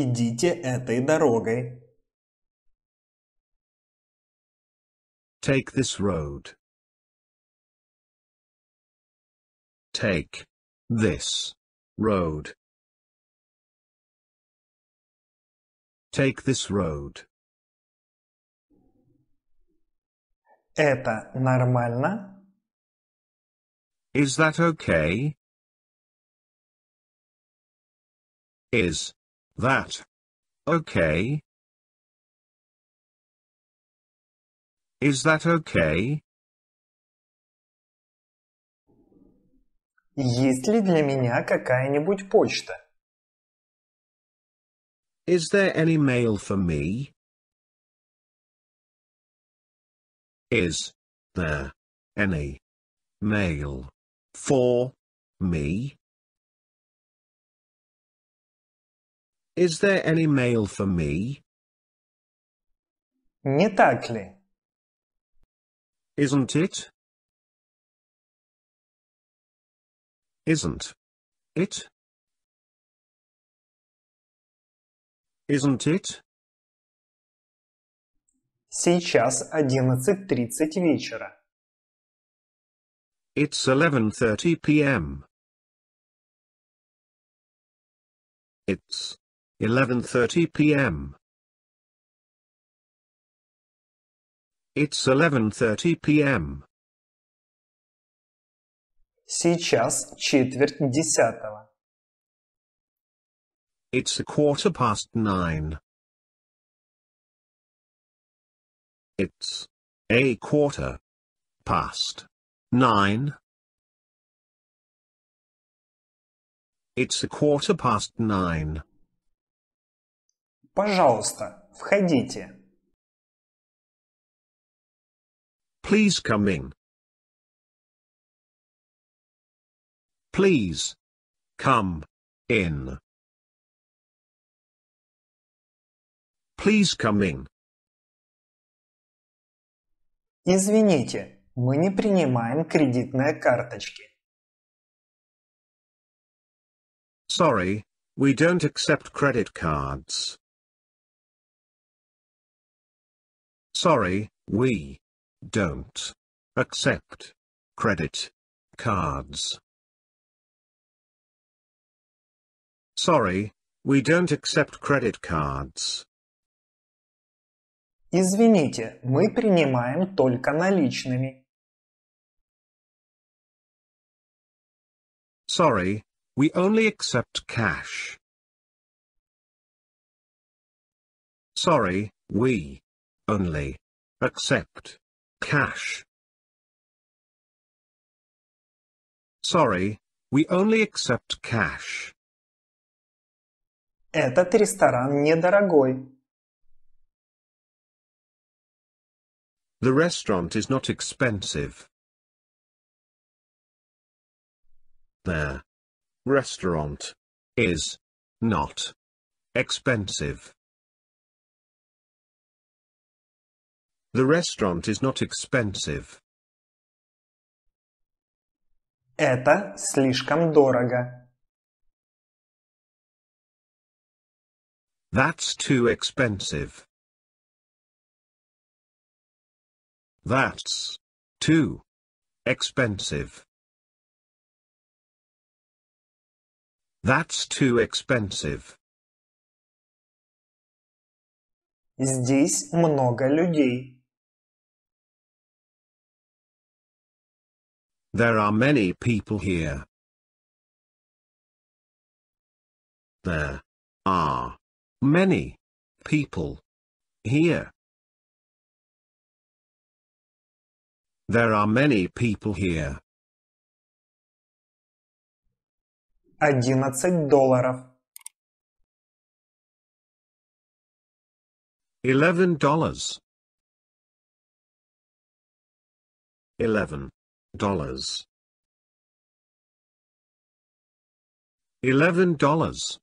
Идите этой дорогой. Take this road. Take this road. Take this road. Это нормально? Is that okay? Is that. Okay. Is that okay? Есть ли для меня какая-нибудь почта? Is there any mail for me? Is there any mail for me? Is there any mail for me? Не так ли? Isn't it? Isn't it? Isn't it? Сейчас 11.30 вечера. It's 11.30 p.m. It's 11.30 p.m. It's 11.30 p.m. Сейчас четверть десятого. It's a quarter past nine. It's a quarter past nine. It's a quarter past nine. Пожалуйста, входите. Please come in. Please come in. Please come in. Извините, мы не принимаем кредитные карточки. Sorry, we don't accept credit cards. Sorry, we don't accept credit cards. Sorry, we don't accept credit cards. Извините, мы принимаем только наличными. Sorry, we only accept cash. Sorry, we only. Accept. Cash. Sorry, we only accept cash. Этот ресторан недорогой. The restaurant is not expensive. The restaurant is not expensive. The restaurant is not expensive. Это слишком дорого. That's too expensive. That's too expensive. That's too expensive. Здесь много людей. There are many people here. There are many people here. There are many people here. Одиннадцать долларов. Eleven dollars. Eleven dollars eleven dollars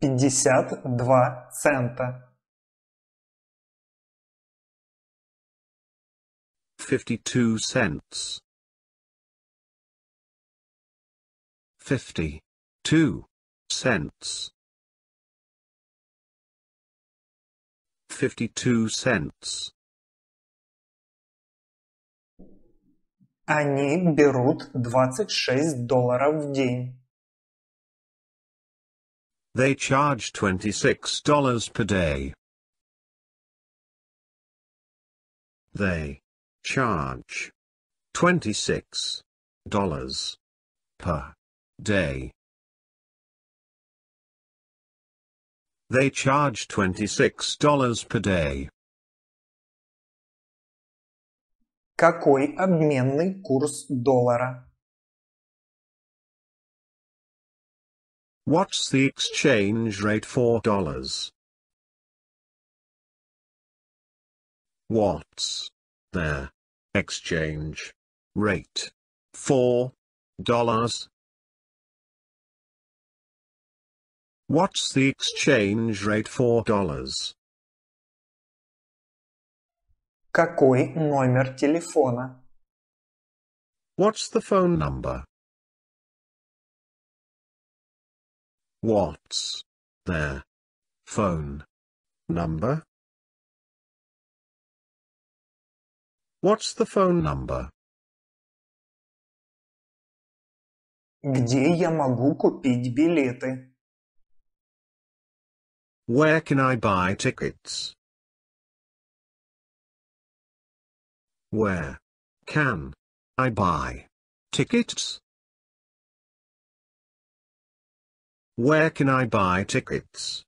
пятьдесят два цента fifty two cents fifty two cents fifty two cents Они берут 26 долларов в день. They charge $26 per day. They charge $26 per day. They charge $26 per day. Какой обменный курс доллара? What's the exchange rate for dollars? What's the exchange rate for dollars? What's the exchange rate for dollars? Какой номер телефона? What's the phone number? What's their phone number? What's the phone number? Где я могу купить билеты? Where can I buy tickets? Where can I buy tickets? Where can I buy tickets?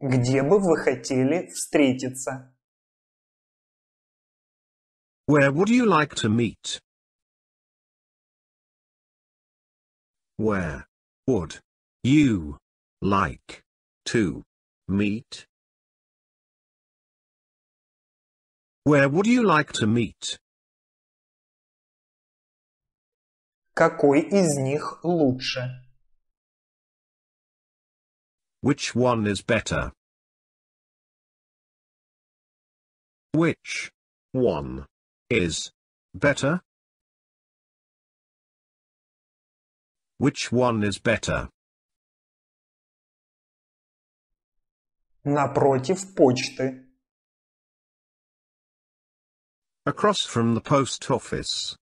Где бы вы хотели встретиться? Where would you like to meet? Where would you like to meet? Where would you like to meet? Какой из них лучше? Which one is better? Which one is better? Which one is better? Напротив почты. Across from the post office.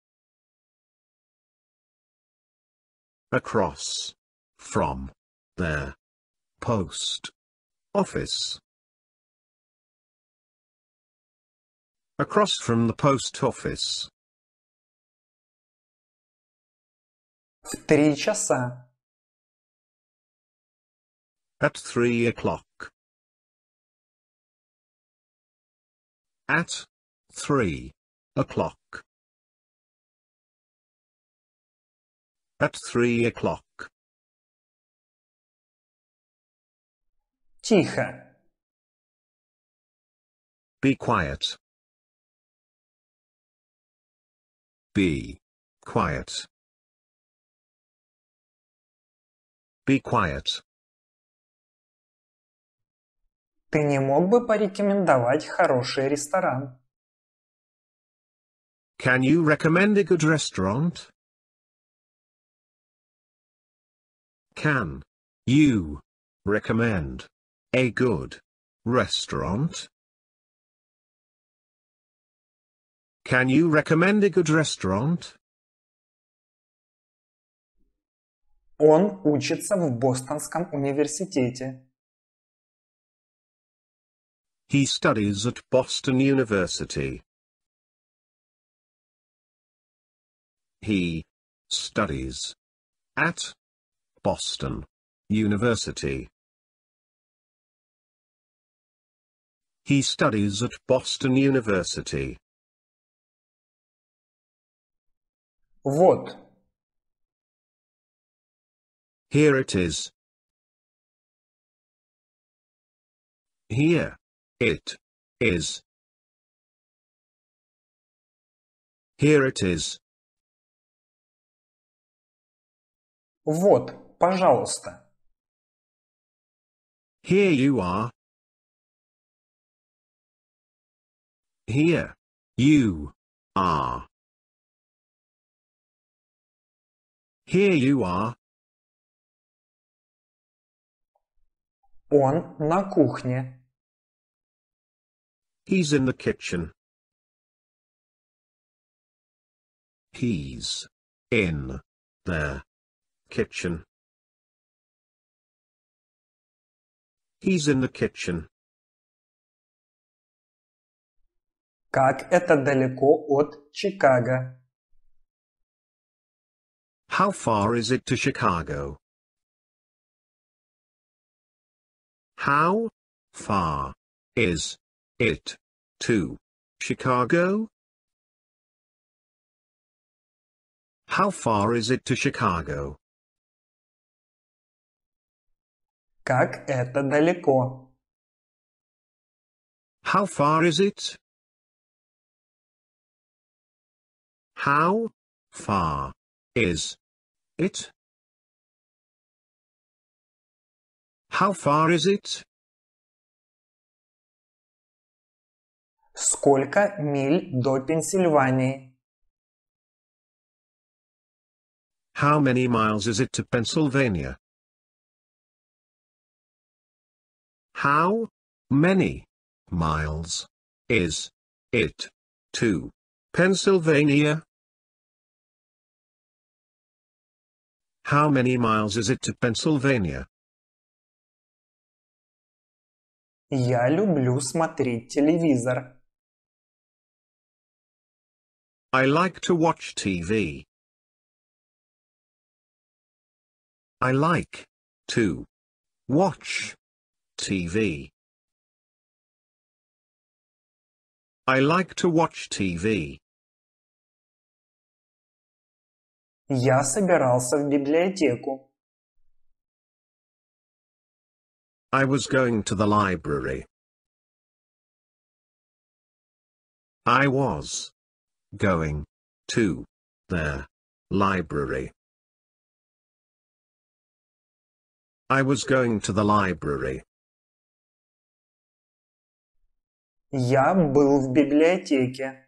Across. From. There. Post. Office. Across from the post office. В три часа. At three o'clock. At 3 o'clock. At 3 o'clock. Cicho. Be quiet. Be quiet. Be quiet. Ты не мог бы порекомендовать хороший ресторан? Can you recommend a good restaurant? Can you recommend a good restaurant? Can you recommend a good restaurant? Он учится в Бостонском университете. He studies at Boston University. He studies at Boston University. He studies at Boston University. Вот. Here it is. Here. It. Is. Here it is. Вот, пожалуйста. Here you are. Here. You. Are. Here you are. Он на кухне. He's in the kitchen. He's in there. Kitchen. He's in the kitchen. Как это далеко от Чикаго? How far is it to Chicago? How far is it to Chicago? How far is it to Chicago? Как это далеко? How far is it? How far is it? How far is it? Сколько миль до Пенсильвании? How many miles is it to Pennsylvania? How many miles is it to Pennsylvania? How many miles is it to Pennsylvania? Я люблю смотреть телевизор. I like to watch TV. I like to watch TV. I like to watch TV. Я собирался в библиотеку. I was going to the library. I was going to their library. I was going to the library. Я был в библиотеке.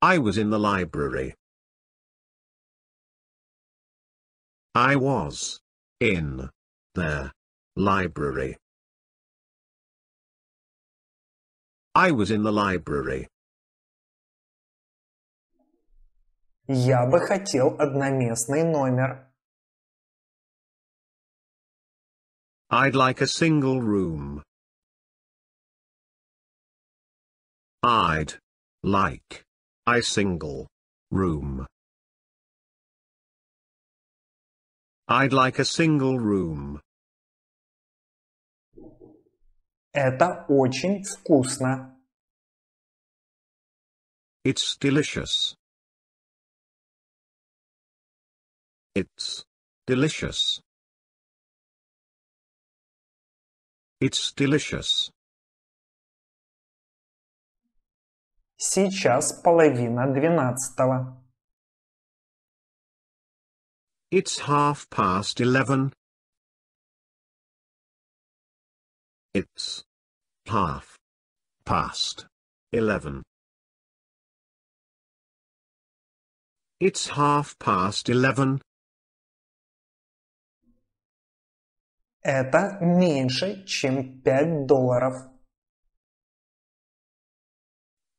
I was in the library. I was in the library. I was in the library. Я бы хотел одноместный номер. I'd like a single room. I'd like I single room. I'd like a single room. Это очень вкусно. It's delicious. It's delicious. It's delicious. Сейчас половина двенадцатого. It's half past eleven. It's half past eleven. It's half past eleven. Это меньше, чем пять долларов.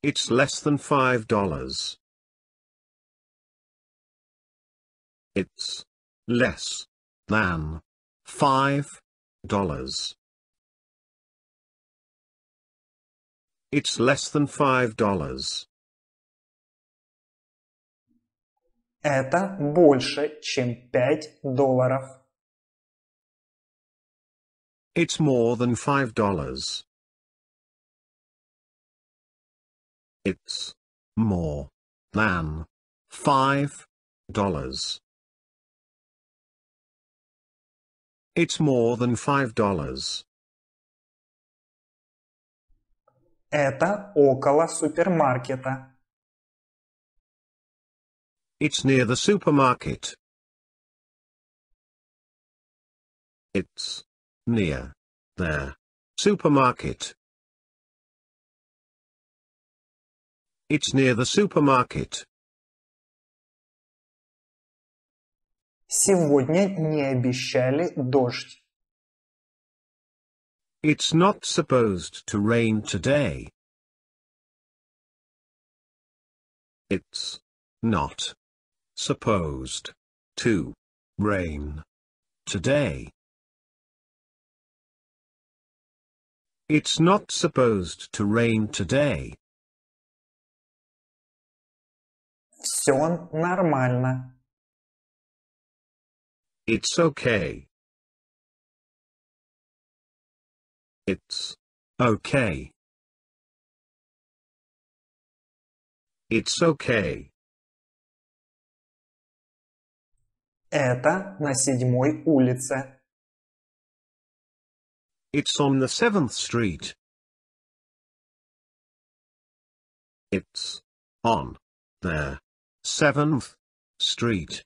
It's less than $5. It's less than $5. It's less than $5. Это больше, чем пять долларов. It's more than $5. It's more than five dollars. It's more than five dollars. Это около супермаркета. It's near the supermarket. It's near there. Supermarket. It's near the supermarket. Сегодня не обещали дождь. It's not supposed to rain today. It's not supposed to rain today. It's not supposed to rain today. Все нормально. It's okay. It's okay. It's okay. Это на седьмой улице. It's on the seventh street. It's on there. 7th Street.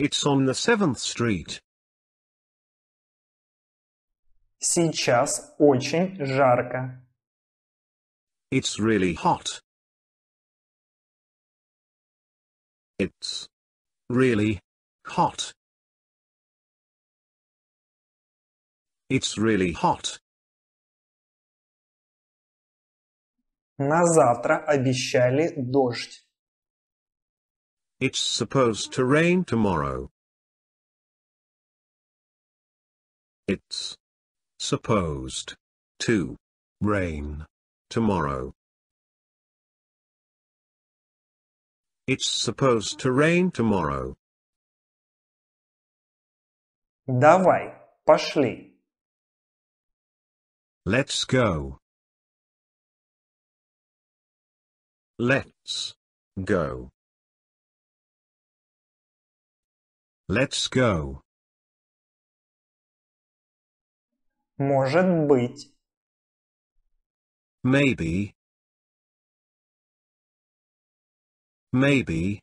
It's on the 7th Street. Сейчас очень жарко. It's really hot. It's really hot. It's really hot. На завтра обещали дождь. It's supposed to rain tomorrow. It's supposed to rain tomorrow. It's supposed to rain tomorrow. Давай, пошли. Let's go. Let's go. Let's go. Может быть. Maybe. Maybe.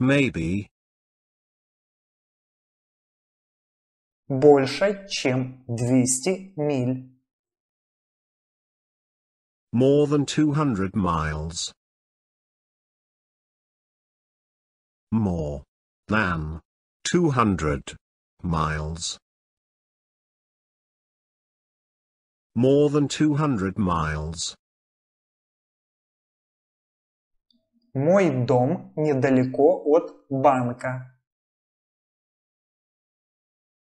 Maybe. Больше, чем 200 миль more than 200 miles. More than 200 miles. More than 200 miles. Мой дом недалеко от банка.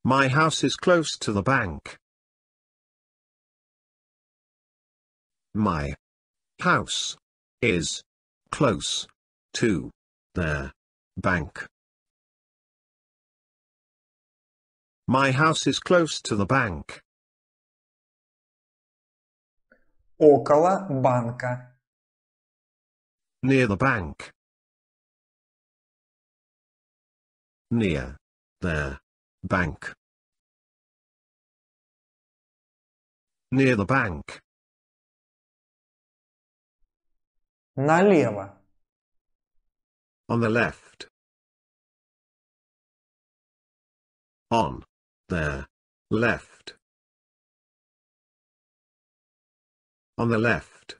My house is close to the bank. My house is close to their bank. My house is close to the bank. Около банка. Near the bank. Near their bank. Near the bank. налево. On the left. On. There. Left. On the left.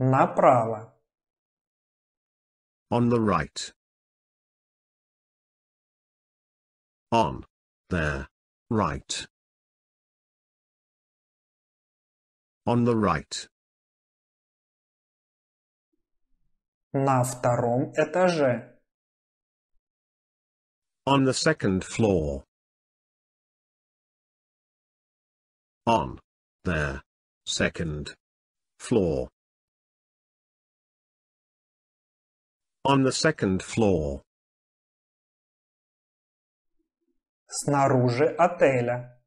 Направо. On the right. On. There. Right. On the right. На втором этаже. On the second floor. On. There. Second. Floor. On the second floor. Снаружи отеля.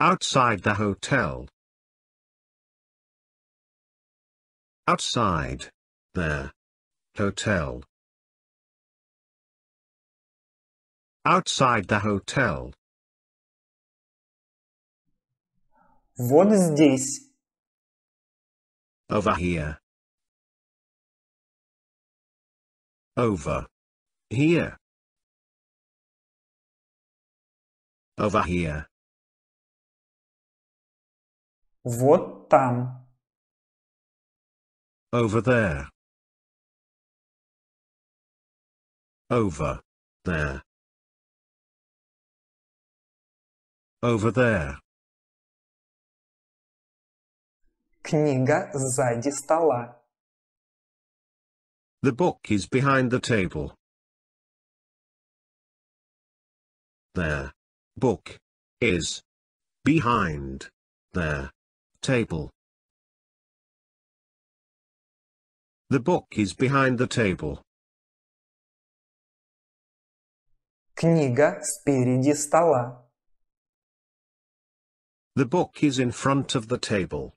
Outside the hotel. Outside. There. Hotel. Outside the hotel. Вот здесь. Over here. Over. Here. Over here. Вот там over there. Over there. Over there. Книга сзади стола. The book is behind the table. There. Book. Is. Behind. There. Table. The book is behind the table. Книга спереди стола. The book is in front of the table.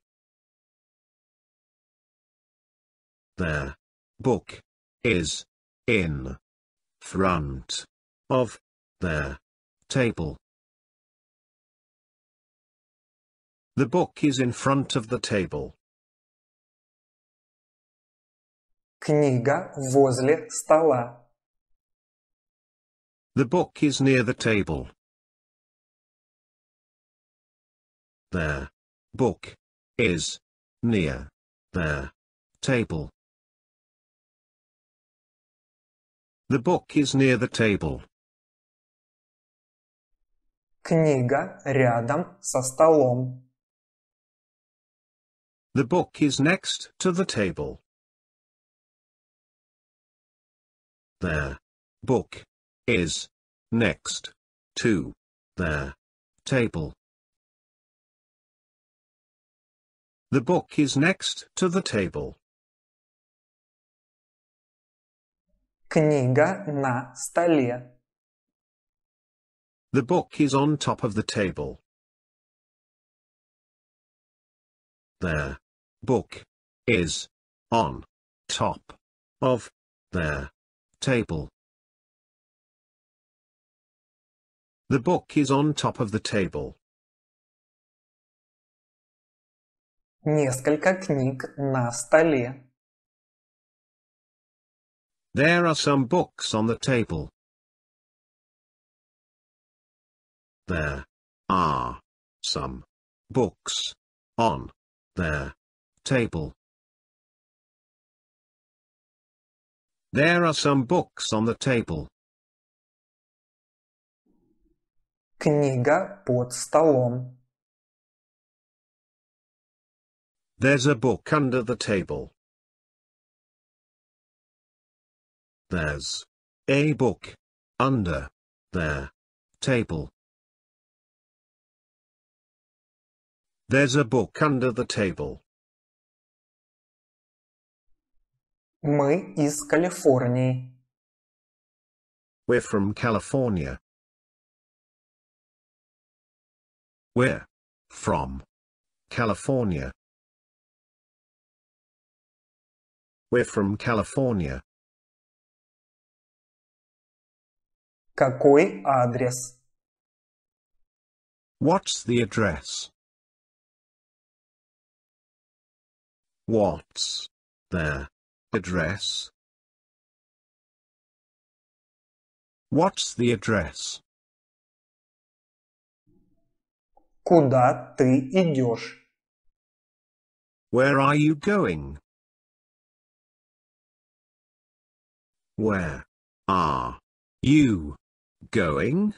There. Book. Is. In. Front. Of. the Table. The book is in front of the table. Книга возле стола. The book is near the table. The book is near the table. The book is near the table. Книга рядом со столом. The book is next to the table. there. Book. Is. Next. To. There. Table. The book is next to the table. Книга на столе. The book is on top of the table. There. Book. Is. On. Top. Of. There table. The book is on top of the table. Несколько книг на столе. There are some books on the table. There are some books on the table. There are some books on the table. Книга под столом. There's a book under the table. There's a book under the table. There's a book under the table. Мы из Калифорнии. We're from California. We're from California. We're from California. Какой адрес? What's the address? What's there? Address. What's the address? Куда ты идешь? Where are you going? Where are you going?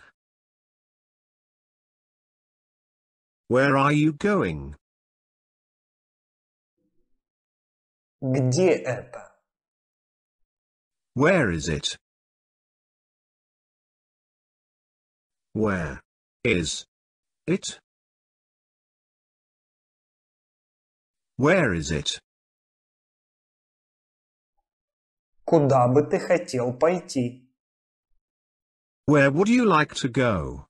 Where are you going? Где это? Where is it? Where is it? Where is it? Куда бы ты хотел пойти? Where would you like to go?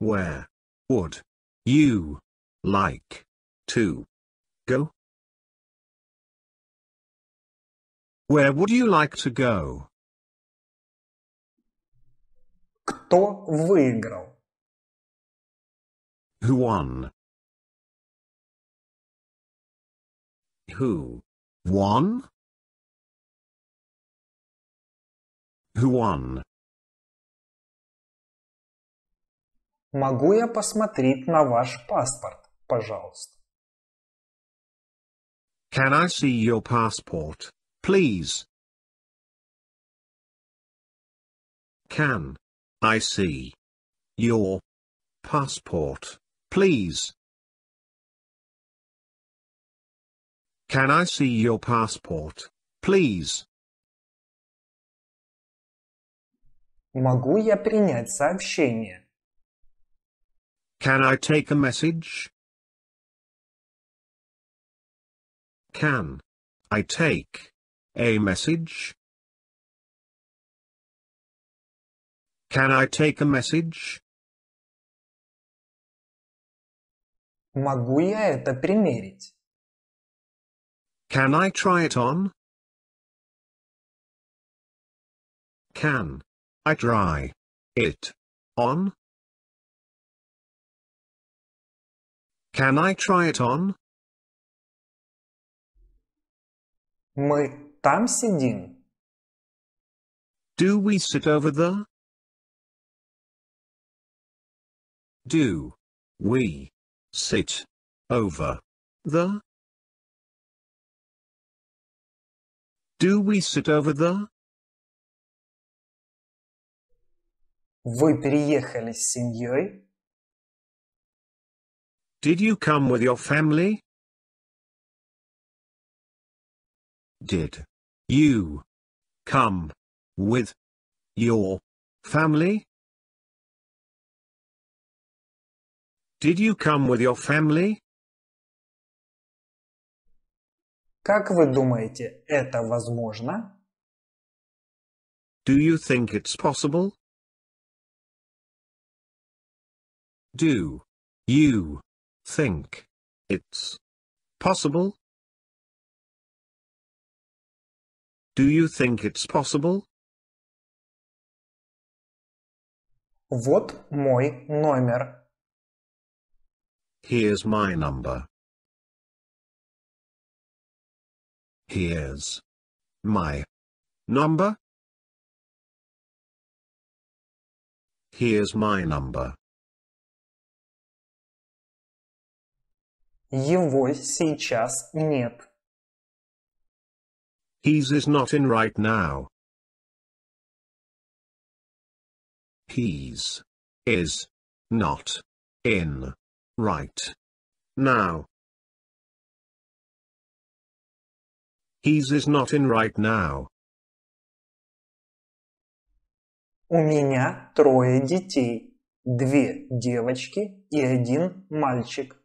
Where would you like to go? Where would you like to go? Кто выиграл? Who won? Who won? Who won? Могу я посмотреть на ваш паспорт, пожалуйста? Can I see your passport? please. Can I see your passport, please? Can I see your passport, please? Могу я принять сообщение? Can I take a message? Can I take a message? Can I take a message? Могу я это примерить? Can I try it on? Can I try it on? Can I try it on? Мы там сидим? Do we sit over there? Do we sit over there? Do we sit over Вы переехали с семьей? Did you come with your family? Did you come with your family? Did you come with your family? Как вы думаете, это возможно? Do you think it's possible? Do you think it's possible? Do you think it's possible? Вот мой номер. Here's my number. Here's my number. Here's my number. Его сейчас нет. He's is not in right now. He's is not in right now. He's is not in right now. У меня трое детей. Две девочки и один мальчик.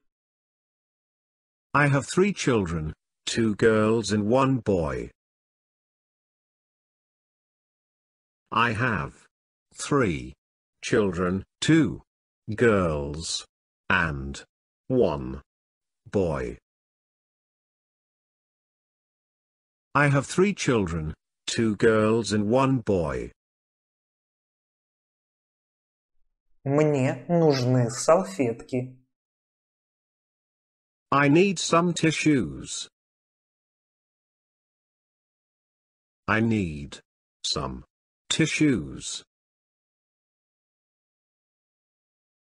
I have three children, two girls and one boy. I have three children, two girls and one boy. I have three children, two girls and one boy. Мне нужны салфетки. I need some tissues. I need some Tissues.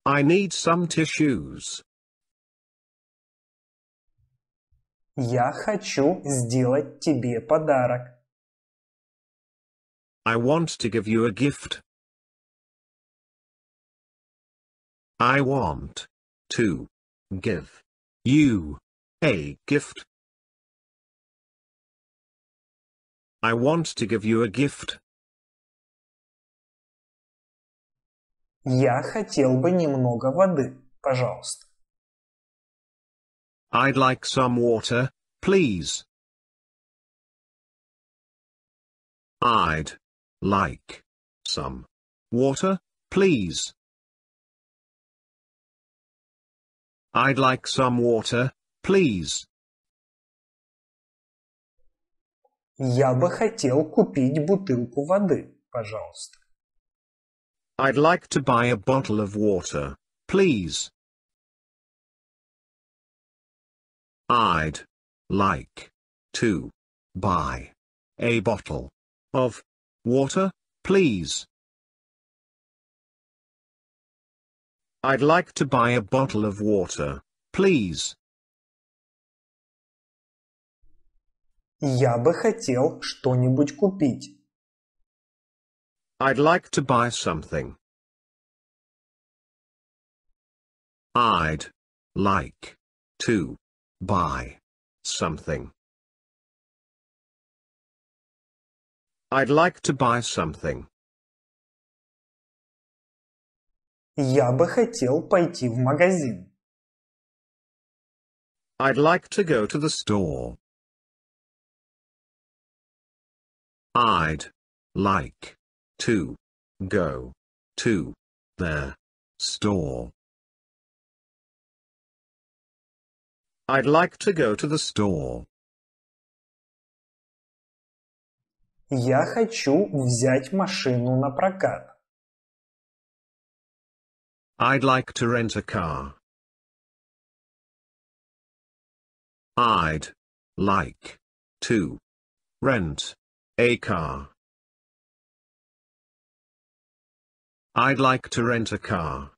I need some tissues. Я хочу сделать тебе подарок. I want to give you a gift. I want to give you a gift. I want to give you a gift. Я хотел бы немного воды, пожалуйста. I'd like some water, please. I'd like some water, please. I'd like some water, please. Я бы хотел купить бутылку воды, пожалуйста. I'd like to buy a bottle of water, please. I'd like to buy a bottle of water, please. I'd like to buy a bottle of water, please. Я бы хотел что-нибудь купить. I'd like to buy something. I'd like to buy something. I'd like to buy something. Я бы хотел пойти в магазин. I'd like to go to the store. I'd like to, go, to, Their. store. I'd like to go to the store. Я хочу взять машину на прокат. I'd like to rent a car. I'd like to rent a car. I'd like to rent a car.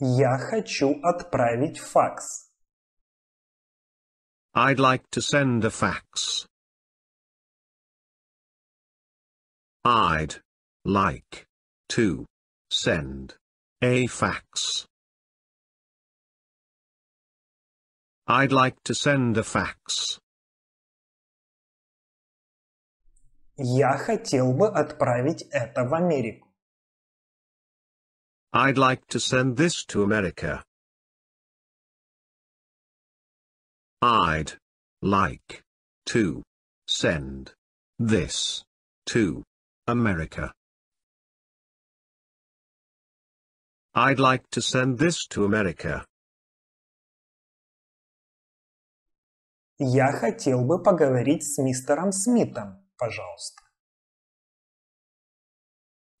Я хочу отправить факс. I'd like to send a fax. I'd like to send a fax. I'd like to send a fax. Я хотел бы отправить это в Америку. I'd like to send this to America. I'd like to send this to America. I'd like to send this to America. Я хотел бы поговорить с мистером Смитом. пожалуйста.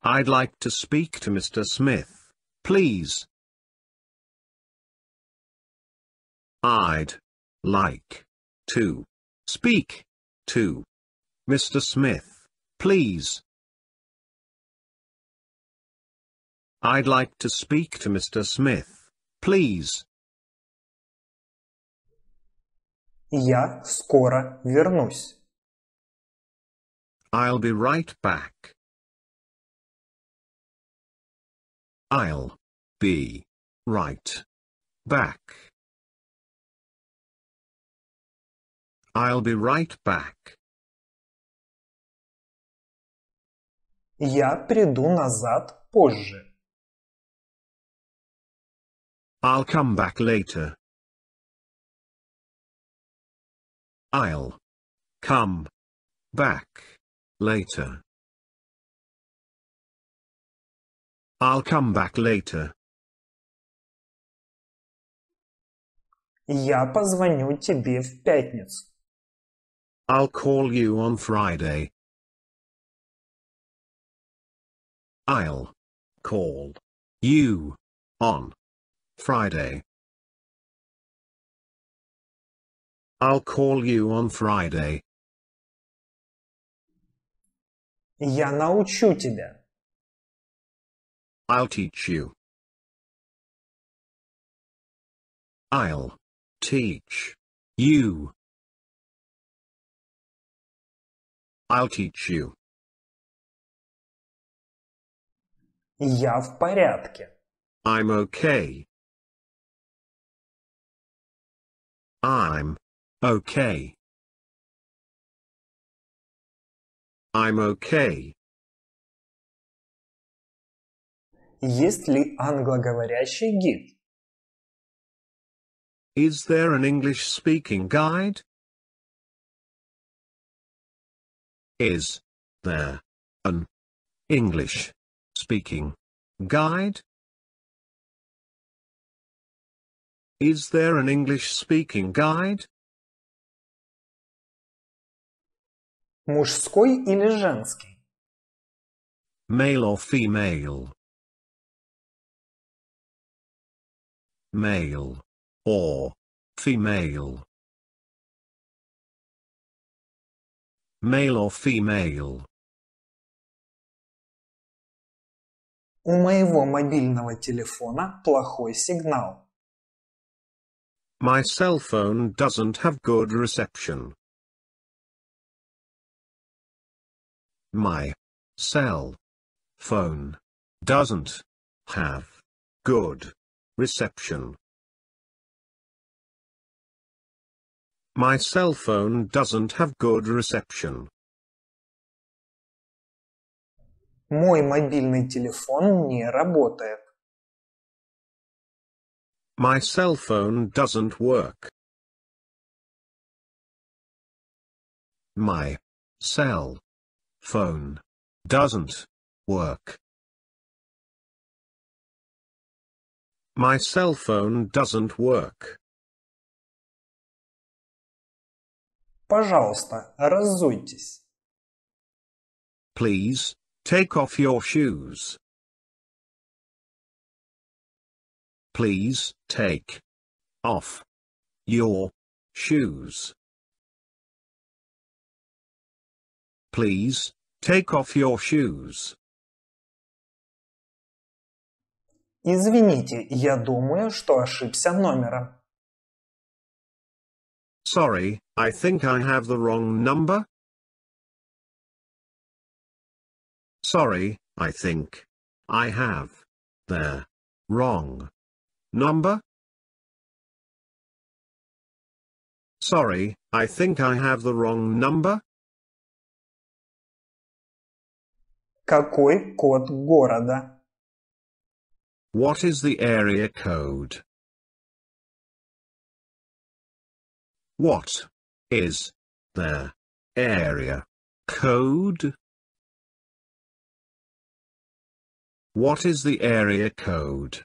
I'd like to speak to Mr. Smith, please. I'd like to speak to Mr. Smith, please. I'd like to speak to Mr. Smith, please. Я скоро вернусь. I'll be right back. I'll be right back. I'll be right back. Я приду назад позже. I'll come back later. I'll come back later. I'll come back later. Я позвоню тебе в пятницу. I'll call you on Friday. I'll call you on Friday. I'll call you on Friday. Я научу тебя. I'll teach you. I'll teach you. I'll teach you. Я в порядке. I'm okay. I'm okay. I'm okay. Есть ли англоговорящий гид? Is there an English speaking guide? Is there an English speaking guide? Is there an English speaking guide? Мужской или женский? Male or female? Male. Or. Female. Male or female? У моего мобильного телефона плохой сигнал. My cell phone doesn't have good reception. My cell phone doesn't have good reception. My cell phone doesn't have good reception. Мой мобильный телефон не работает. My cell phone doesn't work. My cell Phone. Doesn't. Work. My cell phone doesn't work. Пожалуйста, разуйтесь. Please, take off your shoes. Please, take off your shoes. Please, take off your shoes. Извините, я думаю, что ошибся номером. Sorry, I think I have the wrong number. Sorry, I think. I have. The wrong number. Sorry, I think I have the wrong number. Какой код города? What is the area code? What is the area code? What is the area code?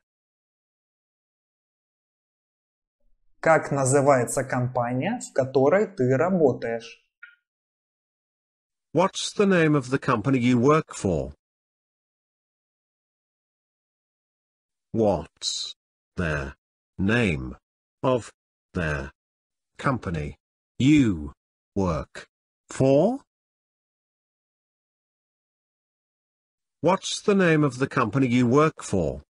Как называется компания, в которой ты работаешь? What's the name of the company you work for? What's their name of their company you work for? What's the name of the company you work for?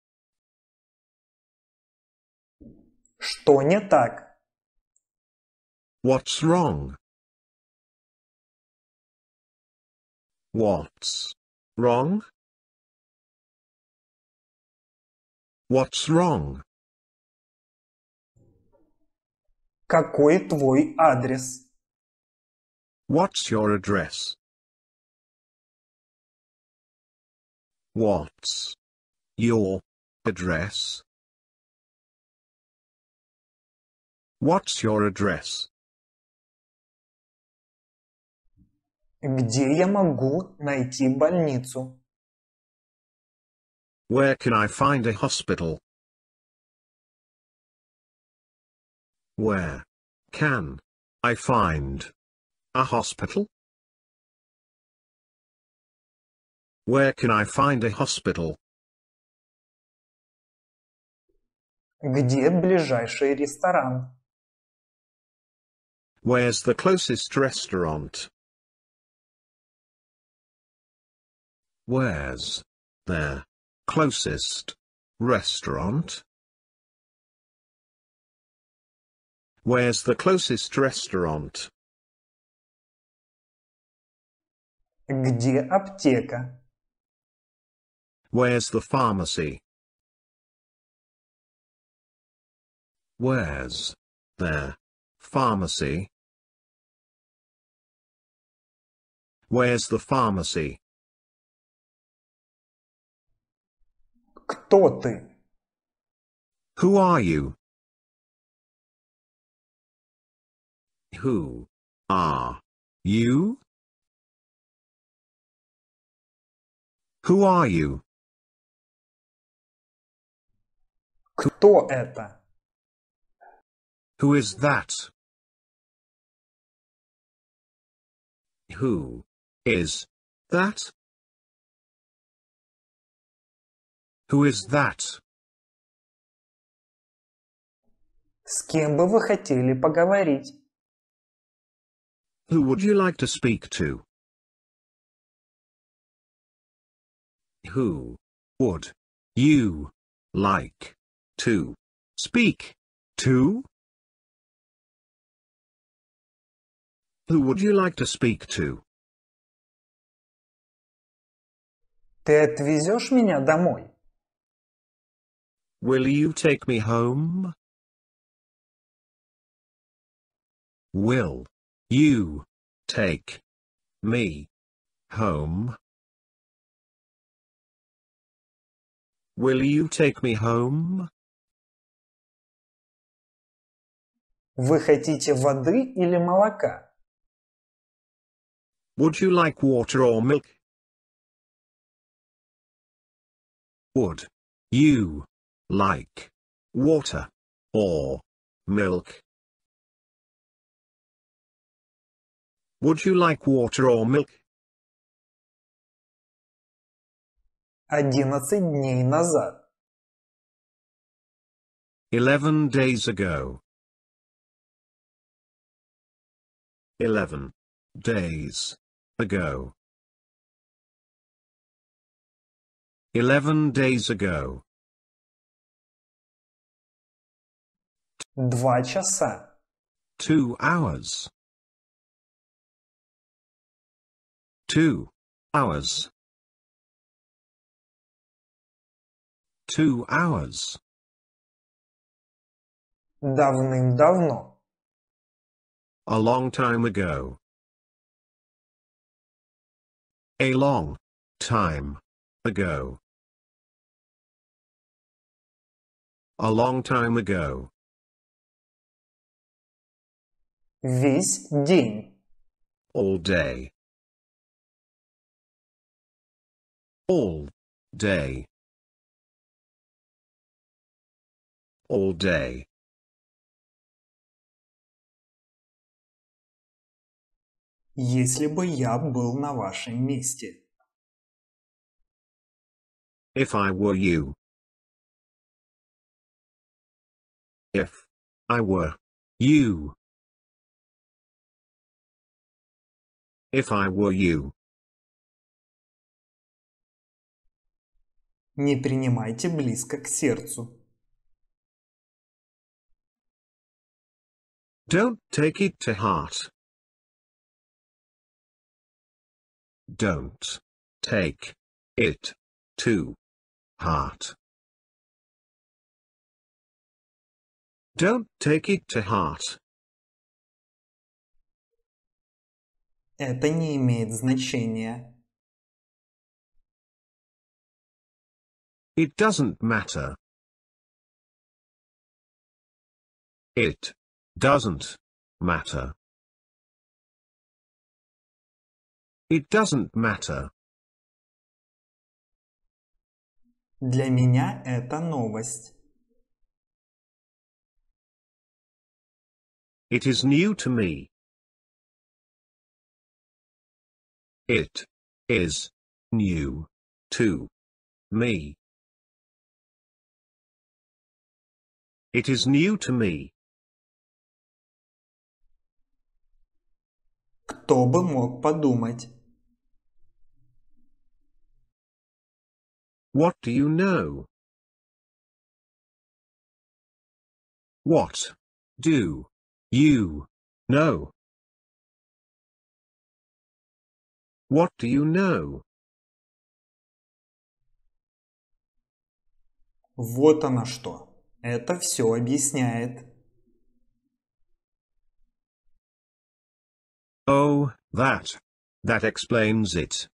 Что не так? What's wrong? What's wrong? What's wrong? Какой твой адрес? What's your address? What's your address? What's your address? Где я могу найти больницу? Where can I find a hospital? Where can I find a hospital? Where can I find a hospital? Где ближайший ресторан? Where's the closest restaurant? Where's the closest restaurant? Where's the closest restaurant? Где аптека? Where's the pharmacy? Where's the pharmacy? Where's the pharmacy? Кто ты? Who are you? Who are you? Who are you? Кто это? Who is that? Who is that? Who is that? С кем бы вы хотели поговорить? Who would you like to speak to? Who would you like to speak to? Who would you like to speak to? Ты отвезешь меня домой? Will you take me home? Will you take me home? Will you take me home? Вы хотите воды или молока? Would you like water or milk? Would you like water or milk. Would you like water or milk? дней назад. Eleven days ago. Eleven days ago. Eleven days ago. Два часа. Two hours. Two hours. Two hours. Давным-давно. A long time ago. A long time ago. A long time ago. Весь день. All day. All day. All day. Если бы я был на вашем месте. If I were you. If I were you. if I were you. Не принимайте близко к сердцу. Don't take it to heart. Don't take it to heart. Don't take it to heart. Это не имеет значения. It doesn't matter. It doesn't matter. It doesn't matter. Для меня это новость. It is new to me. It is new to me. It is new to me. Кто бы мог подумать? What do you know? What do you know? What do you know? Вот она что. Это все объясняет. Oh, that. That explains it.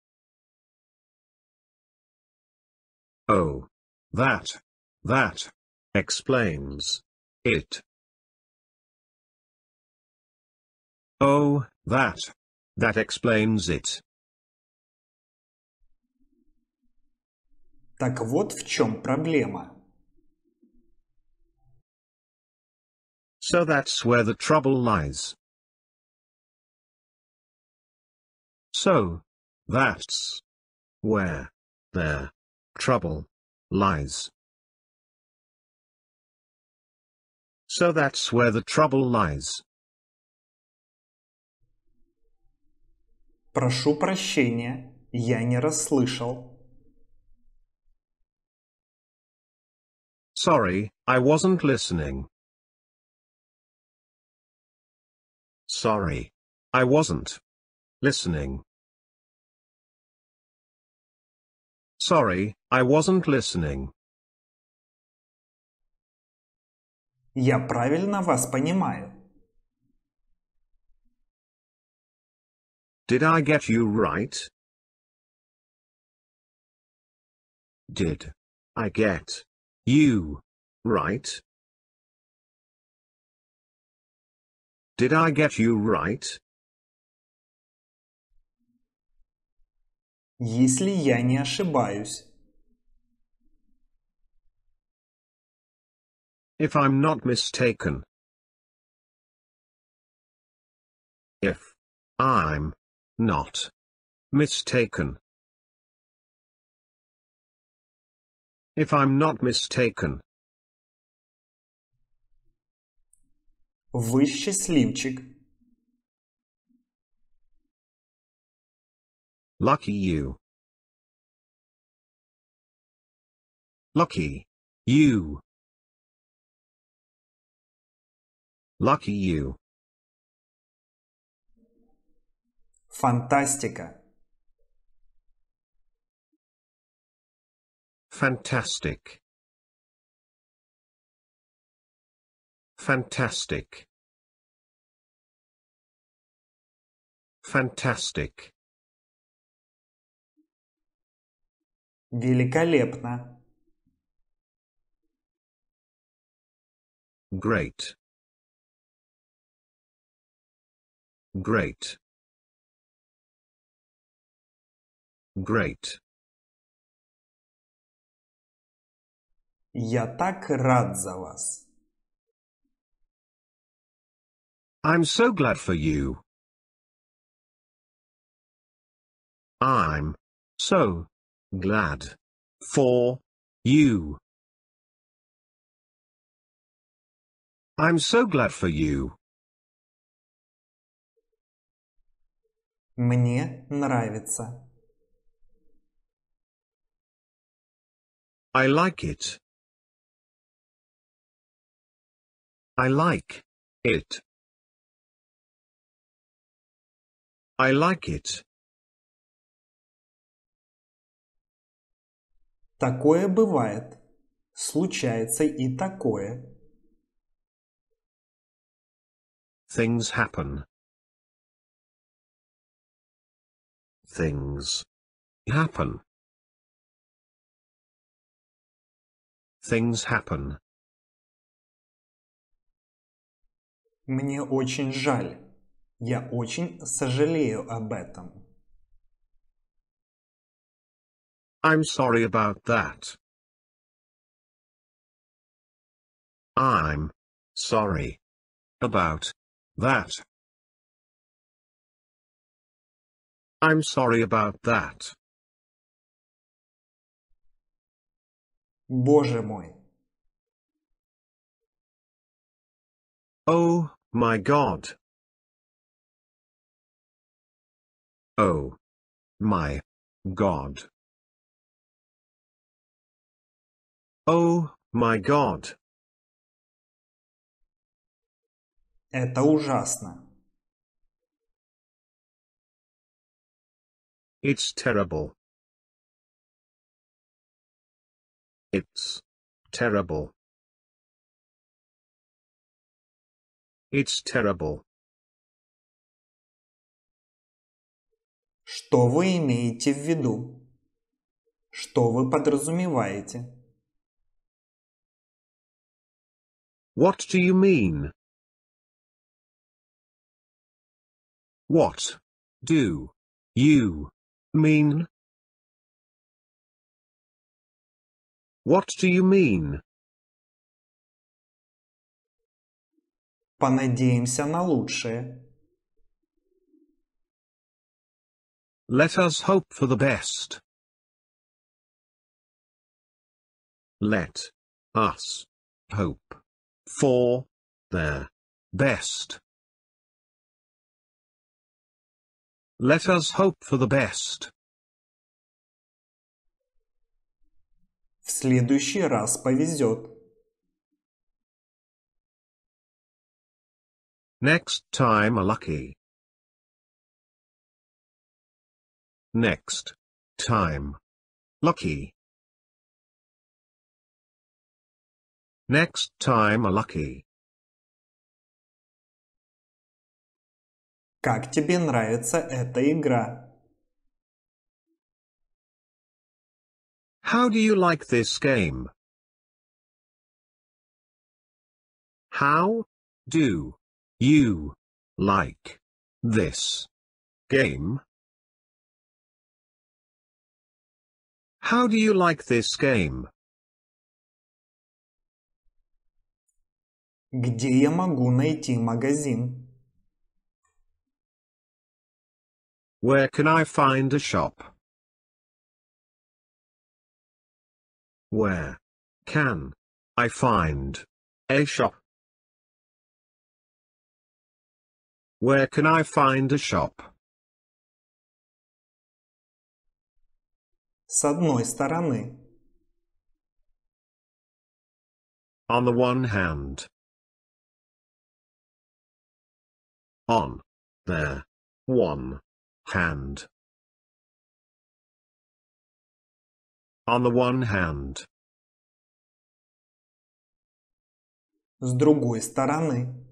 Oh. That. That. Explains. It. Oh, that. That explains it. Так вот в чем проблема. So that's where the trouble lies. So, that's where their trouble lies. So that's where the trouble lies. Прошу прощения, я не расслышал. Sorry, I wasn't listening. Sorry. I wasn't listening. Sorry, I wasn't listening. Я правильно вас понимаю. Did I get you right? Did I get you. Right? Did I get you right? Если я не ошибаюсь. If I'm not mistaken. If I'm not mistaken. If I'm not mistaken. Вы счастливчик. Lucky you. Lucky. You. Lucky you. Фантастика. Fantastic. Fantastic. Fantastic. Великолепно. Great. Great. Great. Я так рад за вас. I'm so glad for you. I'm so glad for you. I'm so glad for you. Мне нравится. I like it. I like it. I like it. Такое бывает. Случается и такое. Things happen. Things happen. Things happen. Мне очень жаль. Я очень сожалею об этом. I'm sorry about that. I'm sorry about that. I'm sorry about that. Боже мой. Oh My God. Oh. My. God. Oh, my God. Это ужасно. It's terrible. It's terrible. It's terrible. Что вы имеете в виду? Что вы подразумеваете? What do you mean? What do you mean? What do you mean? Понадеемся на лучшее. Let us hope for the best. Let us hope for the best. Let us hope for the best. В следующий раз повезет. Next time a lucky. Next time. Lucky. Next time a lucky. Как тебе нравится эта игра? How do you like this game? How do you like this game? How do you like this game? Где я могу найти магазин? Where can I find a shop? Where can I find a shop? Where can I find a shop? С одной стороны. On the one hand. On. There. One. Hand. On the one hand. С другой стороны.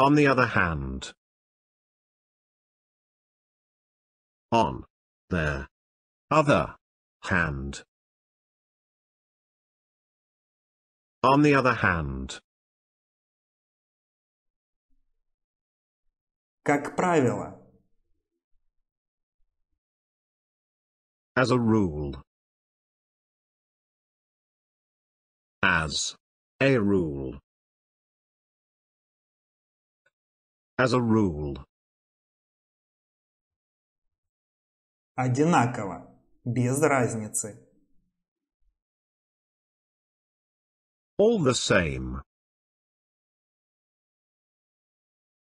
On the other hand. On. their Other. Hand. On the other hand. Как правило. As a rule. As. A rule. As a rule. Одинаково. Без разницы. All the same.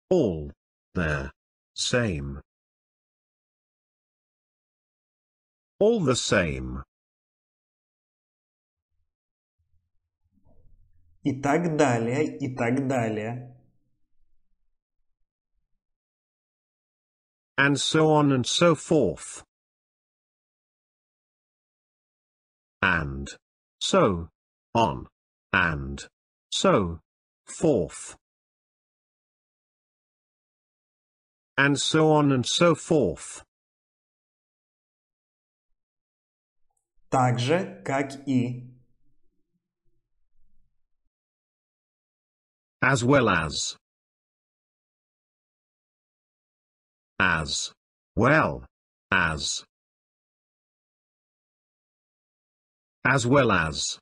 All. The. Same. All the same. И так далее, и так далее. and so on and so forth. And so on and so forth. And so on and so forth. Так же, как и. As well as. as well as as well as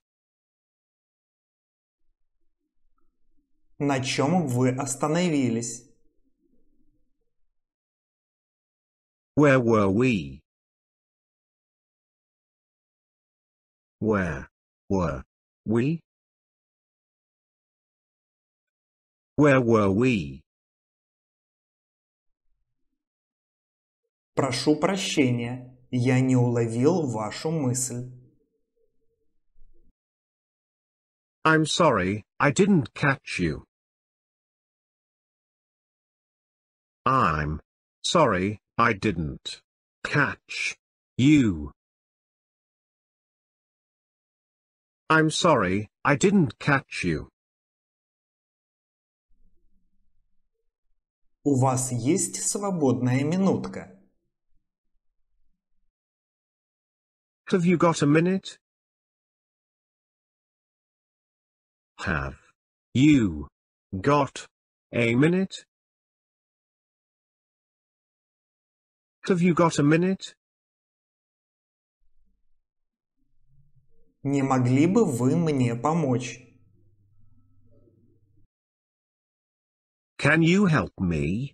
На чем вы остановились? Where were we? Where were we? Where were we? Прошу прощения, я не уловил вашу мысль. I'm sorry, I didn't catch you. I'm sorry, I didn't catch you. I'm sorry, I didn't catch you. У вас есть свободная минутка? Have you got a minute? Have you got a minute? Have you got a minute? Не могли бы вы мне помочь? Can you help me?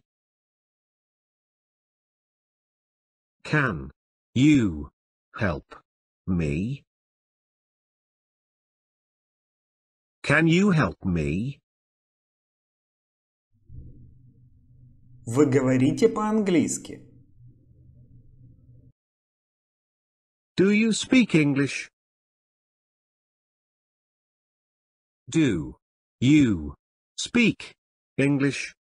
Can you help me? Can you help me? Вы говорите по-английски? Do you speak English? Do you speak English?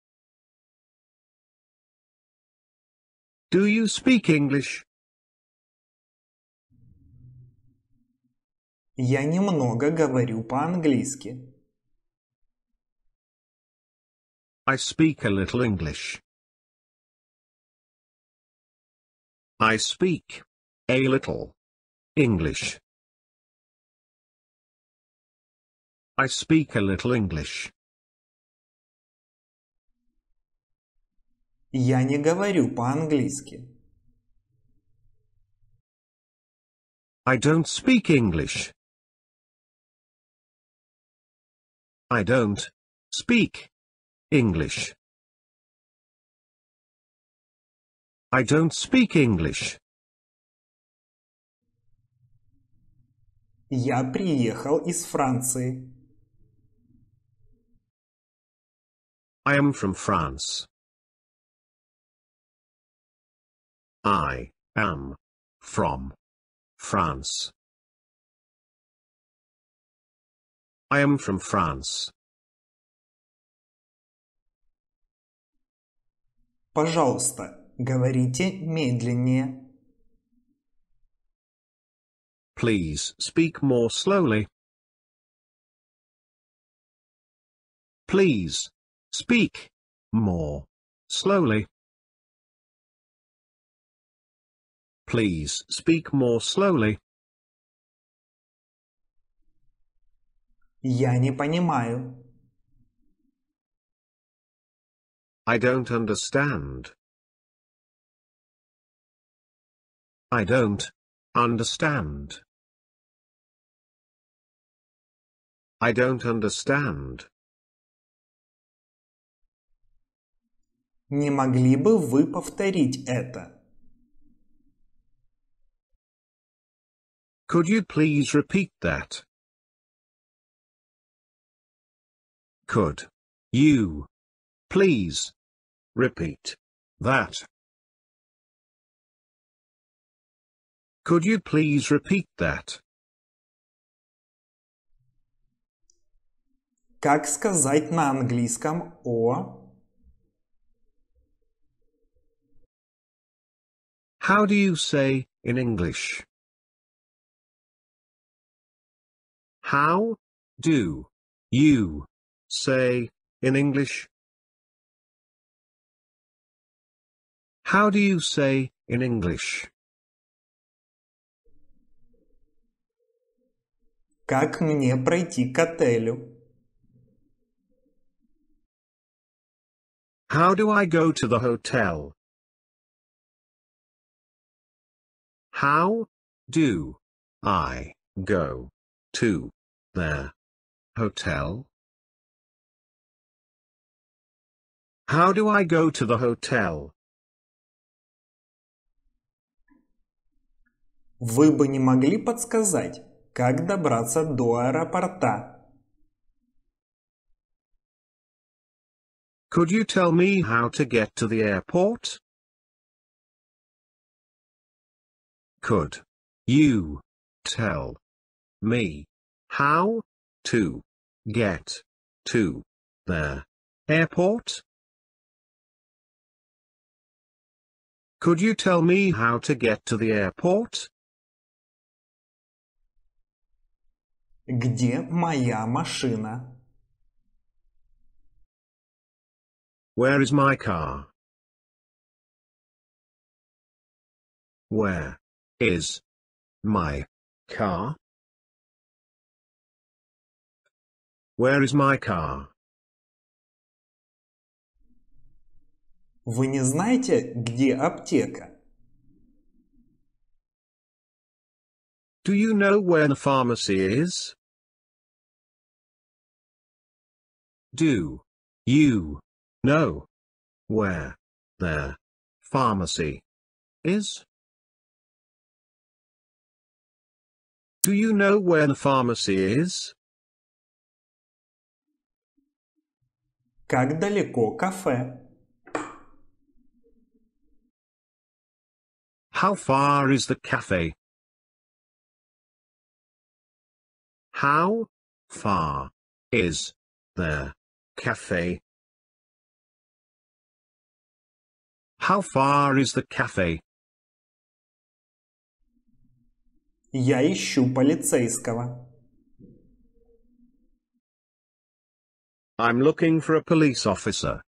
Do you speak English? Я немного говорю по-английски. I speak a little English. I speak a little English. I speak a little English. Я не говорю по-английски. I don't speak English. I don't speak English. I don't speak English. Я приехал из Франции. I am from France. I am from France. I am from France. Пожалуйста, говорите медленнее. Please speak more slowly. Please speak more slowly. Please speak more slowly. Я не понимаю. I don't understand. I don't understand. I don't understand. Не могли бы вы повторить это? Could you please repeat that? Could you please repeat that? Could you please repeat that? Как сказать на английском о? How do you say in English? How do you say, in English? How do you say, in English? Как мне пройти к отелю? How do I go to the hotel? How do I go to the hotel? How do I go to the hotel? Вы бы не могли подсказать, как добраться до аэропорта? Could you tell me how to get to the airport? Could you tell me how to get to the airport? Could you tell me how to get to the airport? Где моя машина? Where is my car? Where is my car? Where is my car? Вы не знаете, где аптека? Do you know where the pharmacy is? Do you know where the pharmacy is? Do you know where the pharmacy is? Как далеко кафе? How far is the cafe? How far is the cafe? How far is the cafe? Я ищу полицейского. I'm looking for a police officer.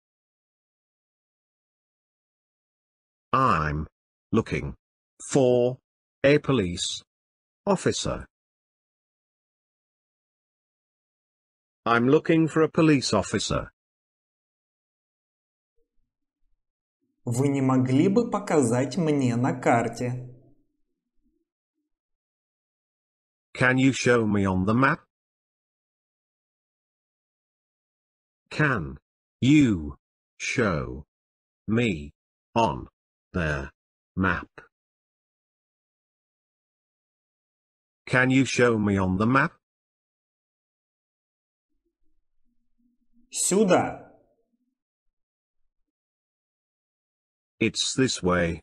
I'm looking for a police officer. I'm looking for a police officer. Вы не могли бы показать мне на карте? Can you show me on the map? Can you show me on there? Map Can you show me on the map? Сюда. It's this way.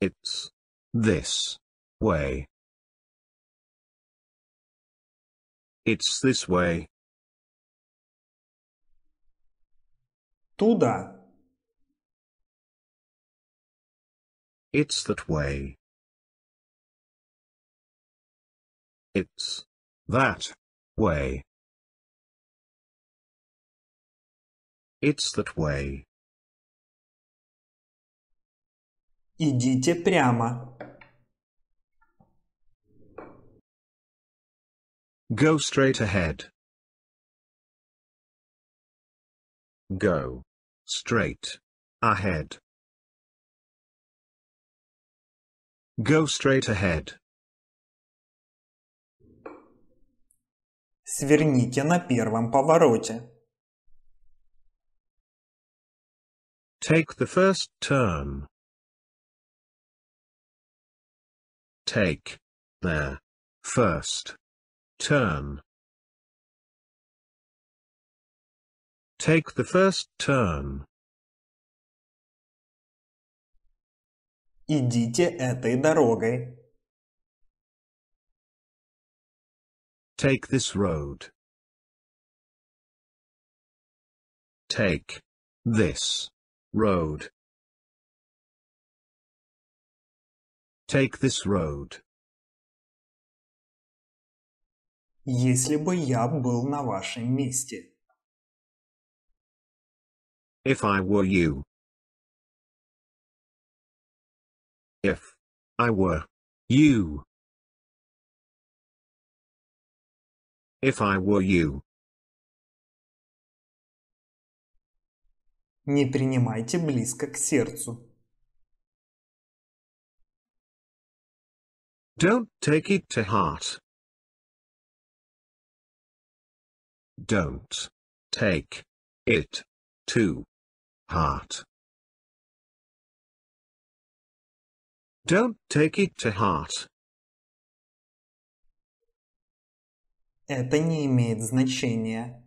It's this way. It's this way. Туда. It's that way. It's that way. It's that way. Идите прямо. Go straight ahead. Go straight ahead. Go straight ahead. Сверните на первом повороте. Take the first turn. Take the first turn. Take the first turn. Идите этой дорогой. Take this road. Take this road. Take this road. Если бы я был на вашем месте. If I were you. If I were you. If I were you. Не принимайте близко к сердцу. Don't take it to heart. Don't take it to heart. Don't take it to heart. Это не имеет значения.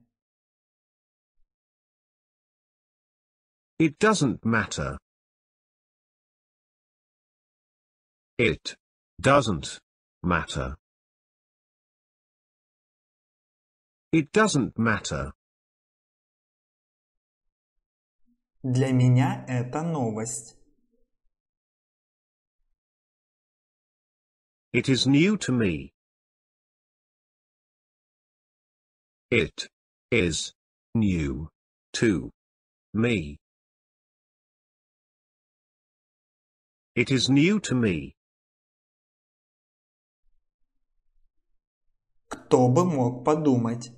It doesn't matter. It doesn't matter. It doesn't matter. Для меня это новость. It is new to me. It is new to me. It is new to me. Кто бы мог подумать?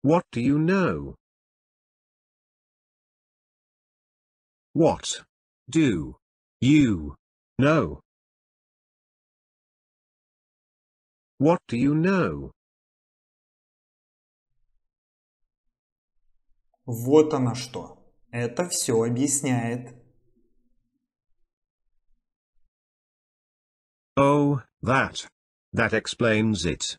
What do you know? What do you. Know. What do you know? Вот оно что. Это все объясняет. Oh, that. That explains it.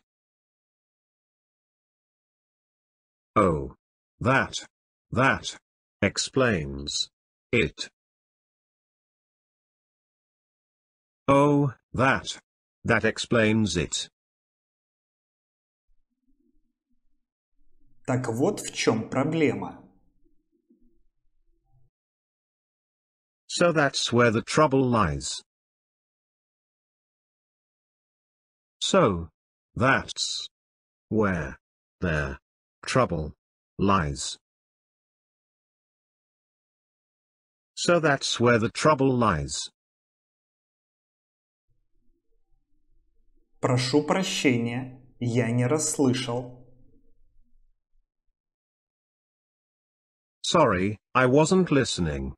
Oh. That. That. Explains. It. Oh, that. That explains it. Так вот в чем проблема. So that's where the trouble lies. So, that's where their trouble lies. So that's where the trouble lies. Прошу прощения, я не расслышал. Sorry, I wasn't listening.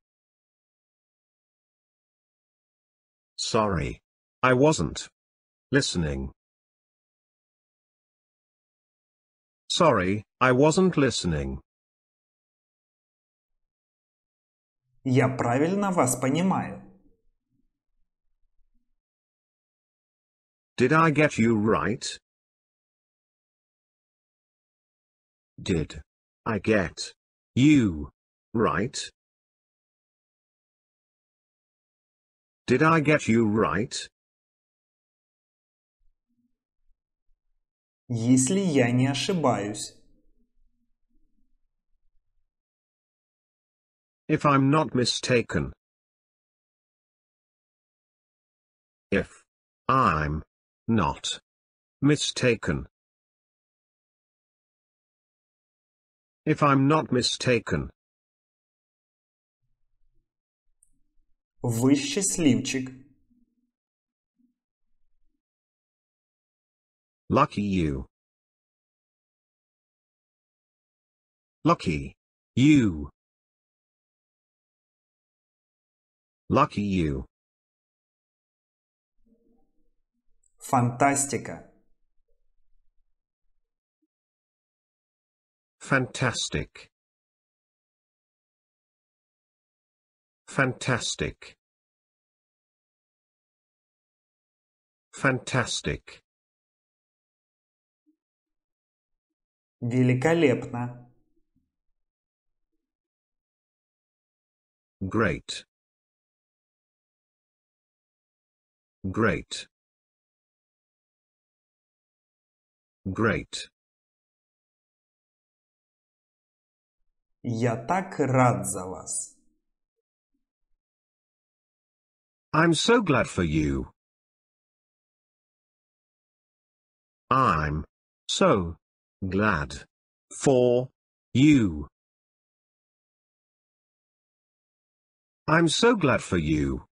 Sorry. I wasn't listening. Sorry, I wasn't listening. Я правильно вас понимаю? Did I get you right? Did I get you right? Did I get you right? Если я не ошибаюсь. If I'm not mistaken. If I'm not mistaken. If I'm not mistaken. Вы счастливчик. Lucky you. Lucky. You. Lucky you. Фантастика. Fantastic. Fantastic. Fantastic. Великолепно. Great. Great. Great. Я так рад за вас. I'm so glad for you. I'm so glad for you. I'm so glad for you.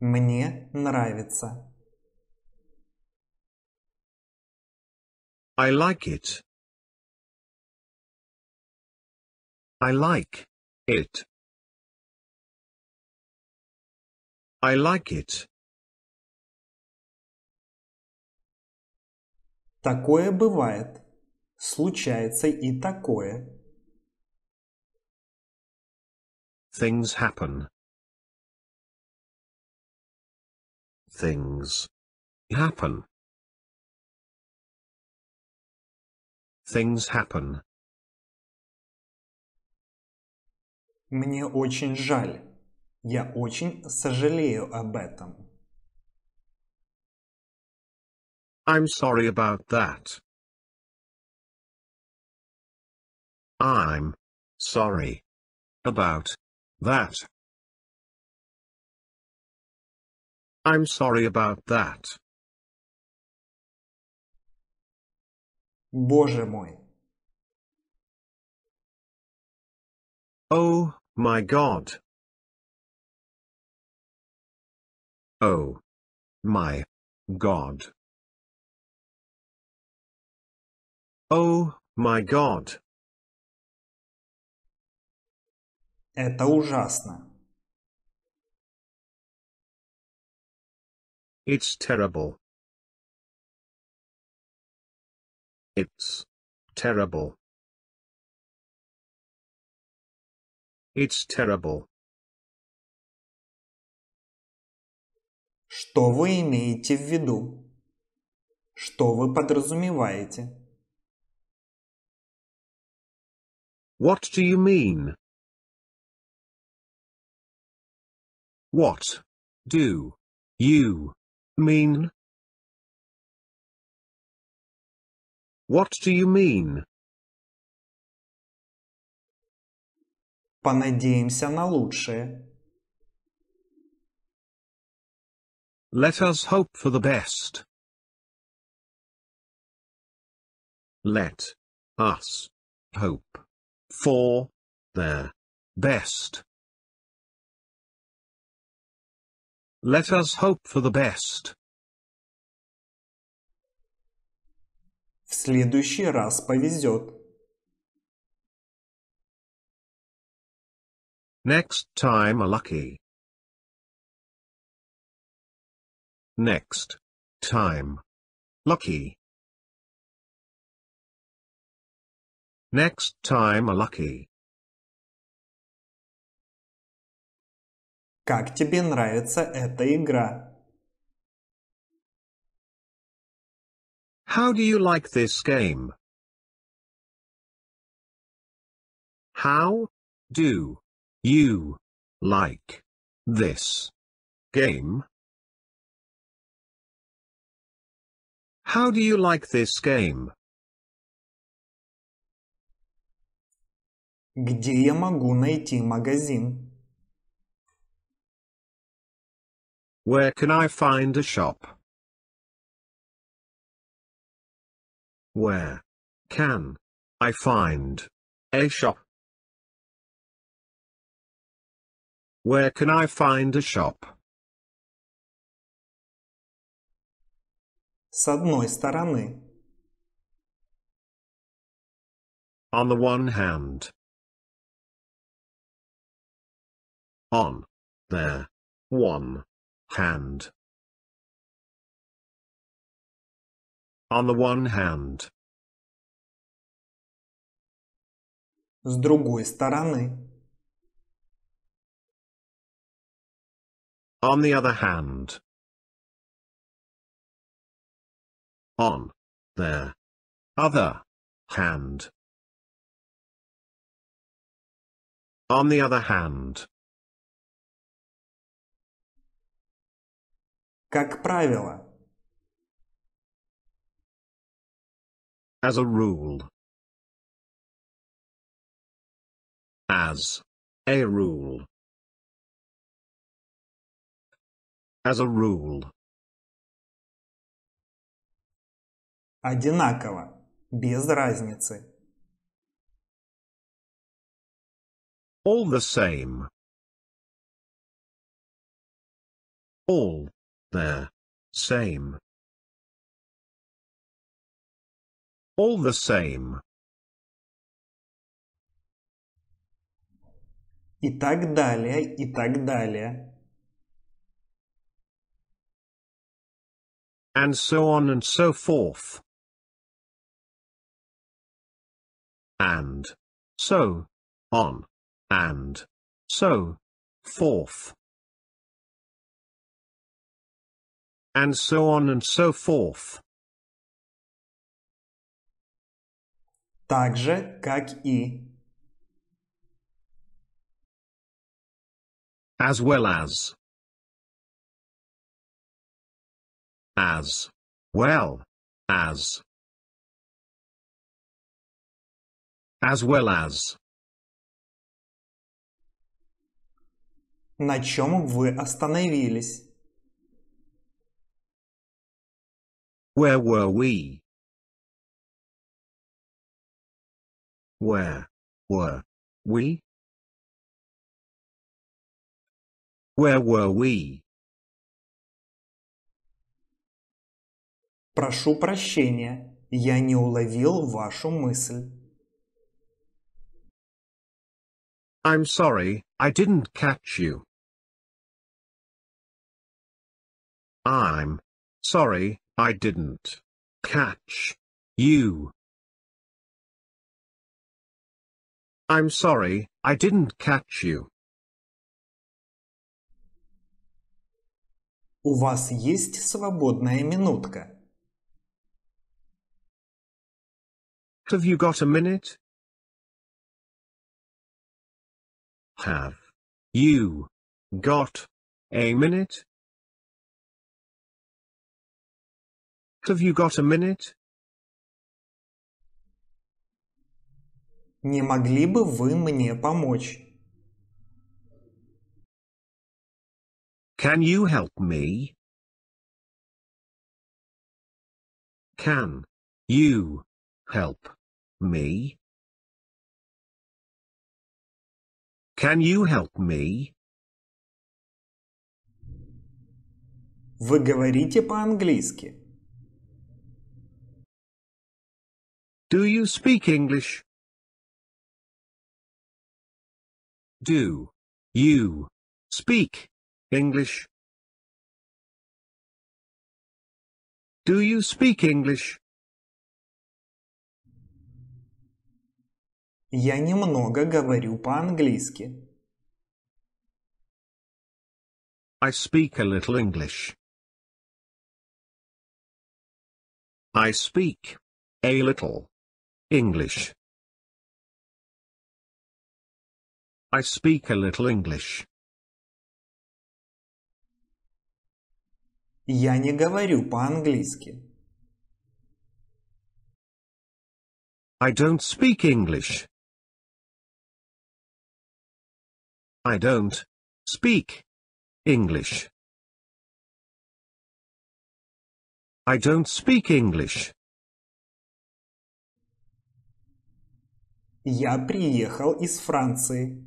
Мне нравится. I like it. I like it. I like it. Такое бывает. Случается и такое. Things happen. Things happen. things happen. Мне очень жаль. Я очень сожалею об этом. I'm sorry about that. I'm sorry about that. I'm sorry about that. Боже мой. Oh, my God. Oh. My. God. Oh, my God. Это ужасно. It's terrible. It's terrible. It's terrible. Что вы имеете в виду? Что вы подразумеваете? What do you mean? What do you mean? What do you mean? Понадеемся на лучшее. Let us hope for the best. Let us hope for the best. Let us hope for the best. В следующий раз повезет. Next time lucky. Next time lucky. Next time lucky. Как тебе нравится эта игра? How do you like this game? How do you like this game? How do you like this game? Где я могу найти магазин? Where can I find a shop? Where can I find a shop? Where can I find a shop? С одной стороны. On the one hand. On their one hand. on the one hand. С другой стороны. On the other hand. On. There. Other. Hand. On the other hand. Как правило, as a rule. As a rule. As a rule. Одинаково, без разницы. All the same. All the same. all the same. И так далее, и так далее. And so on and so forth. And so on and so forth. And so on and so forth. так же, как и. As well as. As. Well. As. As well as. На чем вы остановились? Where were we? Where were we? Where were we? Прошу прощения, я не уловил вашу мысль. I'm sorry, I didn't catch you. I'm sorry, I didn't catch you. I'm sorry, I didn't catch you. У вас есть свободная минутка? Have you got a minute? Have you got a minute? Have you got a minute? Не могли бы вы мне помочь? Can you help me? Can you help me? Can you help me? Вы говорите по-английски. Do you speak English? Do you speak English? Do you speak English? Я немного говорю по-английски. I speak a little English. I speak a little English. I speak a little English. Я не говорю по-английски. I don't speak English. I don't speak English. I don't speak English. Я приехал из Франции.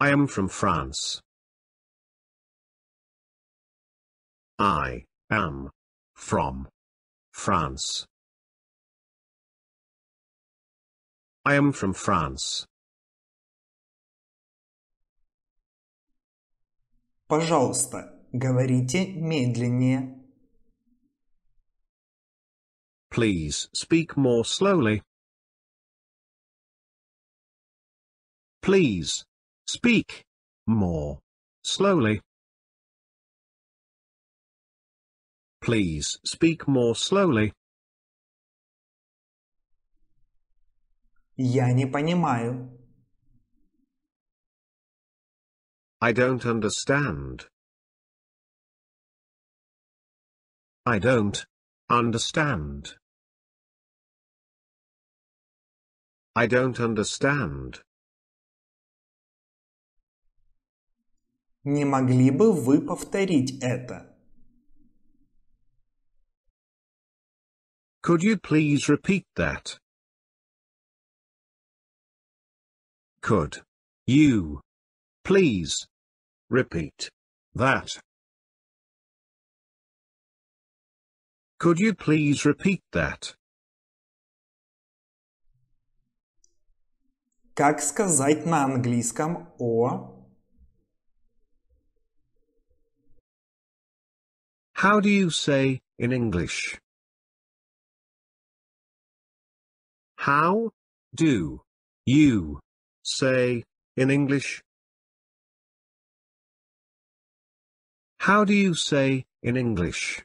I am from France. I am from France. I am from France. Пожалуйста, говорите медленнее. Please speak more slowly. Please Speak. More. Slowly. Please speak more slowly. Я не понимаю. I don't understand. I don't understand. I don't understand. Не могли бы вы повторить это? Could you please repeat that? Could you please repeat that? Could you please repeat that? Как сказать на английском о How do you say, in English? How do you say, in English? How do you say, in English?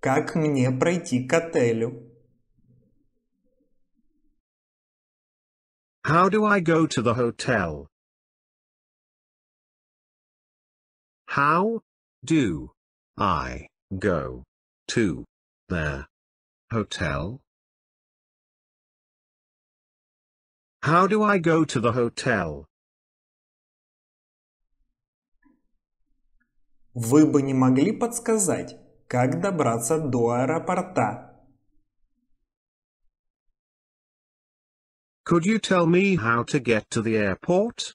Как мне пройти к отелю? How do I go to the hotel? How do I go to the hotel? How do I go to the hotel? Вы бы не могли подсказать, как добраться до аэропорта? Could you tell me how to get to the airport?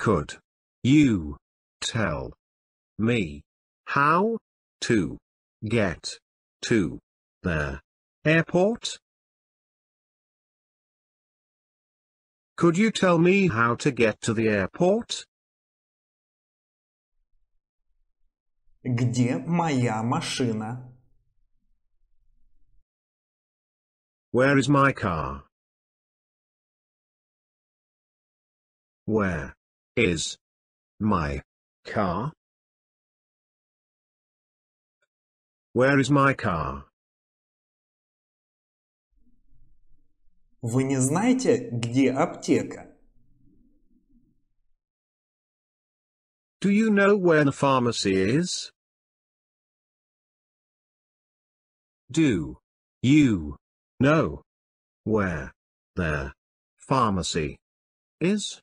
Could you tell me how to get to the airport? Could you tell me how to get to the airport? Где моя машина? Where is my car? Where is my car? Where is my car? Вы не знаете, где аптека? Do you know where the pharmacy is? Do you know where the pharmacy is?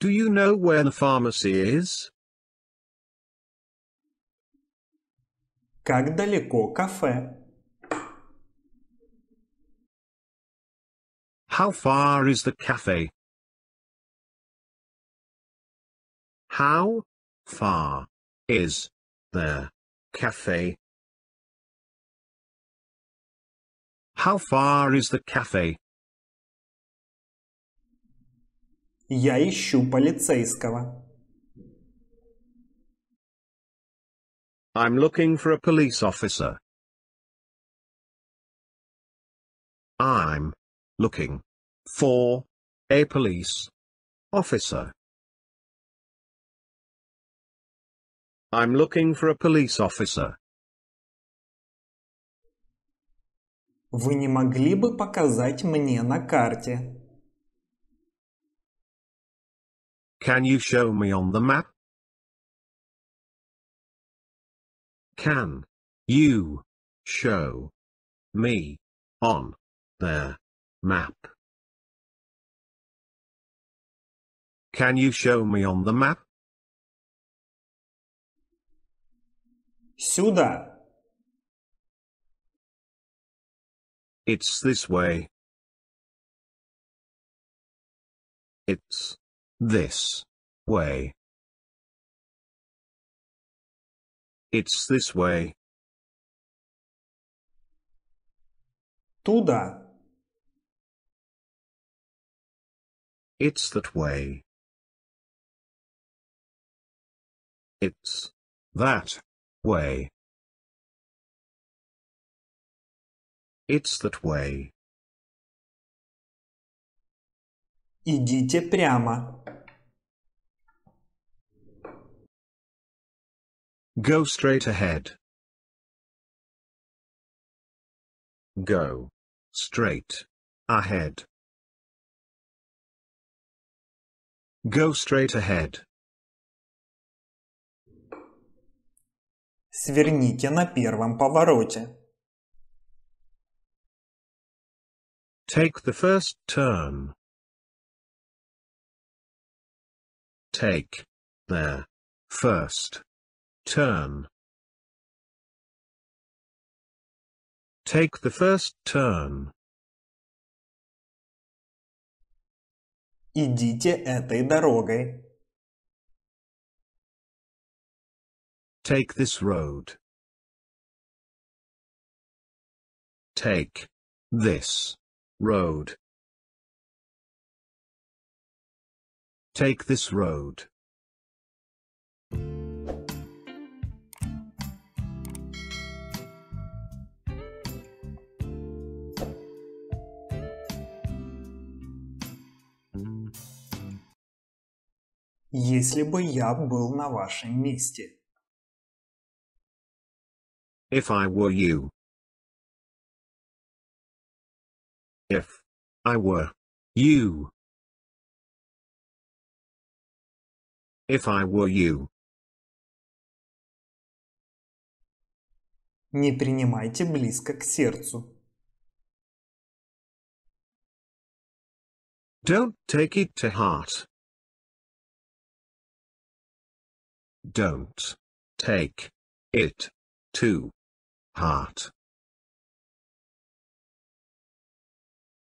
Do you know where the pharmacy is? Как далеко кафе? How far is the cafe? How far is the cafe? How far is the cafe? Я ищу полицейского. I'm looking for a police officer. I'm looking for a police officer. I'm looking for a police officer. Вы не могли бы показать мне на карте? Can you show me on the map? Can you show me on the map? Can you show me on the map? Сюда. It's this way. It's this way. It's this way. Туда. It's that way. It's that way. It's that way. Идите прямо. Go straight ahead. Go. Straight. Ahead. Go straight ahead. Сверните на первом повороте. Take the first turn. take there first turn. Take the first turn. Идите этой дорогой. Take this road. Take this road. take this road. Если бы я был на вашем месте. If I were you. If I were you. If I were you. Не принимайте близко к сердцу. Don't take it to heart. Don't take it to heart.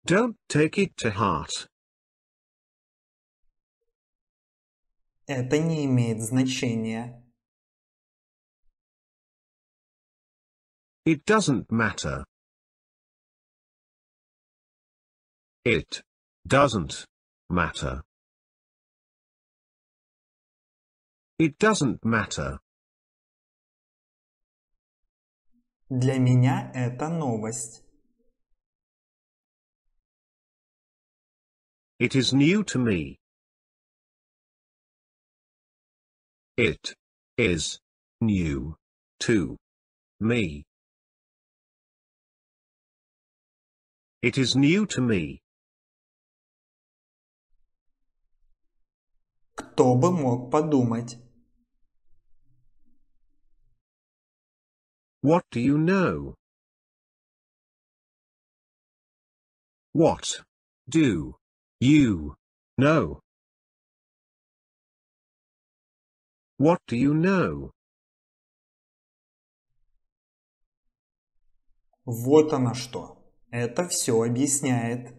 Don't take it to heart. Это не имеет значения. It doesn't matter. It doesn't matter. It doesn't matter. Для меня это новость. It is new to me. It is new to me. It is new to me. Кто бы мог подумать? What do you know? What do you know? What do you know? Вот оно что. Это все объясняет.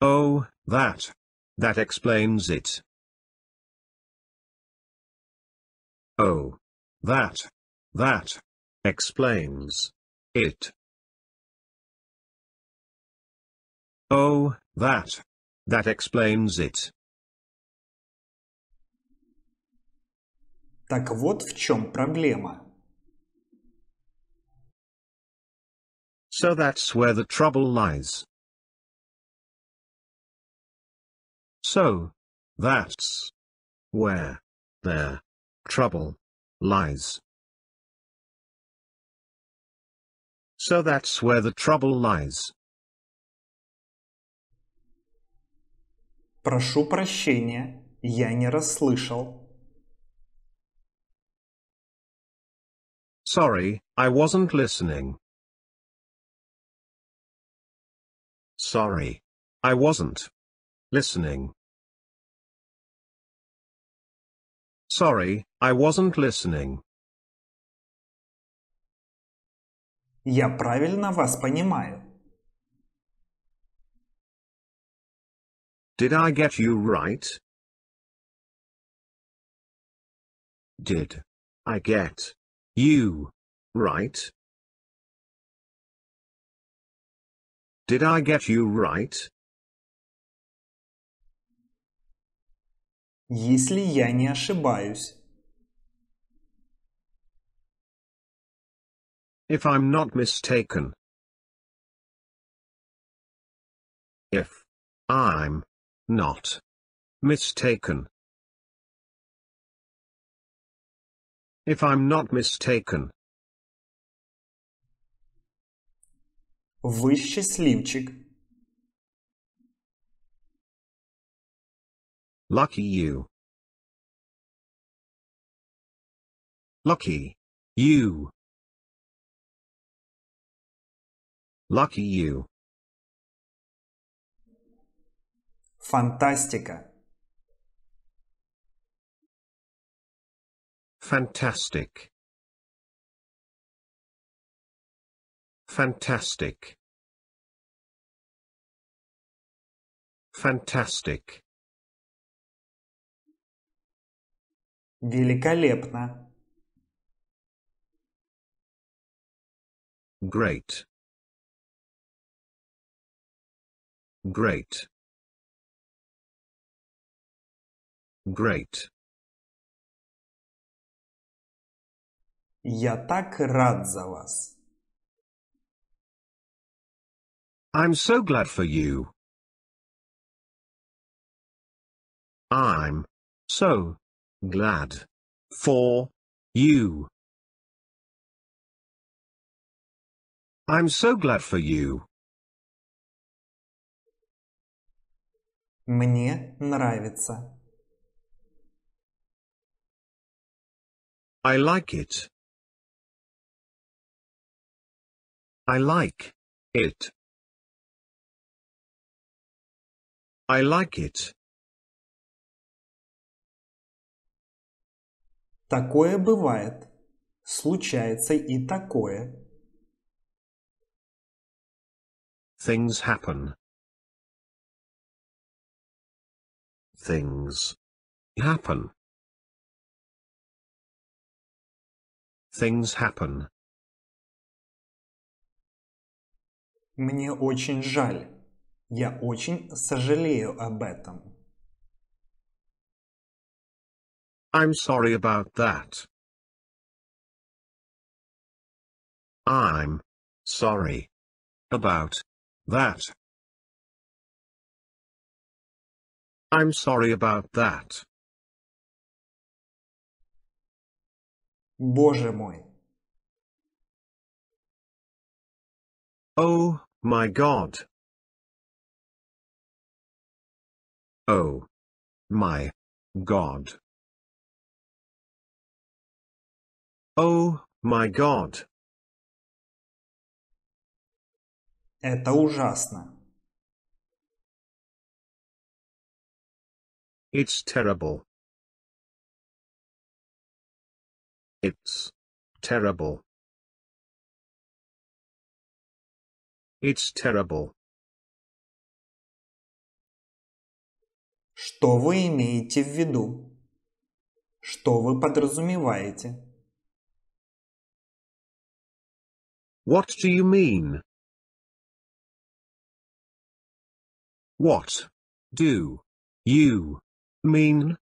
Oh, that. That explains it. Oh. That. That. Explains. It. Oh, that. That explains it. Так вот в чем проблема. So that's where the trouble lies. So, that's where their trouble lies. So that's where the trouble lies. Прошу прощения, я не расслышал. Sorry, I wasn't listening. Sorry. I wasn't listening. Sorry, I wasn't listening. Я правильно вас понимаю. Did I get you right? Did I get you. Right? Did I get you right? Если я не ошибаюсь. If I'm not mistaken. If I'm not mistaken. if I'm not mistaken. Ви щасливчик. Lucky you. Lucky. You. Lucky you. Фантастика. Fantastic. Fantastic. Fantastic. Великолепно. Great. Great. Great. Я так рад за вас. I'm so glad for you. I'm so glad for you. I'm so glad for you. Мне нравится. I like it. I like it. I like it. Такое бывает. Случается и такое. Things happen. Things happen. Things happen. Мне очень жаль. Я очень сожалею об этом. I'm sorry about that. I'm sorry about that. I'm sorry about that. Боже мой. Oh My God. Oh. My. God. Oh, my God. Это ужасно. It's terrible. It's terrible. It's terrible. Что вы имеете в виду? Что вы подразумеваете? What do you mean? What do you mean?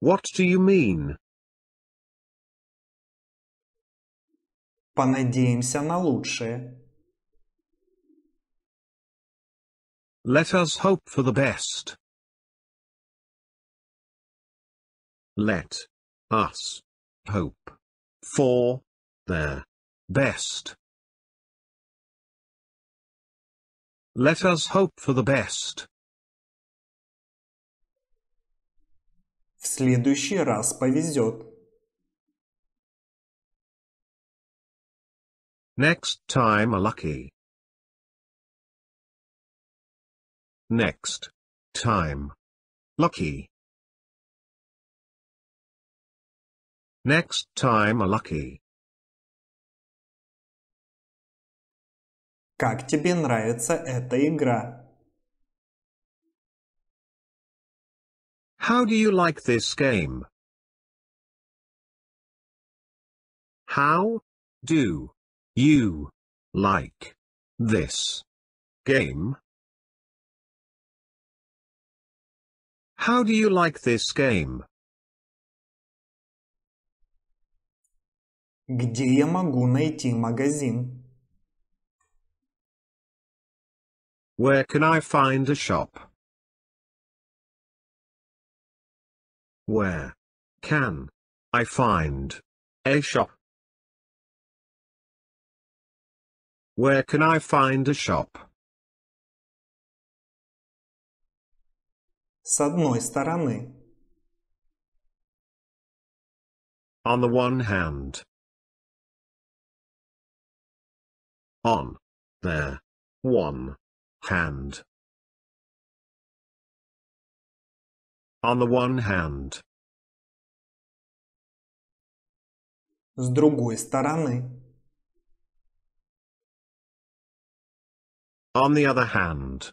What do you mean? Понадеемся на лучшее. Let us hope for the best. Let us hope for the best. Let us hope for the best. В следующий раз повезет. Next time a lucky. Next time. Lucky. Next time a lucky. Как тебе нравится эта игра? How do you like this game? How do you like this game? How do you like this game? Где я могу найти магазин? Where can I find a shop? Where can I find a shop? Where can I find a shop? С одной стороны. On the one hand. On. There. One. Hand. On the one hand. С другой стороны. On the other hand.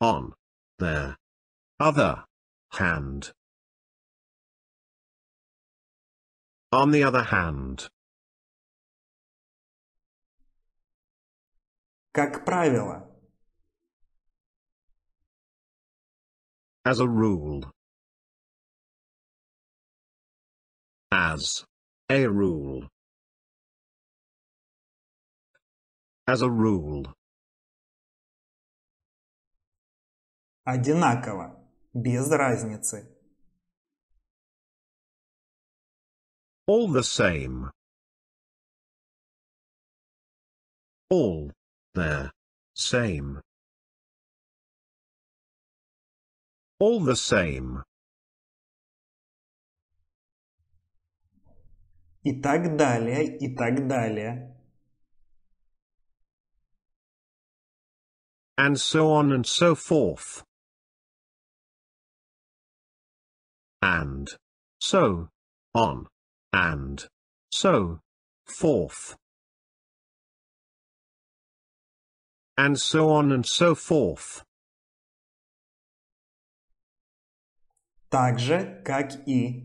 On. their Other. Hand. On the other hand. Как правило. As a rule. As. A rule. as a rule. Одинаково, без разницы. All the same. All the same. All the same. И так далее, и так далее. and so on and so forth. And so on and so forth. And so on and so forth. Также как и.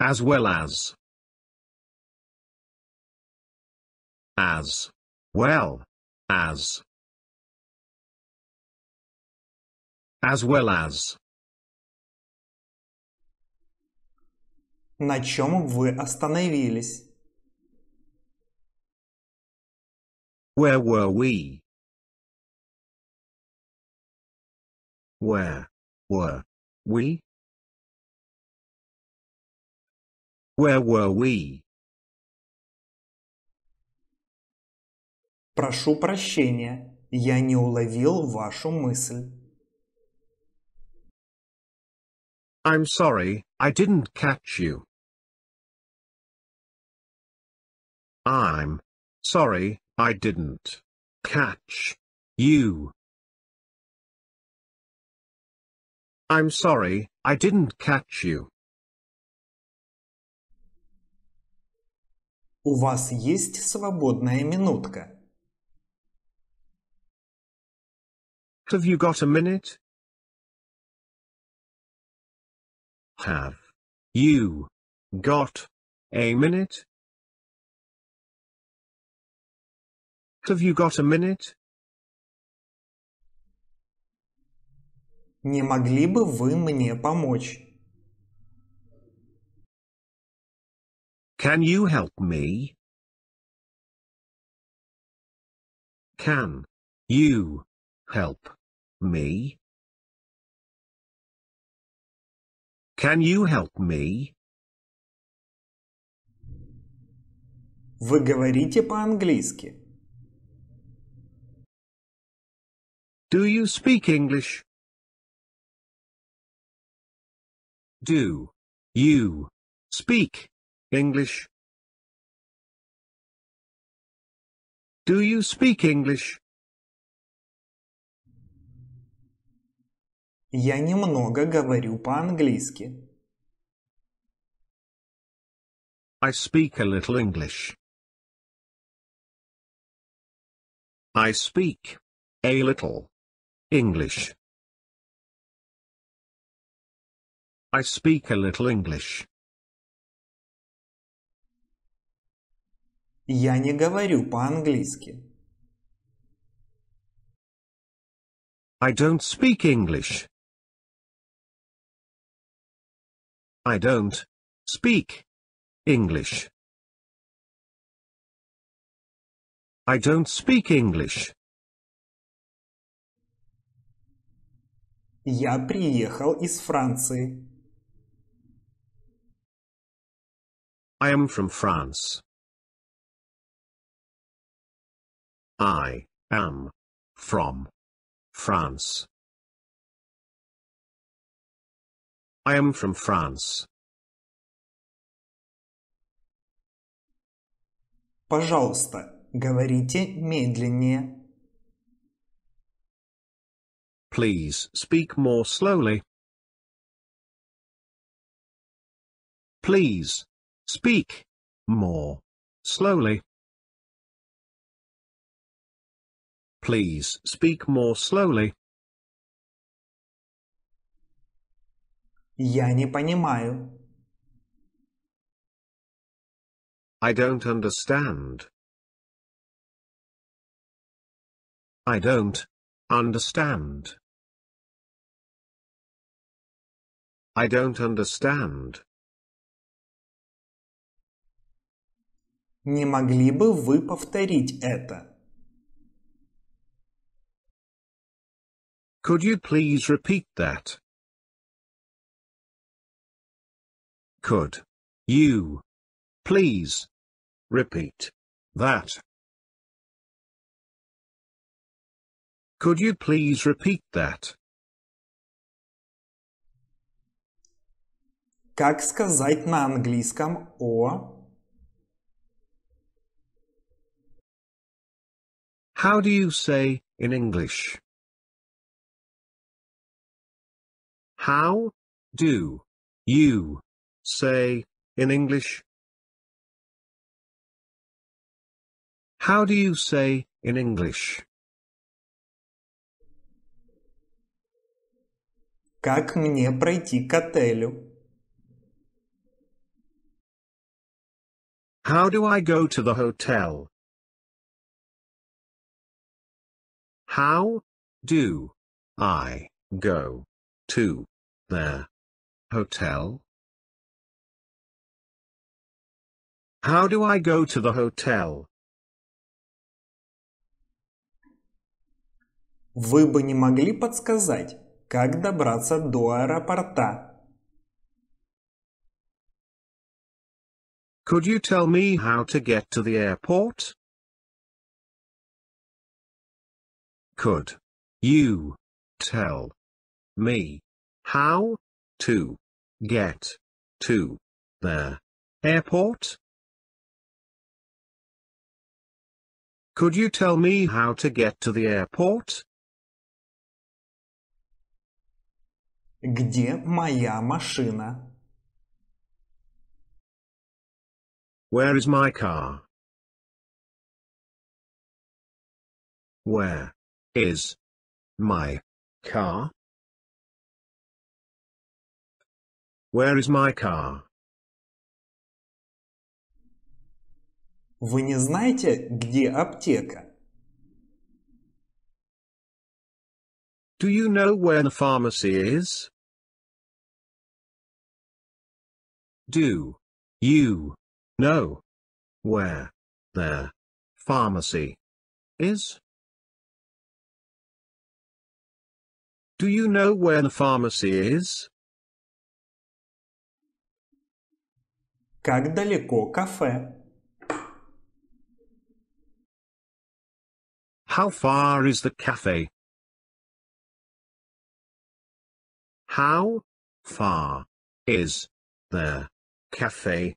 As well as. as well as as well as На чем вы остановились? Where were we? Where were we? Where were we? Прошу прощения, я не уловил вашу мысль. I'm sorry, I didn't catch you. I'm sorry, I didn't catch you. I'm sorry, I didn't catch you. У вас есть свободная минутка? Have you got a minute? Have you got a minute? Have you got a minute? Не могли бы вы мне помочь? Can you help me? Can you help me? Can you help me? Вы говорите по-английски? Do you speak English? Do you speak English? Do you speak English? Я немного говорю по-английски. I speak a little English. I speak a little English. I speak a little English. Я не говорю по-английски. I don't speak English. I don't speak English. I don't speak English. Я приехал из Франции. I am from France. I am from France. I am from France. Пожалуйста, говорите медленнее. Please speak more slowly. Please speak more slowly. Please speak more slowly. Я не понимаю. I don't understand. I don't understand. I don't understand. Не могли бы вы повторить это? Could you please repeat that? Could you please repeat that? Could you please repeat that? Как сказать на английском о? How do you say in English? How do you say, in English? How do you say, in English? Как мне пройти к отелю? How do I go to the hotel? How do I go to the hotel? How do I go to the hotel? Вы бы не могли подсказать, как добраться до аэропорта? Could you tell me how to get to the airport? Could you tell me how to get to the airport? Could you tell me how to get to the airport? Где моя машина? Where is my car? Where is my car? Where is my car? Вы не знаете, где аптека? Do you know where the pharmacy is? Do you know where the pharmacy is? Do you know where the pharmacy is? Как далеко кафе? How far is the cafe? How far is the cafe?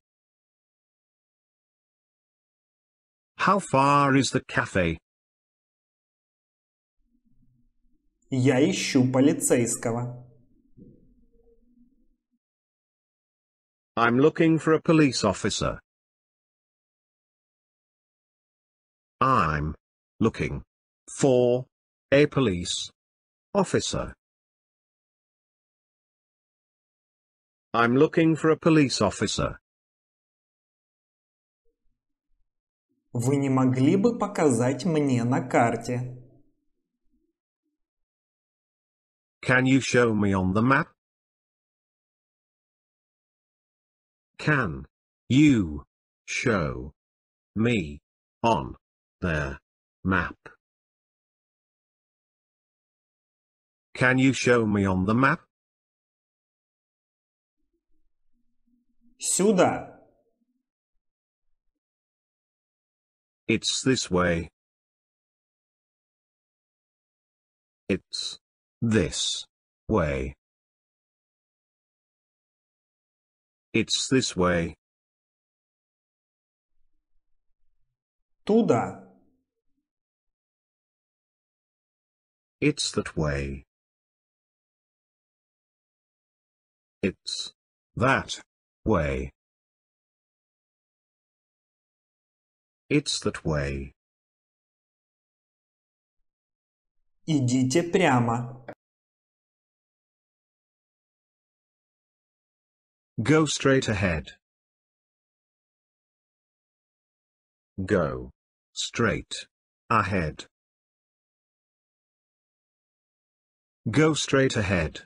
How far is the cafe? Я ищу полицейского. I'm looking for a police officer. I'm looking for a police officer. I'm looking for a police officer. Вы не могли бы показать мне на карте? Can you show me on the map? Can you show me on there? Map Can you show me on the map? Сюда. It's this way. It's this way. It's this way. Туда. It's that way. It's that way. It's that way. Идите прямо. Go straight ahead. Go straight ahead. Go straight ahead.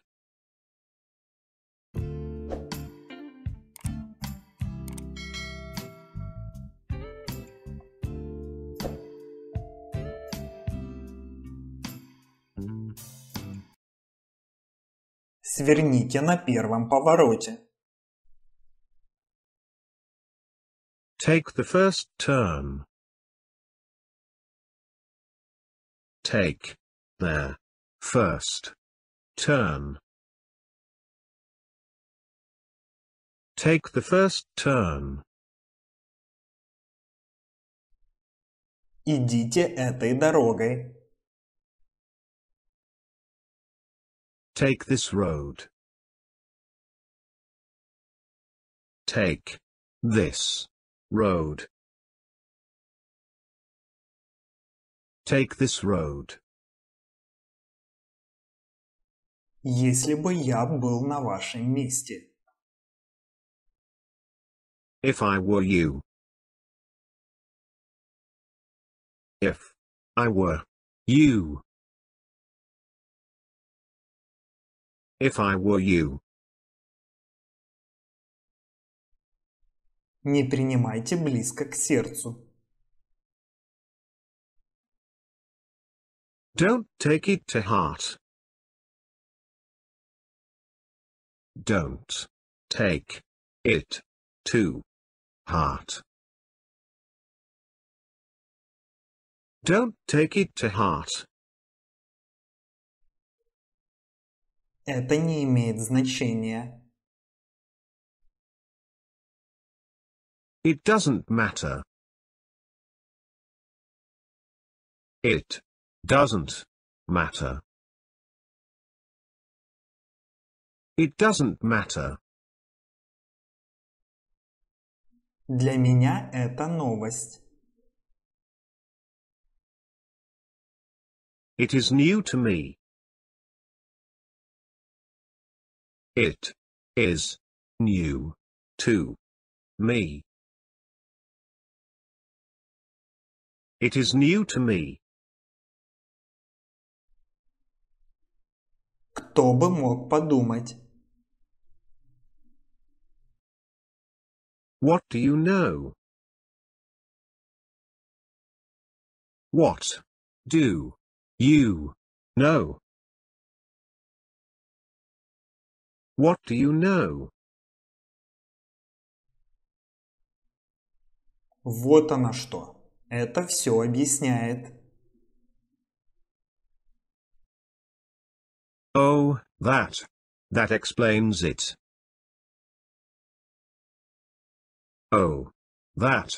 Сверните на первом повороте. Take the first turn. Take. There. First. Turn. Take the first turn. Идите этой дорогой. Take this road. Take this road. Take this road. если бы я был на вашем месте. If I were you. If I were you. If I were you. Не принимайте близко к сердцу. Don't take it to heart. Don't take it to heart. Don't take it to heart. Это не имеет значения. It doesn't matter. It doesn't matter. It doesn't matter. Для меня это новость. It is new to me. It is new to me. It is new to me. Кто бы мог подумать? What do you know? What do you know? What do you know? Вот оно что. Это все объясняет. Oh, that. That explains it. Oh. That.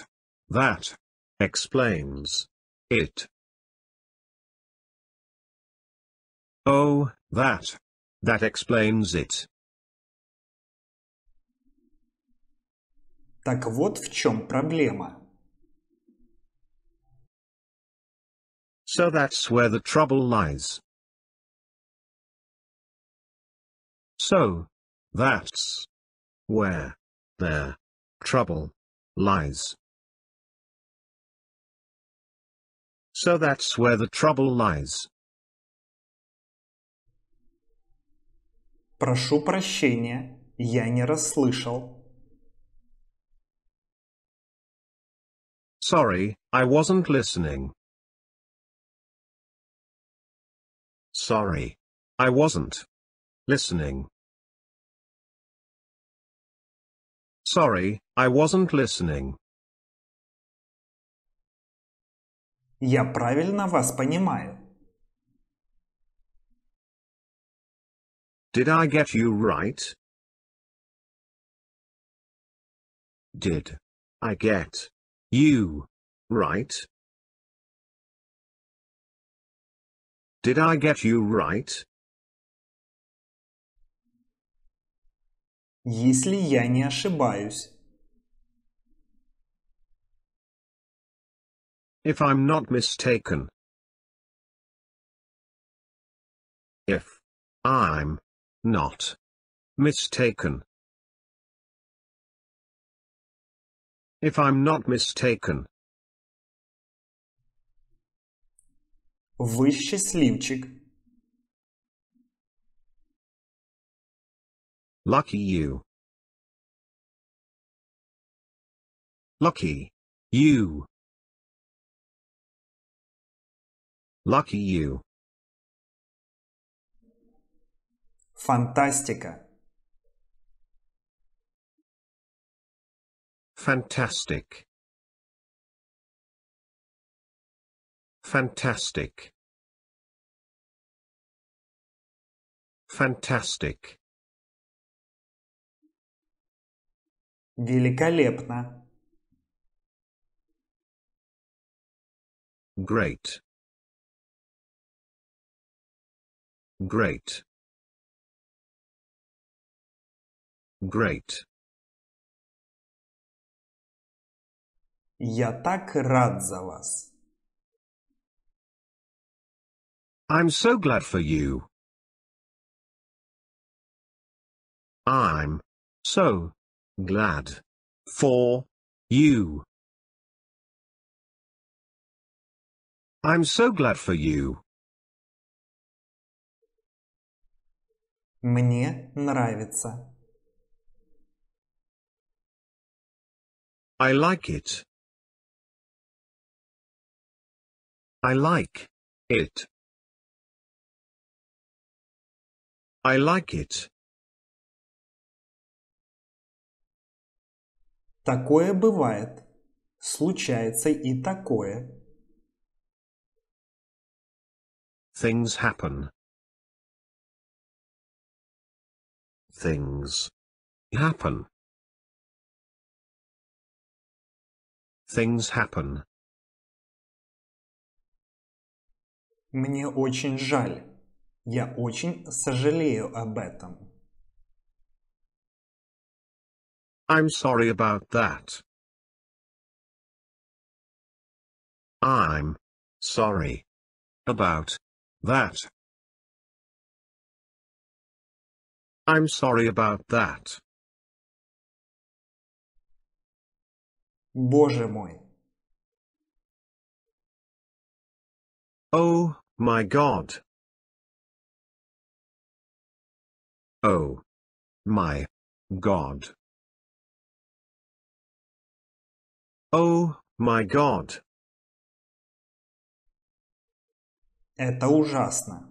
That. Explains. It. Oh, that. That explains it. Так вот в чем проблема. So that's where the trouble lies. So. That's. Where. There trouble, lies. So that's where the trouble lies. Прошу прощения, я не расслышал. Sorry, I wasn't listening. Sorry. I wasn't listening. Sorry, I wasn't listening. Я правильно вас понимаю? Did I get you right? Did I get you right? Did I get you right? если я не ошибаюсь. If I'm not mistaken. If I'm not mistaken. If I'm not mistaken. Вы счастливчик. Lucky you. Lucky. You. Lucky you. Fantastica! Fantastic. Fantastic. Fantastic. Великолепно. Great. Great. Great. Я так рад за вас. I'm so glad for you. I'm so glad for you. I'm so glad for you. Мне нравится. I like it. I like it. I like it. Такое бывает. Случается и такое. Things happen. Things happen. Things happen. Мне очень жаль. Я очень сожалею об этом. I'm sorry about that. I'm sorry about that. I'm sorry about that. Боже мой. Oh, my God. Oh. My. God. Oh, my God. Это ужасно.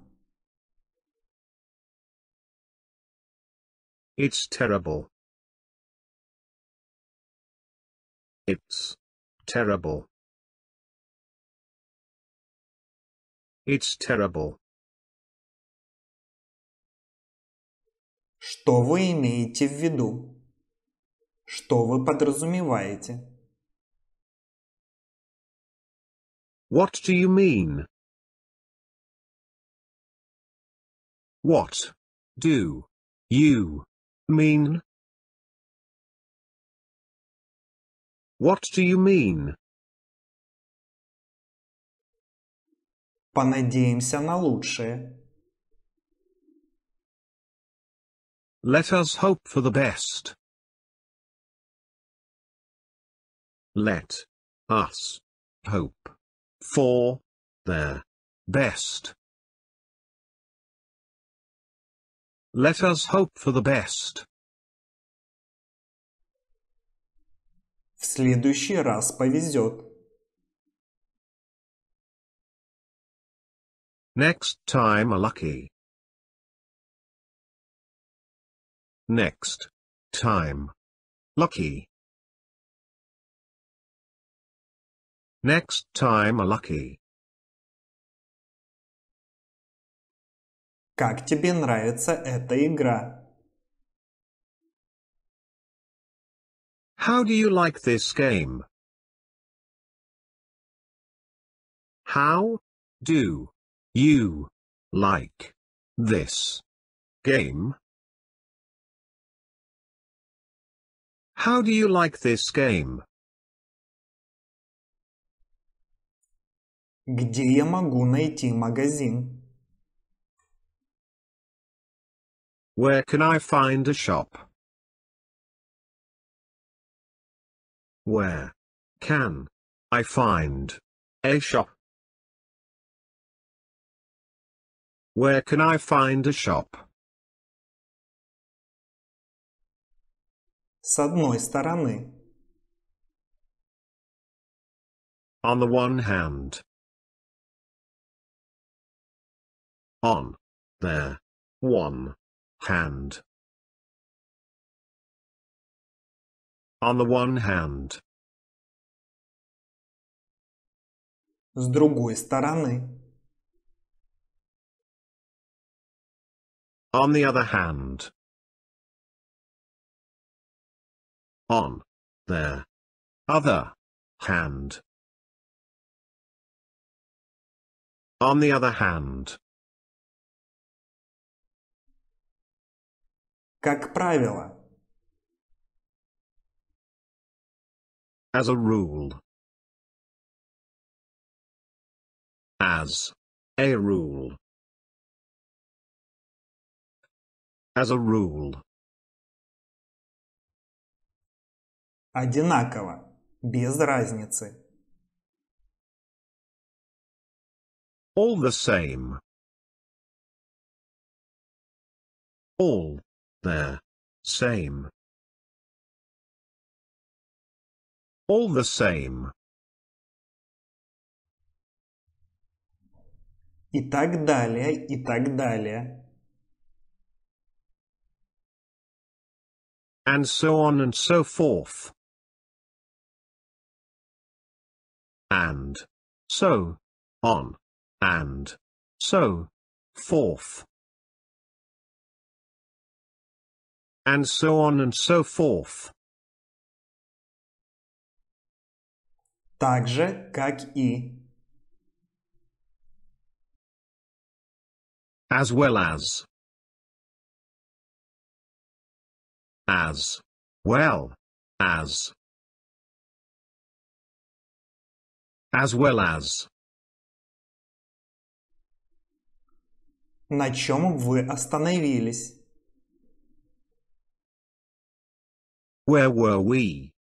It's terrible. It's terrible. It's terrible. Что вы имеете в виду? Что вы подразумеваете? What do you mean? What do you mean? What do you mean? Понадеемся на лучшее. Let us hope for the best. Let us hope for their best. Let us hope for the best. В следующий раз повезет. Next time lucky. Next time lucky. Next time are lucky. Как тебе нравится эта игра? How do you like this game? How do you like this game? How do you like this game? Где я могу найти магазин? Where can I find a shop? Where can I find a shop? Where can I find a shop? С одной стороны. On the one hand. on their one hand. On the one hand. С другой стороны. On the other hand. On their other hand. On the other hand. Как правило. As a rule. As a rule. As a rule. Одинаково, без разницы. All the same. All there. Same. All the same. И так далее, и так далее. And so on and so forth. And so on and so forth. and so on and so forth. Так же, как и. As well as. As. Well. As. As well as. На чем вы остановились? Where were we?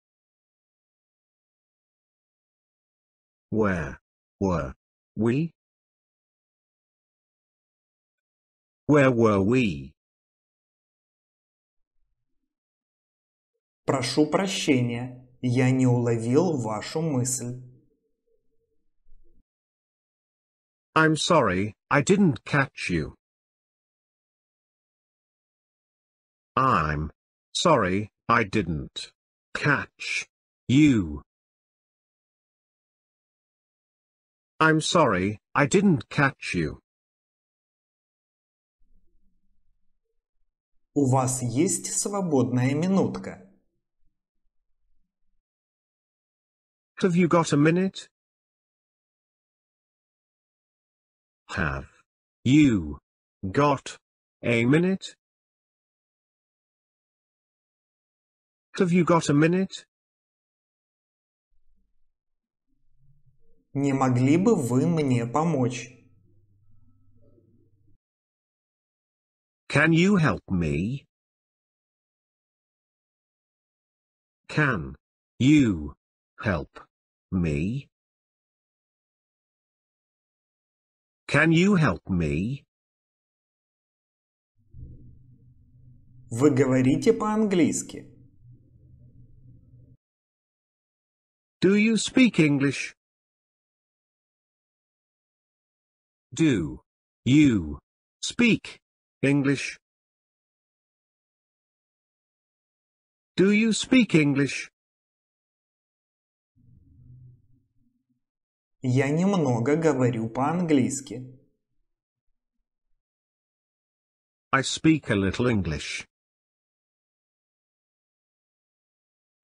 Where were we? Where were we? Прошу прощения, я не уловил вашу мысль. I'm sorry, I didn't catch you. I'm sorry, I didn't catch you. I'm sorry, I didn't catch you. У вас есть свободная минутка? Have you got a minute? Have you got a minute? Have you got a minute? Не могли бы вы мне помочь? Can you help me? Can you help me? Can you help me? Вы говорите по-английски? Do you speak English? Do you speak English? Do you speak English? Я немного говорю по-английски. I speak a little English.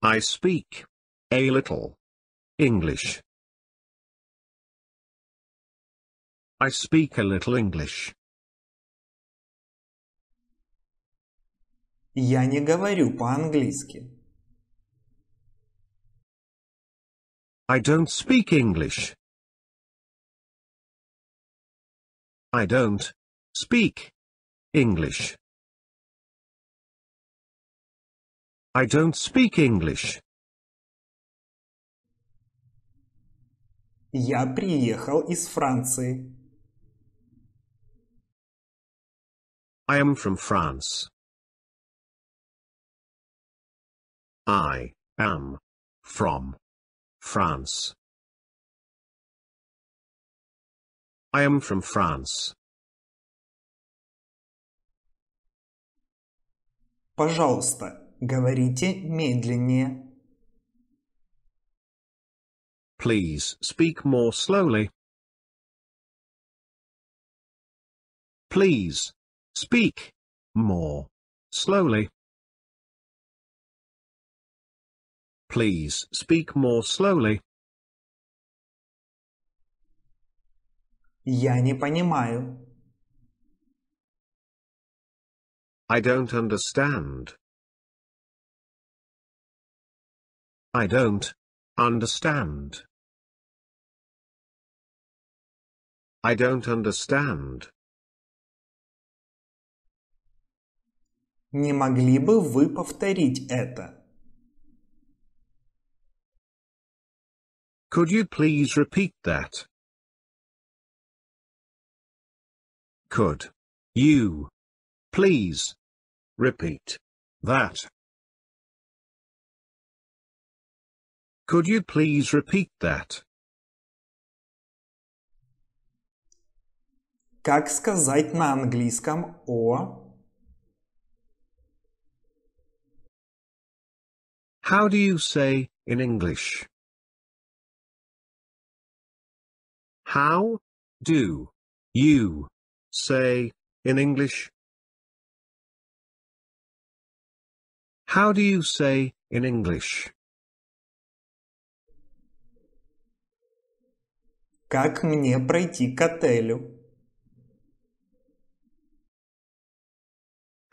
I speak a little English. I speak a little English. Я не говорю по-английски. I don't speak English. I don't speak English. I don't speak English. Я приехал из Франции. I am from France. I am from France. I am from France. Пожалуйста, говорите медленнее. please speak more slowly? Please speak more slowly. Please speak more slowly. Я не понимаю. I don't understand. I don't understand. I don't understand. Не могли бы вы повторить это? Could you please repeat that? Could you please repeat that? Could you please repeat that? Как сказать на английском о? How do you say in English? How do you say in English? How do you say in English? Как мне пройти к отелю?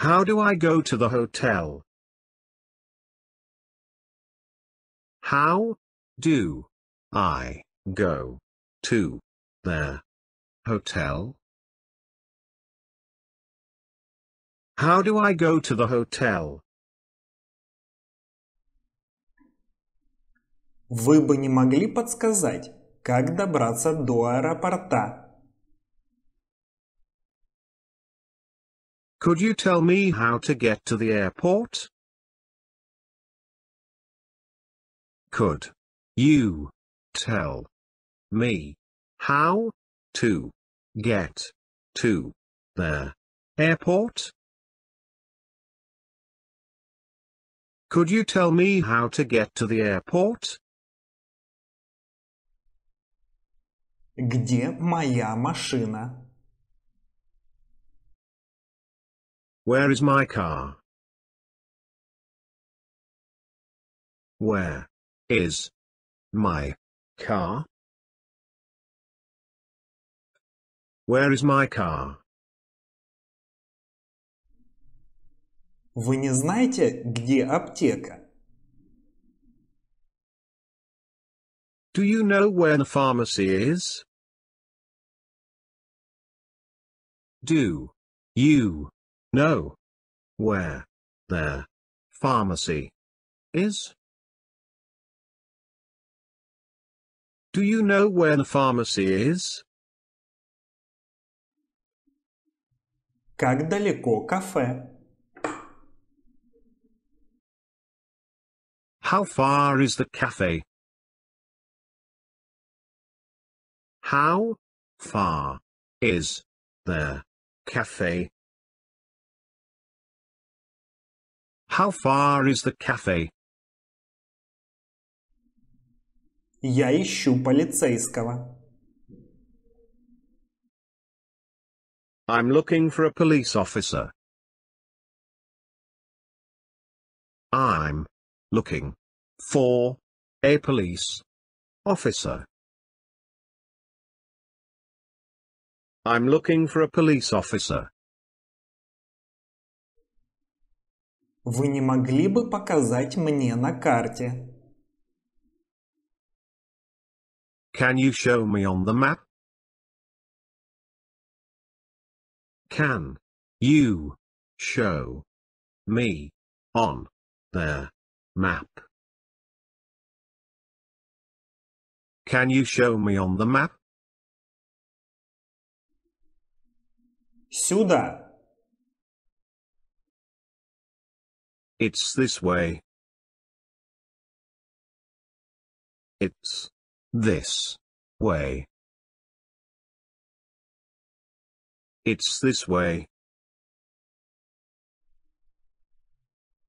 How do I go to the hotel? How do I go to the hotel? How do I go to the hotel? Вы бы не могли подсказать, как добраться до аэропорта? Could you tell me how to get to the airport? Could you tell me how to get to the airport? Could you tell me how to get to the airport? Где моя машина? Where is my car? Where is my car? Where is my car? Вы не знаете, где аптека? Do you know where the pharmacy is? Do you no. Where? There. Pharmacy. Is? Do you know where the pharmacy is? Как далеко кафе? How far is the cafe? How far is the cafe How far is the cafe? Я ищу полицейского. I'm looking for a police officer. I'm looking for a police officer. I'm looking for a police officer. Вы не могли бы показать мне на карте? Can you show me on the map? Can you show me on the map? Can you show me on the map? Сюда. It's this way. It's this way. It's this way.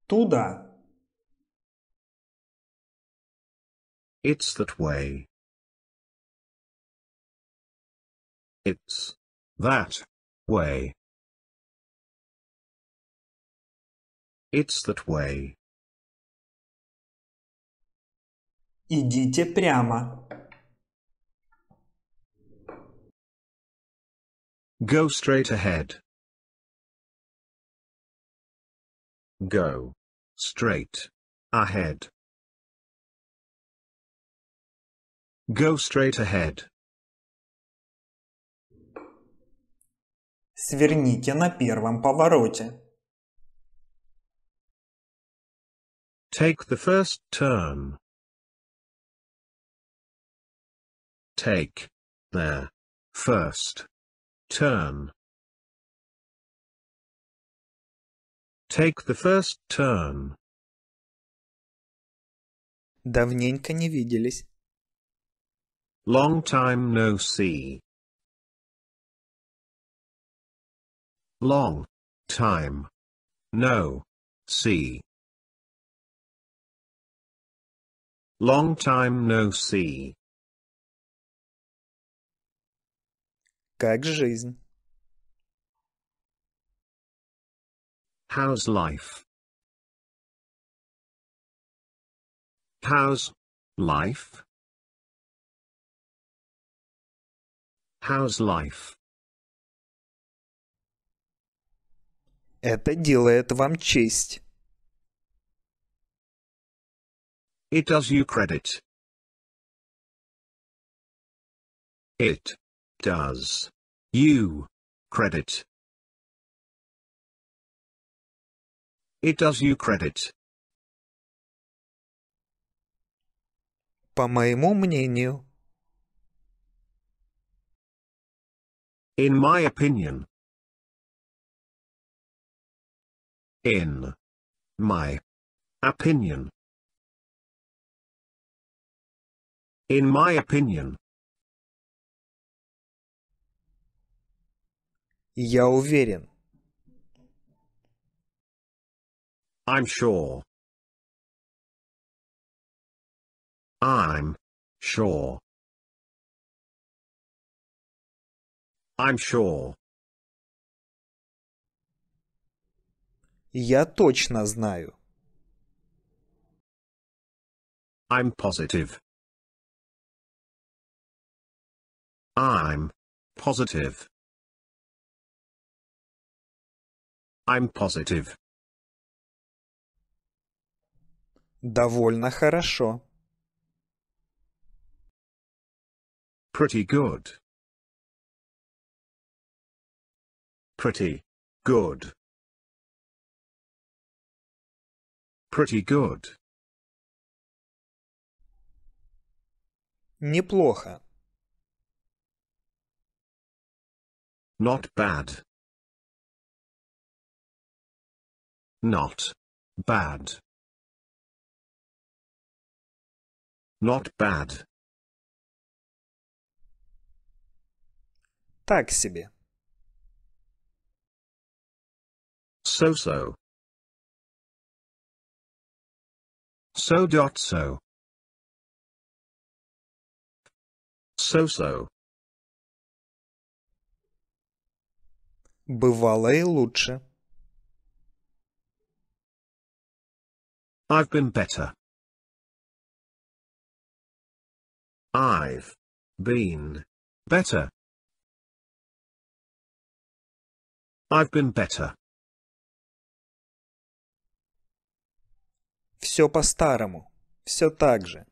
Туда. It's that way. It's that way. It's that way. Идите прямо. Go straight ahead. Go. Straight. Ahead. Go straight ahead. Сверните на первом повороте. Take the first turn. Take. There. First. Turn. Take the first turn. Давненько не виделись. Long time no see. Long time no see. Long time no see. Как жизнь? How's life? How's life? How's life? Это делает вам честь. It does you credit. It does you credit. It does you credit. По моему мнению. In my opinion. In my opinion. In my opinion. Я уверен. I'm sure. I'm sure. I'm sure. Я точно знаю. I'm positive. I'm positive. I'm positive. Довольно хорошо. Pretty good. Pretty good. Pretty good. Неплохо. Not bad. Not bad. Not bad. Так себе. So-so. So dot so. So so. Бывало и лучше. I've been better. I've been better. I've been better. Все по-старому. Все так же.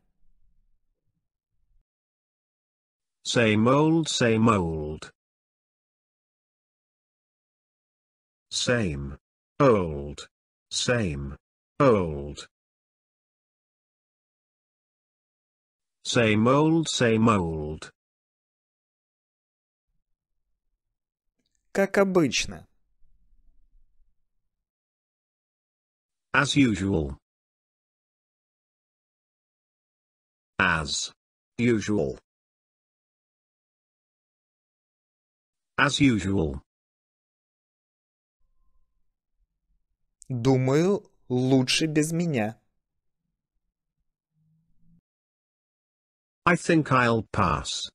Same old, same old. Same. Old. Same. Old. Same old, same old. Как обычно. As usual. As usual. As usual. Думаю, лучше без меня. I think I'll pass.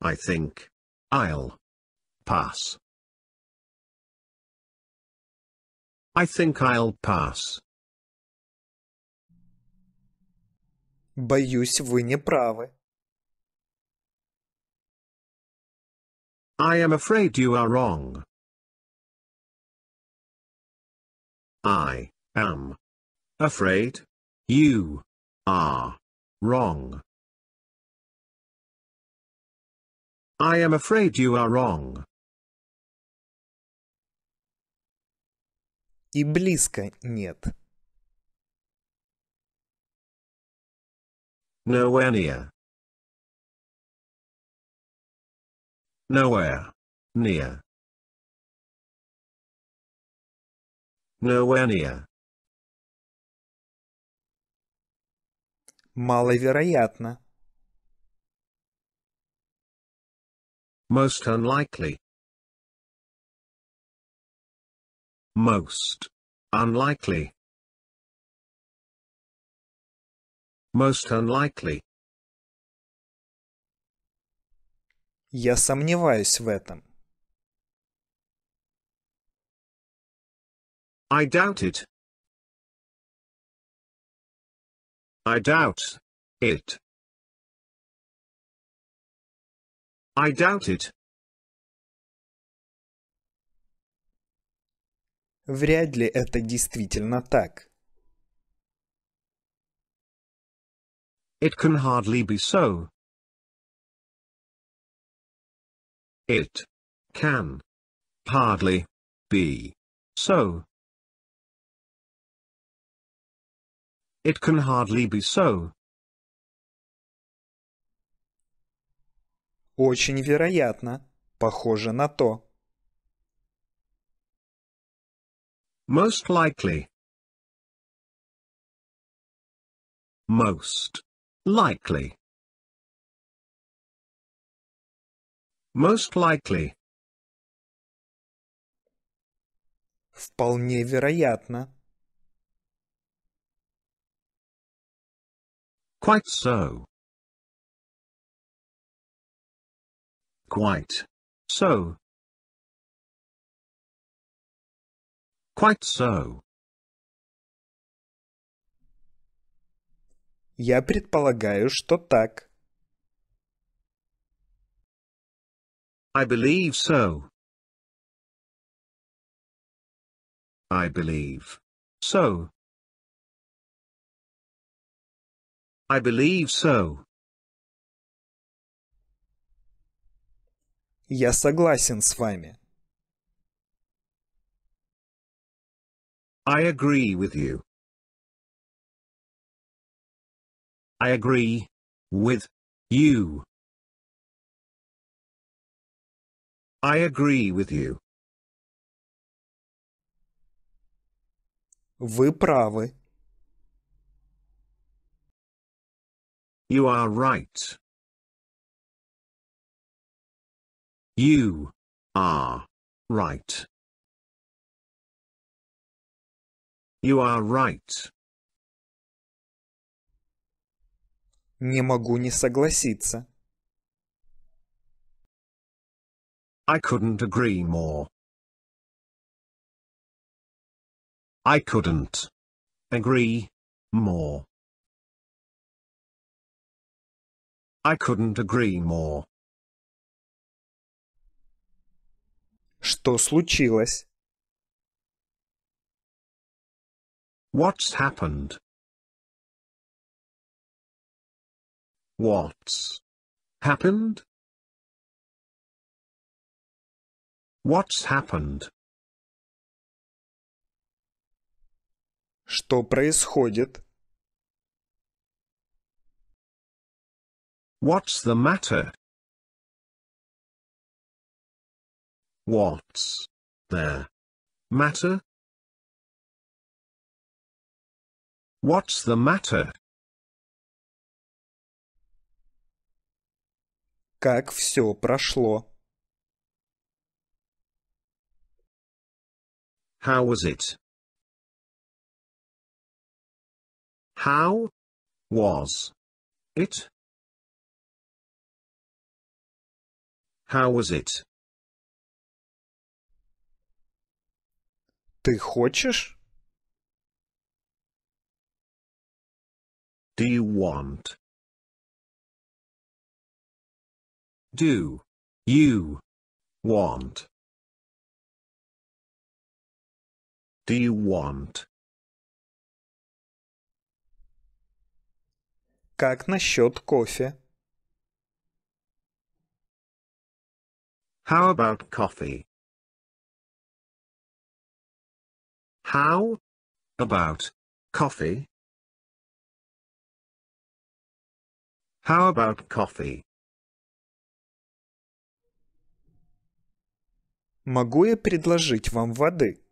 I think I'll pass. I think I'll pass. Боюсь, вы не правы. I am afraid you are wrong. I am afraid you are wrong. I am afraid you are wrong. И близко нет. Nowhere near. Nowhere. Near. Nowhere near. Маловероятно. Most unlikely. Most. Unlikely. Most unlikely. Я сомневаюсь в этом. I doubt it. I doubt it. I doubt it. Вряд ли это действительно так. It can hardly be so. It can hardly be so. It can hardly be so. Очень вероятно. Похоже на то. Most likely. Most. Likely. Most likely. Вполне вероятно. Quite so. Quite. So. Quite so. Я предполагаю, что так. I believe so. I believe. So. I believe so. Я согласен с вами. I agree with you. I agree with you. I agree with you. Вы правы. You are right. You are right. You are right. Не могу не согласиться. I couldn't agree more. I couldn't agree more. I couldn't agree more. Что случилось? What's happened? What's happened? What's happened? Что происходит? What's the matter? What's there matter? What's the matter? Как все прошло? How was it? How was it? How was it? Ты хочешь? Do you want? Do you want? Do you want? Как насчет кофе? How about coffee? How about coffee? How about coffee? Могу я предложить вам воды?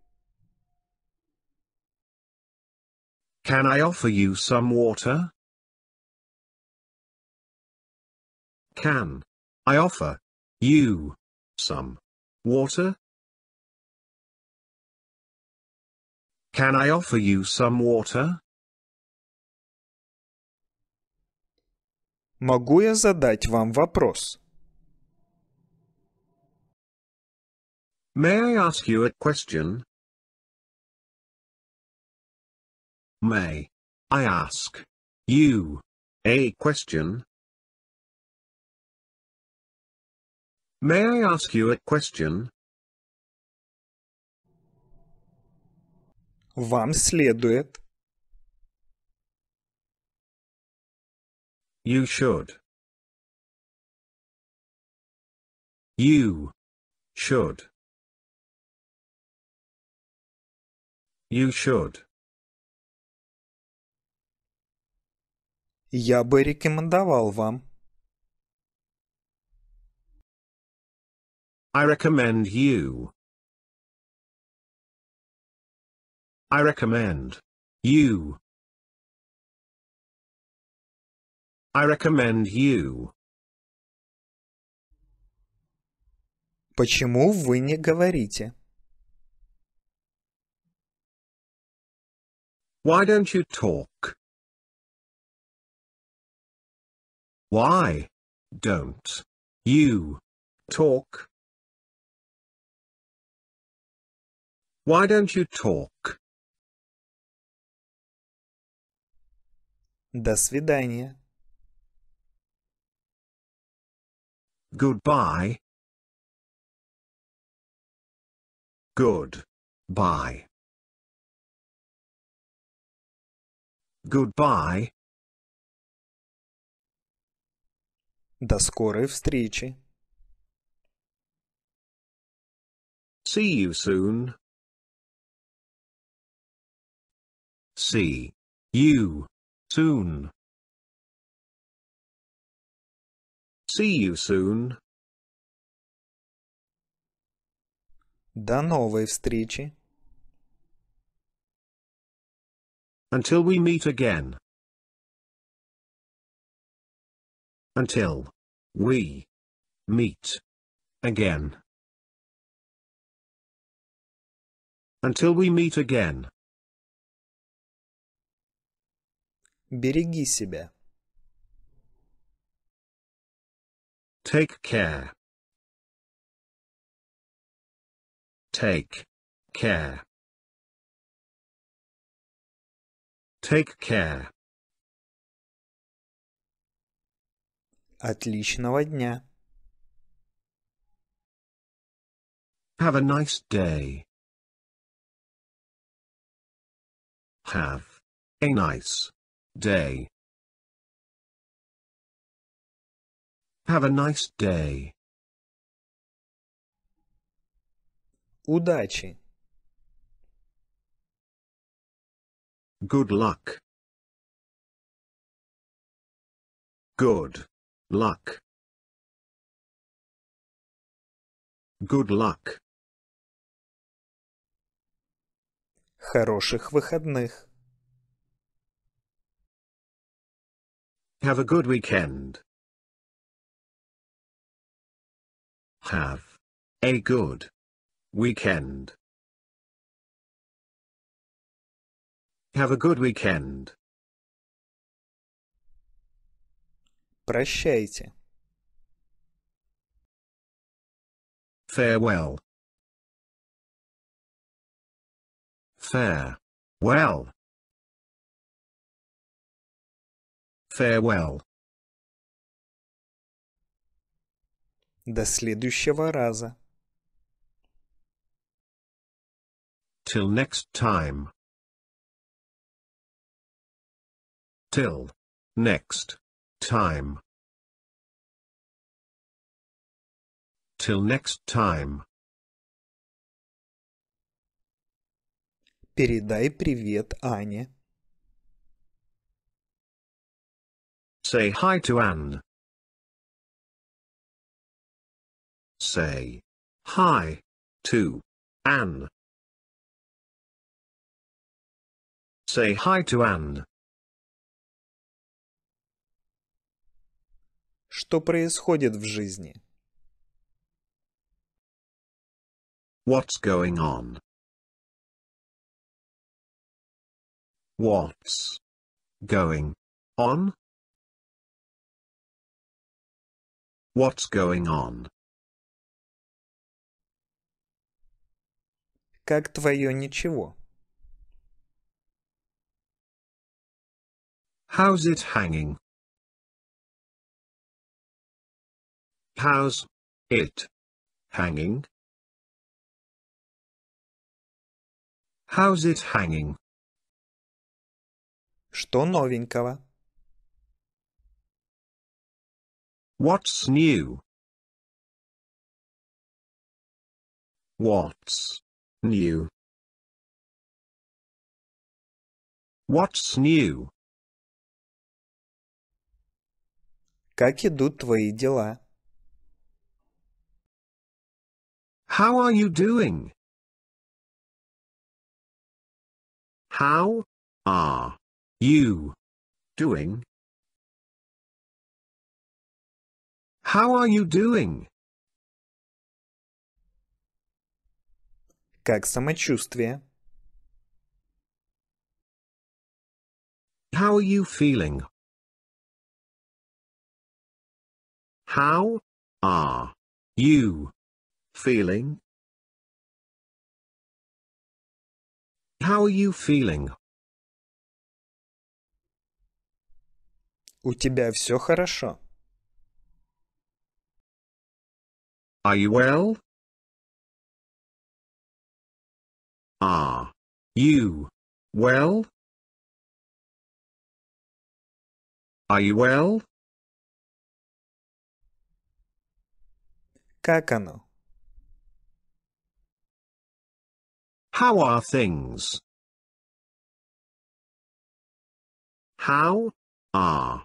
Can I offer you some water? Can I offer you some water? Can I offer you some water? Могу я задать вам вопрос? May I ask you a question? May I ask you a question? May I ask you a question? Вам следует. You should. You should. You should. Я бы рекомендовал вам. I recommend you. I recommend you. I recommend you. Почему вы не говорите? Why don't you talk? Why don't you talk? Why don't you talk? До свидания. Goodbye. Good. Bye. Goodbye. До скорой встречи. See you soon. See you soon. See you soon. До новой встречи. Until we meet again. Until we meet again. Until we meet again. Береги себя. Take care. Take care. Take care. Отличного дня. Have a nice day. Have a nice day. Have a nice day. Удачи. Good luck. Good luck. Good luck. Хороших выходных. Have a good weekend. Have a good weekend. Have a good weekend. Прощайте. Farewell. Farewell. Farewell. До следующего раза. Till next time. Till. Next. Time. Till next time. Передай привет Ане. Say hi to Anne. Say hi to Anne. Say hi to Anne. Что происходит в жизни? What's going on? What's going on? What's going on? Как твое ничего? How's it hanging? How's it hanging? How's it hanging? Что новенького? What's new? What's new? What's new? Как идут твои дела? How are you doing? How are you doing? How are you doing? Как самочувствие? How are you feeling? How are you feeling? How are you feeling? У тебя все хорошо? Are ah. you well? Are you well? Are you well? Какано. How are things? How are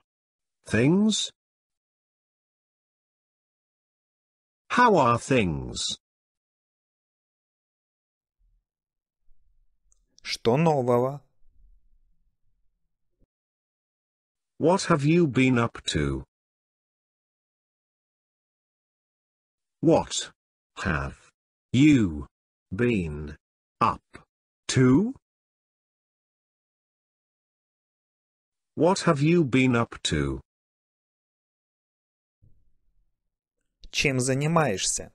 things? How are things? Что нового? What have you been up to? What have you been up to? What have you been up to? чем занимаешься?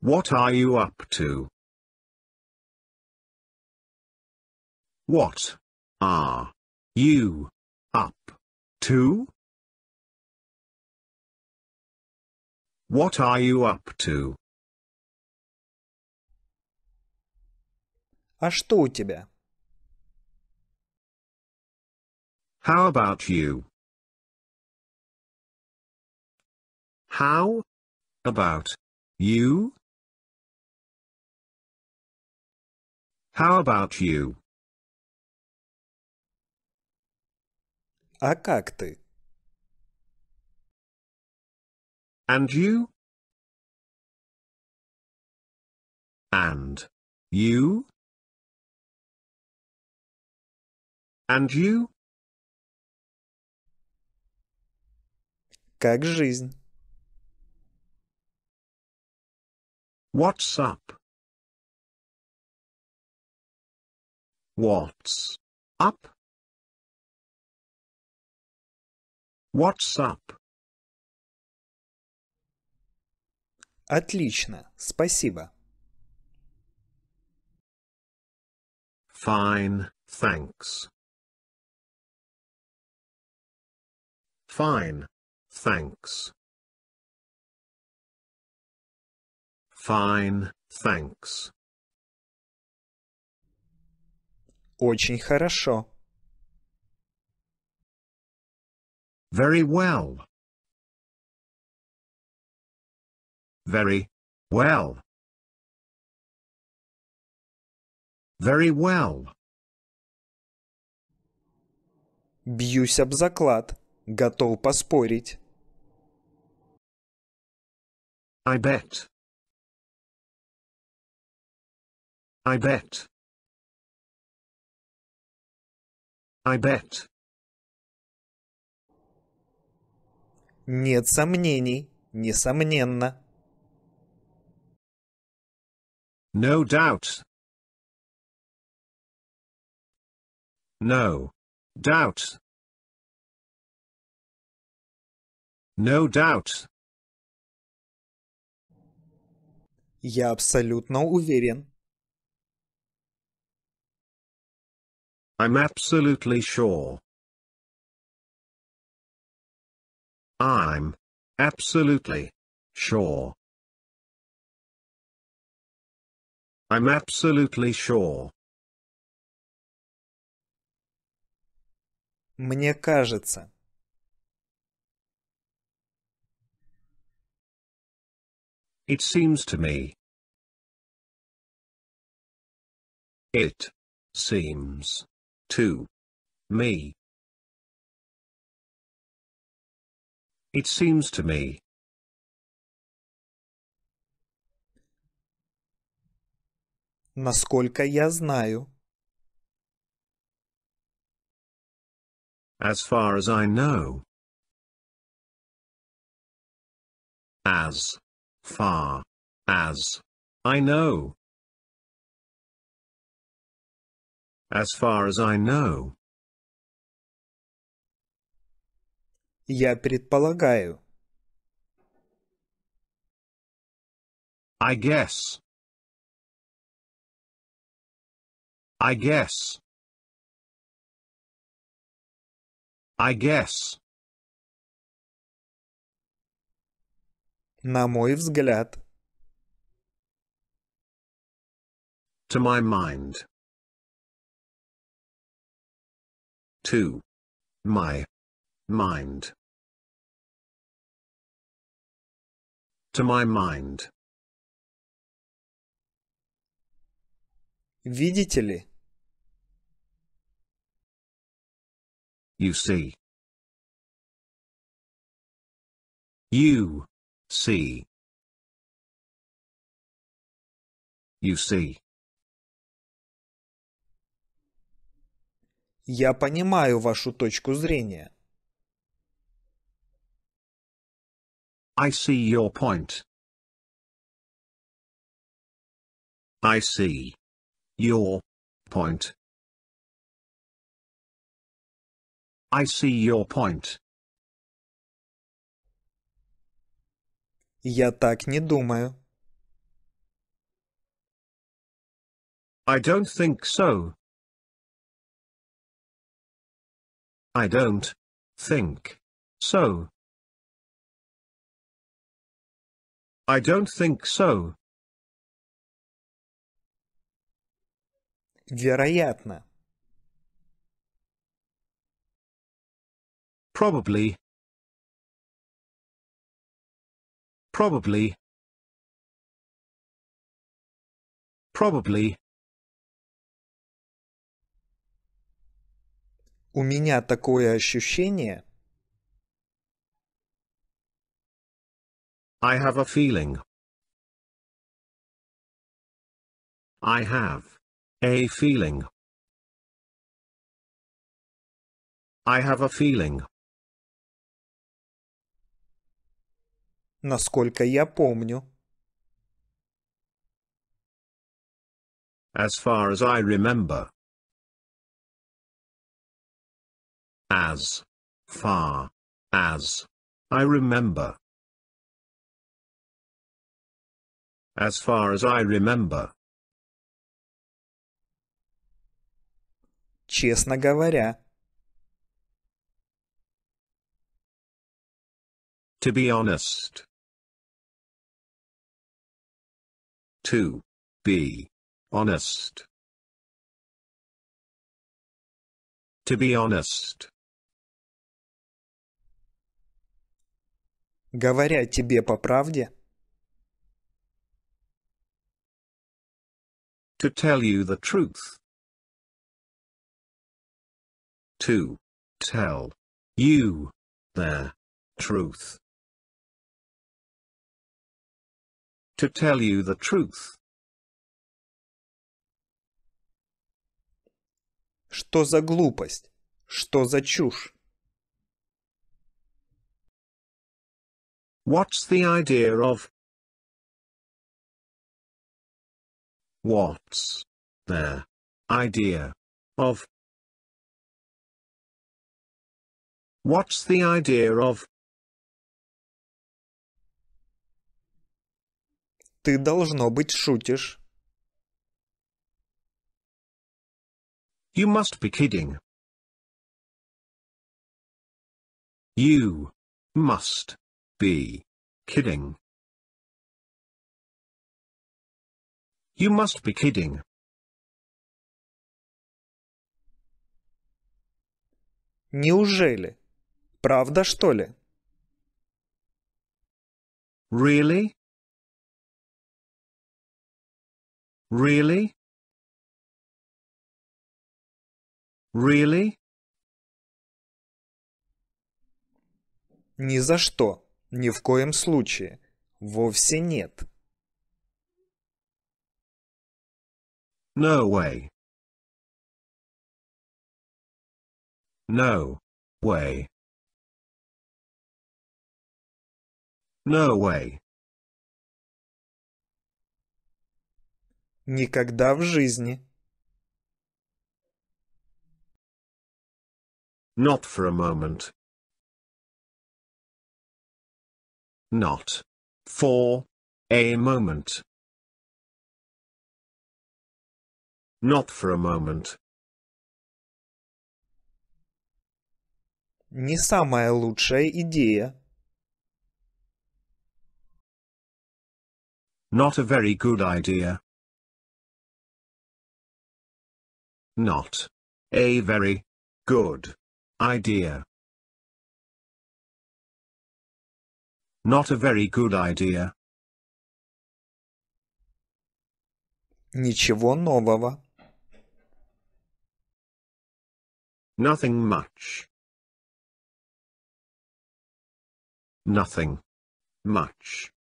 What are you up to? What are you up to? What are you up to? А что у тебя? How about you? How? About. You? How about you? А как ты? And you? And you? And you? Как жизнь? What's up? What's up? What's up? Отлично, спасибо. Fine, thanks. Fine, thanks. Fine, thanks. Очень хорошо. Very well. Very well. Very well. Бьюсь об заклад. Готов поспорить. I bet. I bet. I bet. Нет сомнений, несомненно. No doubt. No. Doubt. No doubt. Я абсолютно уверен. I'm absolutely sure. I'm absolutely sure. I'm absolutely sure. Мне кажется. It seems to me. It seems to Me. It seems to me. Насколько я знаю. As far as I know. As far as I know. As far as I know. Я предполагаю. I guess. I guess. I guess. На мой взгляд. To my mind. To My mind. To my mind. Видите ли? You see. You see. You see. Я понимаю вашу точку зрения. I see your point. I see. Your. Point. I see your point. Я так не думаю. I don't think so. I don't think so. I don't think so. Вероятно. Probably. Probably. Probably. У меня такое ощущение. I have a feeling. I have a feeling. I have a feeling. Насколько я помню. As far as I remember. as far as I remember. As far as I remember. Честно говоря. To be honest. To be honest. To be honest. Говоря тебе по правде. To tell you the truth. To tell you the truth. To tell you the truth. Что за глупость? Что за чушь? What's the idea of? What's the idea of? What's the idea of? Ты должно быть шутишь. You must be kidding. You must be kidding. You must be kidding. Неужели? Правда, что ли? Really? Really? Really? Ни за что. Ни в коем случае. Вовсе нет. No way. No way. No way. Никогда в жизни. Not for a moment. not for a moment. Not for a moment. Не самая лучшая идея. Not a very good idea. Not a very good idea. Not a very good idea. Ничего нового. Nothing much. Nothing. Much.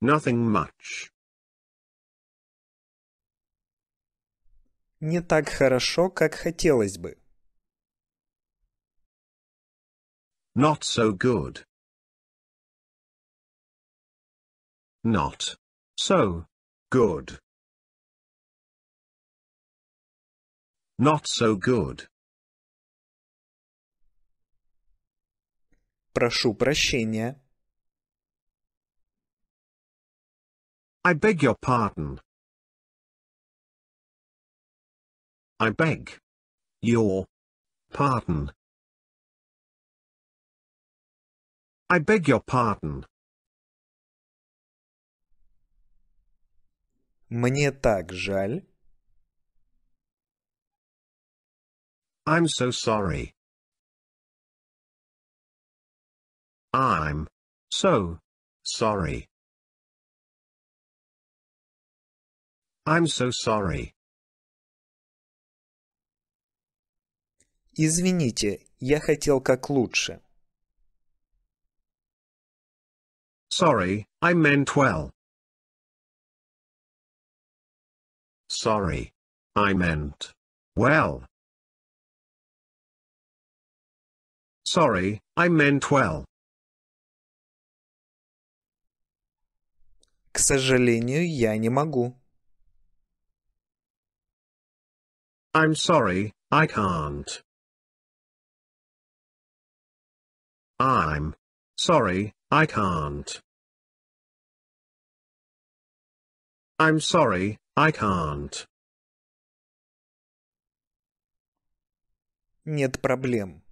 Nothing much. Не так хорошо, как хотелось бы. Not so good. Not. So. Good. Not so good. Прошу прощения. I beg your pardon. I beg your pardon. I beg your pardon. Мне так жаль. I'm so sorry. I'm so sorry. I'm so sorry. Извините, я хотел как лучше. Sorry, I meant well. Sorry. I meant. Well. Sorry, I meant well. К сожалению, я не могу. I'm sorry, I can't. I'm sorry, I can't. I'm sorry, I can't. Нет проблем.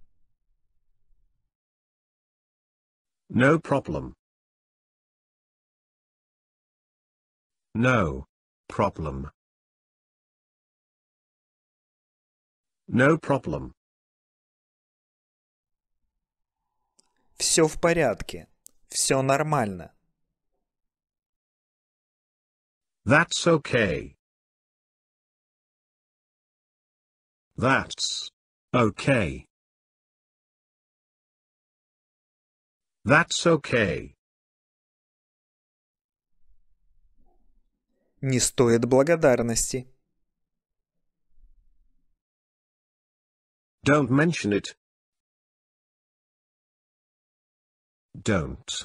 No problem. No problem. No problem. Все в порядке. Все нормально. That's okay. That's okay. That's okay. Не стоит благодарности. Don't mention it. Don't.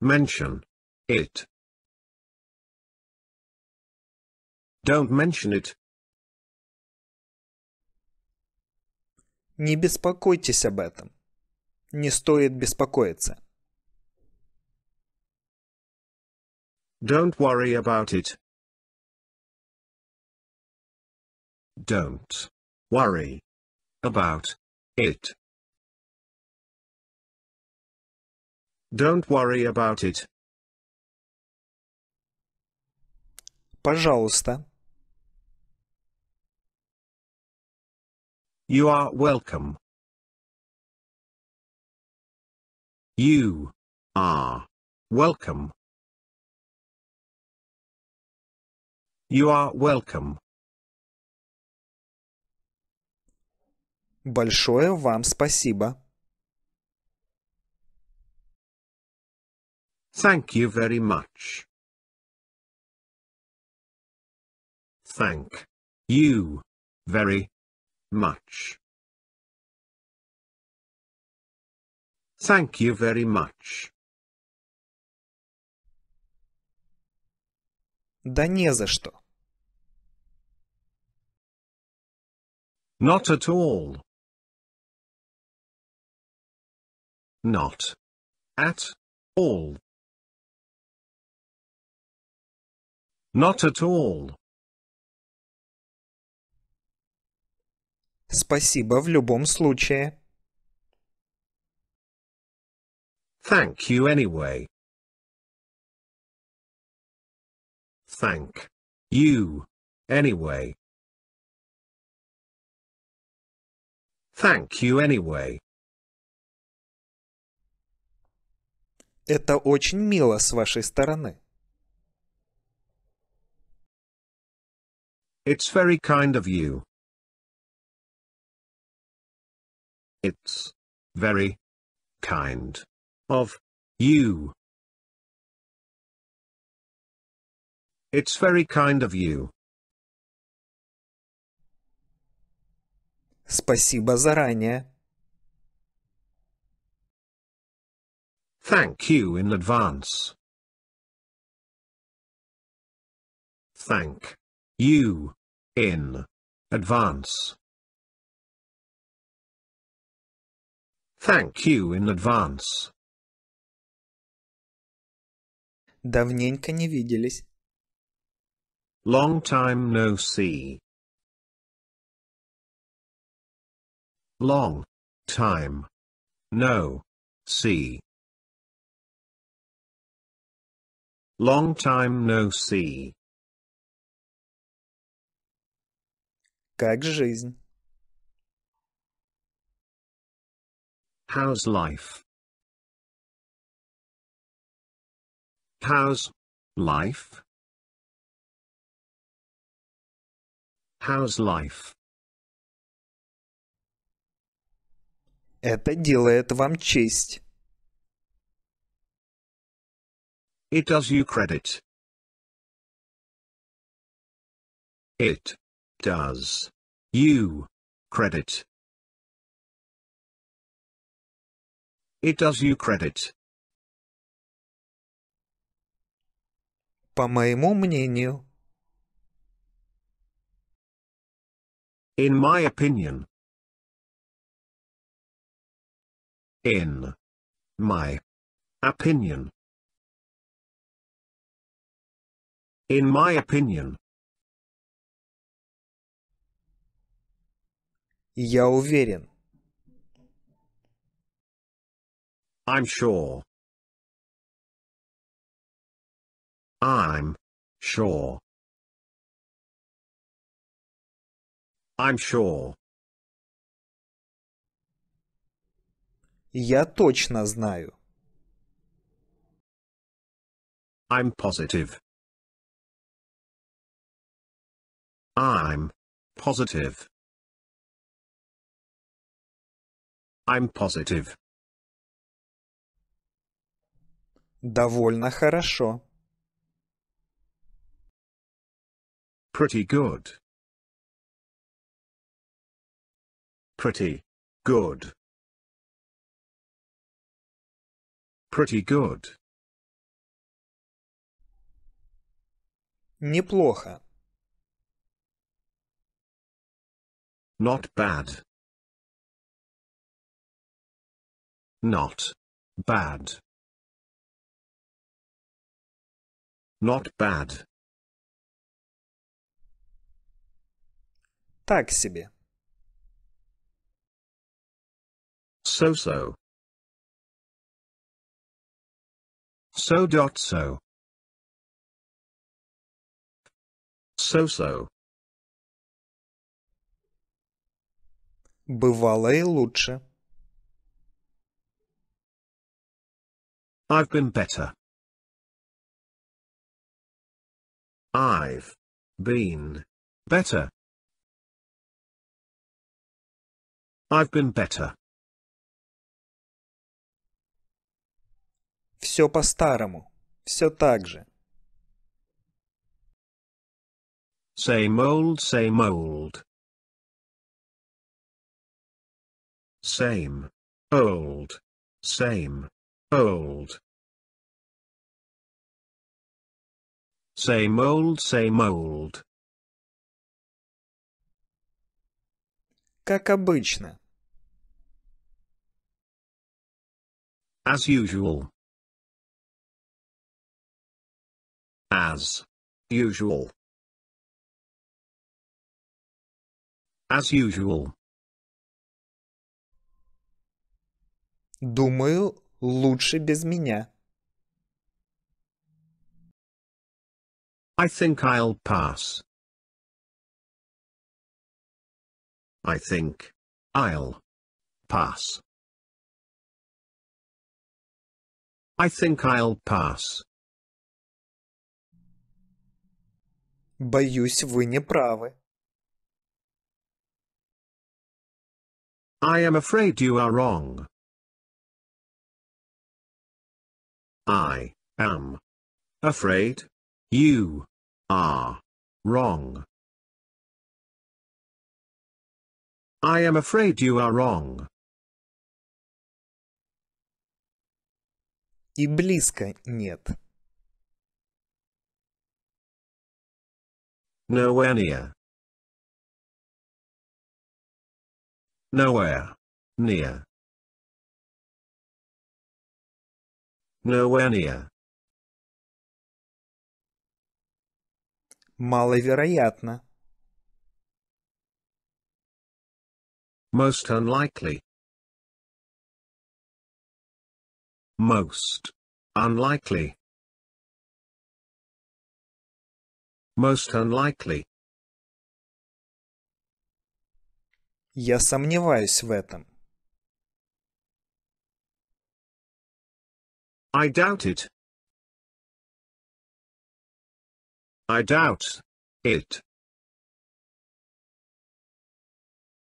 Mention. It. Don't mention it. Не беспокойтесь об этом. Не стоит беспокоиться. Don't worry about it. Don't worry about it. Don't worry about it. Пожалуйста. You are welcome. You are welcome. You are welcome. Большое вам спасибо. Thank you very much. Thank you very much. Thank you very much. Да не за что. Not at all. Not at all. Not at all. Спасибо в любом случае. Thank you anyway. Thank you anyway. Thank you anyway. Это очень мило с вашей стороны. It's very kind of you. It's very kind of you. It's very kind of you. Спасибо заранее. Thank you in advance. Thank you. In. Advance. Thank you in advance. Давненько не виделись. Long time no see. Long time no see. Long time no see. Как жизнь? How's life? How's life? How's life? Это делает вам честь. It does you credit. It does you credit. It does you credit. По моему мнению. In my opinion. In my opinion. In my opinion. И я уверен. I'm sure. I'm sure. I'm sure. Я точно знаю. I'm positive. I'm positive. I'm positive. Довольно хорошо. Pretty good. Pretty good. Pretty good. Неплохо. Not bad. Not. Bad. Not bad. Так себе. So-so. So dot so. So-so. Бывало и лучше. I've been better. I've been better. I've been better. Все по-старому. Все так же. Same old, same old. Same. Old. Same. Old. Same old, same old. Как обычно. As usual. As usual. As usual. Думаю, лучше без меня. I think I'll pass. I think. I'll. Pass. I think I'll pass. Боюсь, вы не правы. I am afraid you are wrong. I am afraid you are wrong. I am afraid you are wrong. И близко нет. Nowhere near. Nowhere. Near. Nowhere near. Маловероятно. Most unlikely. Most. Unlikely. Most unlikely. Я сомневаюсь в этом. I doubt it. I doubt it.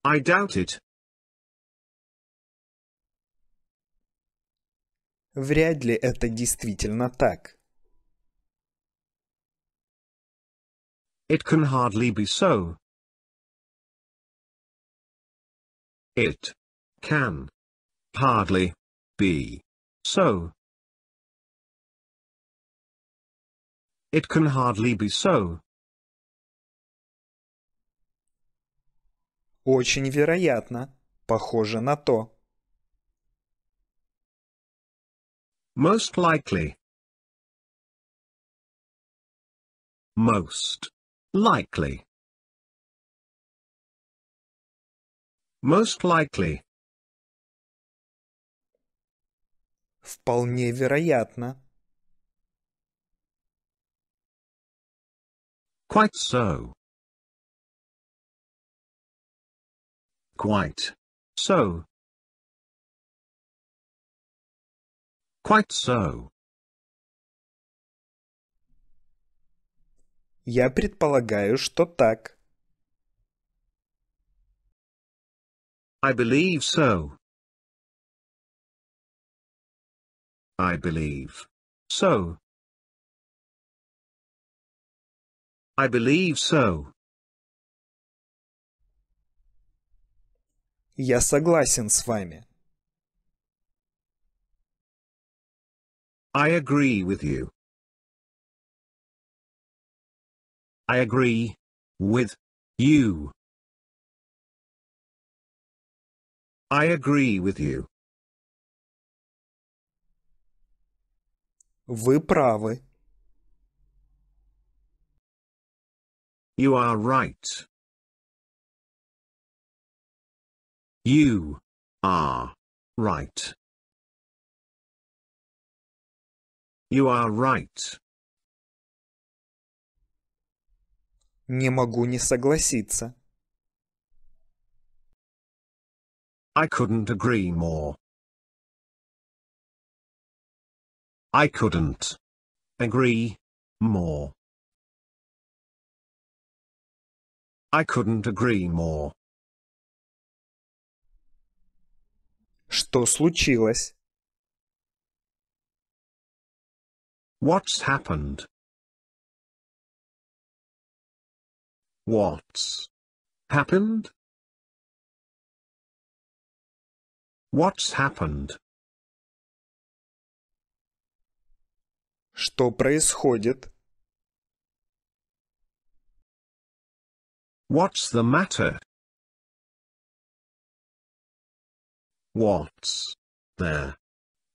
I doubt it. Вряд ли это действительно так. It can hardly be so. It can hardly be so. It can hardly be so. Очень вероятно. Похоже на то. Most likely. Most. Likely. Most likely. Вполне вероятно. Quite so. Quite. So. Quite so. Я предполагаю, что так. I believe so. I believe. So. I believe so. Я согласен с вами. I agree with you. I agree with you. I agree with you. Вы правы. You are right. You are right. You are right. Не могу не согласиться. I couldn't agree more. I couldn't agree more. I couldn't agree more. Что случилось? What's happened? What's happened? What's happened? Что происходит? What's the matter? What's there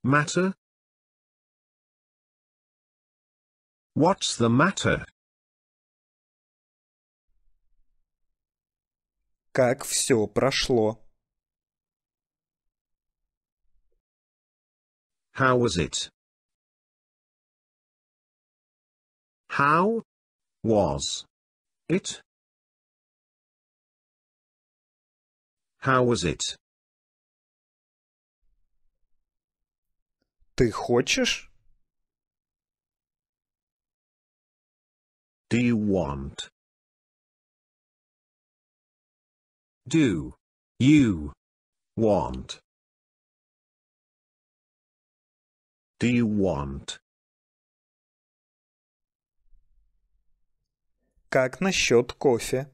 matter? What's the matter? Как все прошло? How was it? How was it? How was it? Ты хочешь? Do you want? Do you want? Do you want? Как насчет кофе?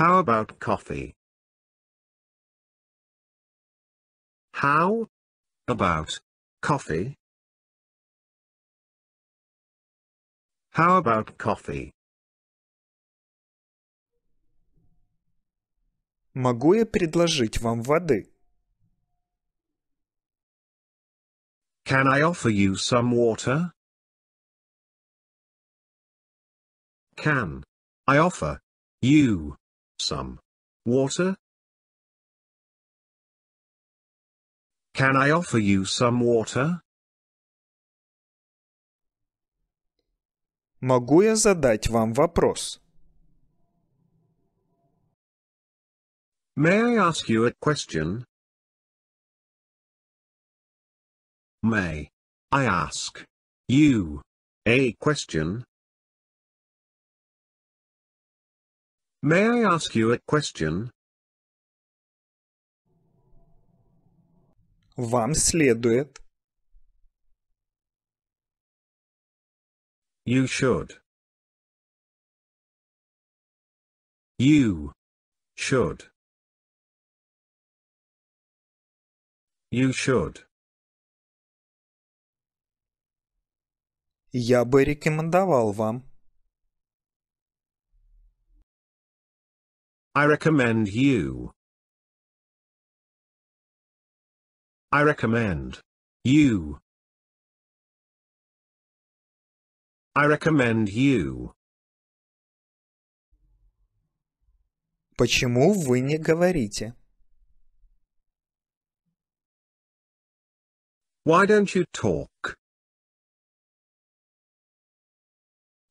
How about coffee? How about coffee? How about coffee? Могу я предложить вам воды? Can I offer you some water? Can I offer you some water? Can I offer you some water? Могу я задать вам вопрос? May I ask you a question? May I ask you a question? May I ask you a question? Вам следует. You should. You should. You should. Я бы рекомендовал вам. I recommend you. I recommend you. I recommend you. Почему вы не говорите? Why don't you talk?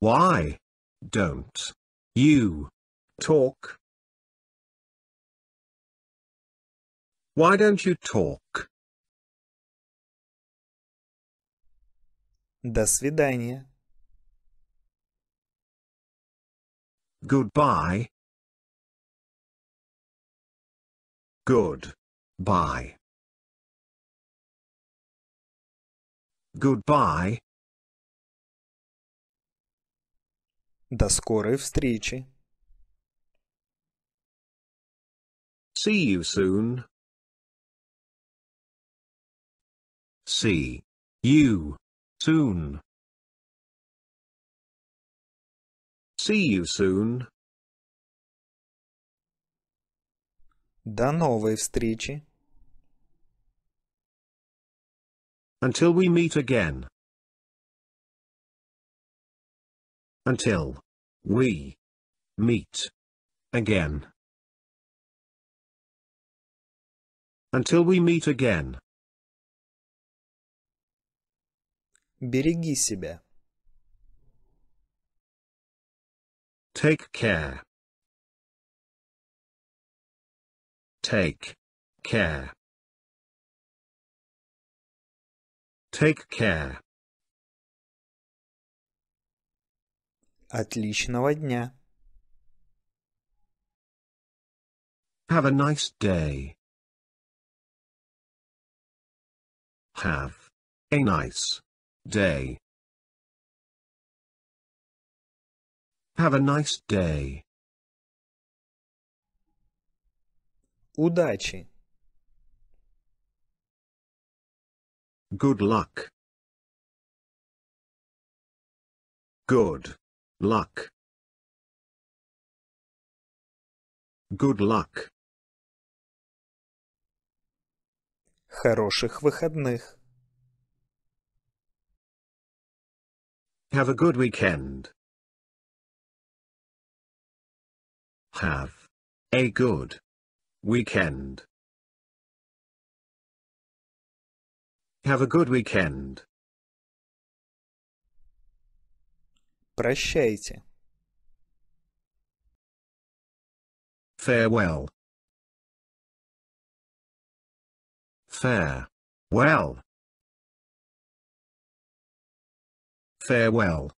Why don't you talk? Why don't you talk? До свидания. Goodbye. Good. Bye. Goodbye. До скорой встречи. See you soon. See you soon. See you soon. До новой встречи. Until we meet again. Until we meet again. Until we meet again. Береги себя. Take care. Take care. Take care. Отличного дня. Have a nice day. Have a nice day. Have a nice day. Удачи. Good luck. Good luck. Good luck. Хороших выходных. Have a good weekend. Have a good weekend. Have a good weekend. Прощайте. Farewell. Farewell. Farewell.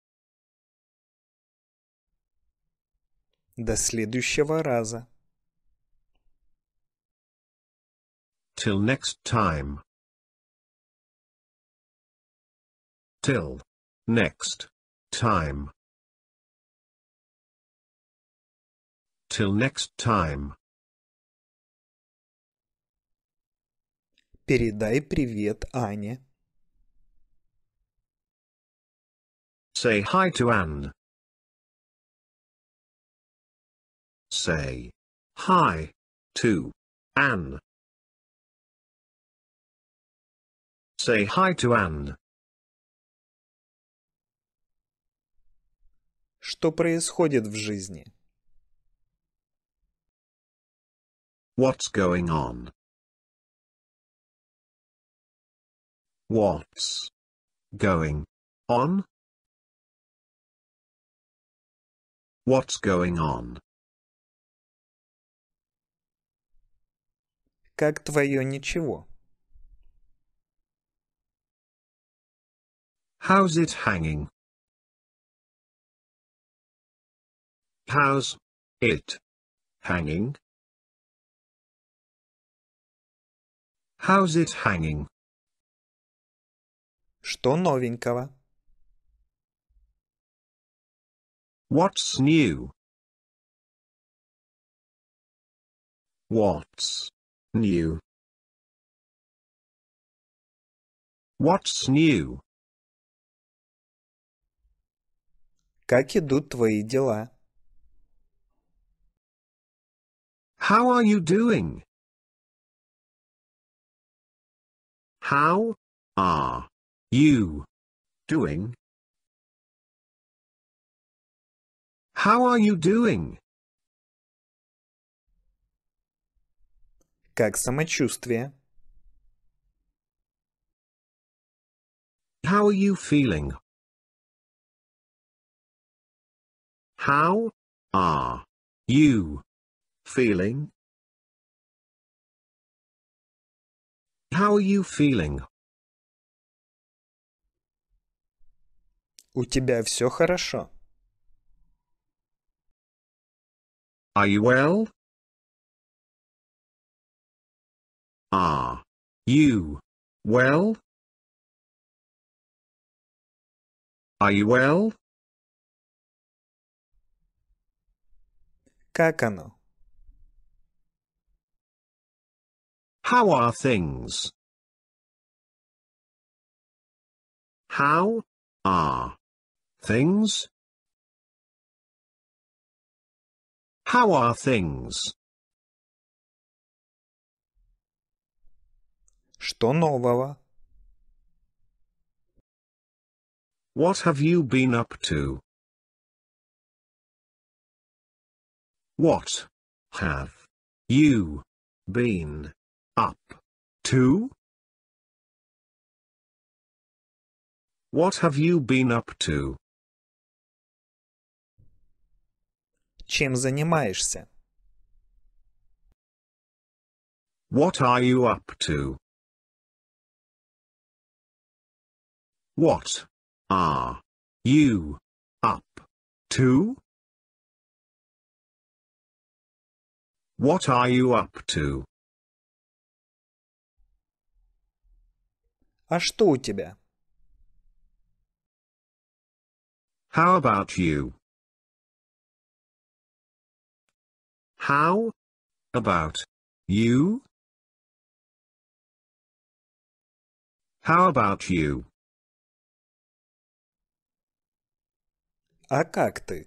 До следующего раза. Till next time. Till. Next. Time. Till next time. Передай привет Ане. Say hi to Anne. Say hi to Anne. Say hi to Anne. Что происходит в жизни? What's going on? What's going on? What's going on? Как твое ничего? How's it hanging? How's it hanging? How's it hanging? Что новенького? What's new? What's new? What's new? Как идут твои дела? How are you doing? How are you doing? How are you doing? Как самочувствие? How are you feeling? How are you feeling? How are you feeling? У тебя все хорошо? Are you well? Are you well? Are you well? Как оно? How are things? How are things? How are things? Что нового? What have you been up to? What have you been up to? What have you been up to? чем занимаешься? What are you up to? What are you up to? What are you up to? А что у тебя? How about you? How? About. You? How about you? А как ты?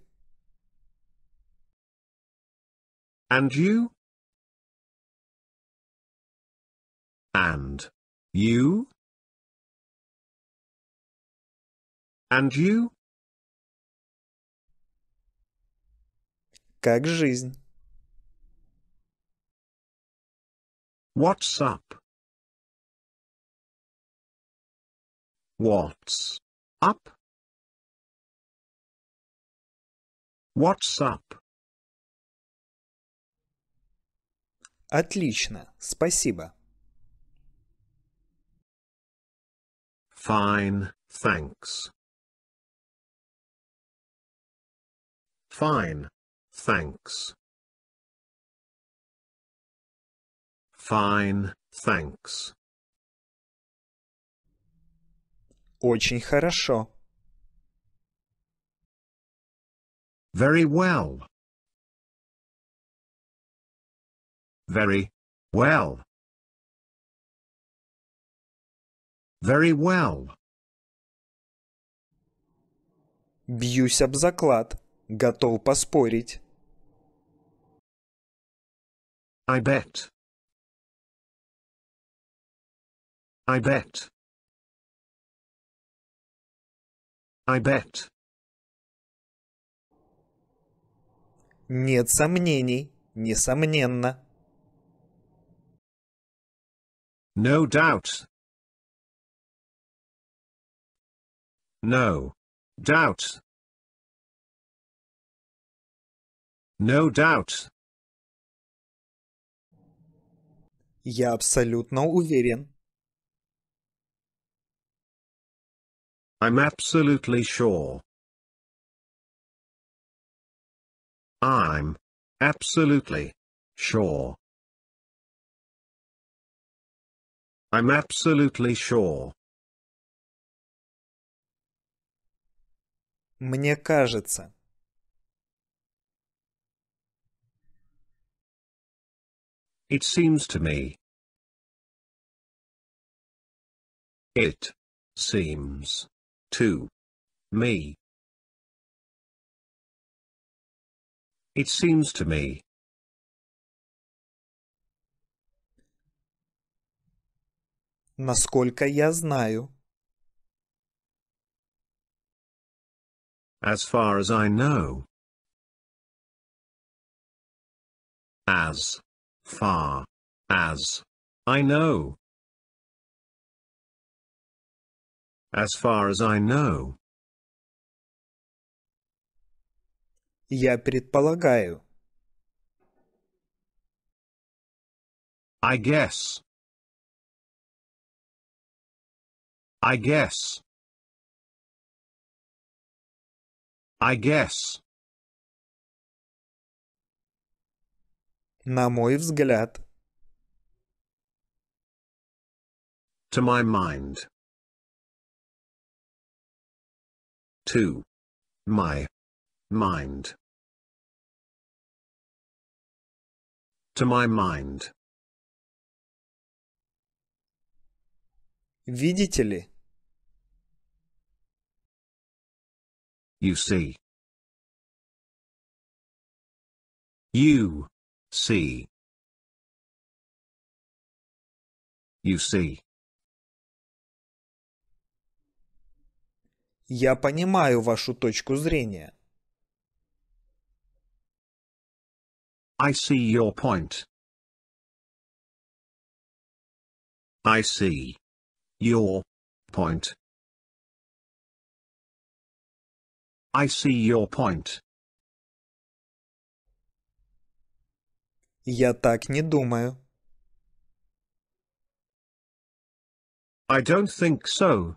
And you? And you? And you? Как жизнь? What's up? What's up? What's up? Отлично, спасибо. Fine, thanks. Fine, thanks. Fine, thanks. Очень хорошо. Very well. Very well. Very well. Бьюсь об заклад. Готов поспорить. I bet. I bet. I bet. Нет сомнений, несомненно. No doubt. No doubt. No doubt. Я абсолютно уверен. I'm absolutely sure. I'm absolutely sure. I'm absolutely sure. Мне кажется. It seems to me. It seems to Me. It seems to me. Насколько я знаю. As far as I know. As far as I know. As far as I know. Я предполагаю. I guess. I guess. I guess. На мой взгляд. To my mind. to my mind. To my mind. Видите ли? You see. You see. You see. Я понимаю вашу точку зрения. I see your point. I see. Your. Point. I see your point. Я так не думаю. I don't think so.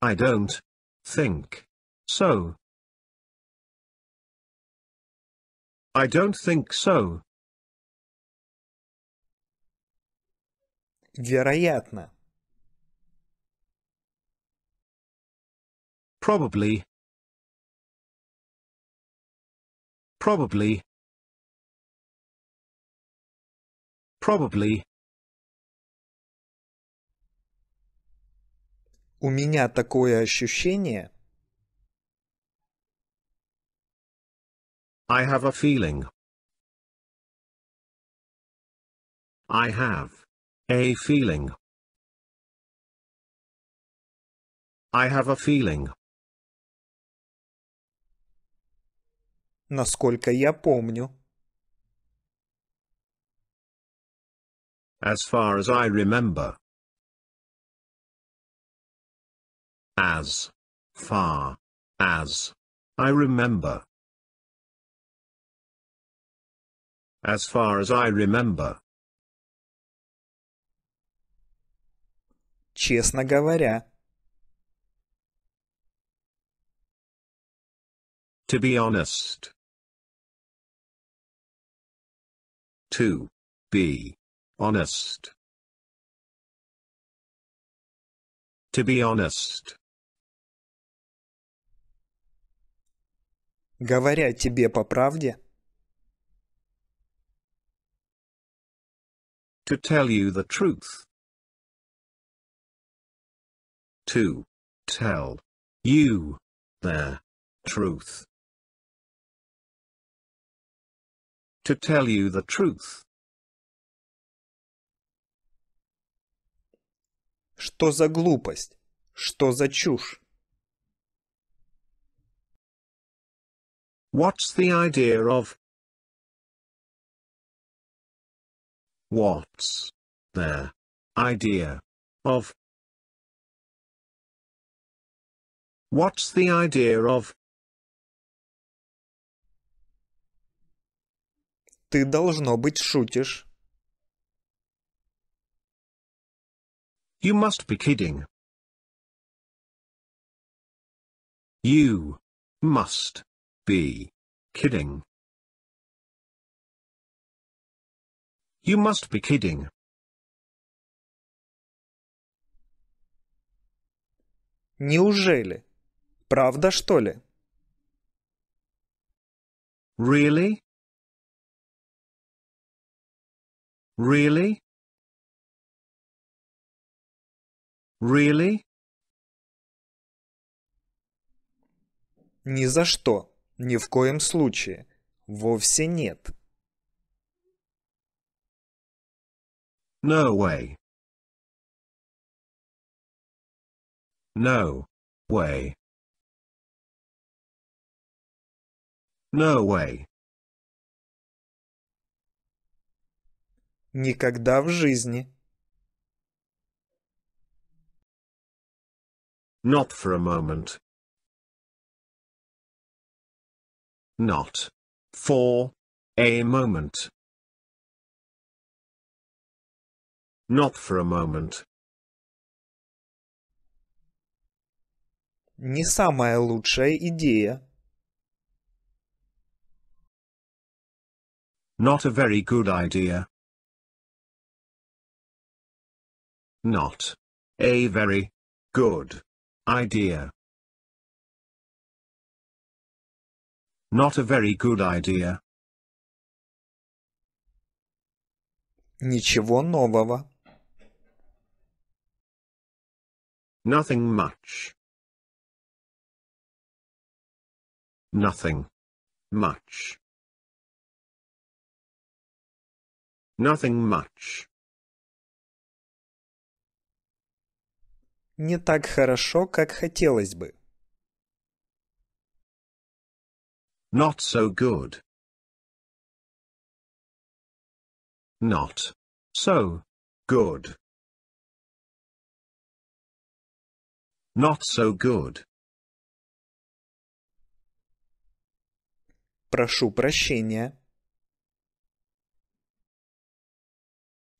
I don't think so. I don't think so. Вероятно. Probably. Probably. Probably. У меня такое ощущение. I have a feeling. I have a feeling. I have a feeling. Насколько я помню. As far as I remember. as far as I remember. As far as I remember. Честно говоря. To be honest. To be honest. To be honest. Говоря тебе по правде. To tell you the truth. To tell you the truth. To tell you the truth. Что за глупость? Что за чушь? What's the idea of? What's the idea of? What's the idea of? Ты, должно быть, шутишь. You must be kidding. You must be kidding. You must be kidding. Неужели? Правда, что ли? Really? Really? Really? Ни за что. Ни в коем случае. Вовсе нет. No way. No way. No way. Никогда в жизни. Not for a moment. not for a moment. Not for a moment. Не самая лучшая идея. Not a very good idea. Not a very good idea. Not a very good idea. Ничего нового. Nothing much. Nothing. Much. Nothing much. Не так хорошо, как хотелось бы. Not so good. Not. So. Good. Not so good. Прошу прощения.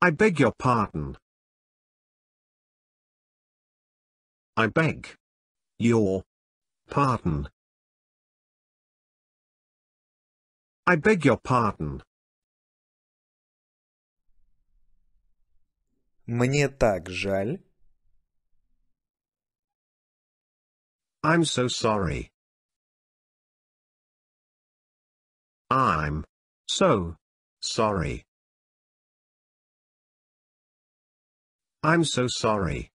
I beg your pardon. I beg. Your. Pardon. I beg your pardon. Мне так жаль. I'm so sorry. I'm so sorry. I'm so sorry.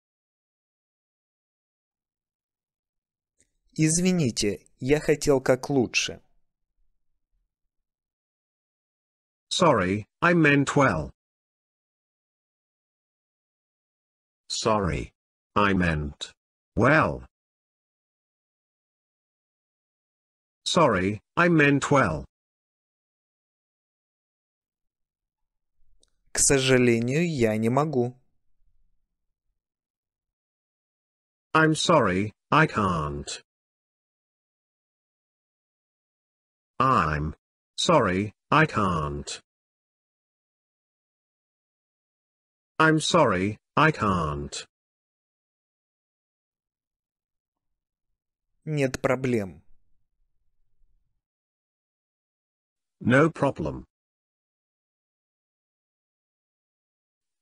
Извините, я хотел как лучше. Sorry, I meant well. Sorry. I meant. Well. Sorry, I meant well. К сожалению, я не могу. I'm sorry, I can't. I'm Sorry, I can't. I'm sorry, I can't. Нет проблем. No problem.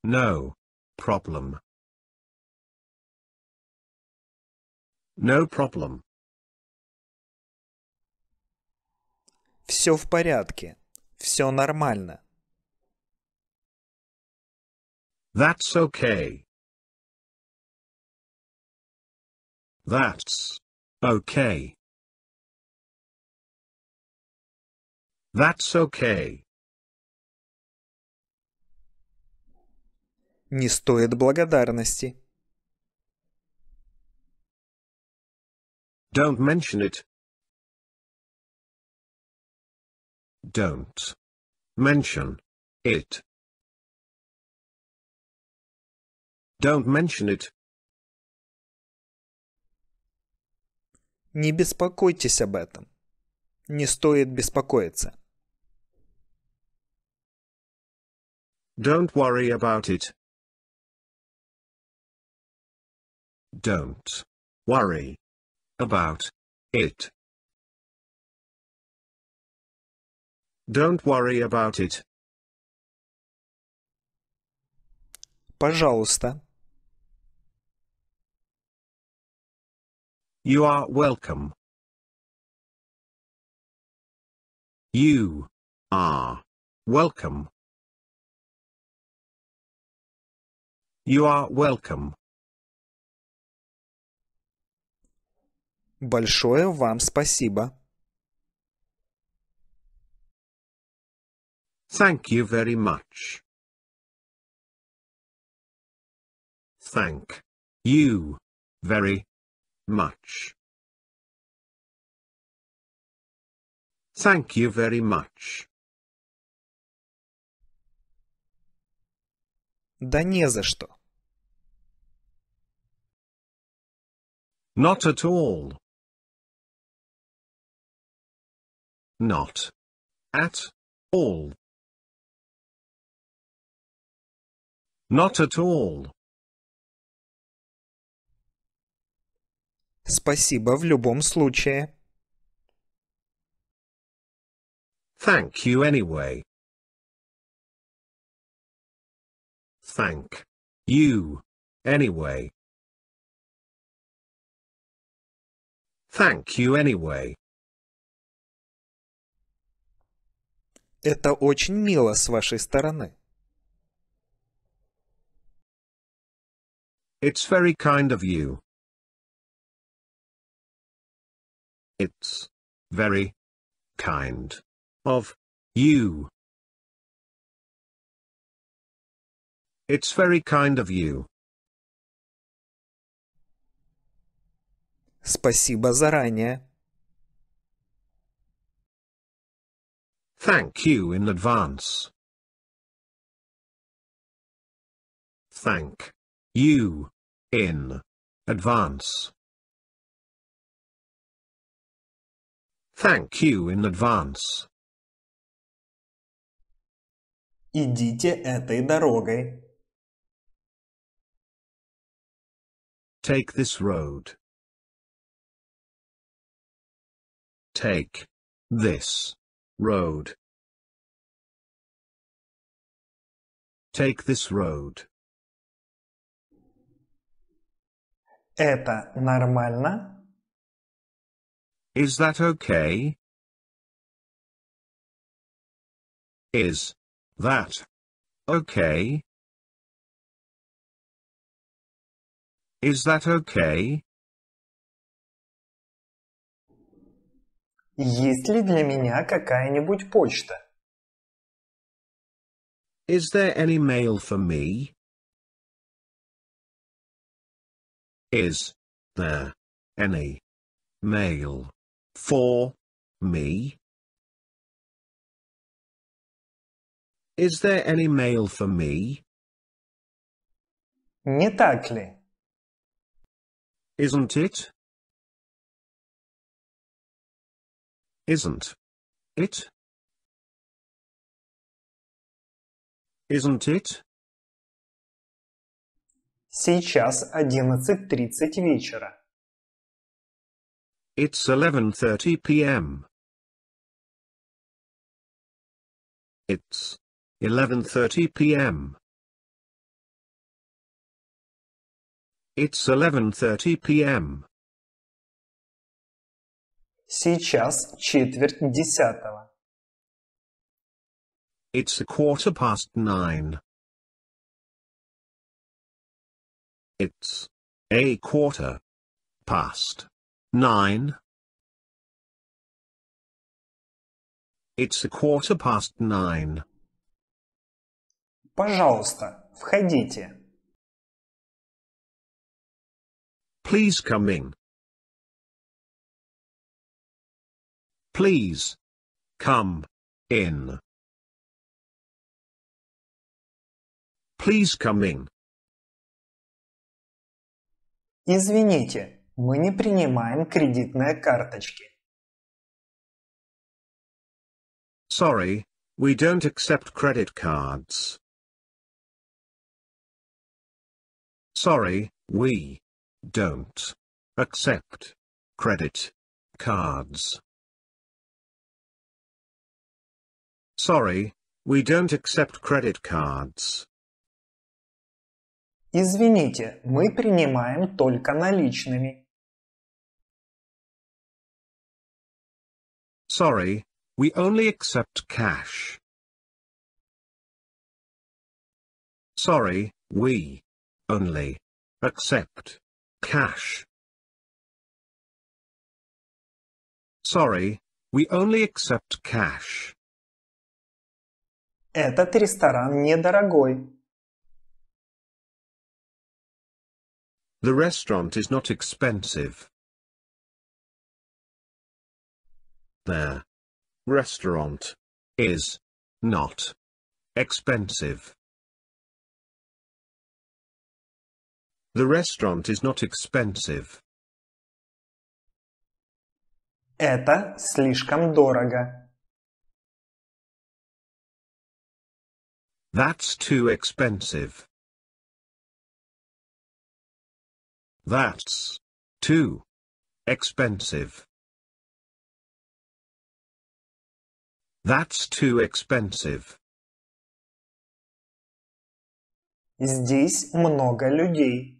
No problem. No problem. Все в порядке. Все нормально. That's okay. That's okay. That's okay. Не стоит благодарности. Don't mention it. Don't. Mention. It. Don't mention it. Не беспокойтесь об этом. Не стоит беспокоиться. Don't worry about it. Don't worry about it. Don't worry about it. Пожалуйста. You are welcome. You are welcome. You are welcome. Большое вам спасибо. Thank you very much. Thank you very much. Thank you very much. Да не за что. Not at all. Not at all. Not at all. Спасибо в любом случае. Thank you anyway. Thank you anyway. Thank you anyway. Это очень мило с вашей стороны. It's very kind of you. It's very kind of you. It's very kind of you. Спасибо заранее. Thank you in advance. Thank you in advance. Thank you in advance. Идите этой дорогой. Take this road. Take this road. Take this road. Это нормально? Is that okay? Is that okay? Is that okay? Есть ли для меня какая-нибудь почта? Is there any mail for me? Is there any mail for me? Is there any mail for me? Не так ли? Isn't it? Isn't it? Isn't it? Сейчас 11.30 вечера. It's 11.30 p.m. It's 11.30 p.m. It's 11.30 p.m. Сейчас четверть десятого. It's a quarter past nine. It's a quarter past nine. It's a quarter past nine. Пожалуйста, входите. Please come in. Please come in. Please come in. Извините, мы не принимаем кредитные карточки. Sorry, we don't accept credit cards. Sorry, we don't accept credit cards. Sorry, we don't accept credit cards. Извините, мы принимаем только наличными. Sorry, we only accept cash. Sorry, we only accept cash. Sorry, we only accept cash. Этот ресторан недорогой. The restaurant is not expensive. There, restaurant is not expensive. The restaurant is not expensive. Это слишком дорого. That's too expensive. That's too expensive. That's too expensive. Здесь много людей.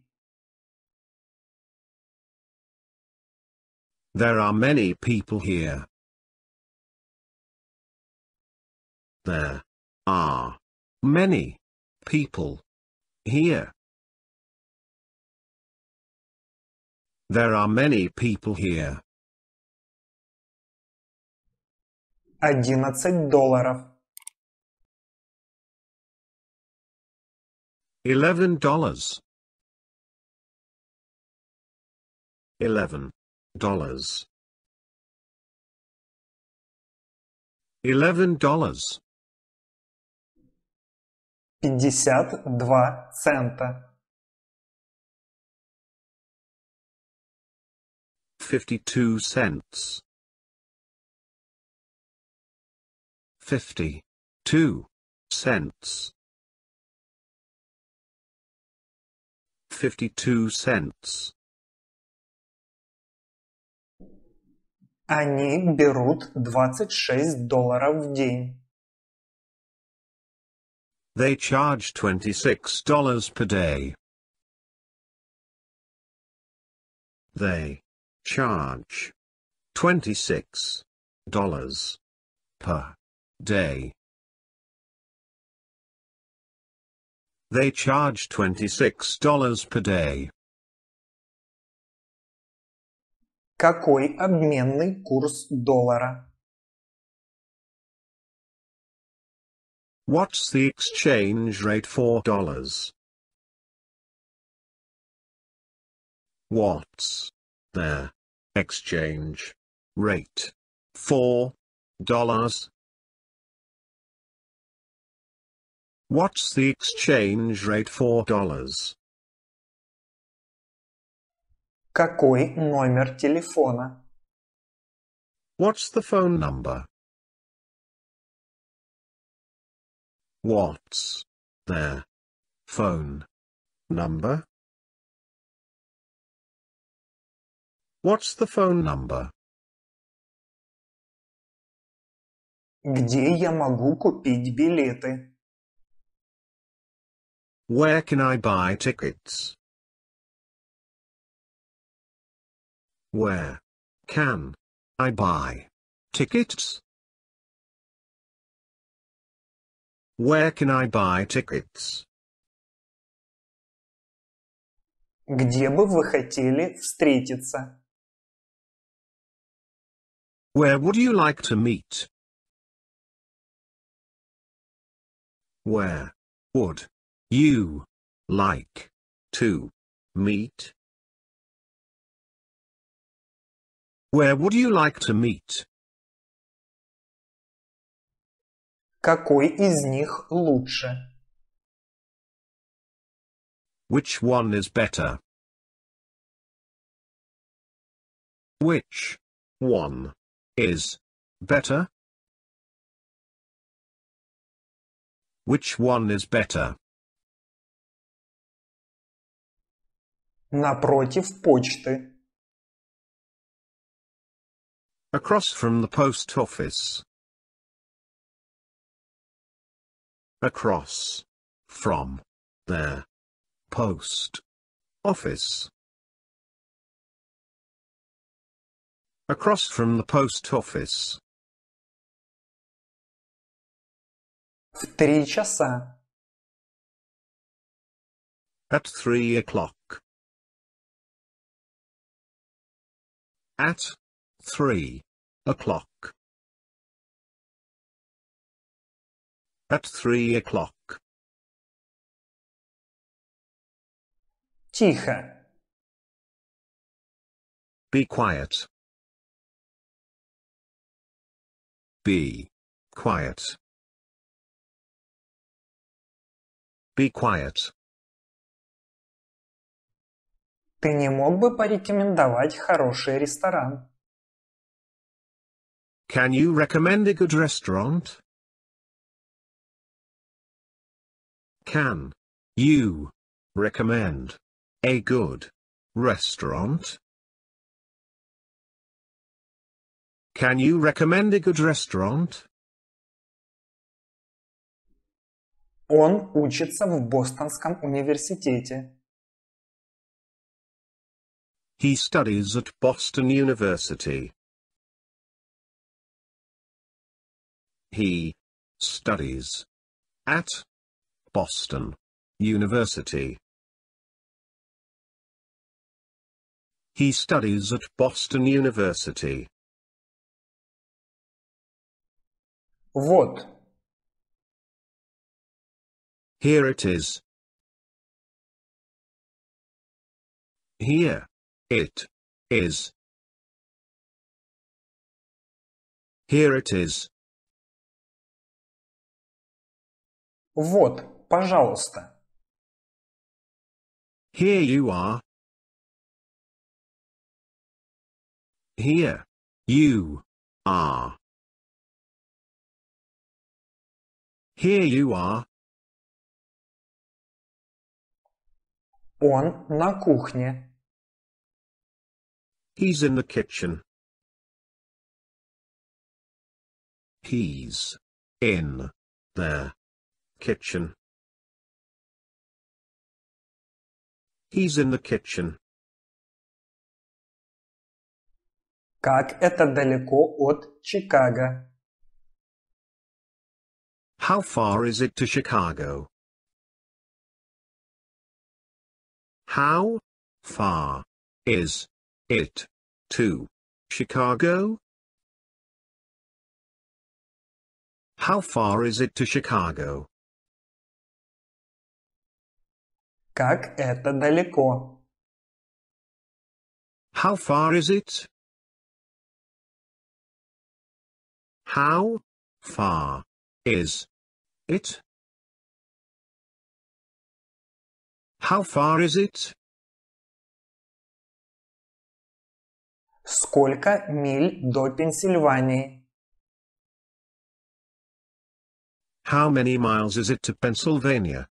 There are many people here. There are many people here. There are many people here. 11 долларов. Eleven dollars. Eleven dollars. Eleven dollars. Пятьдесят два цента. 52 cents. Fifty-two cents. 52 cents. Они берут 26 долларов в день. They charge $26 per day. They Charge. $26. Per day. They charge $26 per day. Какой обменный курс доллара? What's the exchange rate for dollars? What's there Exchange rate four dollars. What's the exchange rate for dollars? Какой номер телефона? What's the phone number? What's their phone number? What's the phone number? Где я могу купить билеты? Where can I buy tickets? Where can I buy tickets? Where can I buy tickets? Где бы вы хотели встретиться? Where would you like to meet? Where would you like to meet? Where would you like to meet? Какой из них лучше? Which one is better? Which one is better? Which one is better? Напротив почты. Across from the post office. Across. From. There. Post. Office. across from the post office. В три часа. At three o'clock. At three o'clock. At three o'clock. Тихо. Be quiet. Be quiet. Be quiet. Ты не мог бы порекомендовать хороший ресторан? Can you recommend a good restaurant? Can you recommend a good restaurant? Can you recommend a good restaurant? Он учится в Бостонском университете. He studies at Boston University. He studies at Boston University. He studies at Boston University. Вот. Here it is. Here. It. Is. Here it is. Вот, пожалуйста. Here you are. Here. You. Are. Here you are. Он на кухне. He's in the kitchen. He's in the kitchen. He's in the kitchen. Как это далеко от Чикаго? How far is it to Chicago? How far is it to Chicago? How far is it to Chicago? Как это далеко? How far is it? How far is it? How far is it? Сколько миль до Пенсильвании? How many miles is it to Pennsylvania?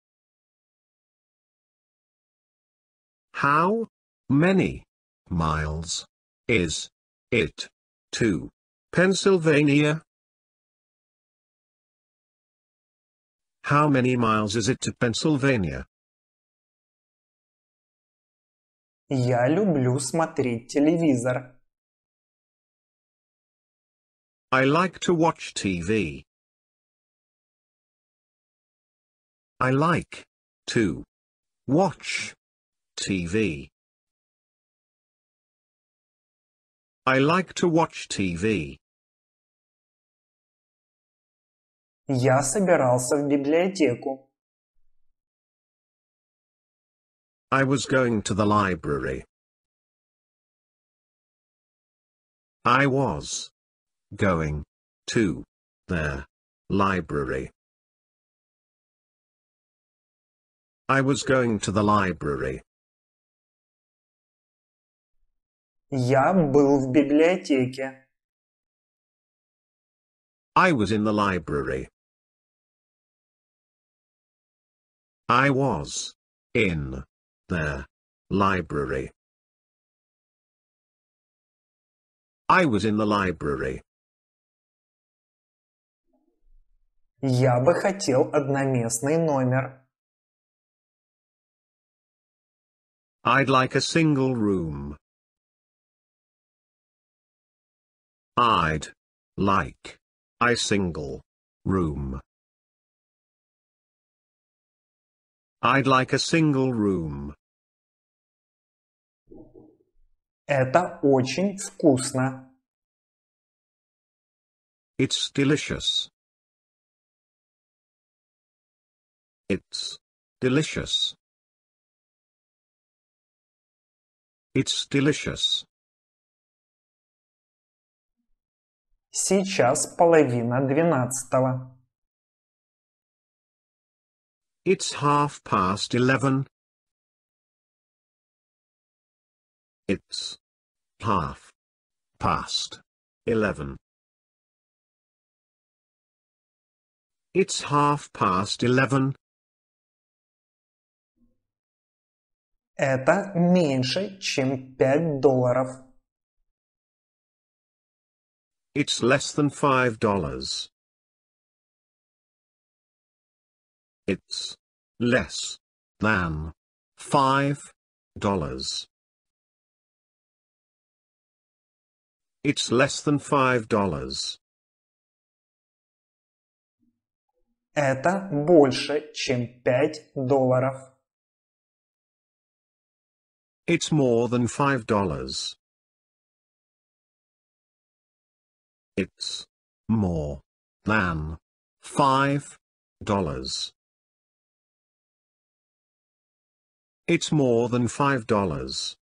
How many miles is it to Pennsylvania? How many miles is it to Pennsylvania? Я люблю смотреть телевизор. I like to watch TV. I like to watch TV. I like to watch TV. Я собирался в библиотеку. I was going to the library. I was going to the library. I was going to the library. Я был в библиотеке. I was in the library. I was in the library. I was in the library. Я бы хотел одноместный номер. I'd like a single room. I'd like a single room. I'd like a single room. Это очень вкусно. It's delicious. It's delicious. It's delicious. Сейчас половина двенадцатого. It's half past eleven. It's half past eleven. It's half past eleven. Это меньше, чем пять долларов. It's less than five dollars. It's less than five dollars. It's less than five dollars. Это больше, чем пять долларов. It's more than five dollars. It's more than five dollars. It's more than five dollars.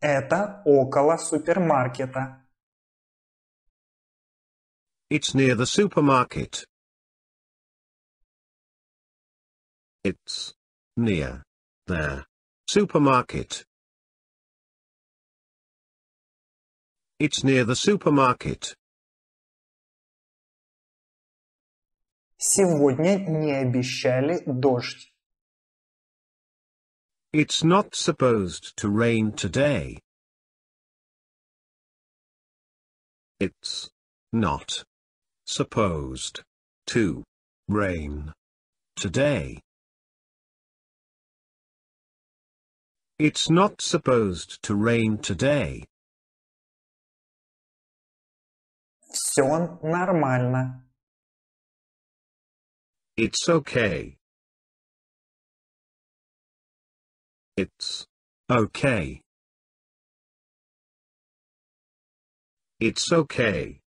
Это около супермаркета. It's near the supermarket. It's near the supermarket. It's near the supermarket. Сегодня не обещали дождь. It's not supposed to rain today. It's not supposed to rain today. It's not supposed to rain today. Все нормально. It's okay. It's okay. It's okay.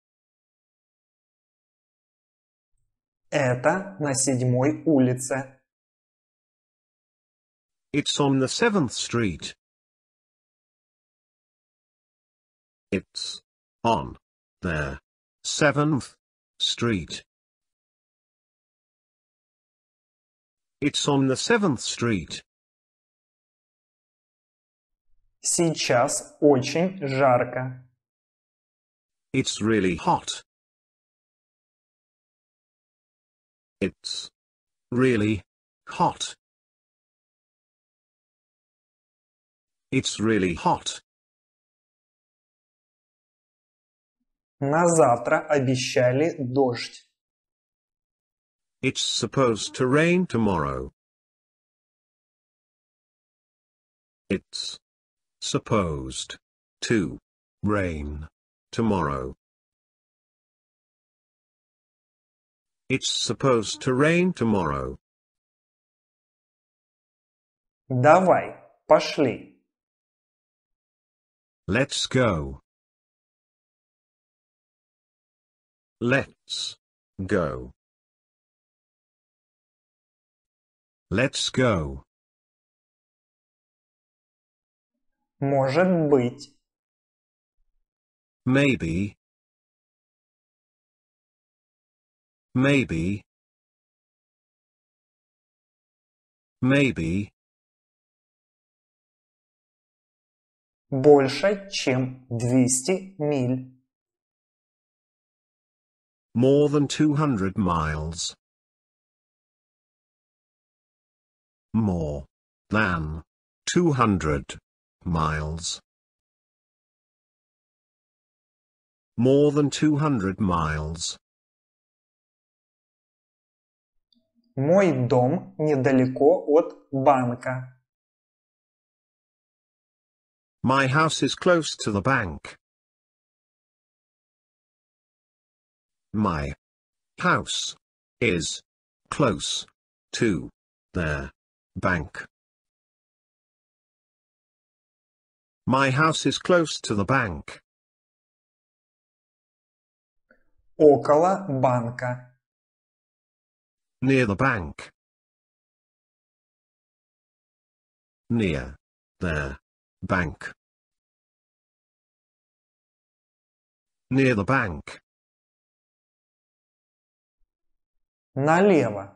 Это на седьмой улице. It's on the seventh street. It's on the seventh street. It's on the 7th street. Сейчас очень жарко. It's really hot. It's really hot. It's really hot. На завтра обещали дождь. It's supposed to rain tomorrow. It's supposed to rain tomorrow. It's supposed to rain tomorrow. Давай, пошли. Let's go. Let's go. Let's go. Может быть. Maybe. Maybe. Maybe. Больше, чем 200 миль. More than 200 miles. more than 200 miles. More than 200 miles. Мой дом недалеко от банка. My house is close to the bank. My house is close to there. Bank. My house is close to the bank. Около банка. Near the bank. Near. There. Bank. Near the bank. Налево.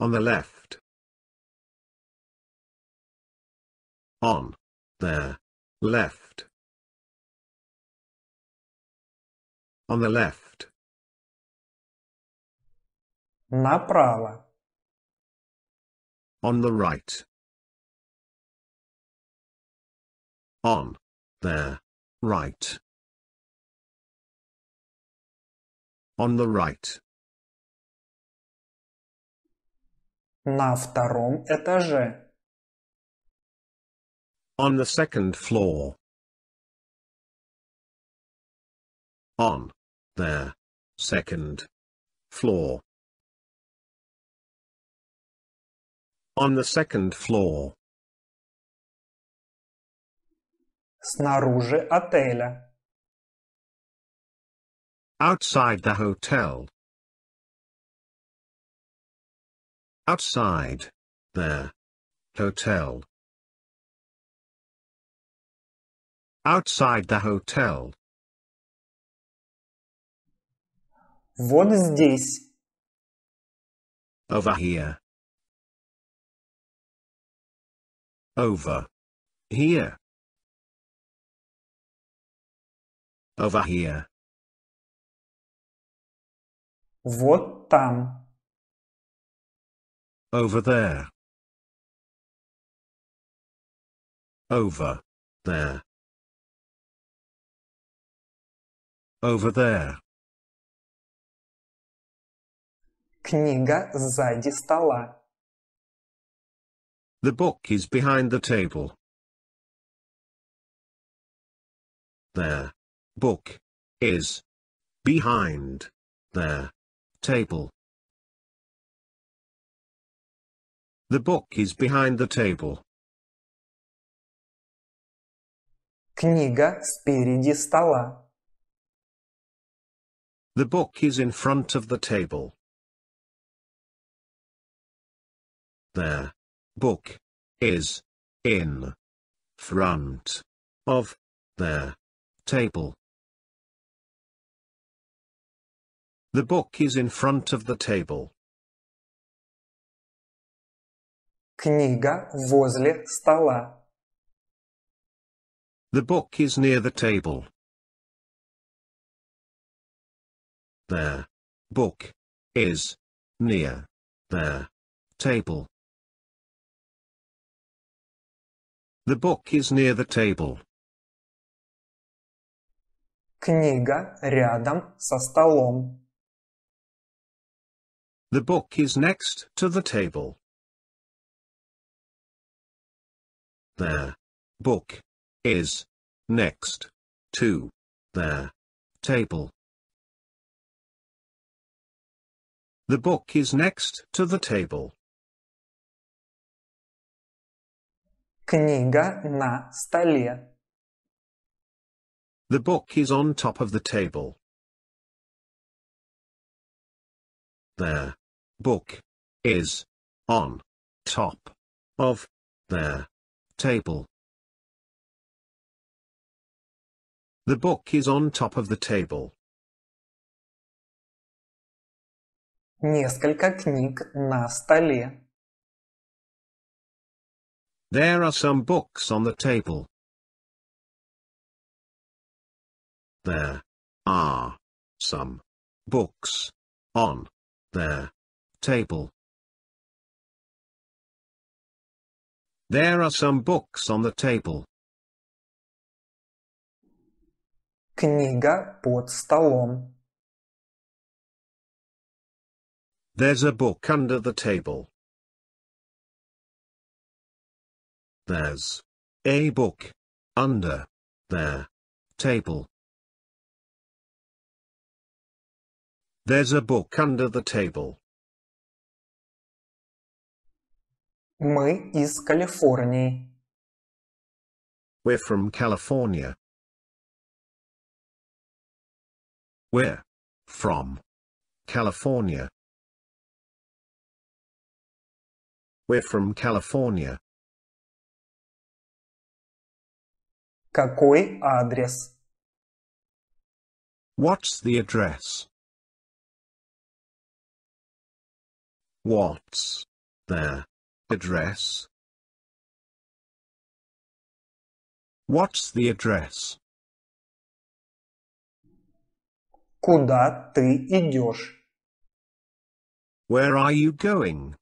On the left. On. There. Left. On the left. Направо. On the right. On. There. Right. On the right. На втором этаже. On the second floor. On. There. Second. Floor. On the second floor. Снаружи отеля. Outside the hotel. Outside. There. Hotel. Outside the hotel. Вот здесь. Over here. Over. Here. Over here. Вот там over there. Over. There. Over there. Книга сзади стола. The book is behind the table. There. Book. Is. Behind. There. Table. The book is behind the table. Книга спереди стола. The book is in front of the table. There. Book. Is. In. Front. Of. the Table. The book is in front of the table. Книга возле стола. The book is near the table. The book is near the table. The book is near the table. Книга рядом со столом. The book is next to the table. there. Book. Is. Next. To. There. Table. The book is next to the table. Книга на столе. The book is on top of the table. There. Book. Is. On. Top. Of. There table. The book is on top of the table. Несколько книг на столе. There are some books on the table. There are some books on the table. There are some books on the table. Книга под столом. There's a book under the table. There's a book under the table. There's a book under the table. Мы из Калифорнии. We're from California. We're from California. We're from California. Какой адрес? What's the address? What's there? Address. What's the address? Куда ты идешь? Where are you going?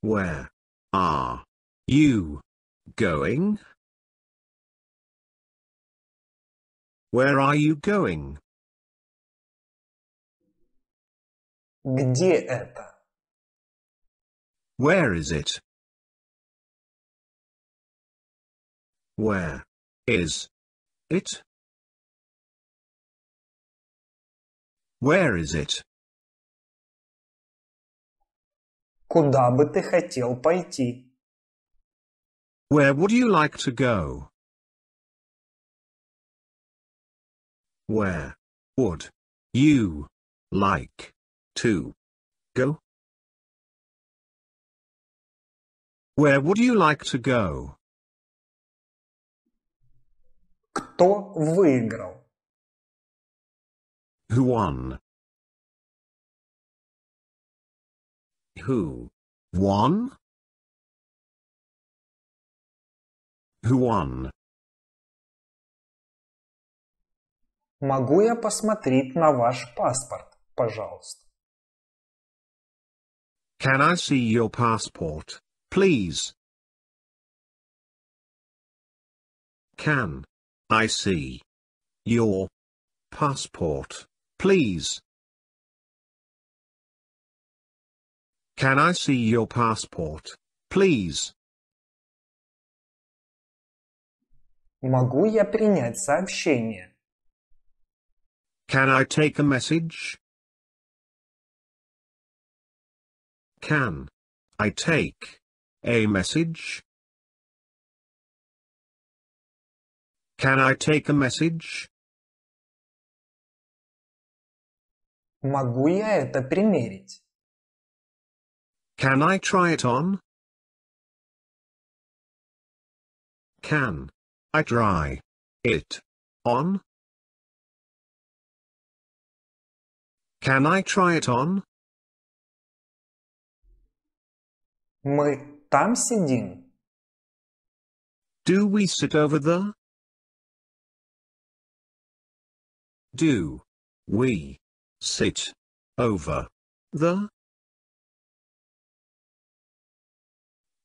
Where are you going? Where are you going? Где это? Where is it? Where is it? Where is it? Куда бы ты хотел пойти? Where would you like to go? Where would you like 2. Go? Where would you like to go? Кто выиграл? Who won? Who won? Who won? Могу я посмотреть на ваш паспорт, пожалуйста? Can I see your passport, please? Can I see your passport, please? Can I see your passport, please? Могу я принять сообщение? Can I take a message? Can I take a message? Can I take a message? Могу я это примерить? Can I try it on? Can I try it on? Can I try it on? Мы там сидим? Do we sit over there? Do we sit over there?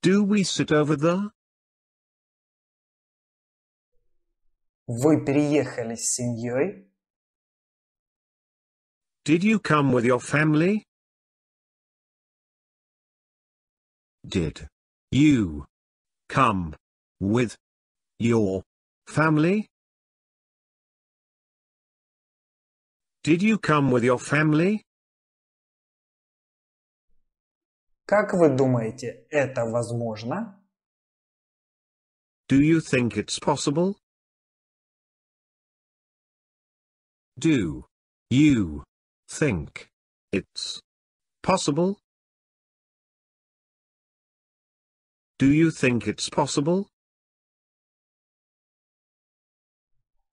Do we sit over there? Вы переехали с семьей? Did you come with your family? Did you come with your family? Did you come with your family? Как вы думаете, это возможно? Do you think it's possible? Do you think it's possible? Do you think it's possible?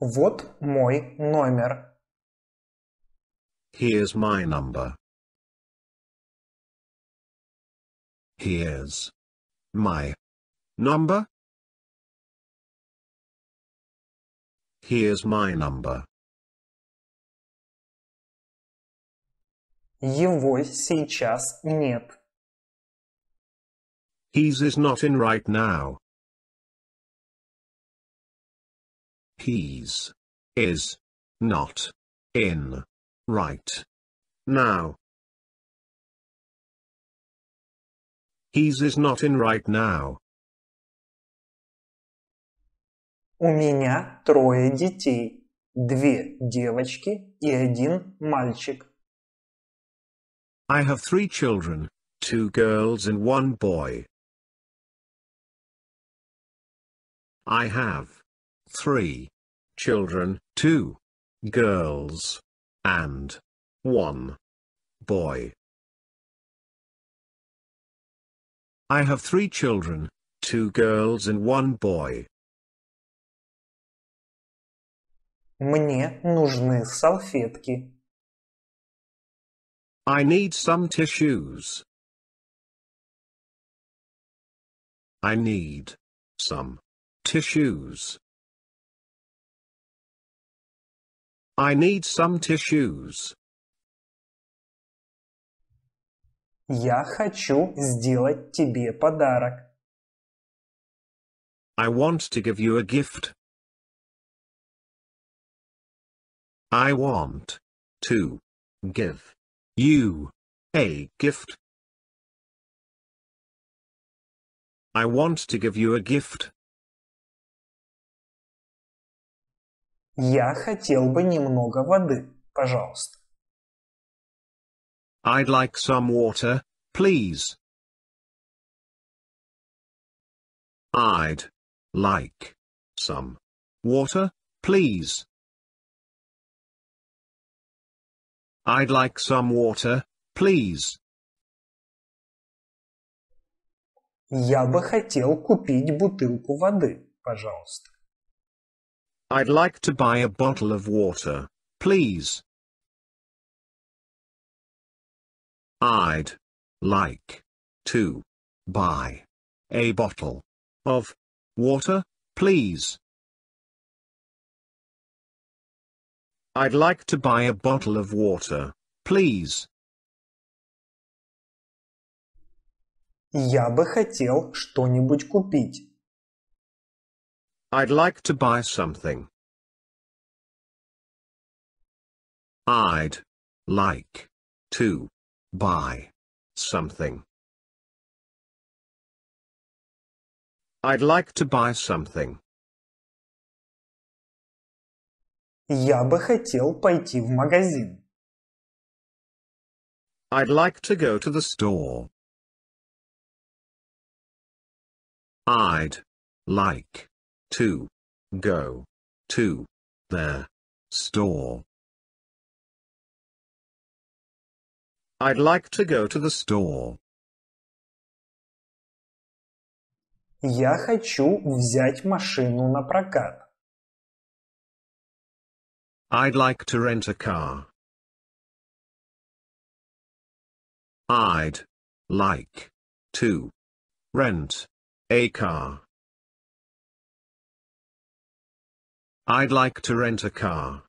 Вот мой номер. Here's my number. Here's my number. Here's my number. Его сейчас нет. He's is not in right now. He's is not in right now. He's is not in right now. У меня трое детей. Две девочки и один мальчик. I have three children, two girls and one boy. I have three children, two girls, and one boy. I have three children, two girls and one boy. Мне нужны салфетки. I need some tissues. I need some tissues. I need some tissues. Я хочу сделать тебе подарок. I want to give you a gift. I want to give you a gift. I want to give you a gift. Я хотел бы немного воды, пожалуйста. I'd like some water, please. I'd like some water, please. I'd like some water, please. Я бы хотел купить бутылку воды, пожалуйста. I'd like to buy a bottle of water, please. I'd like to buy a bottle of water, please. I'd like to buy a bottle of water, please. Я бы хотел что-нибудь купить. I'd like to buy something. I'd like to buy something. I'd like to buy something. Я бы хотел пойти в магазин. I'd like to go to the store. I'd like to, go, to, their, store. I'd like to go to the store. Я хочу взять машину на прокат. I'd like to rent a car. I'd like to rent a car. I'd like to rent a car.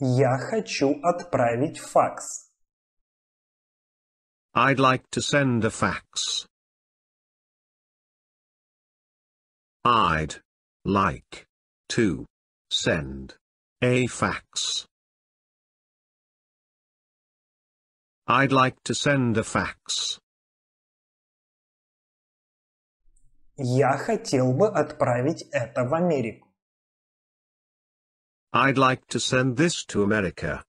Я хочу отправить факс. I'd like to send a fax. I'd like to send a fax. I'd like to send a fax. Я хотел бы отправить это в Америку. I'd like to send this to America.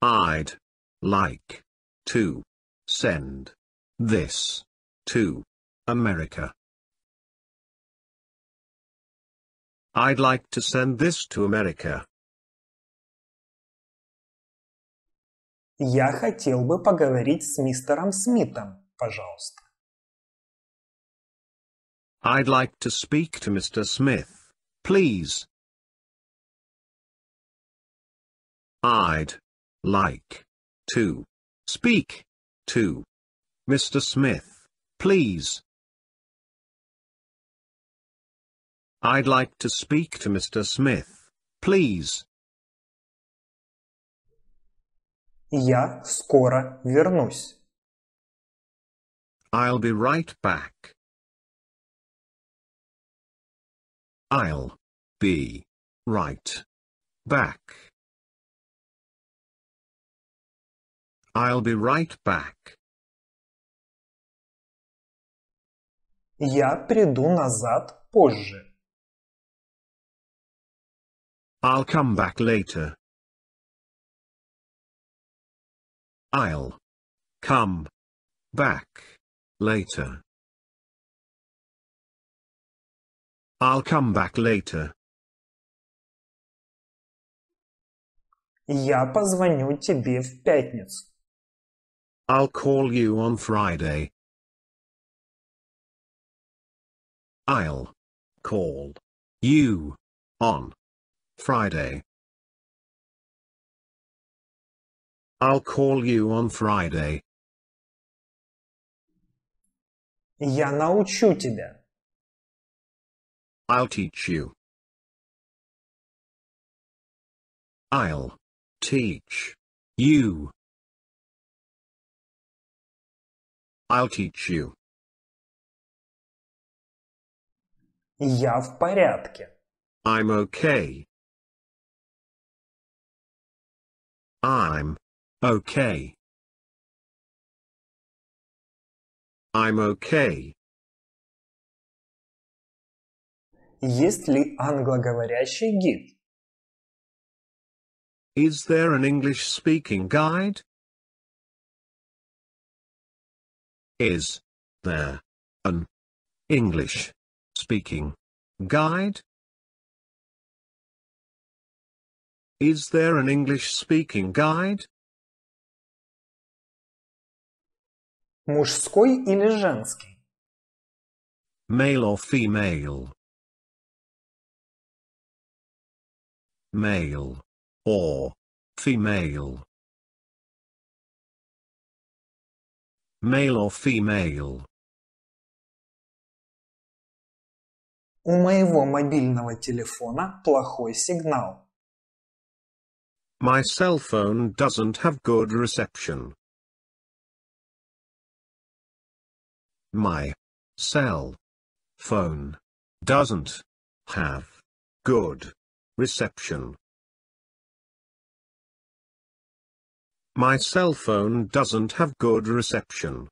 I'd like to send this to America. I'd like to send this to America. Я хотел бы поговорить с мистером Смитом. пожалуйста. I'd like to speak to Mr. Smith, please. I'd like to speak to Mr. Smith, please. I'd like to speak to Mr. Smith, please. Я скоро вернусь. I'll be right back. I'll be right back. I'll be right back. Я приду назад позже. I'll come back later. I'll come back Later. I'll come back later. Я позвоню тебе в пятницу. I'll call you on Friday. I'll call you on Friday. I'll call you on Friday. Я научу тебя. I'll teach you. I'll teach you. I'll teach you. Я в порядке. I'm okay. I'm okay. I'm okay. Есть ли англоговорящий гид? Is there an English-speaking guide? Is there an English-speaking guide? Is there an English-speaking guide? Мужской или женский? Male or female. Male. Or. Female. Male or female. У моего мобильного телефона плохой сигнал. My cell phone doesn't have good reception. My cell phone doesn't have good reception. My cell phone doesn't have good reception.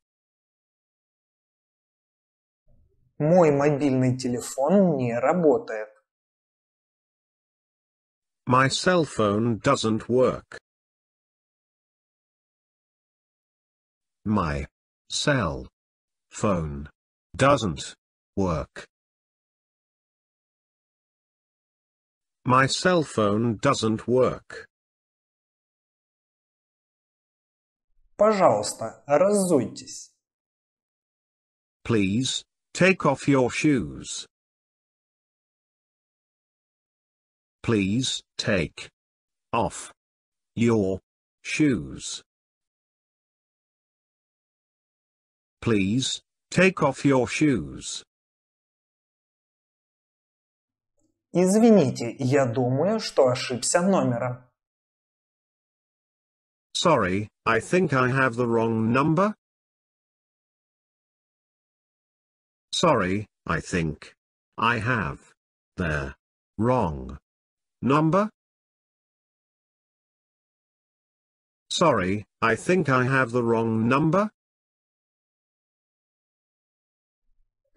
Мой мобильный телефон не работает. My cell phone doesn't work. My cell Phone. Doesn't. Work. My cell phone doesn't work. Пожалуйста, разуйтесь. Please, take off your shoes. Please, take off your shoes. Please, take off your shoes. Извините, я думаю, что ошибся номером. Sorry, I think I have the wrong number. Sorry, I think. I have. The wrong number. Sorry, I think I have the wrong number.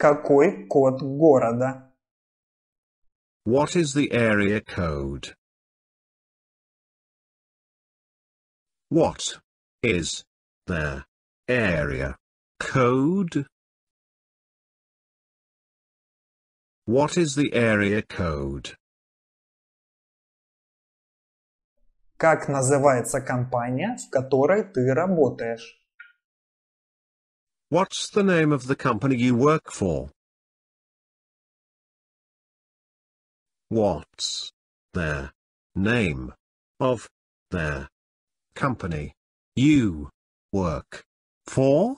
Какой код города? What is the area code? What is the area code? What is the area code? Как называется компания, в которой ты работаешь? What's the name of the company you work for? What's their name of their company you work for?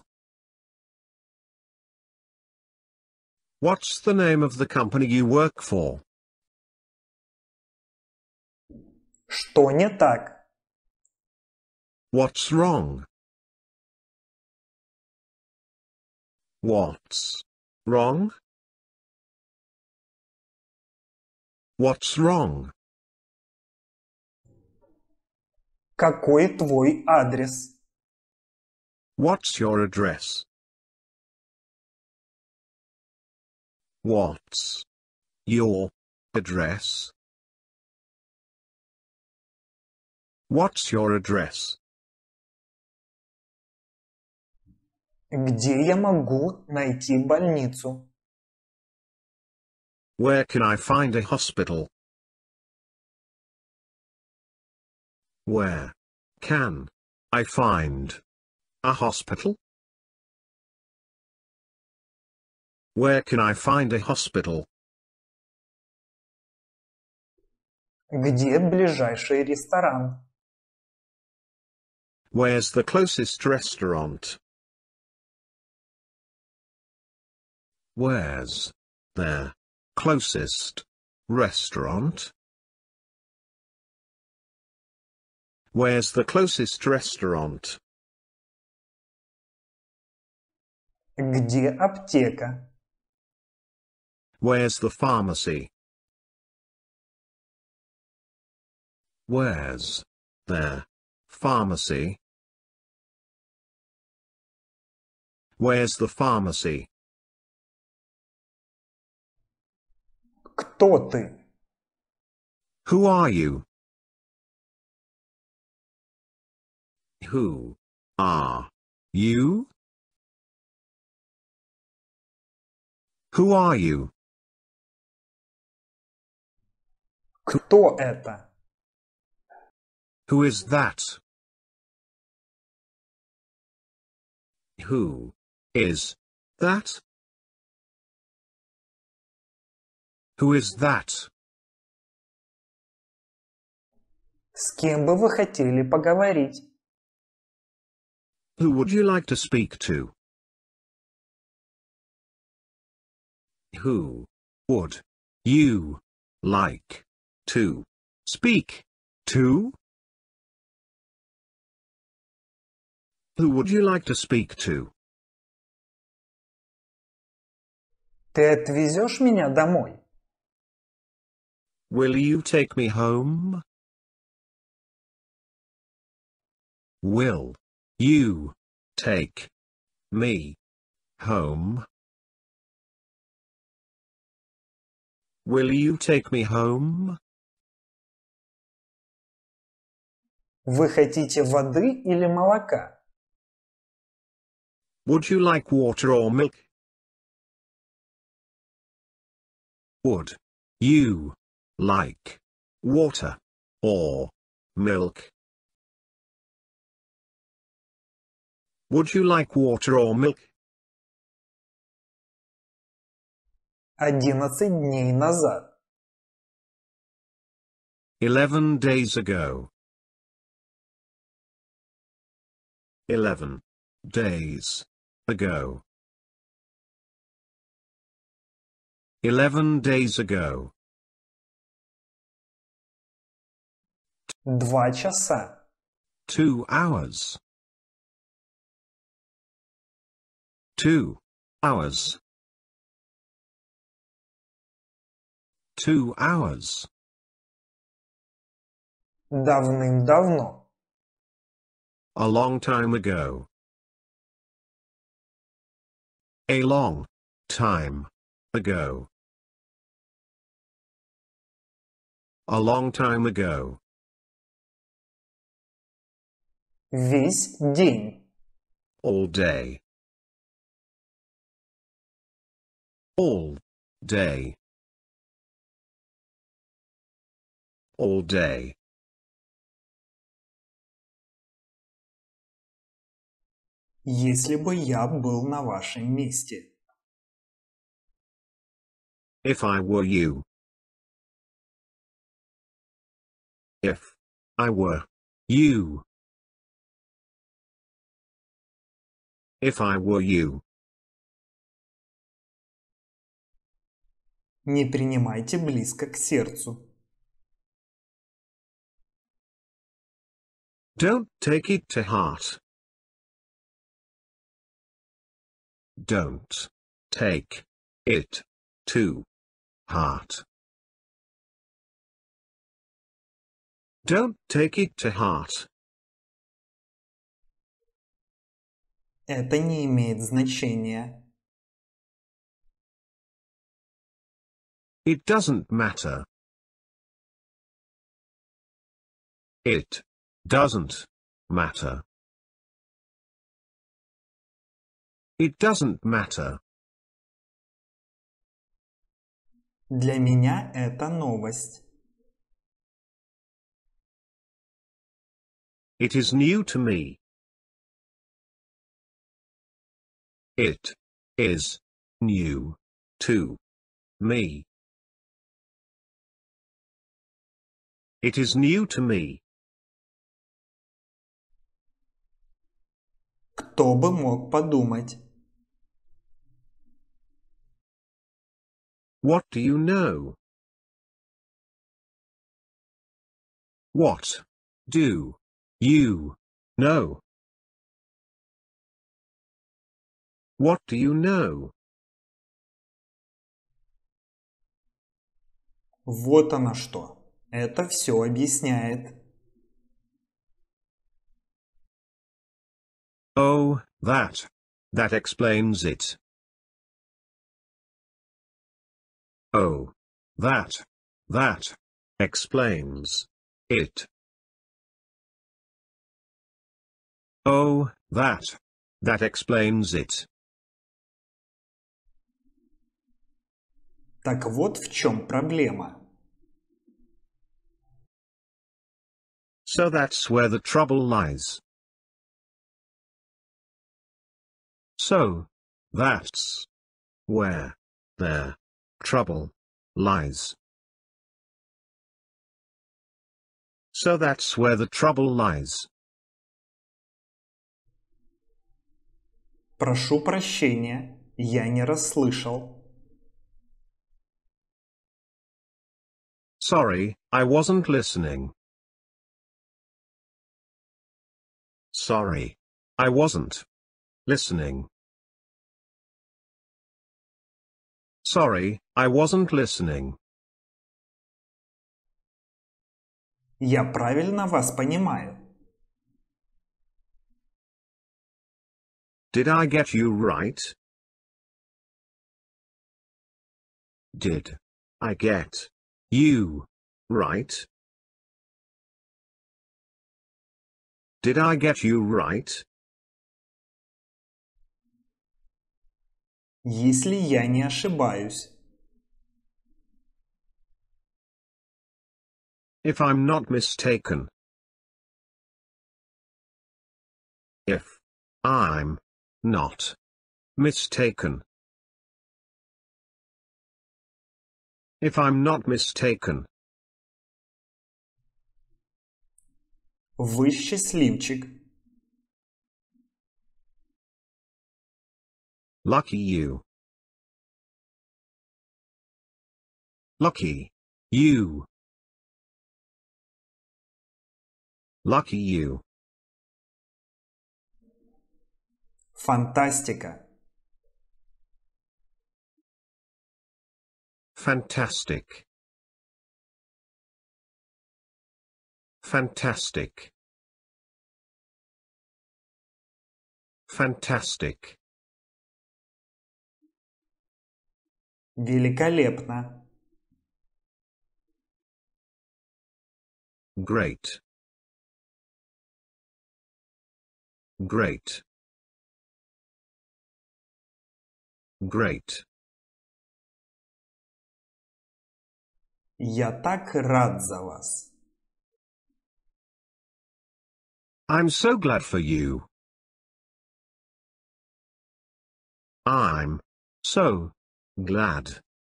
What's the name of the company you work for? Что не так? What's wrong? What's wrong? What's wrong? Какой твой адрес? What's your address? What's your address? What's your address? Где я могу найти больницу? Where can I find a hospital? Where can I find a hospital? Where can I find a hospital? Где ближайший ресторан? Where's the closest restaurant? Where's their closest restaurant? Where's the closest restaurant? Где аптека? Where's the pharmacy? Where's their pharmacy? Where's the pharmacy? Кто ты? Who are you? Who are you? Who are you? Кто это? Who is that? Who is that? Who is that? С кем бы вы хотели поговорить? Who would you like to speak to? Who would you like to speak to? Who would you like to speak to? Ты отвезешь меня домой? Will you take me home? Will you take me home? Will you take me home? Вы хотите воды или молока? Would you like water or milk? Would you like water or milk. Would you like water or milk? Одиннадцать дней назад. Eleven days ago. Eleven days ago. Eleven days ago. Два часа. Two hours. Two hours. Two hours. Давным-давно. A long time ago. A long time ago. A long time ago. весь день. All day. All day. All day. Если бы я был на вашем месте. If I were you. If I were you. if I were you. Не принимайте близко к сердцу. Don't take it to heart. Don't take it to heart. Don't take it to heart. Это не имеет значения. It doesn't matter. It doesn't matter. It doesn't matter. Для меня это новость. It is new to me. It is new to me. It is new to me. Кто бы мог подумать? What do you know? What do you know? What do you know? Вот оно что. Это все объясняет. Oh, that. That explains it. Oh. That. That. Explains. It. Oh, that. That explains it. Так вот в чем проблема. So that's where the trouble lies. So, that's where their trouble lies. So that's where the trouble lies. Прошу прощения, я не расслышал. Sorry, I wasn't listening. Sorry. I wasn't listening. Sorry, I wasn't listening. Я правильно вас понимаю. Did I get you right? Did I get you. Right? Did I get you right? Если я не ошибаюсь. If I'm not mistaken. If I'm not mistaken. if I'm not mistaken. Вы счастливчик. Lucky you. Lucky. You. Lucky you. Фантастика. Fantastic. Fantastic. Fantastic. Великолепно. Great. Great. Great. Я так рад за вас. I'm so glad for you. I'm so glad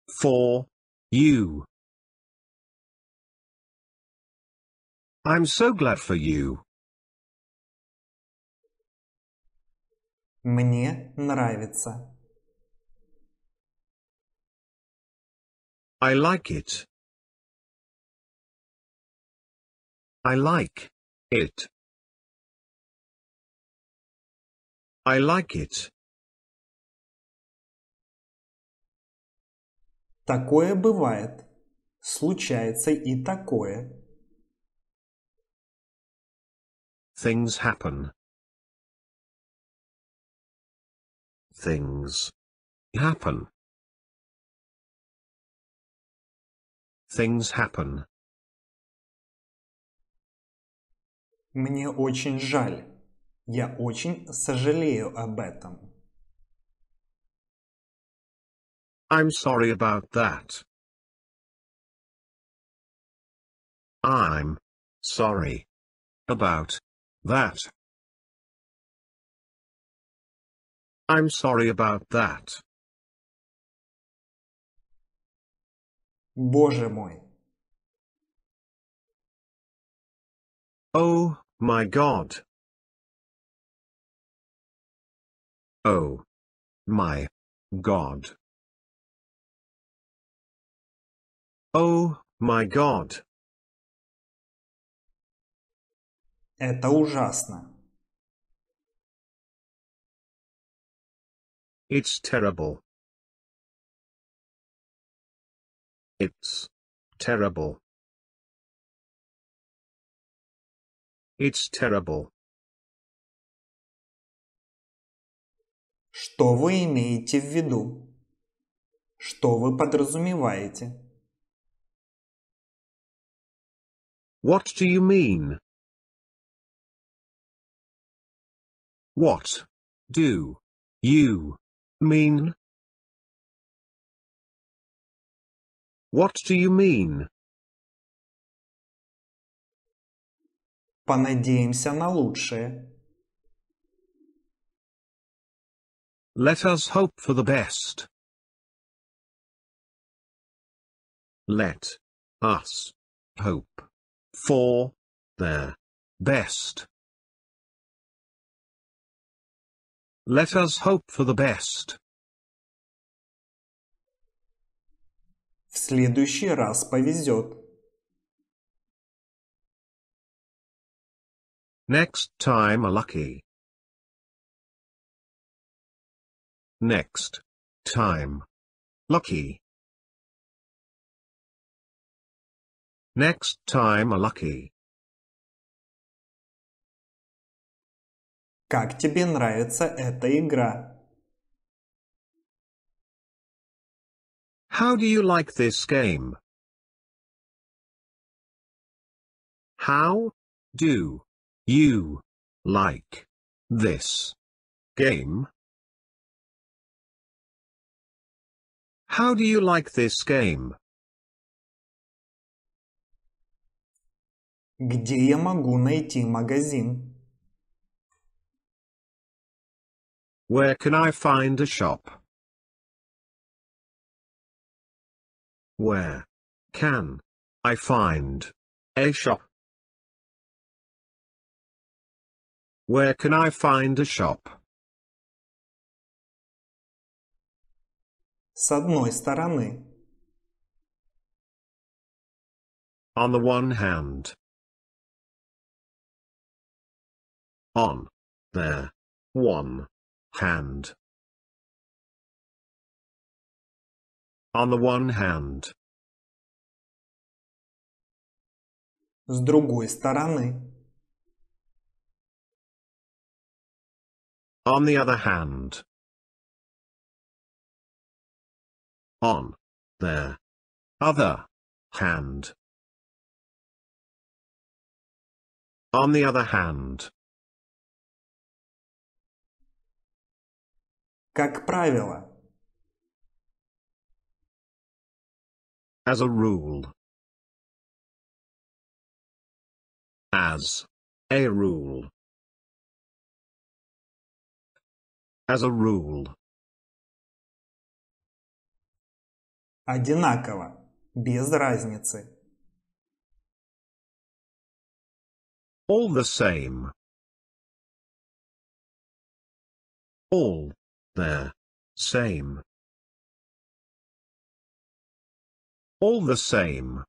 for you. I'm so glad for you. Мне нравится. I like it. I like it. I like it. Такое бывает. Случается и такое. Things happen. Things happen. Things happen. Мне очень жаль. Я очень сожалею об этом. I'm sorry about that. I'm sorry about that. I'm sorry about that. Боже мой. Oh My God. Oh. My. God. Oh, my God. Это ужасно. It's terrible. It's terrible. It's terrible. Что вы имеете в виду? Что вы подразумеваете? What do you mean? What do you mean? What do you mean? Понадеемся на лучшее. Let us hope for the best. Let us hope for their best. Let us hope for the best. В следующий раз повезет. Next time a lucky. Next time. Lucky. Next time a lucky. Как тебе нравится эта игра? How do you like this game? How do you like this game? How do you like this game? Где я могу найти магазин? Where can I find a shop? Where can I find a shop? Where can I find a shop? С одной стороны. On the one hand. On. There. One. Hand. On the one hand. С другой стороны. On the other hand. On. their Other. Hand. On the other hand. Как правило. As a rule. As. A rule. as a rule. Одинаково, без разницы. All the same. All the same. All the same.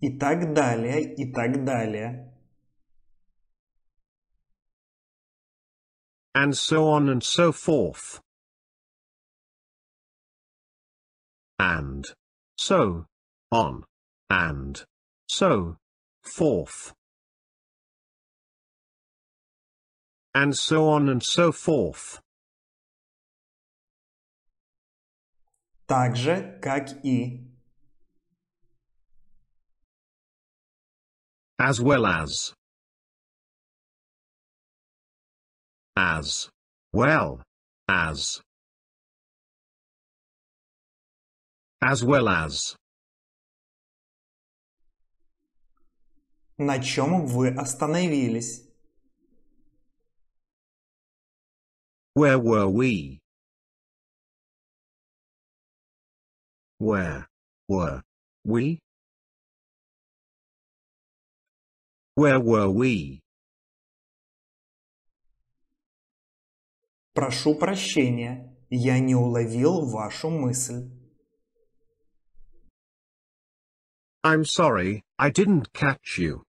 И так далее, и так далее. and so on and so forth. And so on and so forth. And so on and so forth. Также как и. As well as. as well as as well as На чем вы остановились? Where were we? Where were we? Where were we? Прошу прощения, я не уловил вашу мысль. I'm sorry, I didn't catch you.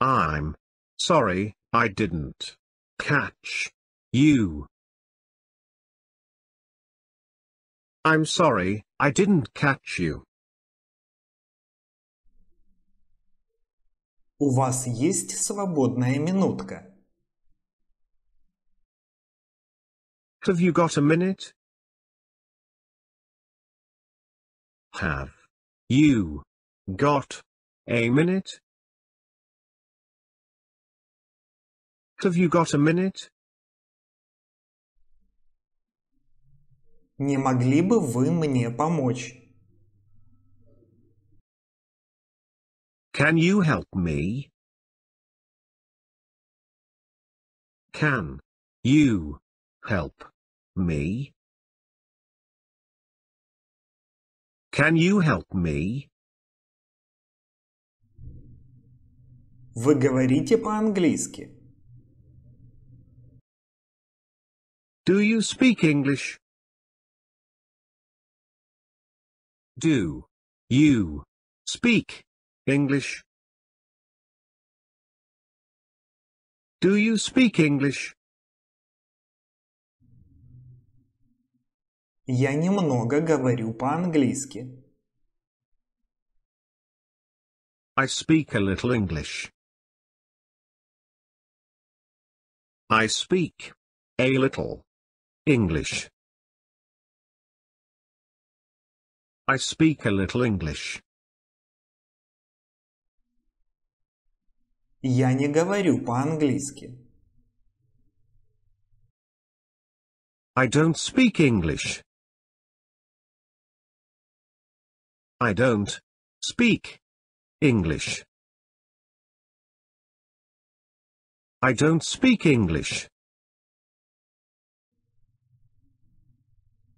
I'm sorry, I didn't catch you. I'm sorry, I didn't catch you. У вас есть свободная минутка? Have you got a minute? Have you got a minute? Have you got a minute? Не могли бы вы мне помочь? Can you help me? Can you help me? Can you help me? Вы говорите по-английски? Do you speak English? Do you speak English? Do you speak English? Я немного говорю по-английски. I speak a little English. I speak a little English. I speak a little English. Я не говорю по-английски. I don't speak English. I don't speak English. I don't speak English.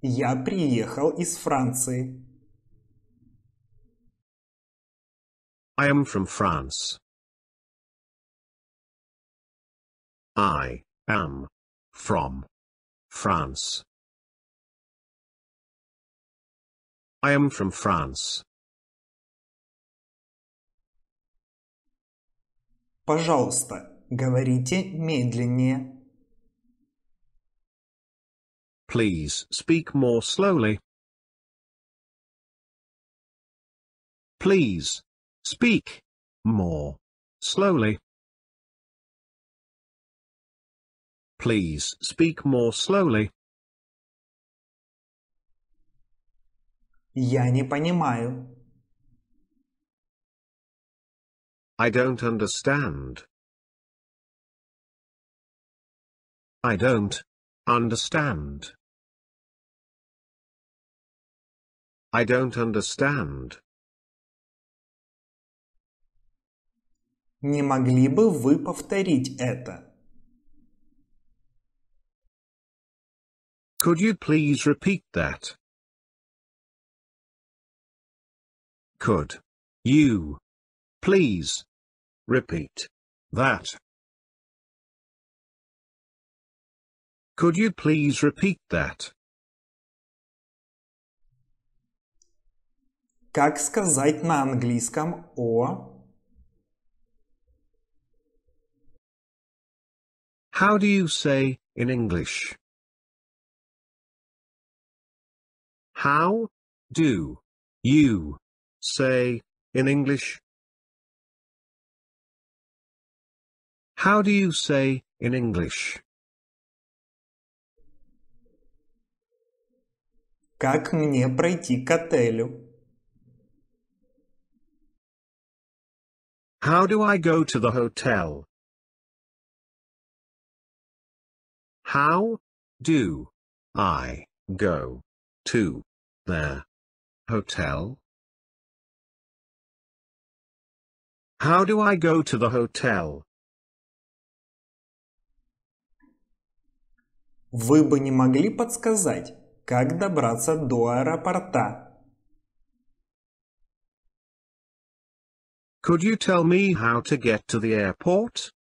Я приехал из Франции. I am from France. I am from France. I am from France. Пожалуйста, говорите медленнее. Please speak more slowly. Please speak more slowly. Please speak more slowly. Я не понимаю. I don't understand. I don't understand. I don't understand. Не могли бы вы повторить это? Could you please repeat that? Could you please repeat that? Could you please repeat that? Как сказать на английском о? How do you say in English? How do you Say, in English. How do you say, in English? Как мне пройти к отелю? How do I go to the hotel? How do I go to the hotel? How do I go to the hotel? Вы бы не могли подсказать, как добраться до аэропорта? Could you tell me how to get to the airport?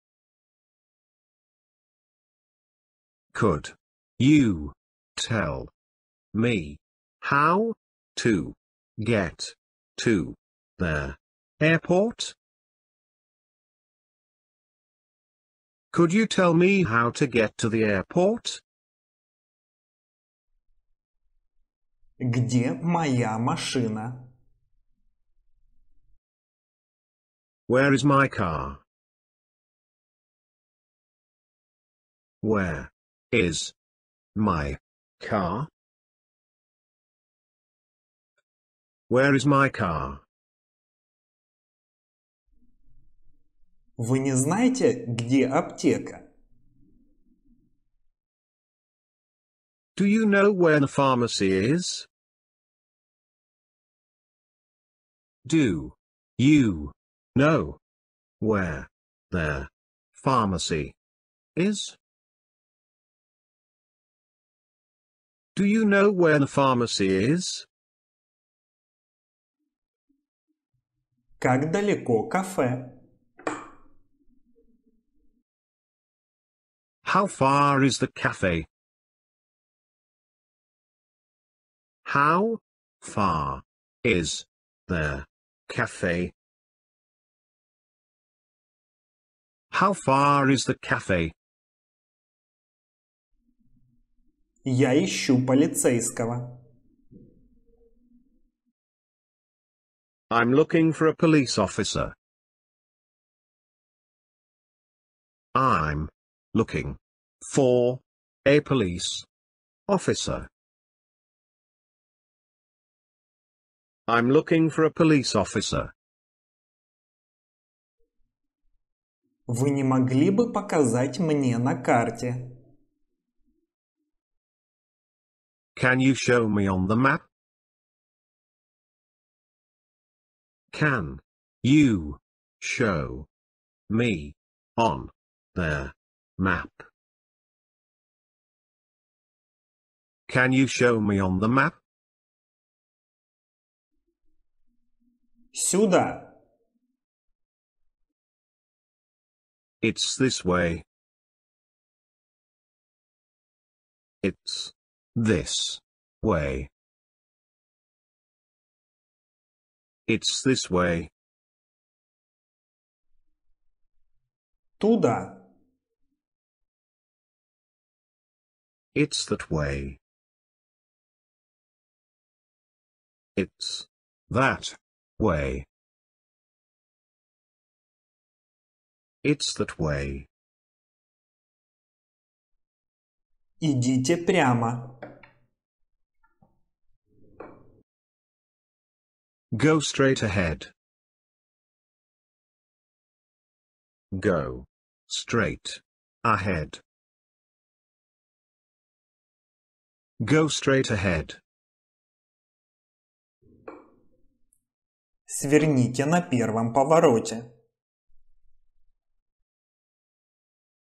Could you tell me how to get to the airport? Could you tell me how to get to the airport? Где моя машина? Where is my car? Where is my car? Where is my car? Вы не знаете, где аптека? Do you know where the pharmacy is? Do you know where the pharmacy is? Do you know where the pharmacy is? Как далеко кафе? How far is the cafe? How far is the cafe? How far is the cafe? Я ищу полицейского. I'm looking for a police officer. I'm looking for a police officer. I'm looking for a police officer. Вы не могли бы показать мне на карте? Can you show me on the map? Can you show me on there? map. Can you show me on the map? Сюда. It's this way. It's this way. It's this way. Туда. It's that way. It's that way. It's that way. Идите прямо. Go straight ahead. Go straight ahead. Go straight ahead. Сверните на первом повороте.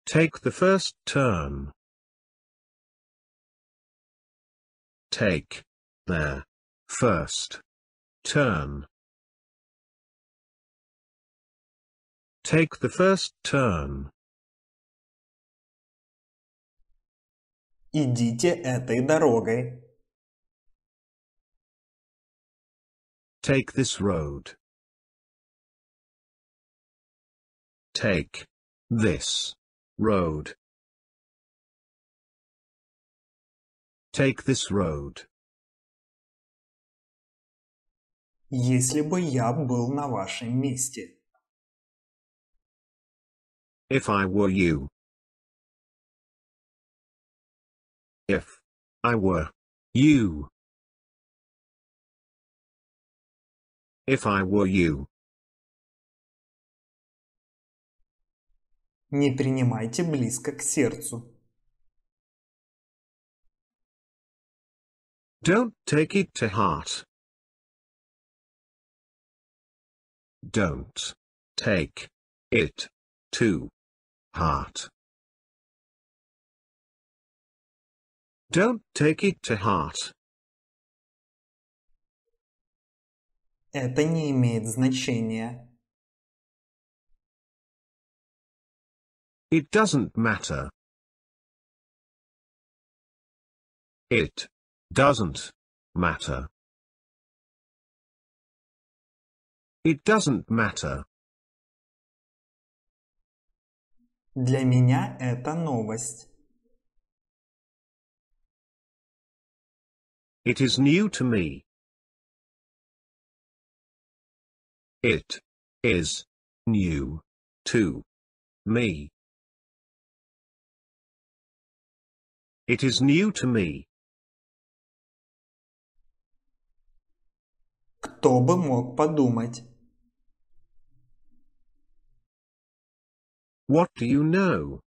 Take the first turn. Take the first turn. Take the first turn. Идите этой дорогой. Take this road. Take this road. Take this road. Если бы я был на вашем месте. If I were you. If I were you. If I were you. Не принимайте близко к сердцу. Don't take it to heart. Don't take it to heart. Don't take it to heart. Это не имеет значения. It doesn't matter. It doesn't matter. It doesn't matter. Для меня это новость. It is new to me. It is new to me. It is new to me. Кто бы мог подумать? What do you know?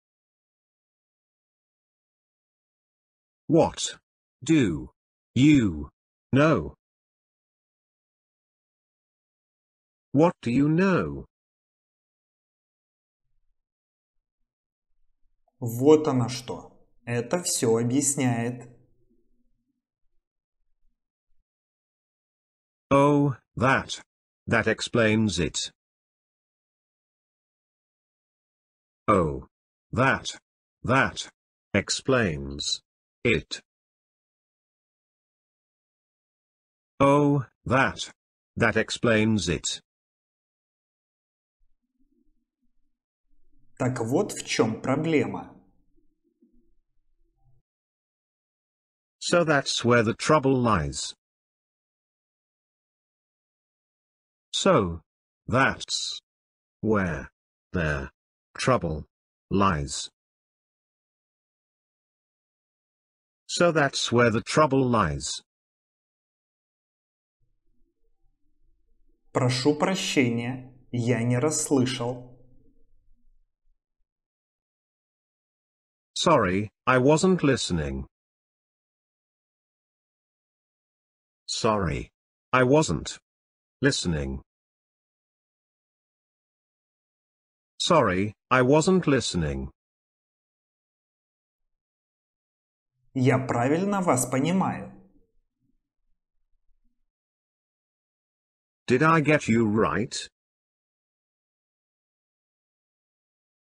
What do you. Know. What do you know? Вот она что. Это все объясняет. Oh, that. That explains it. Oh. That. That. Explains. It. Oh, that. That explains it. Так вот в чем проблема. So that's where the trouble lies. So, that's where their trouble lies. So that's where the trouble lies. Прошу прощения, я не расслышал. Sorry, I wasn't listening. Sorry, I wasn't listening. Sorry, I wasn't listening. Я правильно вас понимаю? Did I get you right?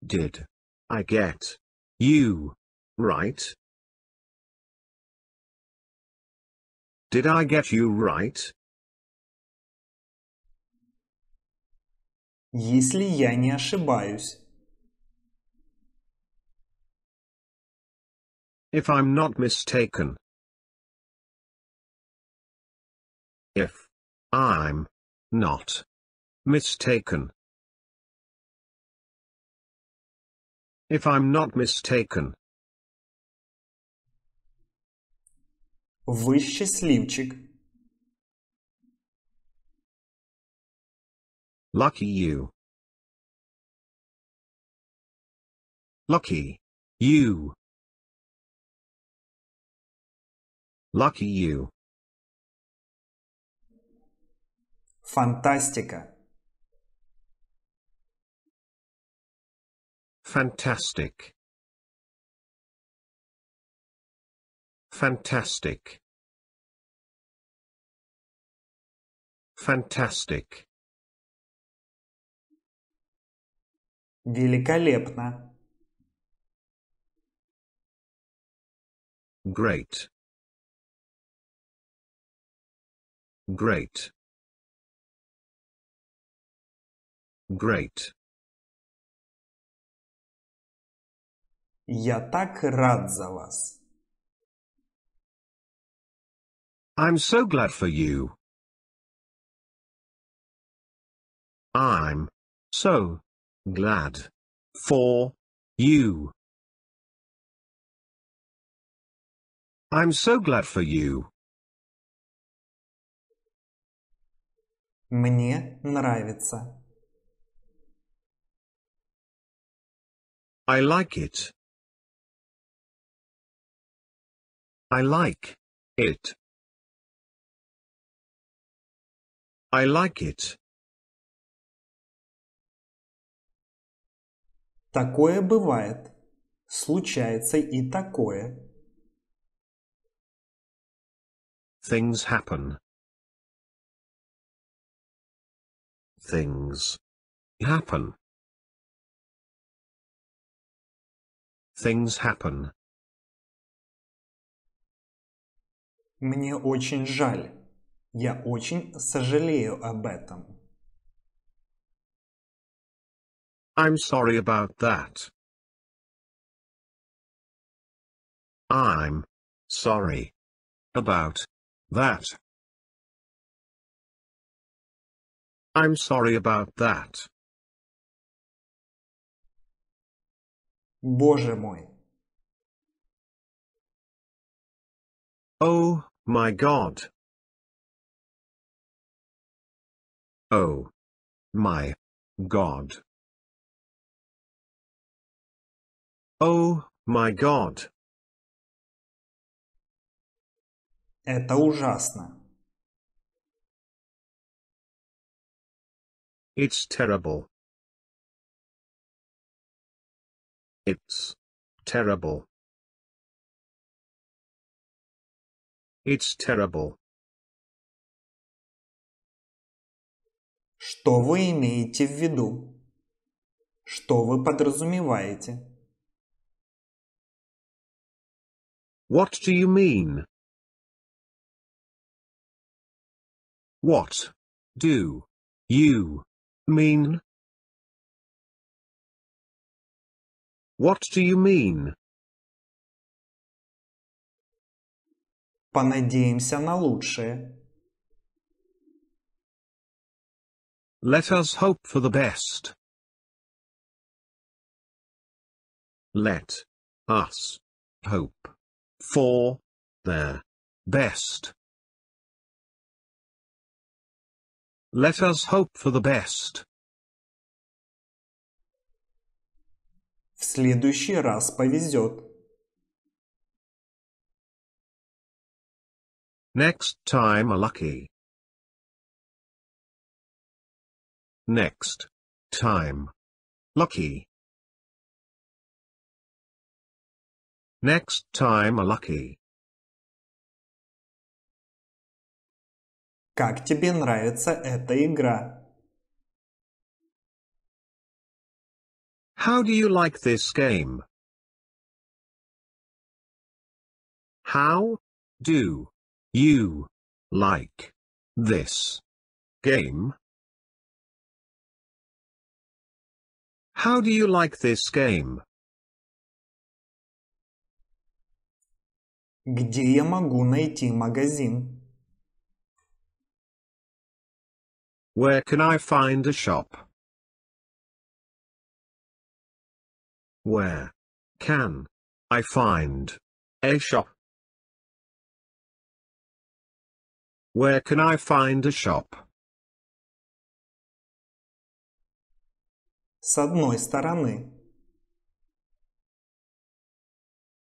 Did I get you right? Did I get you right? Если я не ошибаюсь. If I'm not mistaken. If I'm not. Mistaken. If I'm not mistaken. Вы счастливчик. Lucky you. Lucky. You. Lucky you. Фантастика. Fantastic. Fantastic. Fantastic. Великолепно. Great. Great. Great. Я так рад за вас. I'm so glad for you. I'm so glad for you. I'm so glad for you. Мне нравится. I like it. I like it. I like it. Такое бывает. Случается и такое. Things happen. Things happen. things happen. Мне очень жаль. Я очень сожалею об этом. I'm sorry about that. I'm sorry about that. I'm sorry about that. Боже мой. Oh, my God. Oh. My. God. Oh, my God. Это ужасно. It's terrible. It's terrible. It's terrible. Что вы имеете в виду? Что вы подразумеваете? What do you mean? What do you mean? What do you mean? Понадеемся на лучшее. Let us hope for the best. Let us hope for the best. Let us hope for the best. следующий раз повезет. Next time lucky. Next time lucky. Next time lucky. Как тебе нравится эта игра? How do you like this game? How do you like this game? How do you like this game? Где я могу найти магазин? Where can I find a shop? Where can I find a shop? Where can I find a shop? С одной стороны.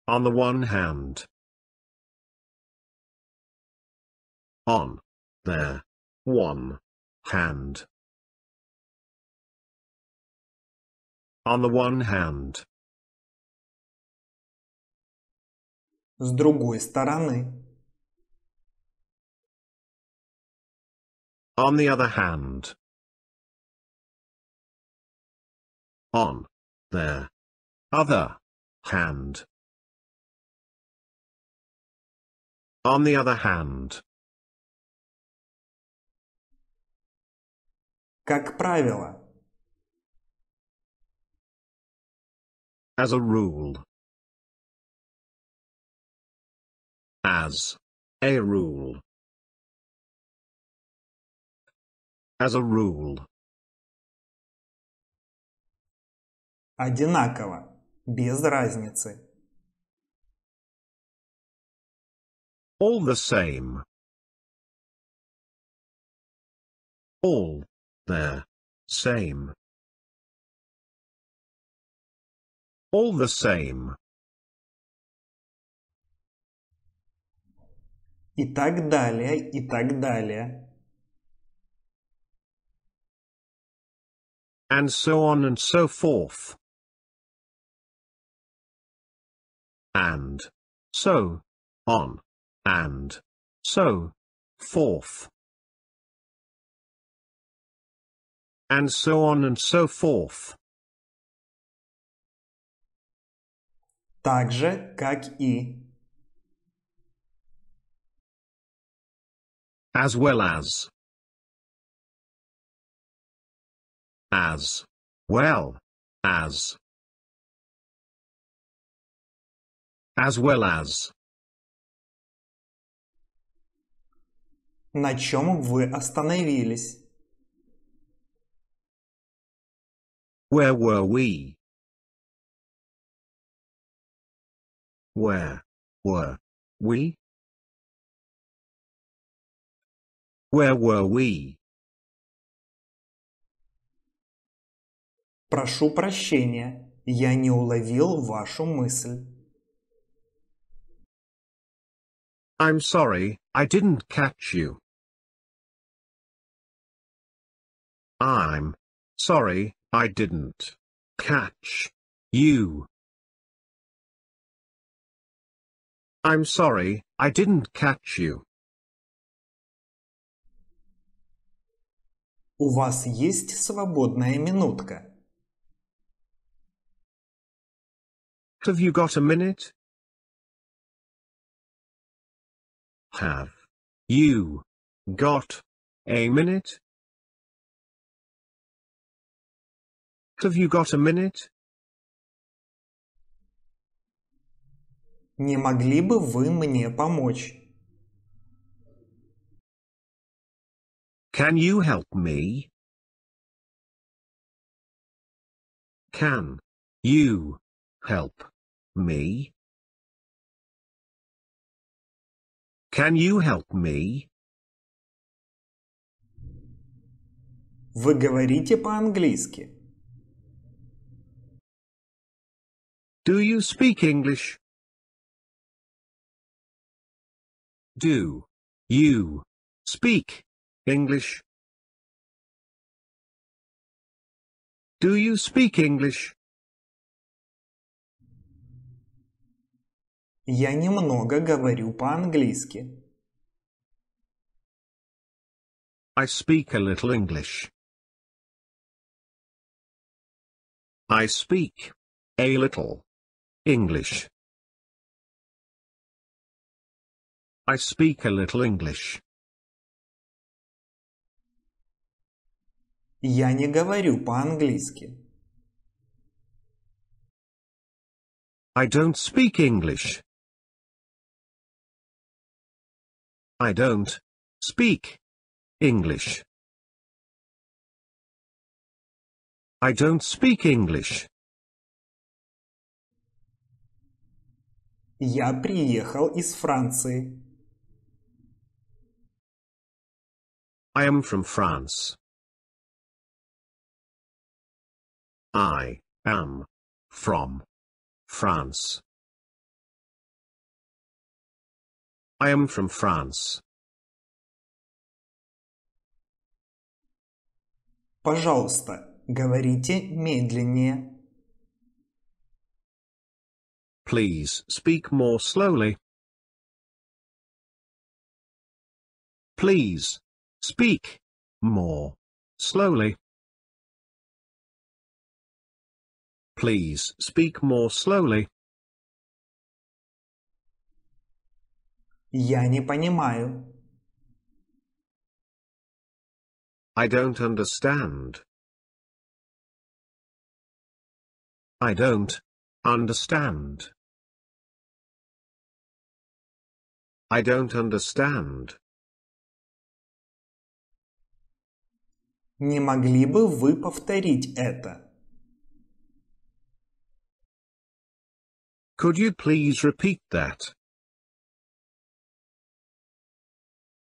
On the one hand. On. There. One. Hand. on the one hand. С другой стороны. On the other hand. On. the Other. Hand. On the other hand. Как правило, as a rule. As a rule. As a rule. Одинаково, без разницы. All the same. All the same. all the same. И так далее, и так далее. And so on and so forth. And so on and so forth. And so on and so forth. так же, как и. As well as. As. Well. As. As well as. На чем вы остановились? Where were we? Where were we? Where were we? Прошу прощения, я не уловил вашу мысль. I'm sorry, I didn't catch you. I'm sorry, I didn't catch you. I'm sorry, I didn't catch you. У вас есть свободная минутка? Have you got a minute? Have you got a minute? Have you got a minute? Не могли бы вы мне помочь? Can you help me? Can you help me? Can you help me? Вы говорите по-английски. Do you speak English? Do you speak English? Do you speak English? Я немного говорю по-английски. I speak a little English. I speak a little English. I speak a little English. Я не говорю по-английски. I don't speak English. I don't speak English. I don't speak English. Я приехал из Франции. I am from France. I am from France. I am from France. Пожалуйста, говорите медленнее. Please speak more slowly. Please Speak. More. Slowly. Please speak more slowly. Я не понимаю. I don't understand. I don't understand. I don't understand. Не могли бы вы повторить это? Could you please repeat that?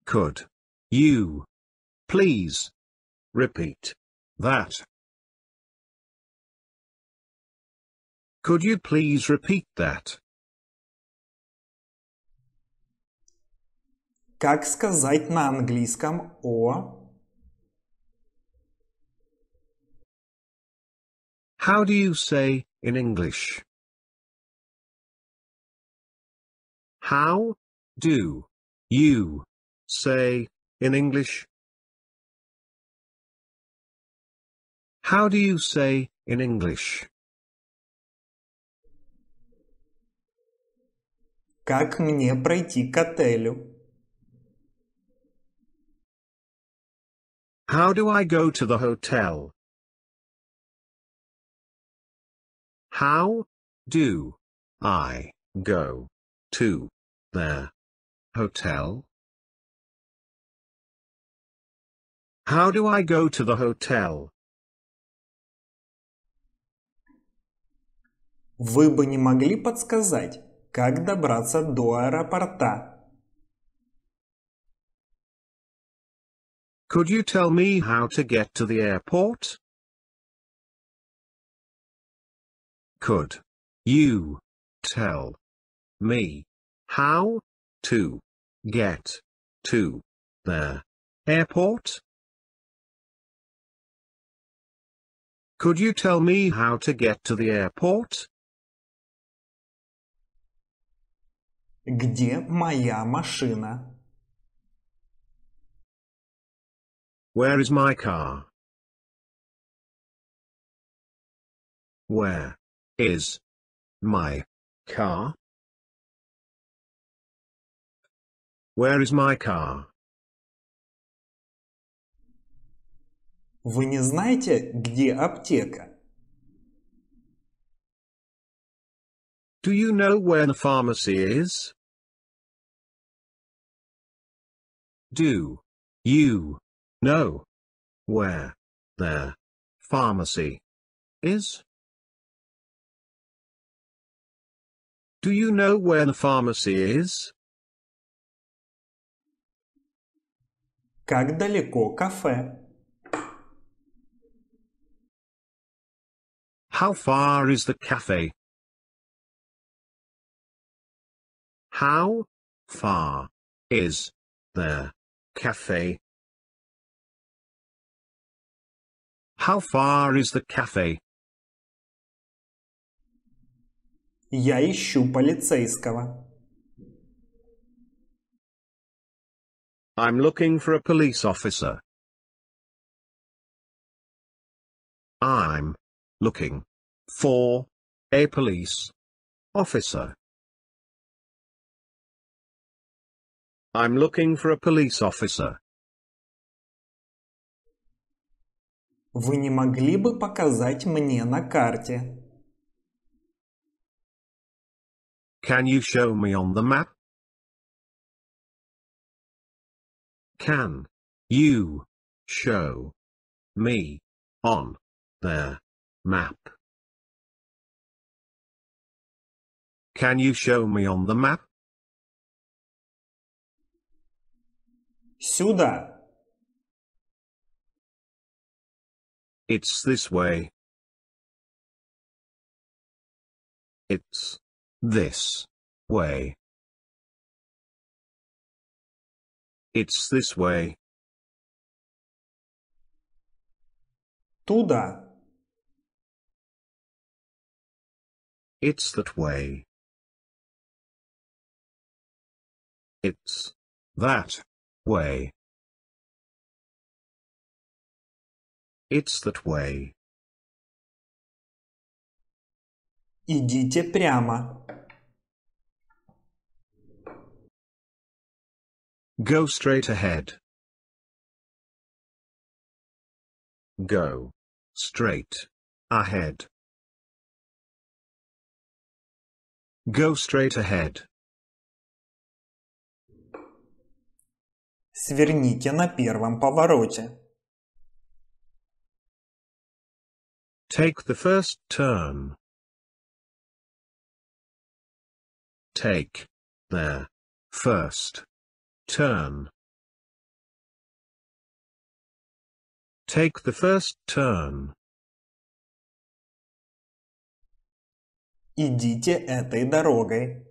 Could you please repeat that? Could you please repeat that? Как сказать на английском о How do you say, in English? How do you say, in English? How do you say, in English? Как мне пройти к отелю? How do I go to the hotel? How do I go to the hotel? How do I go to the hotel? Вы бы не могли подсказать, как добраться до аэропорта? Could you tell me how to get to the airport? Could you tell me how to get to the airport? Could you tell me how to get to the airport? Где моя машина? Where is my car? Where is my car? Where is my car? Вы не знаете, где аптека? Do you know where the pharmacy is? Do you know where the pharmacy is? Do you know where the pharmacy is? Как далеко кафе? How far is the cafe? How far is the cafe? How far is the cafe? Я ищу полицейского. I'm looking for a police officer. I'm looking for a police officer. I'm looking for a police officer. Вы не могли бы показать мне на карте? Can you show me on the map? Can you show me on the map? Can you show me on the map? Сюда. It's this way. It's this way. It's this way. Туда. It's that way. It's that way. It's that way. Идите прямо. Go straight ahead. Go. Straight. Ahead. Go straight ahead. Сверните на первом повороте. Take the first turn. take their first turn. Take the first turn. Идите этой дорогой.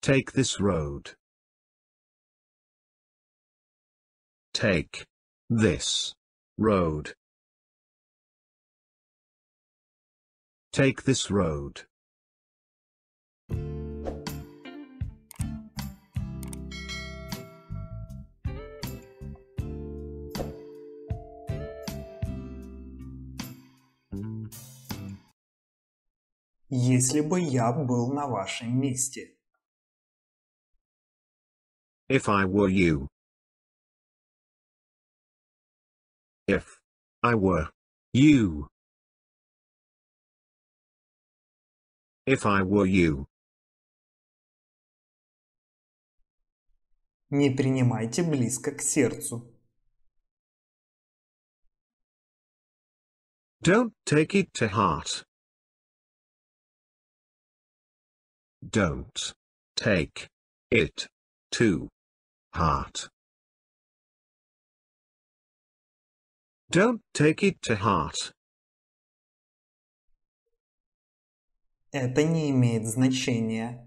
Take this road. Take this road. Take this road. Если бы я был на вашем месте. If I were you. If I were you. If I were you. Не принимайте близко к сердцу. Don't take it to heart. Don't take it to heart. Don't take it to heart. Это не имеет значения.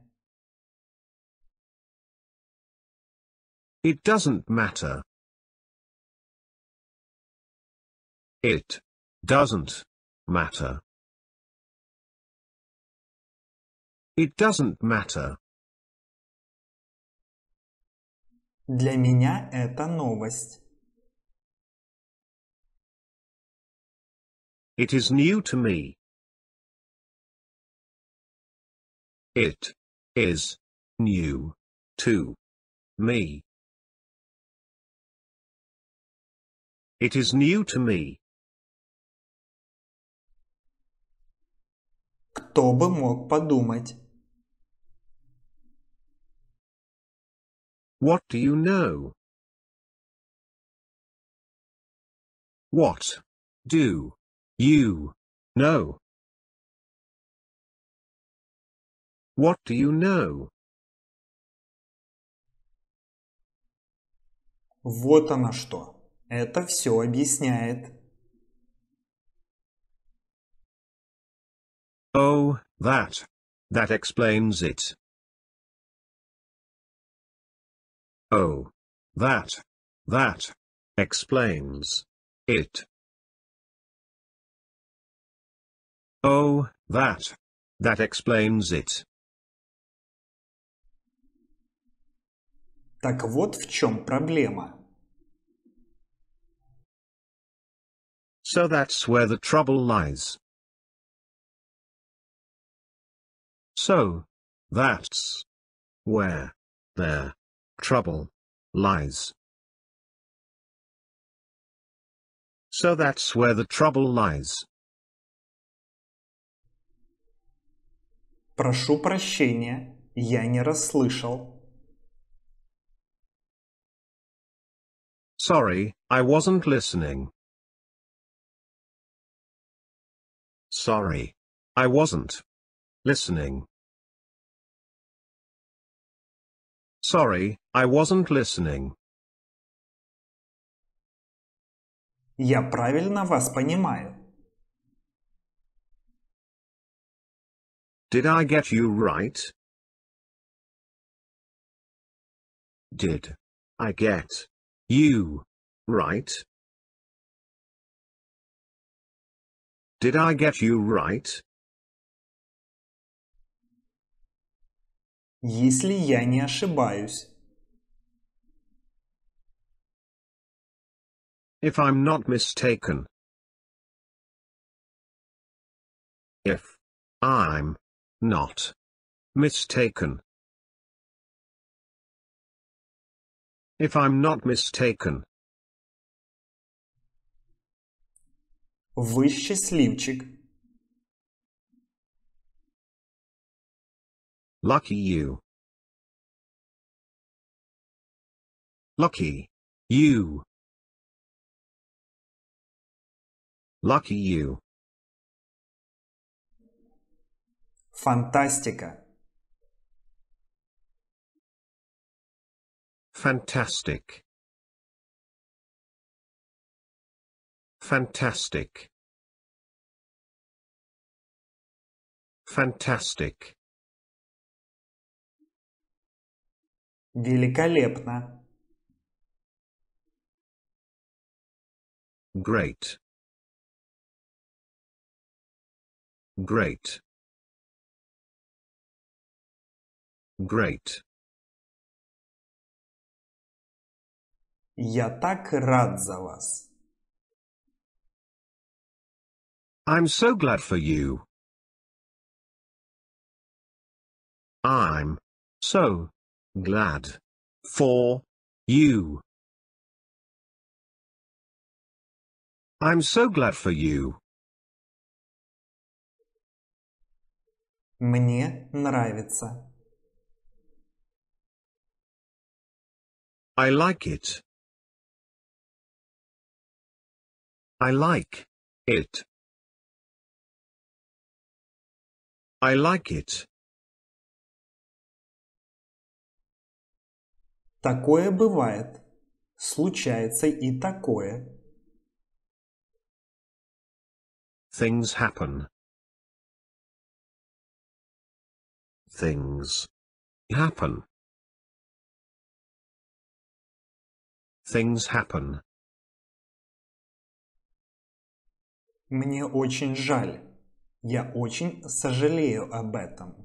It doesn't matter. It doesn't matter. It doesn't matter. Для меня это новость. It is new to me. It is new to me. It is new to me. Кто бы мог подумать? What do you know? What do you know? What do you know? Вот оно что. Это все объясняет. Oh, that. That explains it. Oh. That. That. Explains. It. Oh, that. That explains it. Так вот в чем проблема. So that's where the trouble lies. So, that's where their trouble lies. So that's where the trouble lies. Прошу прощения, я не расслышал. Sorry, I wasn't listening. Sorry. I wasn't listening. Sorry, I wasn't listening. Я правильно вас понимаю. Did I get you right? Did I get you. Right? Did I get you right? Если я не ошибаюсь. If I'm not mistaken. If I'm not mistaken. If I'm not mistaken. Ви щасливчик. Lucky you. Lucky. You. Lucky you. Фантастика. Fantastic. Fantastic. Fantastic. Великолепно. Great. Great. Great. Я так рад за вас. I'm so glad for you. I'm so glad for you. I'm so glad for you. Мне нравится. I like it. I like it. I like it. Такое бывает. Случается и такое. Things happen. Things happen. Things happen. Мне очень жаль. Я очень сожалею об этом.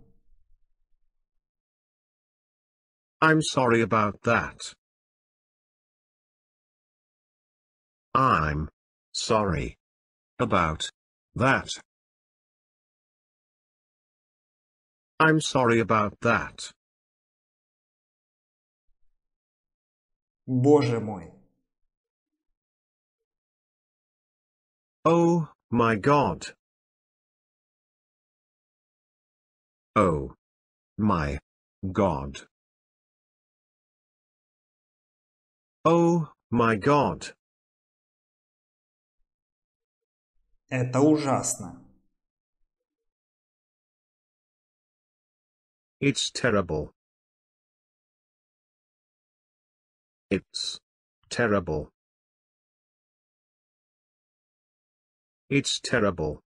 I'm sorry about that. I'm sorry about that. I'm sorry about that. Боже мой. Oh My God. Oh. My. God. Oh, my God. Это ужасно. It's terrible. It's terrible. It's terrible.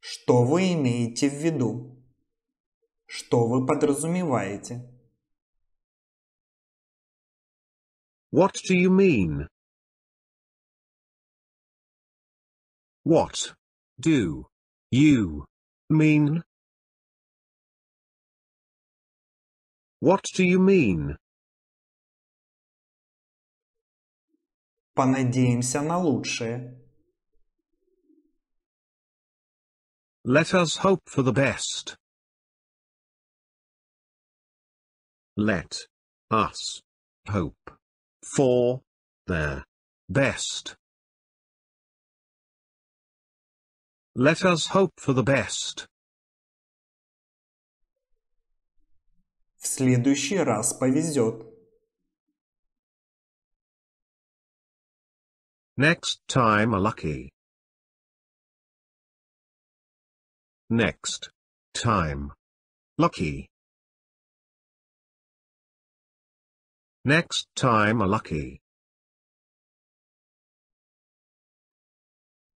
Что вы имеете в виду? Что вы подразумеваете? What do you mean? What do you mean? What do you mean? Понадеемся на лучшее. Let us hope for the best. Let us hope for their best. Let us hope for the best. В следующий раз повезет. Next time a lucky. Next time. Lucky. Next time a lucky.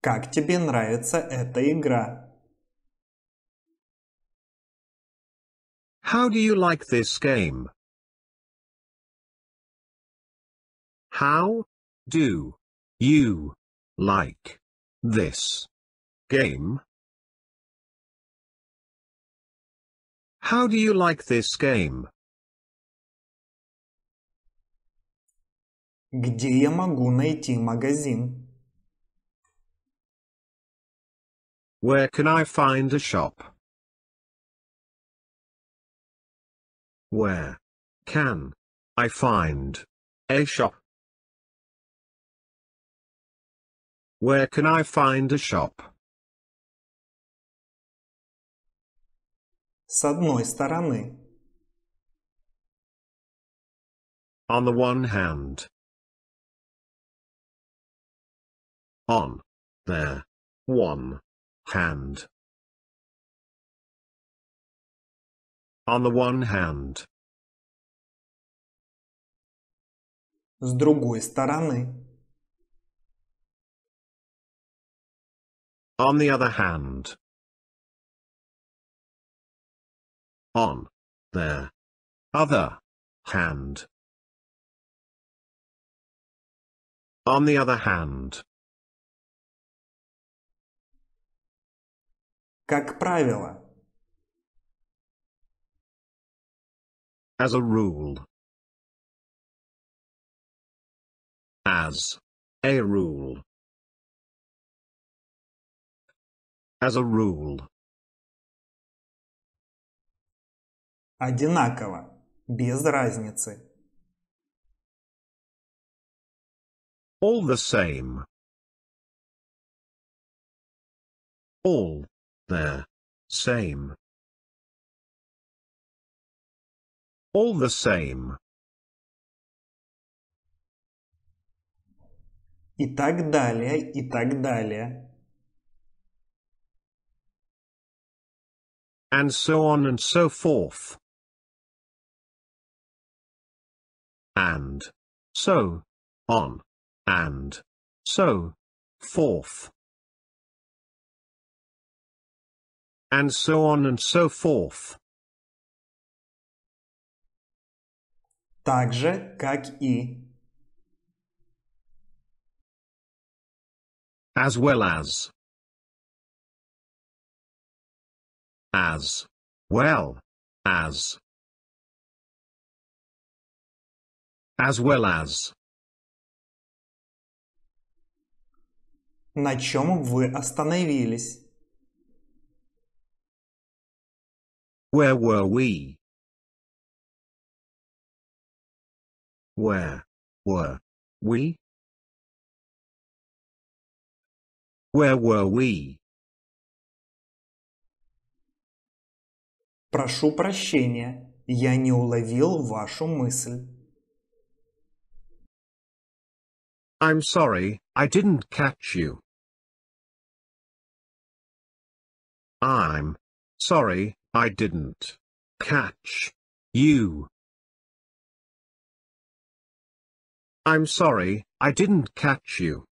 Как тебе нравится эта игра? How do you like this game? How do you like this game? How do you like this game? Где я могу найти магазин? Where can I find a shop? Where can I find a shop? Where can I find a shop? С одной стороны. On the one hand. On. There. One. Hand. On the one hand. С другой стороны. On the other hand. On. their Other. Hand. On the other hand. Как правило. As a rule. As. A rule. as a rule. Одинаково, без разницы. All the same. All the same. All the same. И так далее, и так далее. and so on and so forth. And so on and so forth. And so on and so forth. Также как и. As well as. as well as as well as На чем вы остановились? Where were we? Where were we? Where were we? Прошу прощения, я не уловил вашу мысль. I'm sorry, I didn't catch you. I'm sorry, I didn't catch you. I'm sorry, I didn't catch you.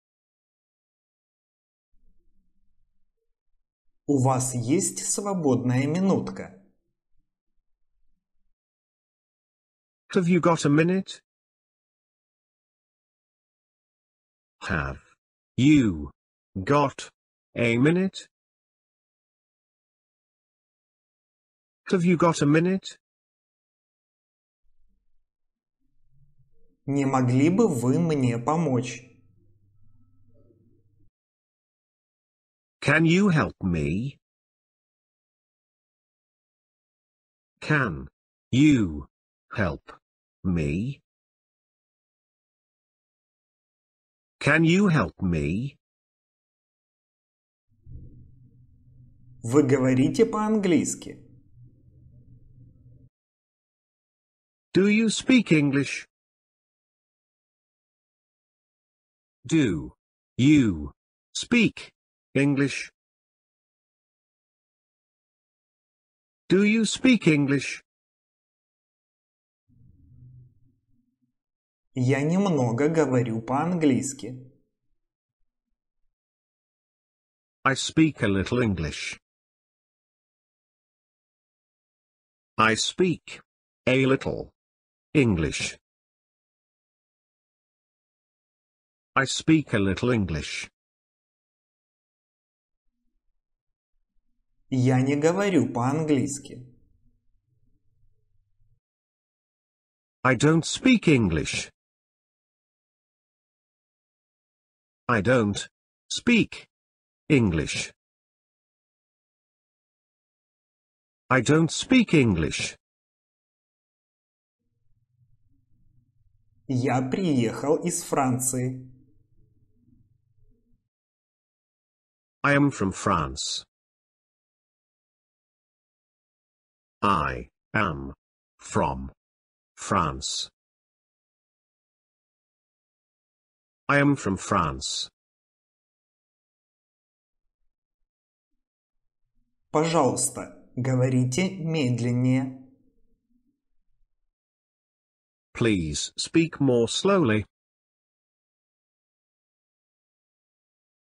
У вас есть свободная минутка? Have you got a minute? Have you got a minute? Have you got a minute? Не могли бы вы мне помочь? Can you help me? Can you help me? Can you help me? Вы говорите по-английски? Do you speak English? Do you speak English? Do you speak English? Я немного говорю по-английски. I speak a little English. I speak a little English. I speak a little English. Я не говорю по-английски. I don't speak English. I don't speak English. I don't speak English. Я приехал из Франции. I am from France. I am from France. I am from France. Пожалуйста, говорите медленнее. Please speak more slowly.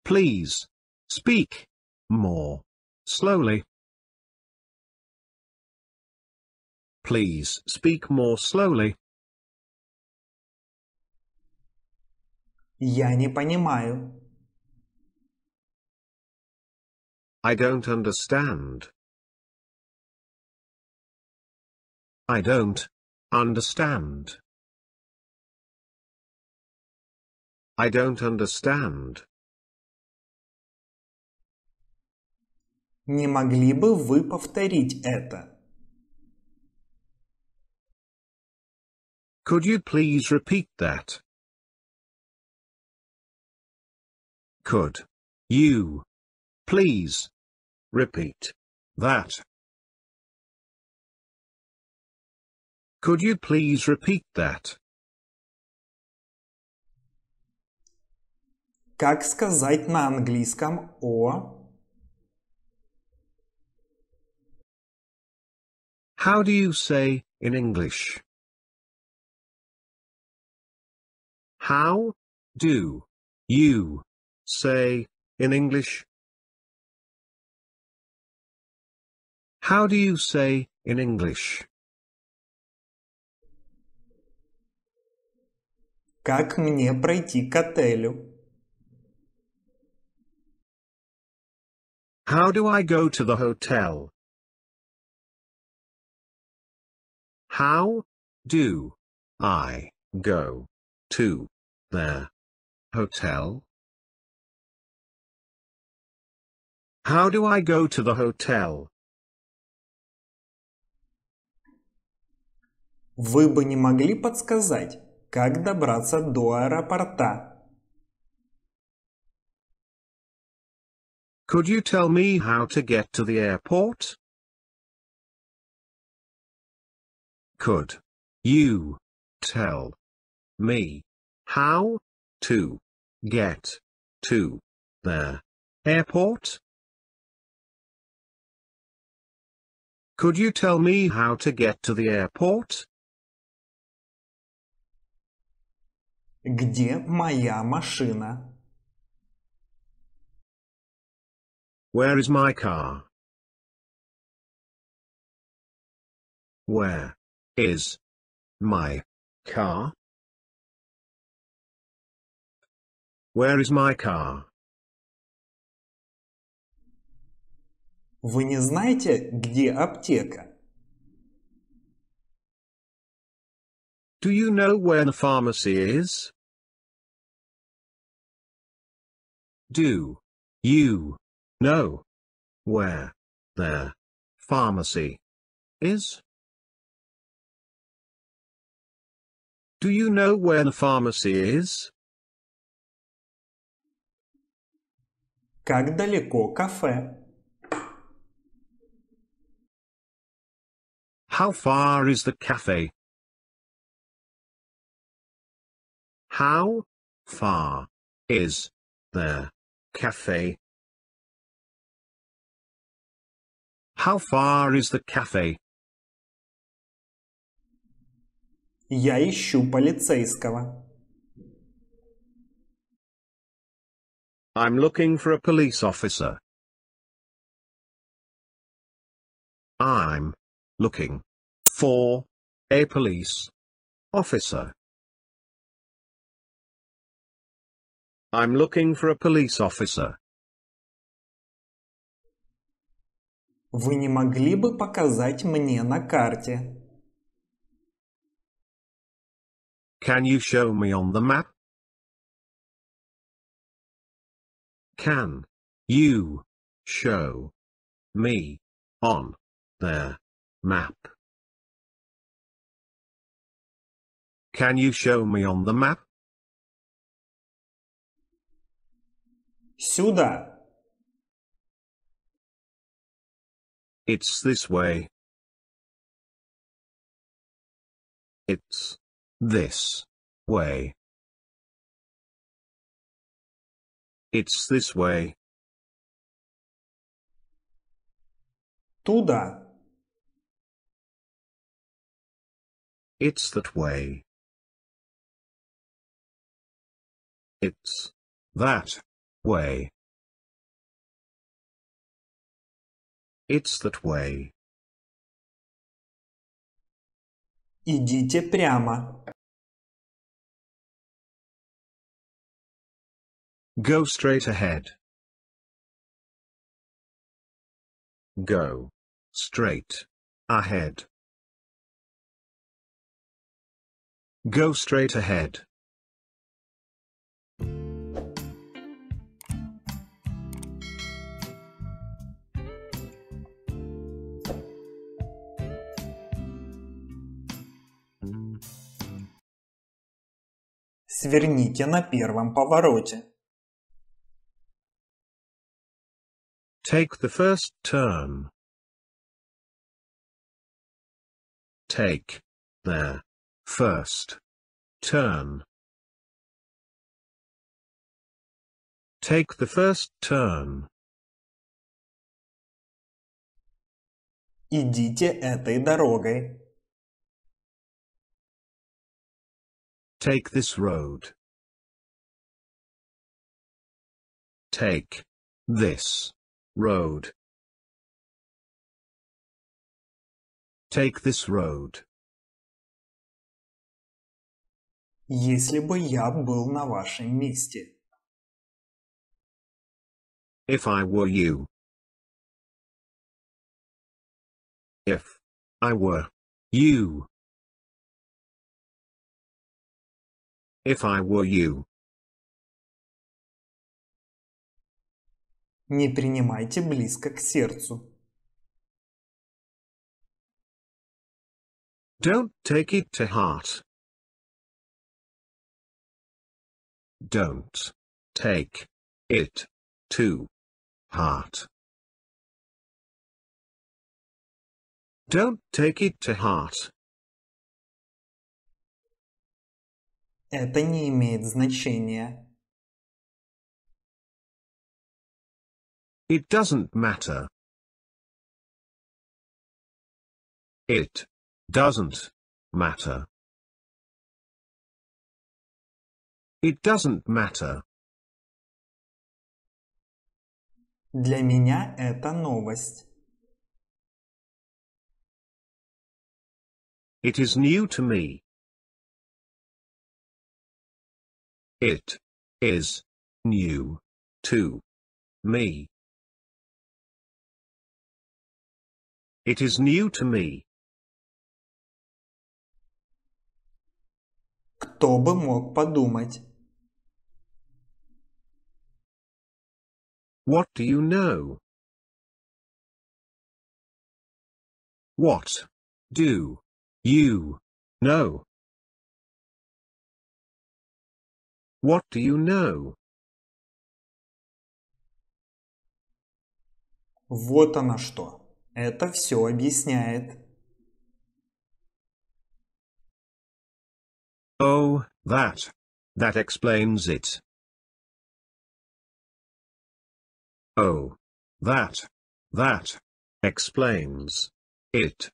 Please speak more slowly. Please speak more slowly. Я не понимаю. I don't understand. I don't understand. I don't understand. Не могли бы вы повторить это? Could you please repeat that? Could you please repeat that? Could you please repeat that? Как сказать на английском о? How do you say in English? How do you say, in English? How do you say, in English? Как мне пройти к отелю? How do I go to the hotel? How do I go to the hotel? How do I go to the hotel? Вы бы не могли подсказать, как добраться до аэропорта? Could you tell me how to get to the airport? Could you tell me how to get to the airport? Could you tell me how to get to the airport? Где моя машина? Where is my car? Where is my car? Where is my car? Вы не знаете, где аптека? Do you know where the pharmacy is? Do you know where the pharmacy is? Do you know where the pharmacy is? Как далеко кафе? How far is the cafe? How far is the cafe? How far is the cafe? Я ищу полицейского. I'm looking for a police officer. I'm looking for a police officer. I'm looking for a police officer. Вы не могли бы показать мне на карте? Can you show me on the map? Can you show me on there? Map. Can you show me on the map? Сюда. It's this way. It's this way. It's this way. Туда. It's that way. It's that way. It's that way. Идите прямо. Go straight ahead. Go straight ahead. Go straight ahead. Сверните на первом повороте. Take the first turn. Take there. First. Turn. Take the first turn. Идите этой дорогой. Take this road. Take this road. Take this road. если бы я был на вашем месте. If I were you. If I were you. If I were you. Не принимайте близко к сердцу. Don't take it to heart. Don't take it to heart. Don't take it to heart. Это не имеет значения. It doesn't matter. It doesn't matter. It doesn't matter. Для меня это новость. It is new to me. It is new to me. It is new to me. Кто бы мог подумать? What do you know? What do you know? What do you know? Вот она что. Это все объясняет. Oh, that. That explains it. Oh. That. That. Explains. It.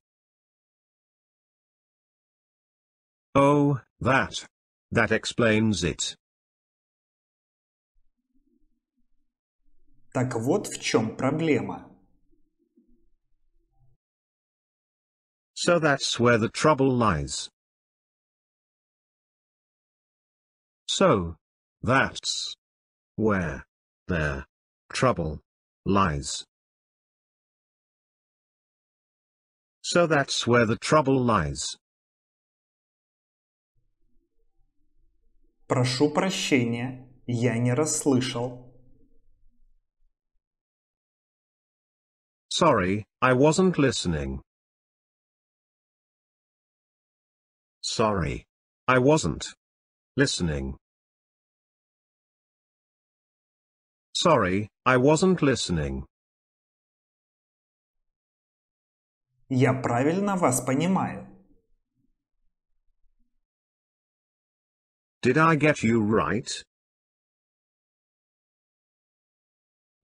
Oh, that. That explains it. Так вот в чем проблема. So that's where the trouble lies. So. That's. Where. There trouble, lies. So that's where the trouble lies. Прошу прощения, я не расслышал. Sorry, I wasn't listening. Sorry. I wasn't listening. Sorry, I wasn't listening. Я правильно вас понимаю? Did I get you right?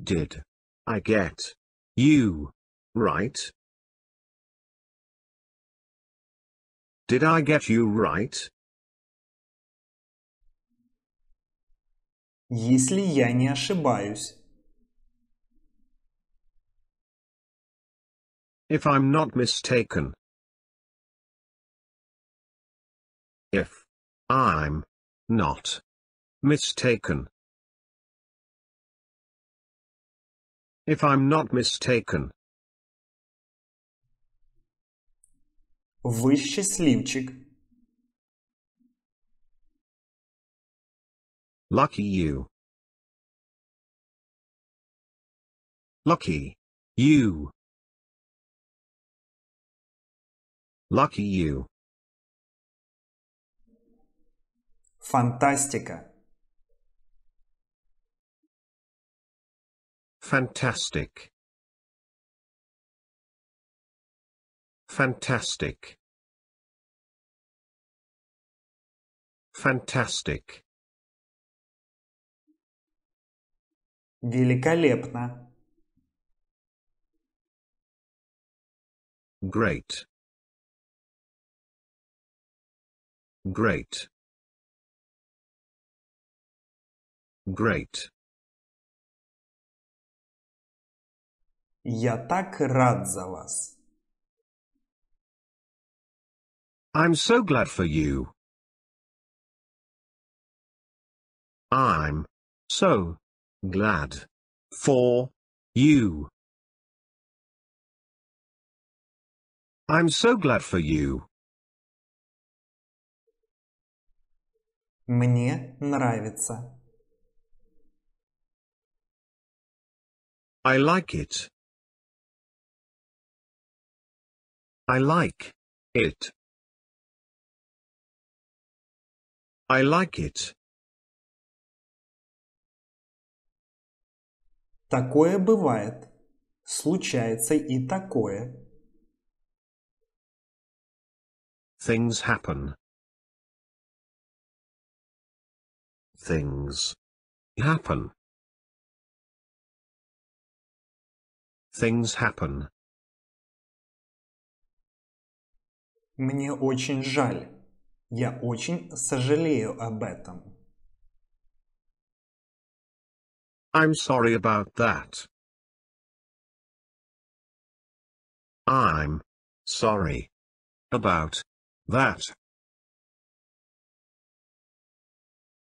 Did I get you right? Did I get you right? если я не ошибаюсь. If I'm not mistaken. If I'm not mistaken. If I'm not mistaken. Вы счастливчик. Lucky you. Lucky. You. Lucky you. Fantastica! Fantastic. Fantastic. Fantastic. Великолепно. Great. Great. Great. Я так рад за вас. I'm so glad for you. I'm so Glad. For. You. I'm so glad for you. Мне нравится. I like it. I like it. I like it. Такое бывает. Случается и такое. Things happen. Things happen. Things happen. Мне очень жаль. Я очень сожалею об этом. I'm sorry about that. I'm sorry about that.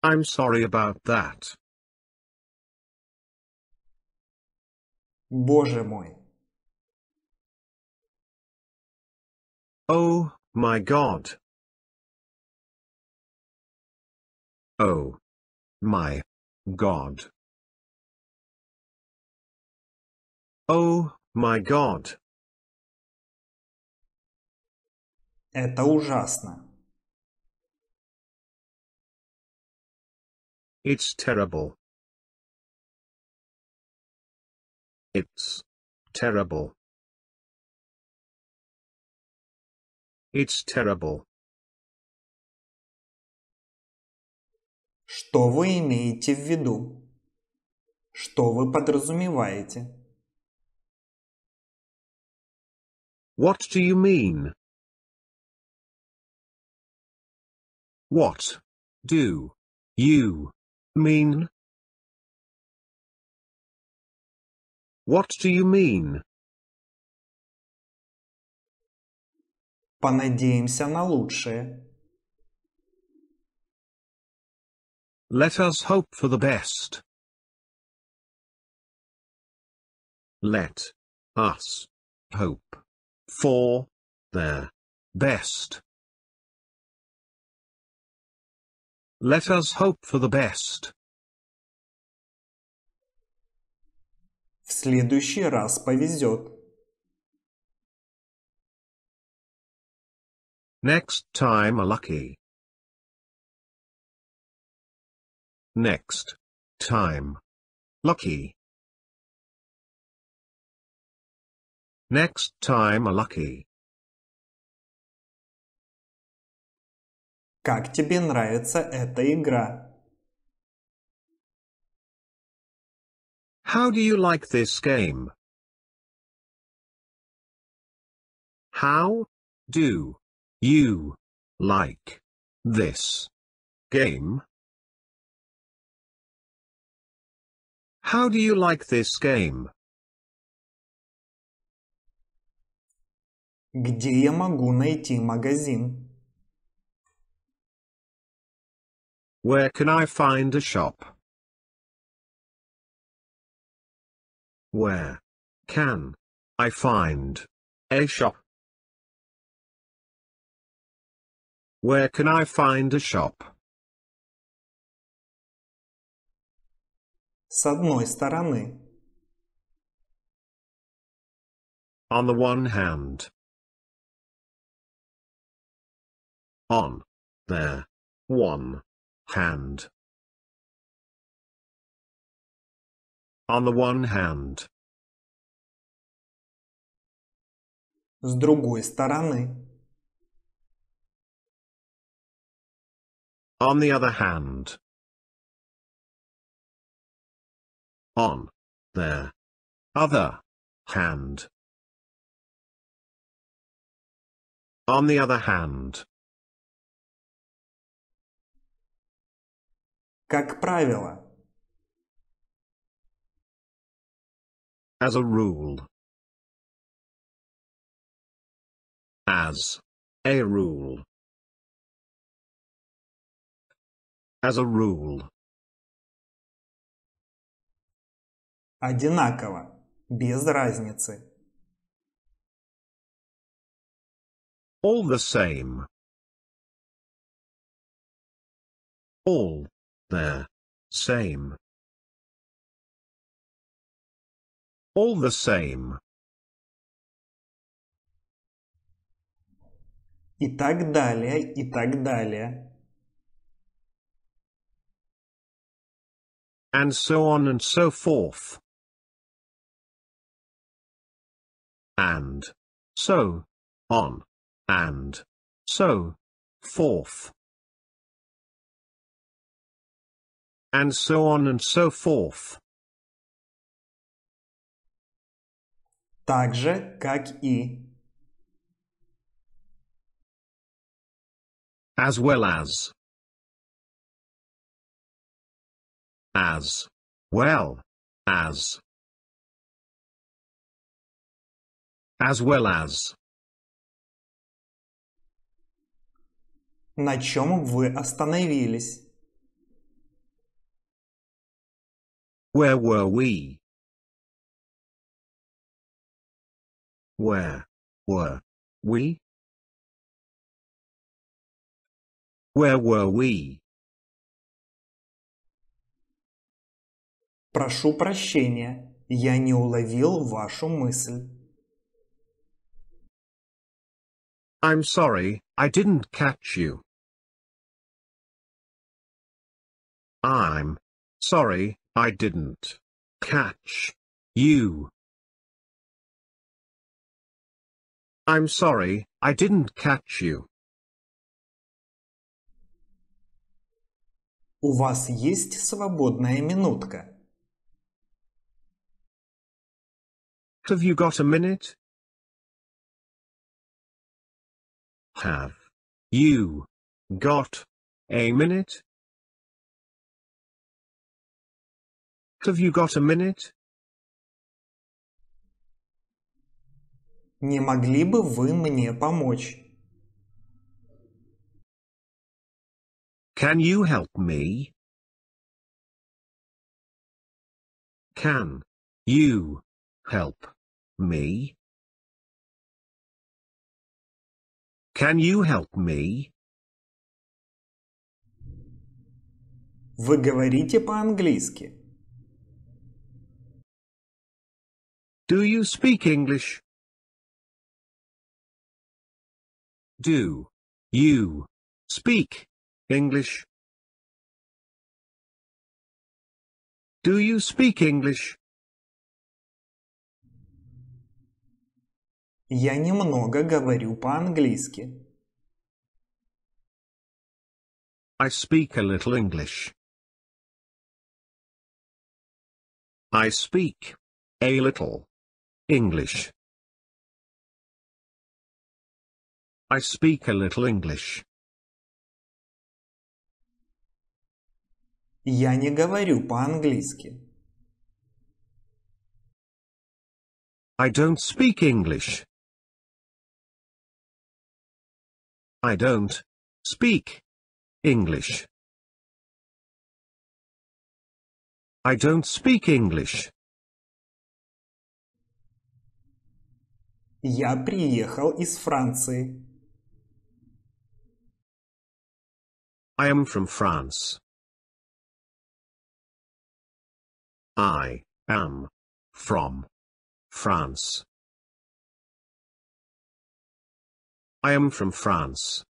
I'm sorry about that. Боже мой. Oh, my God. Oh. My. God. Oh, my God. Это ужасно. It's terrible. It's terrible. It's terrible. Что вы имеете в виду? Что вы подразумеваете? What do you mean? What do you mean? What do you mean? Понадеемся на лучшее. Let us hope for the best. Let us hope for their best. Let us hope for the best. В следующий раз повезет. Next time are lucky. Next time. Lucky. Next time are lucky. Как тебе нравится эта игра? How do you like this game? How do you like this game? How do you like this game? Где я могу найти магазин? Where can I find a shop? Where can I find a shop? Where can I find a shop? С одной стороны. On the one hand. on their one hand. On the one hand. С другой стороны. On the other hand. On their other hand. On the other hand. Как правило. As a rule. As a rule. As a rule. Одинаково. Без разницы. All the same. All there. Same. All the same. И так далее, и так далее. And so on and so forth. And so on and so forth. and so on and so forth. Также как и. As well as. As. Well. As. As well as. На чем вы остановились? Where were we? Where were we? Where were we? Прошу прощения, я не уловил вашу мысль. I'm sorry, I didn't catch you. I'm sorry, I didn't catch you. I'm sorry, I didn't catch you. У вас есть свободная минутка? Have you got a minute? Have you got a minute? Have you got a minute? Не могли бы вы мне помочь? Can you help me? Can you help me? Can you help me? Вы говорите по-английски? Do you speak English? Do you speak English? Do you speak English? Я немного говорю по-английски. I speak a little English. I speak a little English. I speak a little English. Я не говорю по-английски. I don't speak English. I don't speak English. I don't speak English. Я приехал из Франции. I am from France. I am from France. I am from France.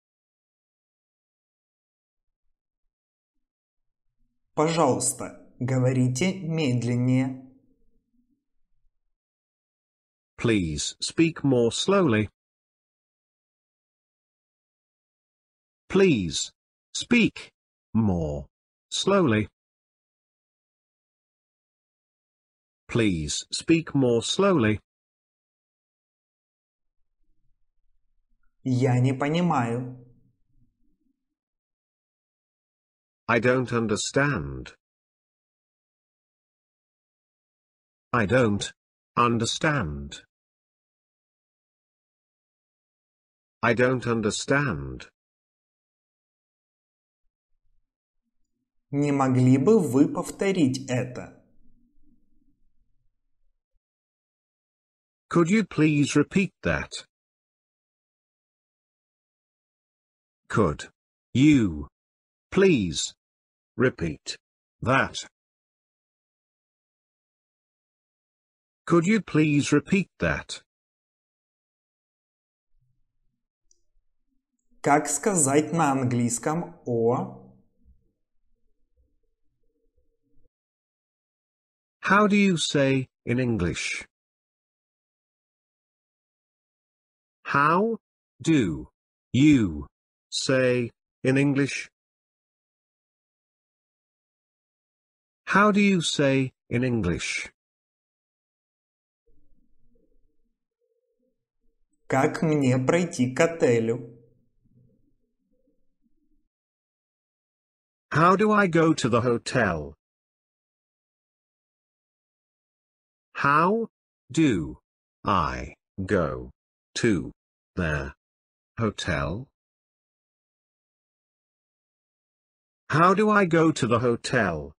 Пожалуйста, говорите медленнее. Please speak more slowly. Please speak more slowly. Please speak more slowly. Я не понимаю. I don't understand. I don't Understand. I don't understand. Не могли бы вы повторить это? Could you please repeat that? Could you please repeat that? Could you please repeat that? Как сказать на английском о? How do you say in English? How do you say in English? How do you say in English? Как мне пройти к отелю? How do I go to the hotel? How do I go to the hotel? How do I go to the hotel?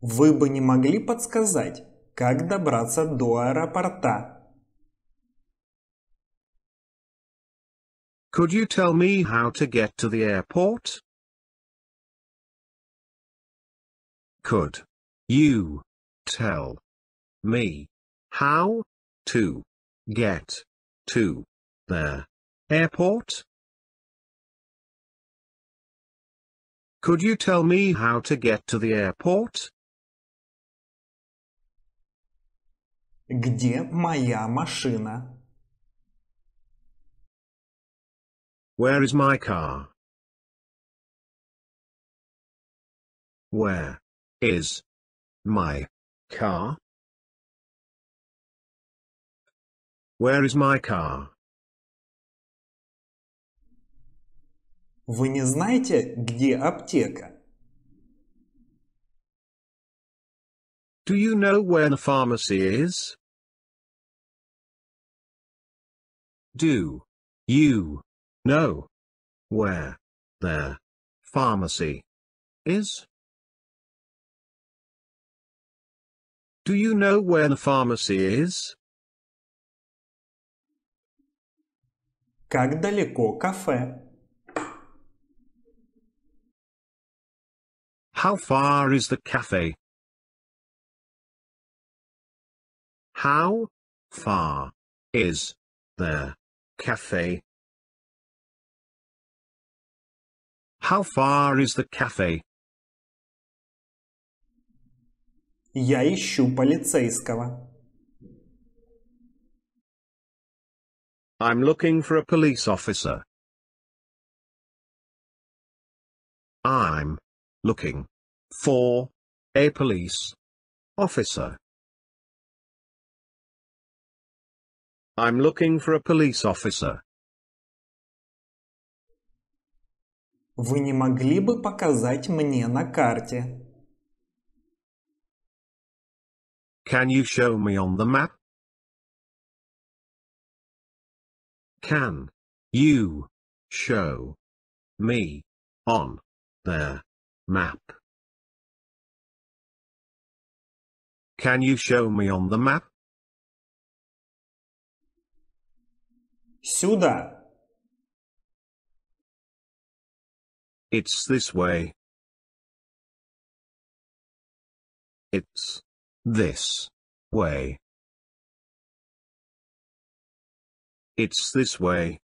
Вы бы не могли подсказать, Как добраться до аэропорта? Could you tell me how to get to the airport? Could you tell me how to get to the airport? Could you tell me how to get to the airport? Где моя машина? Where is my car? Where is my car? Where is my car? Вы не знаете, где аптека? Do you know where the pharmacy is? Do you know where their pharmacy is? Do you know where the pharmacy is? Как далеко кафе? How far is the cafe How far is the cafe? How far is the cafe? Я ищу полицейского. I'm looking for a police officer. I'm looking for a police officer. I'm looking for a police officer. Вы не могли бы показать мне на карте? Can you show me on the map? Can you show me on the map? Can you show me on the map? Сюда. It's this way. It's this way. It's this way.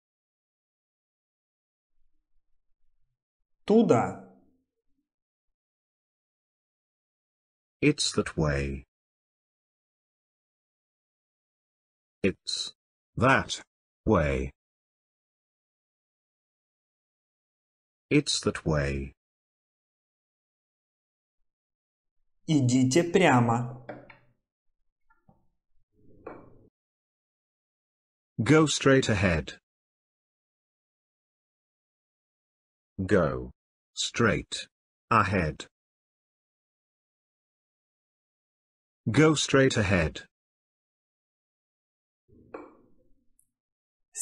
Туда. It's that way. It's that Way. It's that way. Идите прямо. Go straight ahead. Go. Straight. Ahead. Go straight ahead.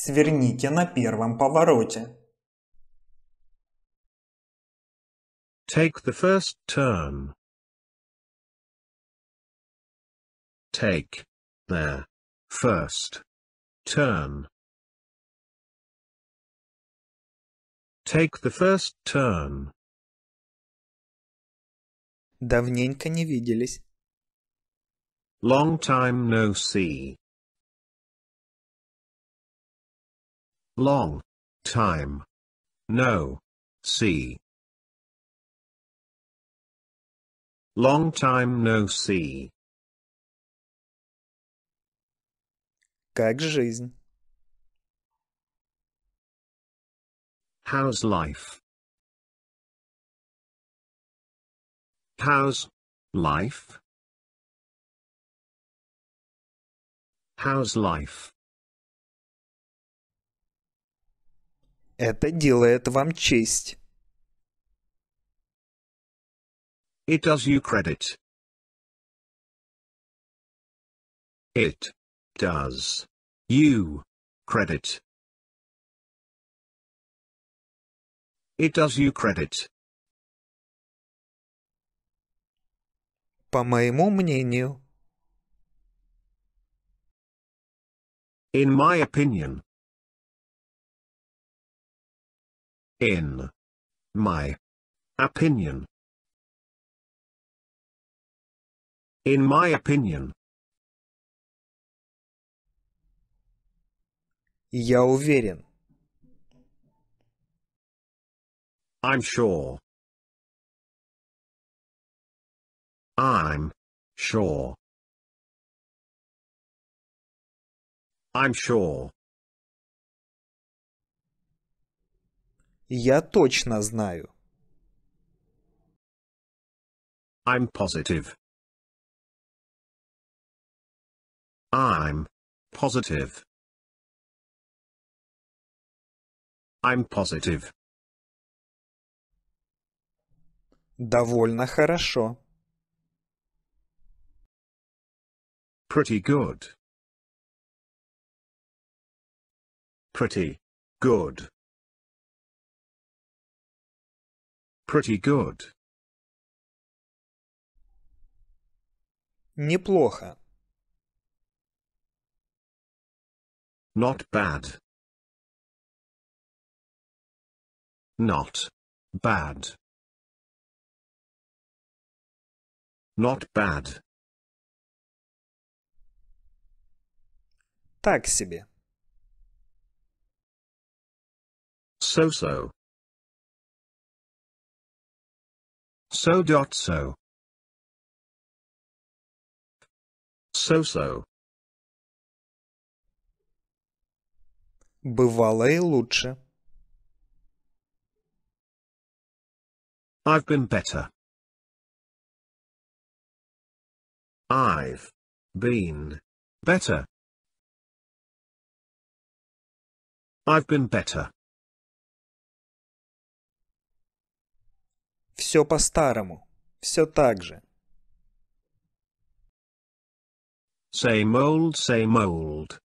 Сверните на первом повороте. Take the first turn. Take the first turn. Take the first turn. Давненько не виделись. Long time no see. long time. No. See. Long time no see. Как жизнь? How's life? How's life? How's life? Это делает вам честь. It does you credit. It does you credit. It does you credit. По моему мнению. In my opinion. in my opinion. In my opinion. Я уверен. I'm sure. I'm sure. I'm sure. Я точно знаю. I'm positive. I'm positive. I'm positive. Довольно хорошо. Pretty good. Pretty good. Pretty good. Неплохо. Not bad. Not bad. Not bad. Так себе. So-so. So dot so. So so. Бывало и лучше. I've been better. I've been better. I've been better. Все по-старому. Все так же. Same old, same old.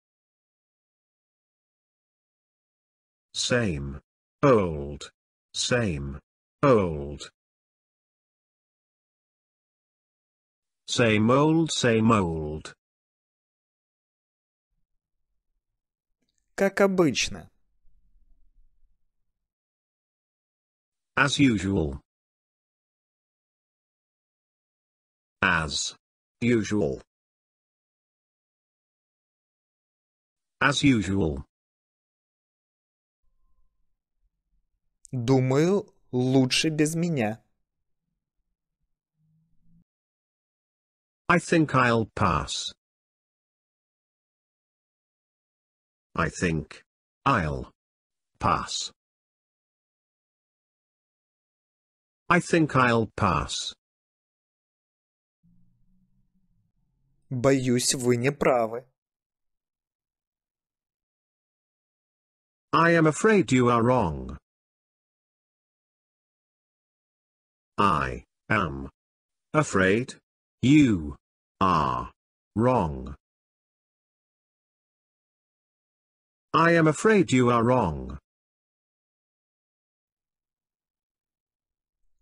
Same. Old. Same. Old. Same old, same old. Как обычно. As usual. As usual. As usual. Думаю, лучше без меня. I think I'll pass. I think I'll pass. I think I'll pass. Боюсь, вы не правы. I am afraid you are wrong. I am afraid you are wrong. I am afraid you are wrong.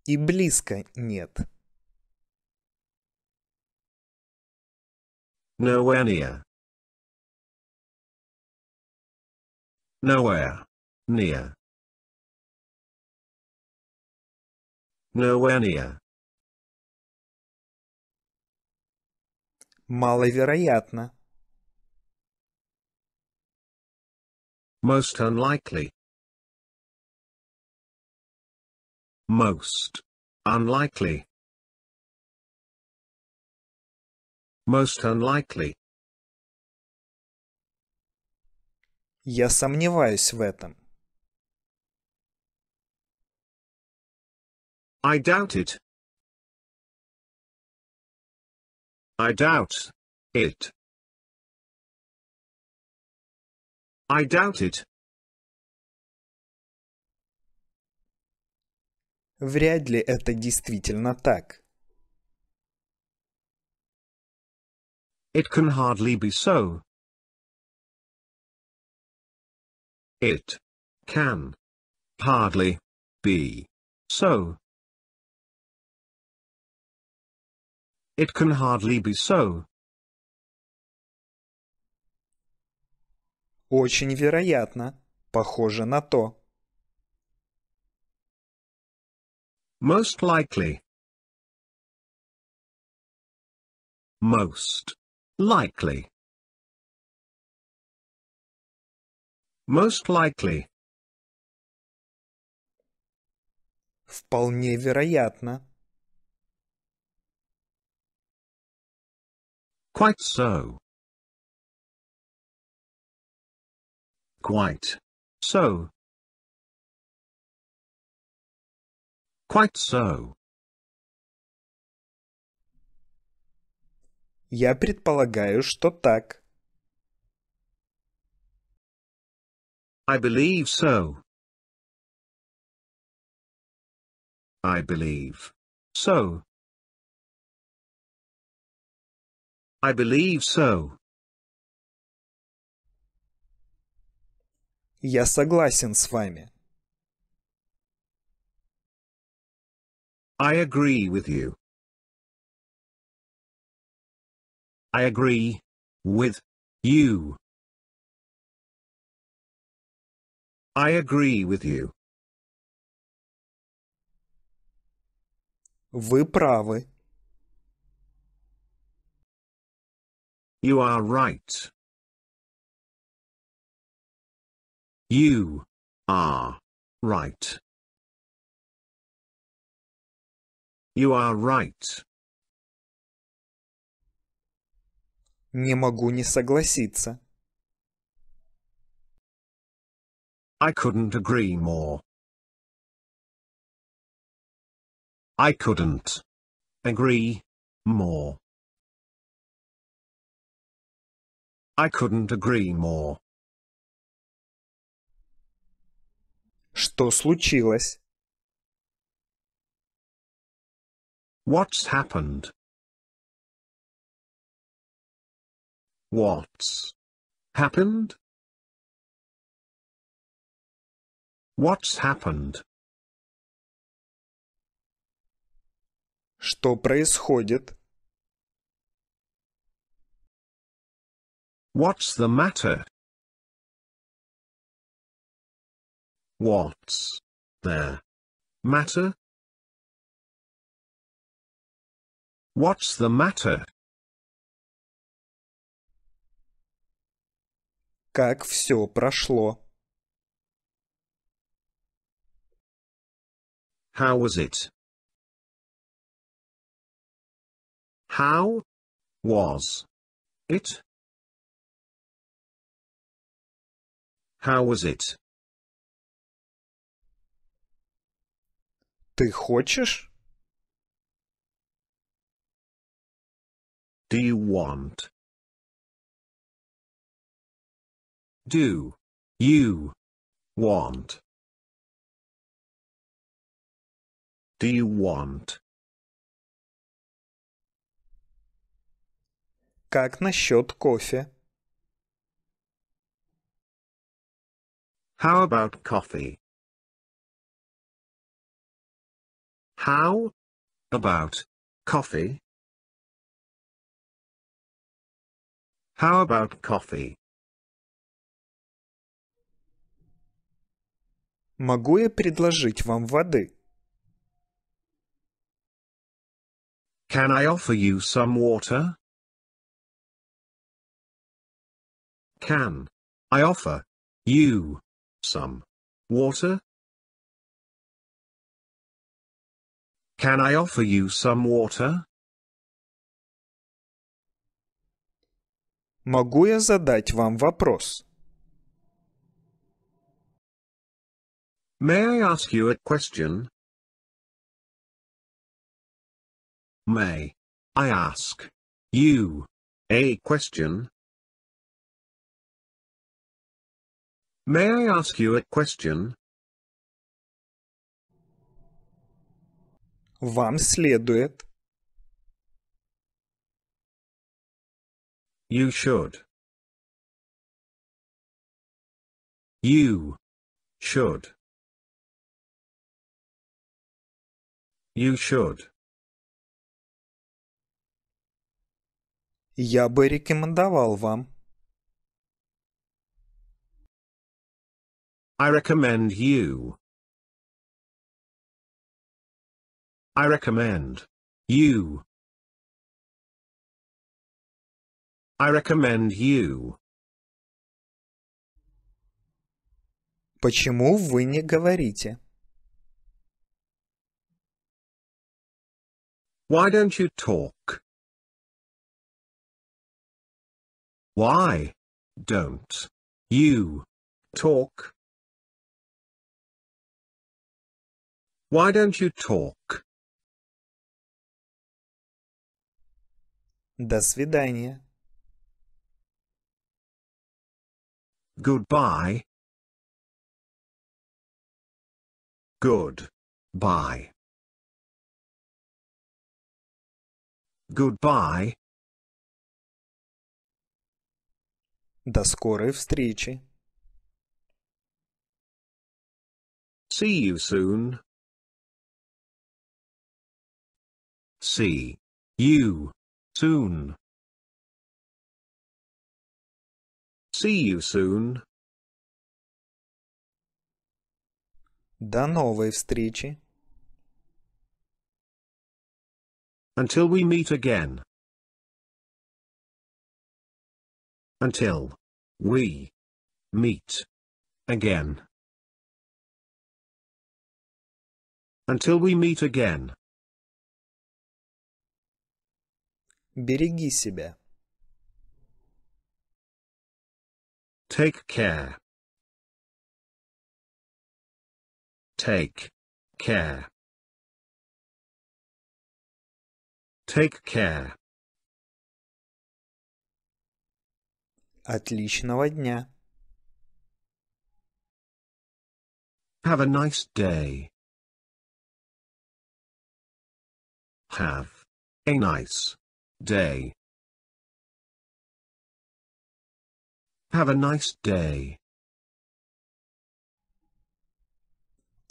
И близко нет. Nowhere near. Nowhere. Near. Nowhere near. Маловероятно. Most unlikely. Most unlikely. Most unlikely. Я сомневаюсь в этом. I doubt it. I doubt it. I doubt it. Вряд ли это действительно так. It can hardly be so. It can hardly be so. It can hardly be so. Очень вероятно. Похоже на то. Most likely. Most Likely. Most likely. Вполне вероятно. Quite so. Quite. So. Quite so. Я предполагаю, что так. I believe so. I believe. So. I believe so. Я согласен с вами. I agree with you. I agree. With. You. I agree with you. Вы правы. You are right. You are right. You are right. Не могу не согласиться. I couldn't agree more. I couldn't agree more. I couldn't agree more. Что случилось? What's happened? What's happened? What's happened? Что происходит? What's the matter? What's the matter? What's the matter? как все прошло. How was it? How was it? How was it? Ты хочешь? Do you want? do you want? Do you want? Как насчет кофе? How about coffee? How about coffee? How about coffee? Могу я предложить вам воды? Can I offer you some water? Can I offer you some water? Can I offer you some water? Могу я задать вам вопрос? May I ask you a question? May I ask you a question? May I ask you a question? Вам следует. You should. You should. You should. Я бы рекомендовал вам. I recommend you. I recommend you. I recommend you. Почему вы не говорите? Why don't you talk? Why don't you talk? Why don't you talk? До свидания. Goodbye. Good. Bye. Goodbye. До скорой встречи. See you soon. See you soon. See you soon. До новой встречи. Until we meet again. Until we meet again. Until we meet again. Береги себя. Take care. Take care. Take care. Отличного дня. Have a nice day. Have a nice day. Have a nice day.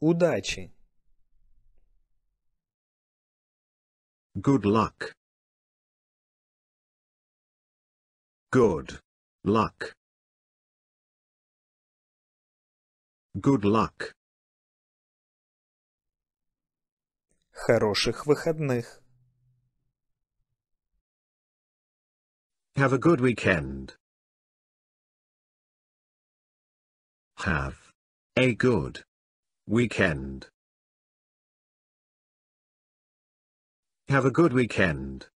Удачи. Good luck. Good luck. Good luck. Хороших выходных. Have a good weekend. Have a good weekend. Have a good weekend.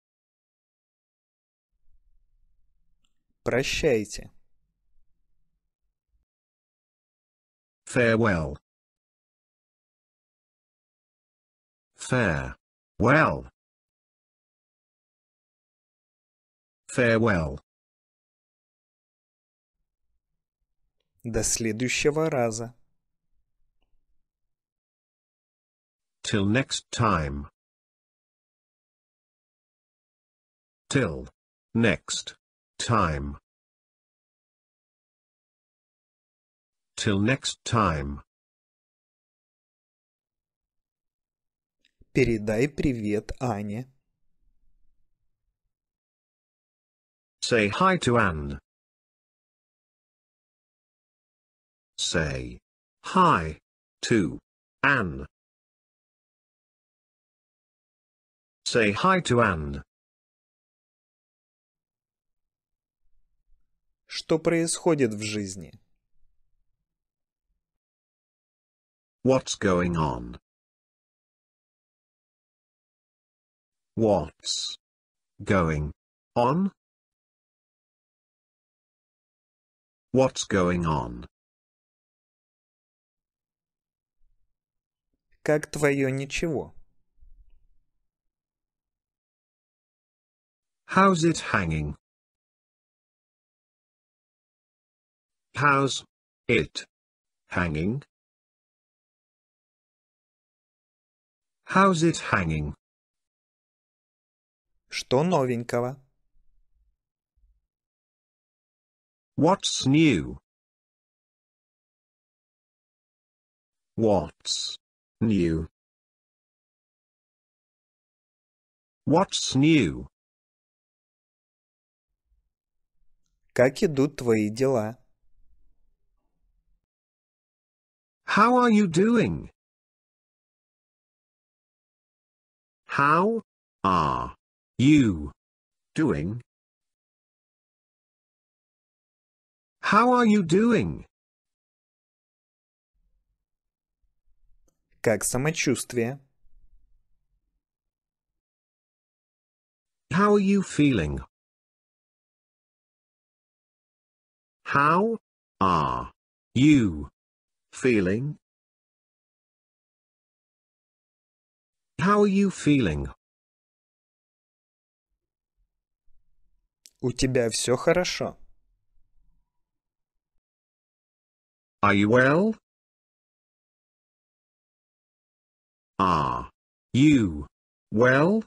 Прощайте. Farewell. Farewell. Farewell. До следующего раза. Till next time. Till. Next. Time. Till next time. Передай привет Ане. Say hi to Anne. Say hi to Anne. Say hi to Anne. что происходит в жизни. What's going on? What's going on? What's going on? Как твое ничего? How's it hanging? How's it hanging? How's it hanging? Что новенького? What's new? What's new? What's new? Как идут твои дела? How are you doing? How are you doing? How are you doing? Как самочувствие? How are you feeling? How are you Feeling? How are you feeling? У тебя все хорошо? Are you well? Are you well?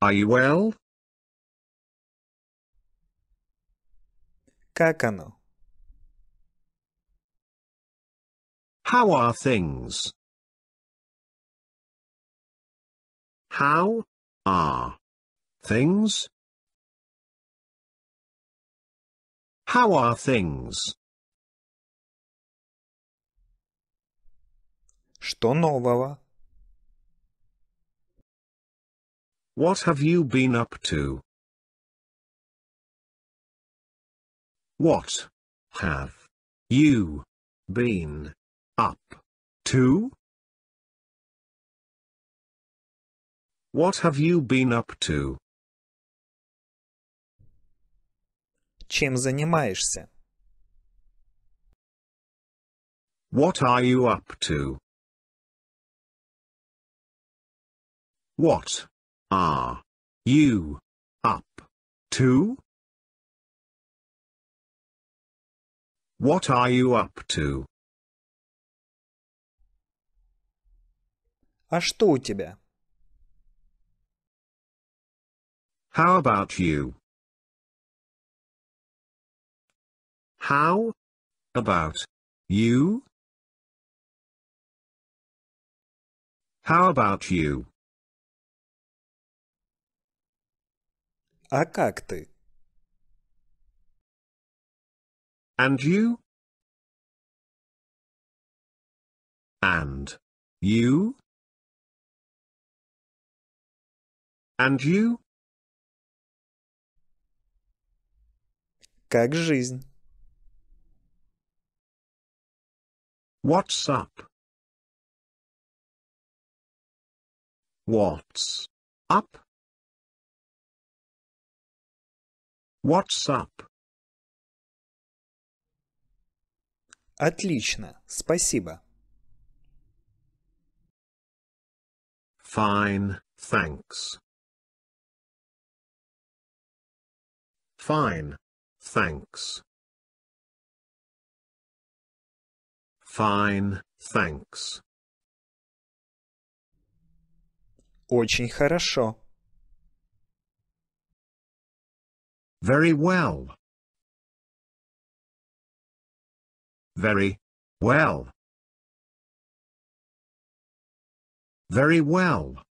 Are you well? Как оно? How are things? How are things? How are things? Что нового? What have you been up to? What have you been up, 2? What have you been up to? Чем занимаешься? What are you up to? What are you up to? What are you up to? А что у тебя? How about you? How about you? How about you? А как ты? And you? And you? And you? Как жизнь? What's up? What's up? What's up? Отлично, спасибо. Fine, thanks. Fine. Thanks. Fine, thanks. Очень хорошо. Very well. Very well. Very well.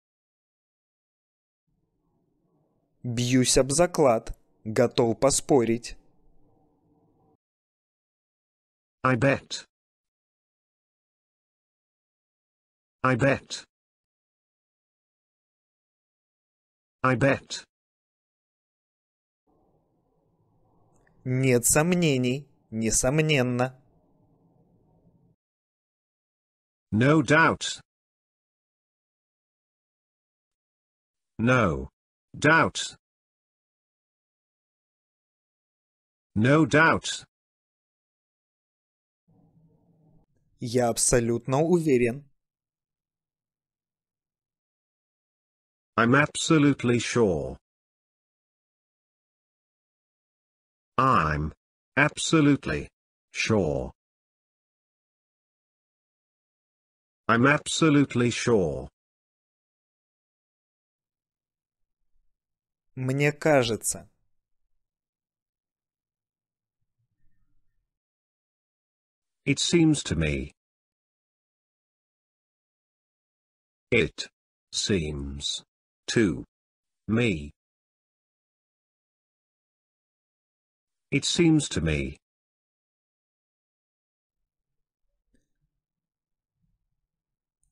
Бьюсь об заклад. Готов поспорить. I bet. I bet. I bet. Нет сомнений, несомненно. No doubt. No doubt. No doubt. Я абсолютно уверен. I'm absolutely sure. I'm absolutely sure. I'm absolutely sure. Мне кажется. it seems to me. It seems to me. It seems to me.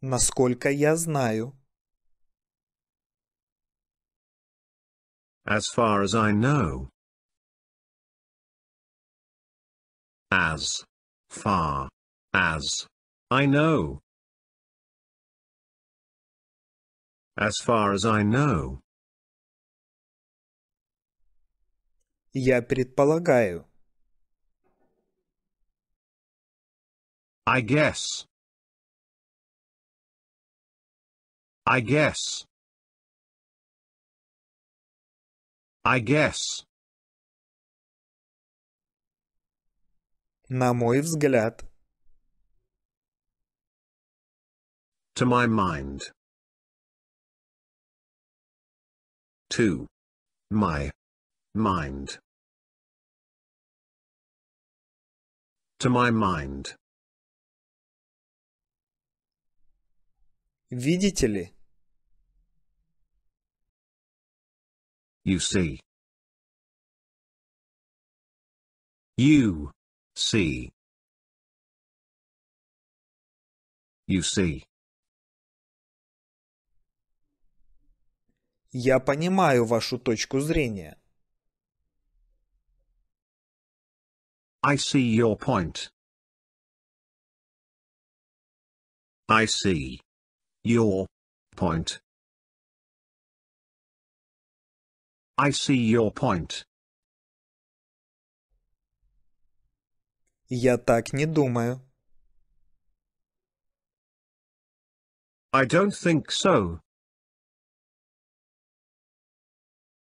Насколько я знаю. As far as I know. As far as I know. As far as I know. Я предполагаю. I guess. I guess. I guess. На мой взгляд. To my mind. To. My. Mind. To my mind. Видите ли? You see. You. See, You see. Я понимаю вашу точку зрения. I see your point. I see. Your. Point. I see your point. Я так не думаю. I don't think so.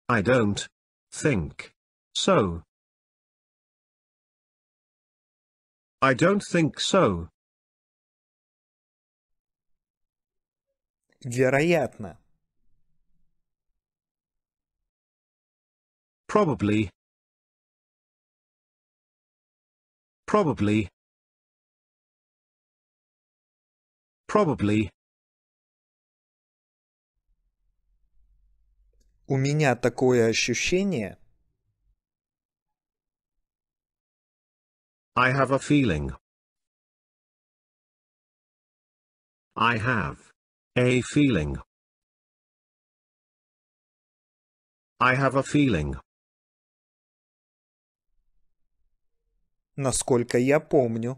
I don't think so. I don't think so. Вероятно. Probably. probably probably У меня такое ощущение. I have a feeling. I have a feeling. I have a feeling. насколько я помню.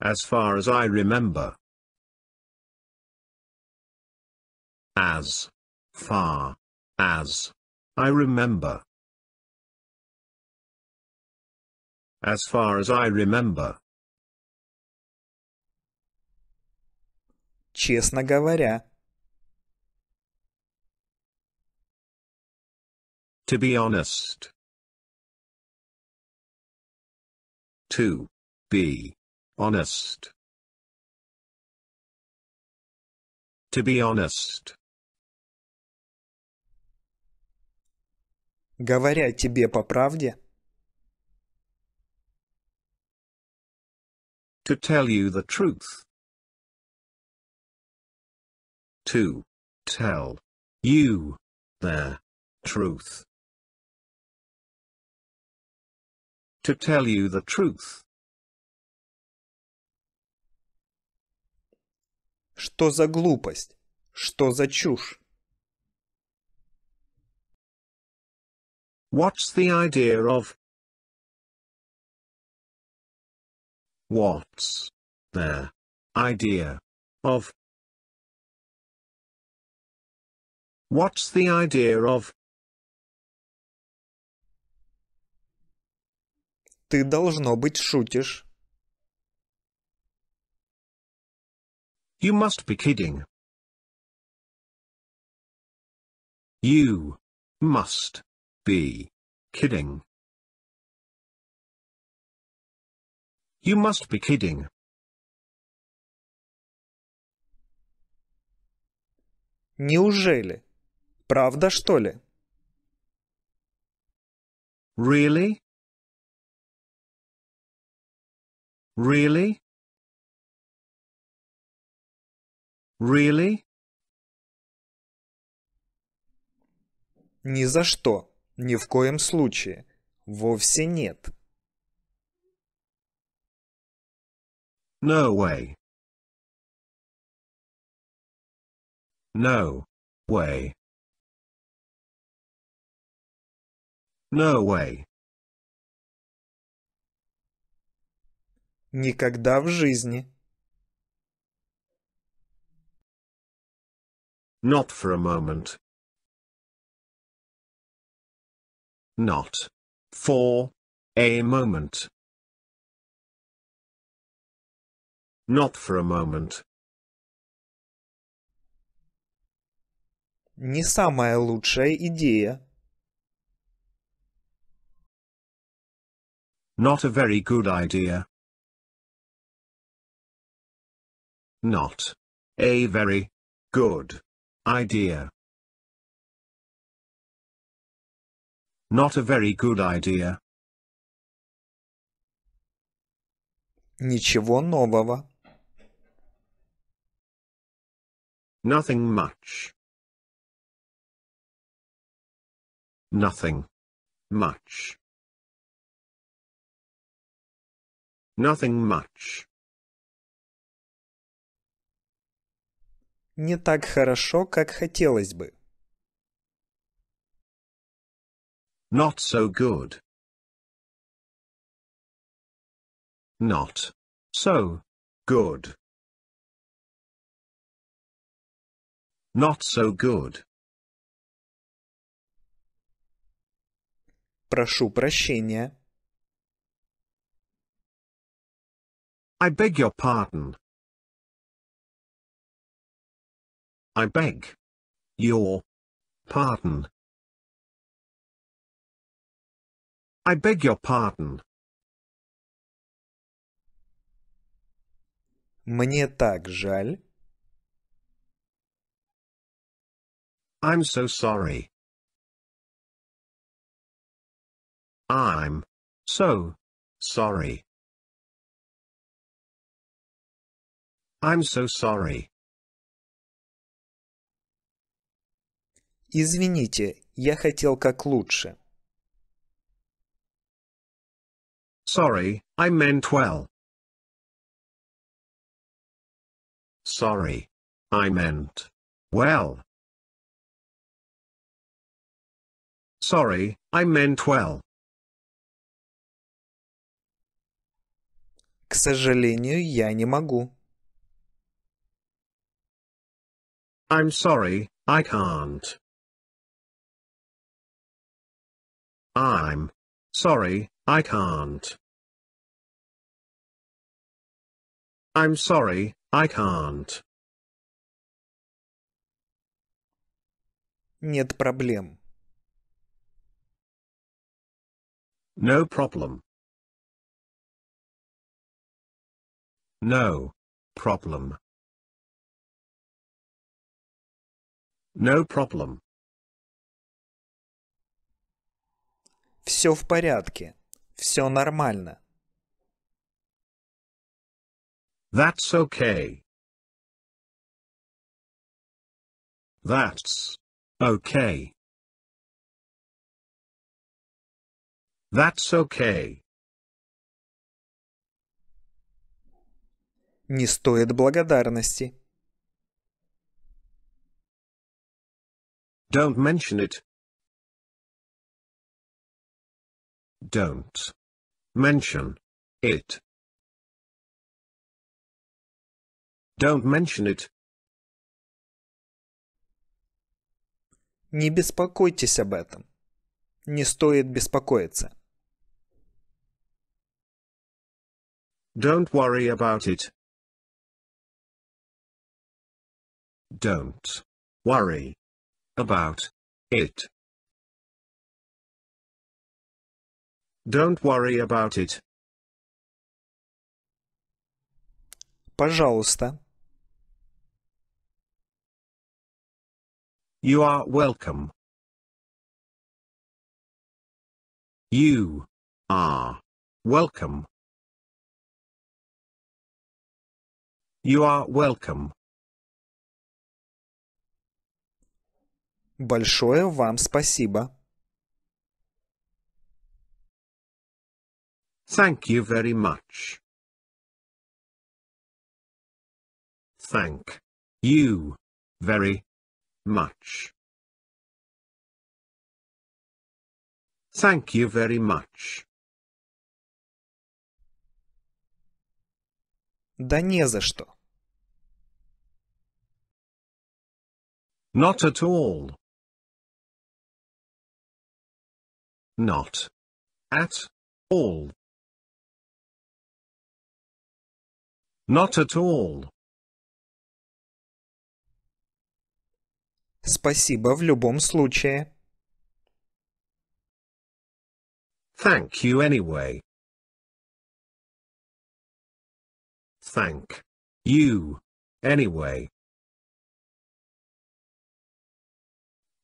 As far as I remember. As far as I remember. As far as I remember. Честно говоря. To be honest. 2. Be honest. To be honest. Говоря тебе по правде. To tell you the truth. To tell you the truth. to tell you the truth. Что за глупость? Что за чушь? What's the idea of? What's the idea of? What's the idea of? Ты, должно быть, шутишь. You must be kidding. You must be kidding. You must be kidding. Неужели? Правда, что ли? Really? Really? Really? Ни за что, ни в коем случае. Вовсе нет. No way. No way. No way. Никогда в жизни. Not for a moment. Not for a moment. Not for a moment. Не самая лучшая идея. Not a very good idea. Not. A very. Good. Idea. Not a very good idea. Ничего нового. Nothing much. Nothing. Much. Nothing much. не так хорошо, как хотелось бы. Not so good. Not so good. Not so good. Прошу прощения. I beg your pardon. I beg your pardon. I beg your pardon. Мне так жаль. I'm so sorry. I'm so sorry. I'm so sorry. Извините, я хотел как лучше. Sorry, I meant well. Sorry. I meant. Well. Sorry, I meant well. К сожалению, я не могу. I'm sorry, I can't. I'm sorry, I can't. I'm sorry, I can't. Нет проблем. No problem. No problem. No problem. Все в порядке. Все нормально. That's okay. That's okay. That's okay. Не стоит благодарности. Don't mention it. Don't. Mention. It. Don't mention it. Не беспокойтесь об этом. Не стоит беспокоиться. Don't worry about it. Don't worry about it. Don't worry about it. Пожалуйста. You are welcome. You are welcome. You are welcome. Большое вам спасибо. Thank you very much. Thank you very much. Thank you very much. Да не за что. Not at all. Not at all. Not at all. Спасибо в любом случае. Thank you anyway. Thank you anyway.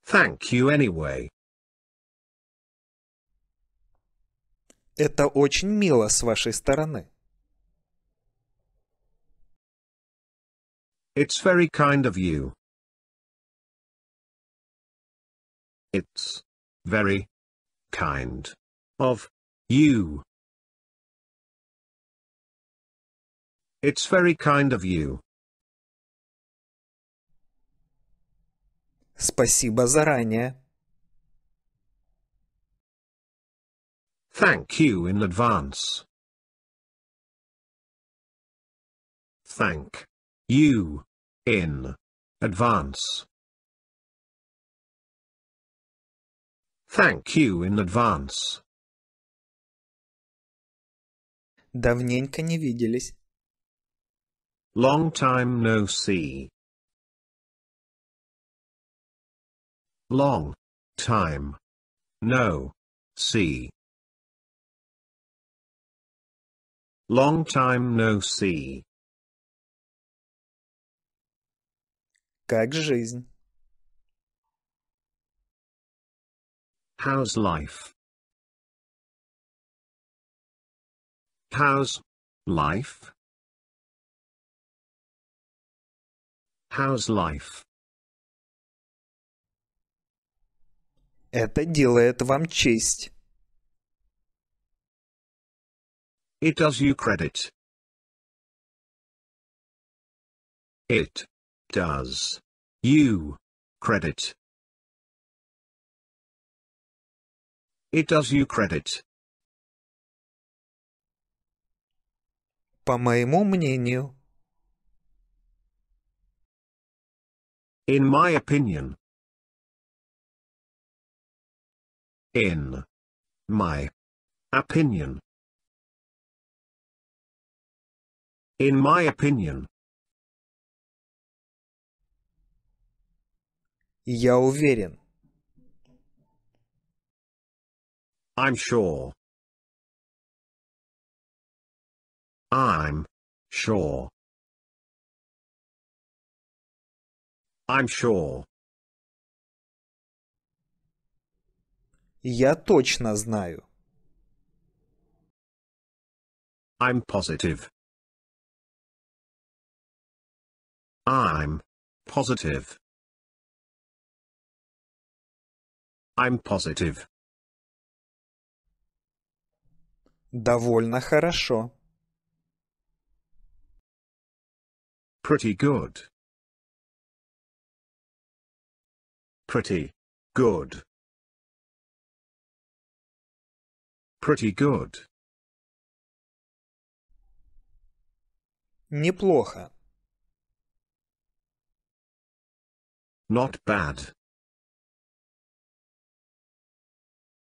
Thank you anyway. Это очень мило с вашей стороны. It's very kind of you. It's very kind of you. It's very kind of you. Спасибо заранее. Thank you in advance. Thank you. In. Advance. Thank you in advance. Давненько не виделись. Long time no see. Long time no see. Long time no see. Как жизнь? How's life? How's life? How's life? Это делает вам честь. It does you credit. It does U. Credit. It does you credit. По моему мнению. In my opinion. In my opinion. In my opinion. И я уверен. I'm sure. I'm sure. I'm sure. Я точно знаю. I'm positive. I'm positive. I'm positive. Довольно хорошо. Pretty good. Pretty good. Pretty good. Неплохо. Not bad.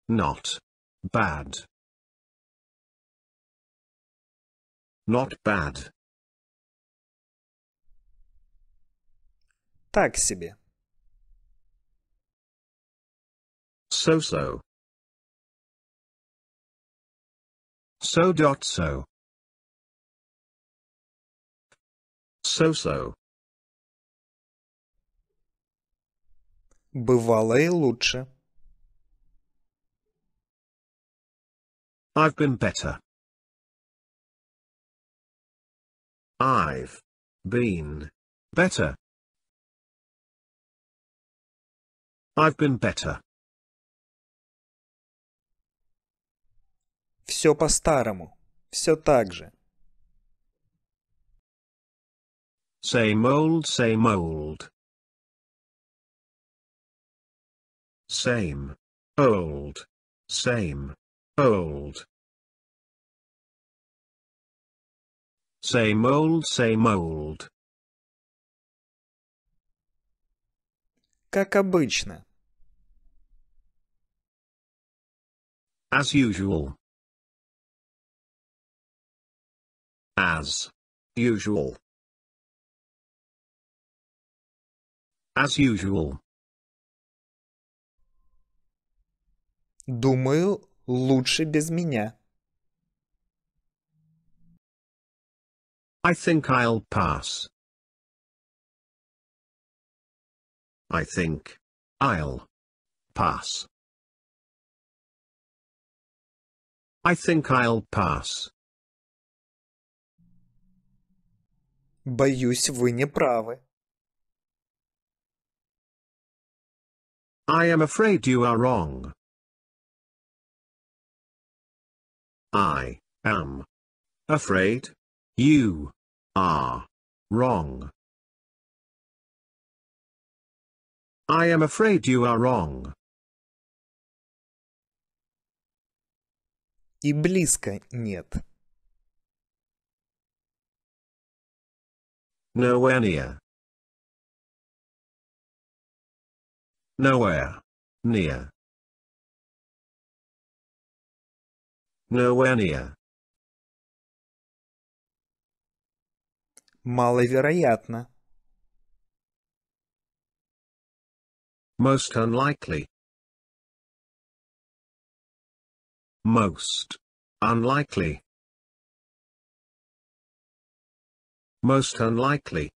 Not. Bad. Not bad. Так себе. So-so. So dot so. So-so. Бывало и лучше. I've been better. I've been better. I've been better. Все по-старому. Все так же. Same old, same old. Same. Old. Same. Old. Same old, same old. Как обычно. As usual. As usual. As usual. Думаю, Лучше без меня. I think I'll pass. I think I'll pass. I think I'll pass. Боюсь, вы не правы. I am afraid you are wrong. I am afraid you are wrong. I am afraid you are wrong. И близко нет. Nowhere near. Nowhere. Near. Nowhere near. Маловероятно. Most unlikely. Most. Unlikely. Most unlikely.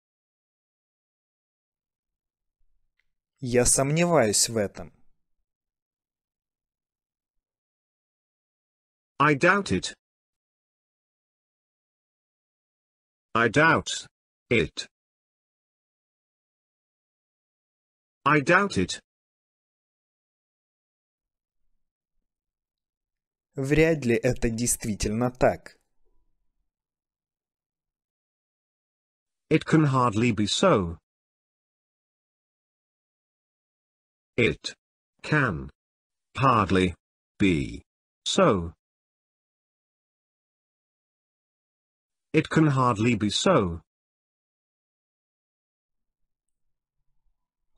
Я сомневаюсь в этом. I doubt it. I doubt it. I doubt it. Вряд ли это действительно так. It can hardly be so. It can hardly be so. It can hardly be so.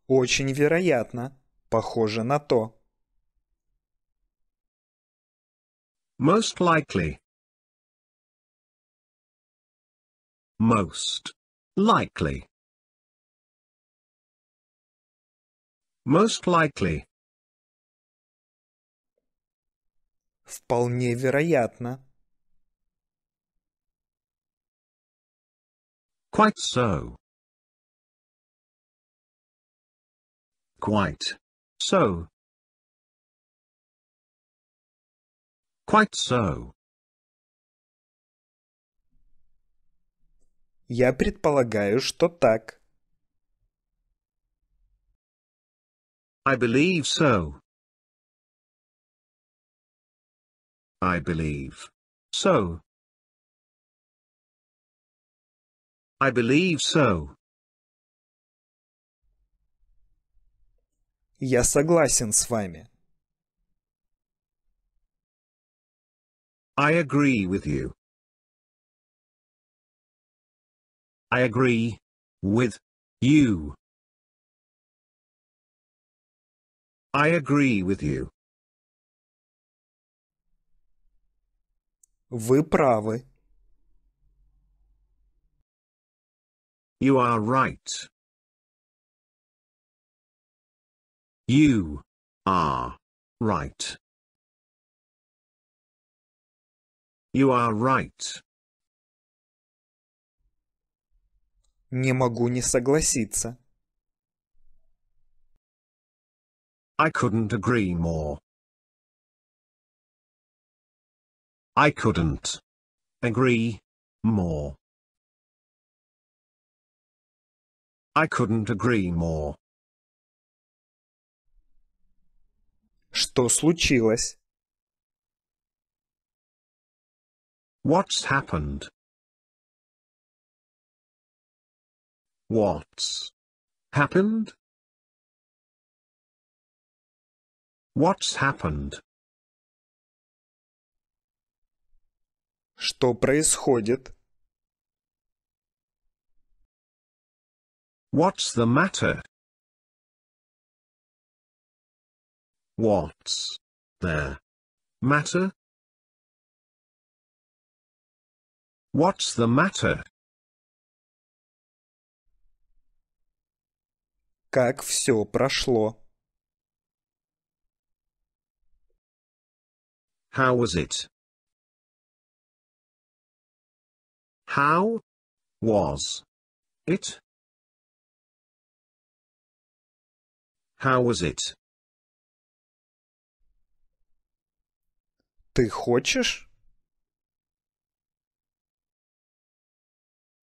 Очень вероятно. Похоже на то. Most likely. Most. Likely. Most likely. Вполне вероятно. Quite so. Quite. So. Quite so. Я предполагаю, что так. I believe so. I believe. So. I believe so. Я согласен с вами. I agree with you. I agree with you. I agree with you. Вы правы. You are right. You are right. You are right. Не могу не согласиться. I couldn't agree more. I couldn't agree more. I couldn't agree more. Что случилось? What's happened? What's happened? What's happened? Что происходит? What's the matter? What's the matter? What's the matter? Как все прошло? How was it? How was it? How was it? Ты хочешь?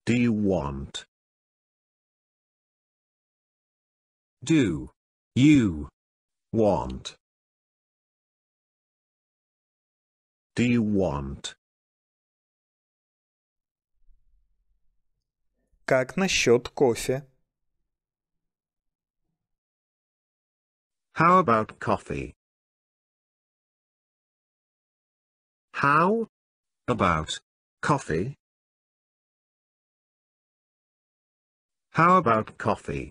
Do you want? Do you want? Do you want? Как насчет кофе? How about coffee? How about coffee? How about coffee?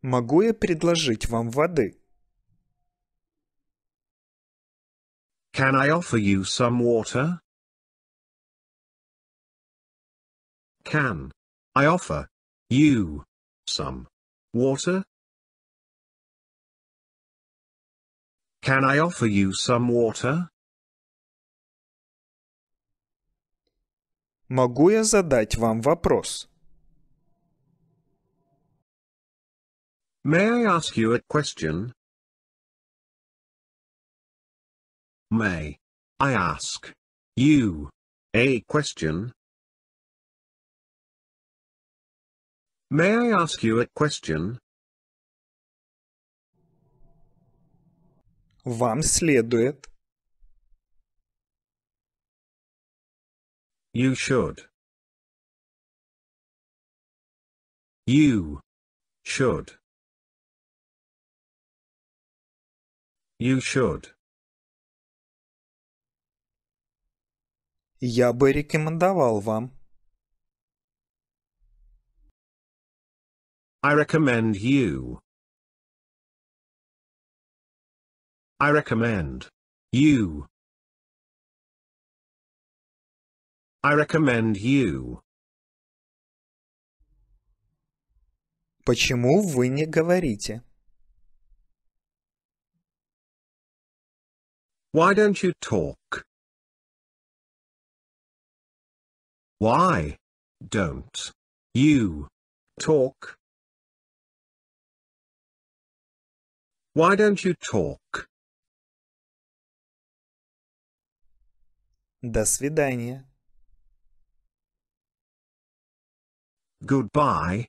Могу я предложить вам воды? Can I offer you some water? Can I offer you some water? Can I offer you some water? Могу я задать вам вопрос? May I ask you a question? May I ask you a question? May I ask you a question? Вам следует. You should. You should. You should. Я бы рекомендовал вам. I recommend you. I recommend you. I recommend you. Почему вы не говорите? Why don't you talk? Why don't you talk? Why don't you talk? До свидания. Goodbye.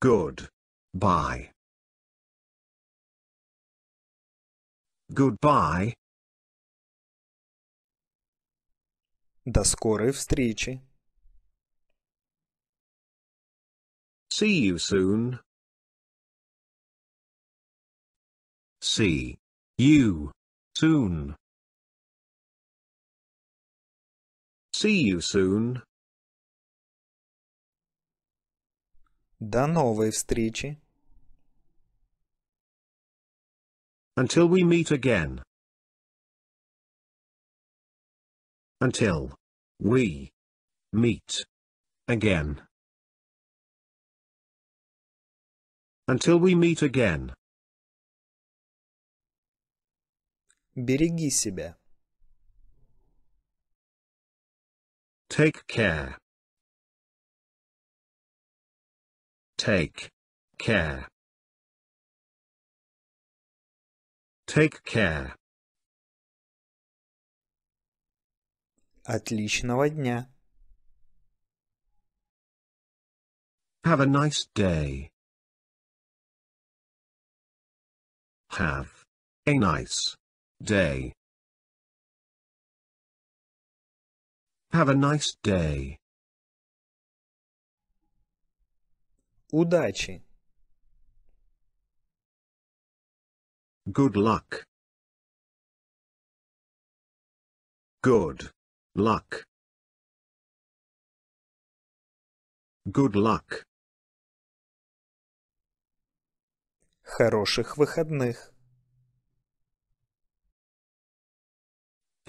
Good. Bye. Goodbye. До скорой встречи. See you soon. See you soon. See you soon. До новой встречи. Until we meet again. Until we meet again. Until we meet again. Береги себя. Take care. Take care. Take care. Отличного дня. Have a nice day. Have a nice day. Have a nice day. Удачи. Good luck. Good luck. Good luck. Хороших выходных.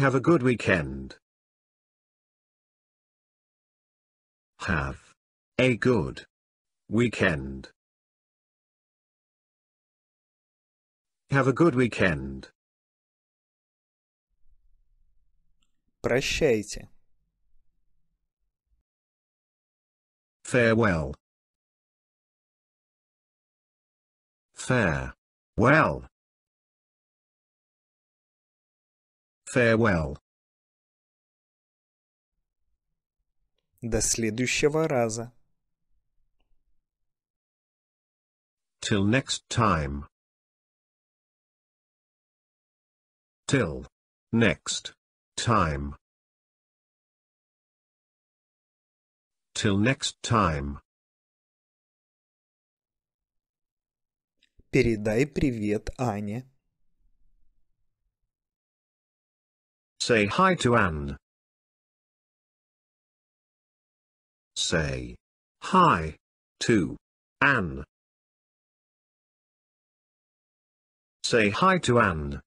Have a good weekend. Have a good weekend. Have a good weekend. Прощайте. Farewell. Farewell. Farewell. До следующего раза. Till next time. Till. Next. Time. Till next time. Передай привет Ане. Say hi to Anne. Say hi to Anne. Say hi to Anne.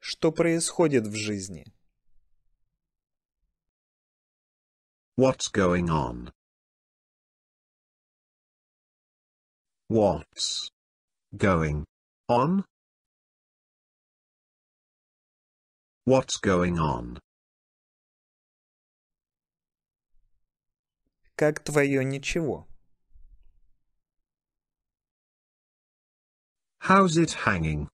Что происходит в жизни? What's going on? What's going on? What's going on? Как твое ничего? How's it hanging?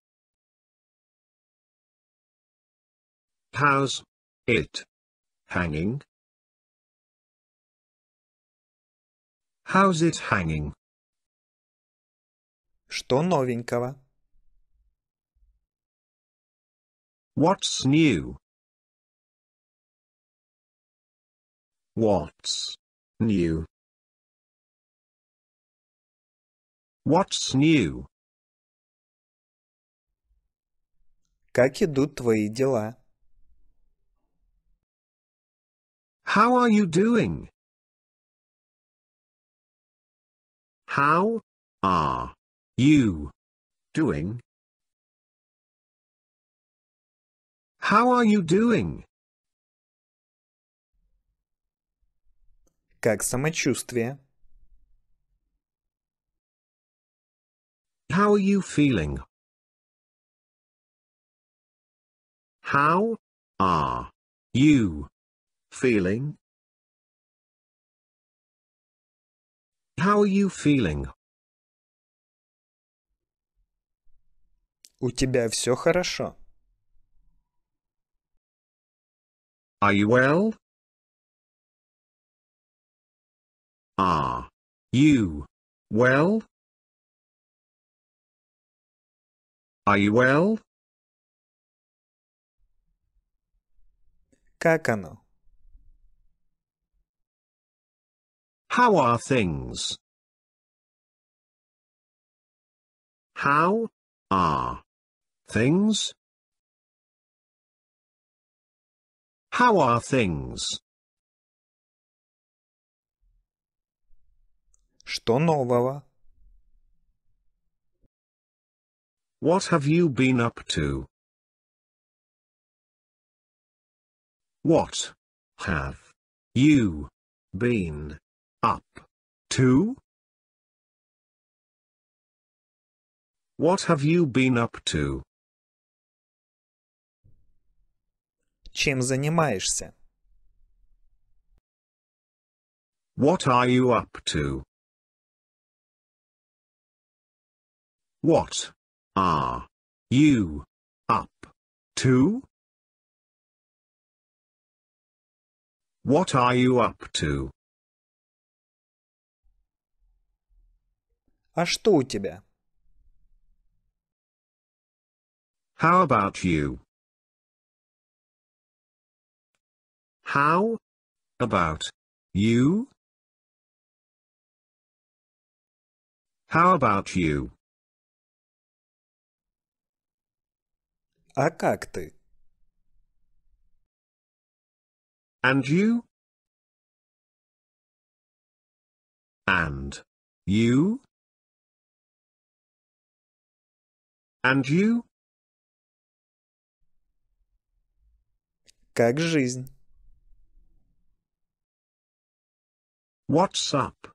How's it hanging? How's it hanging? Что новенького? What's new? What's new? What's new? Как идут твои дела? How are you doing? How are you doing? How are you doing? Как самочувствие? How are you feeling? How are you feeling? How are you feeling? У тебя все хорошо? Are you well? Are you well? Are you well? Какано. How are things? How are things? How are things? Что нового? What have you been up to? What have you been up to? What have you been up to? чем занимаешься? What are you up to? What are you up to? What are you up to? А что у тебя? How about you? How? About. You? How about you? А как ты? And you? And you? And you? Как жизнь? What's up?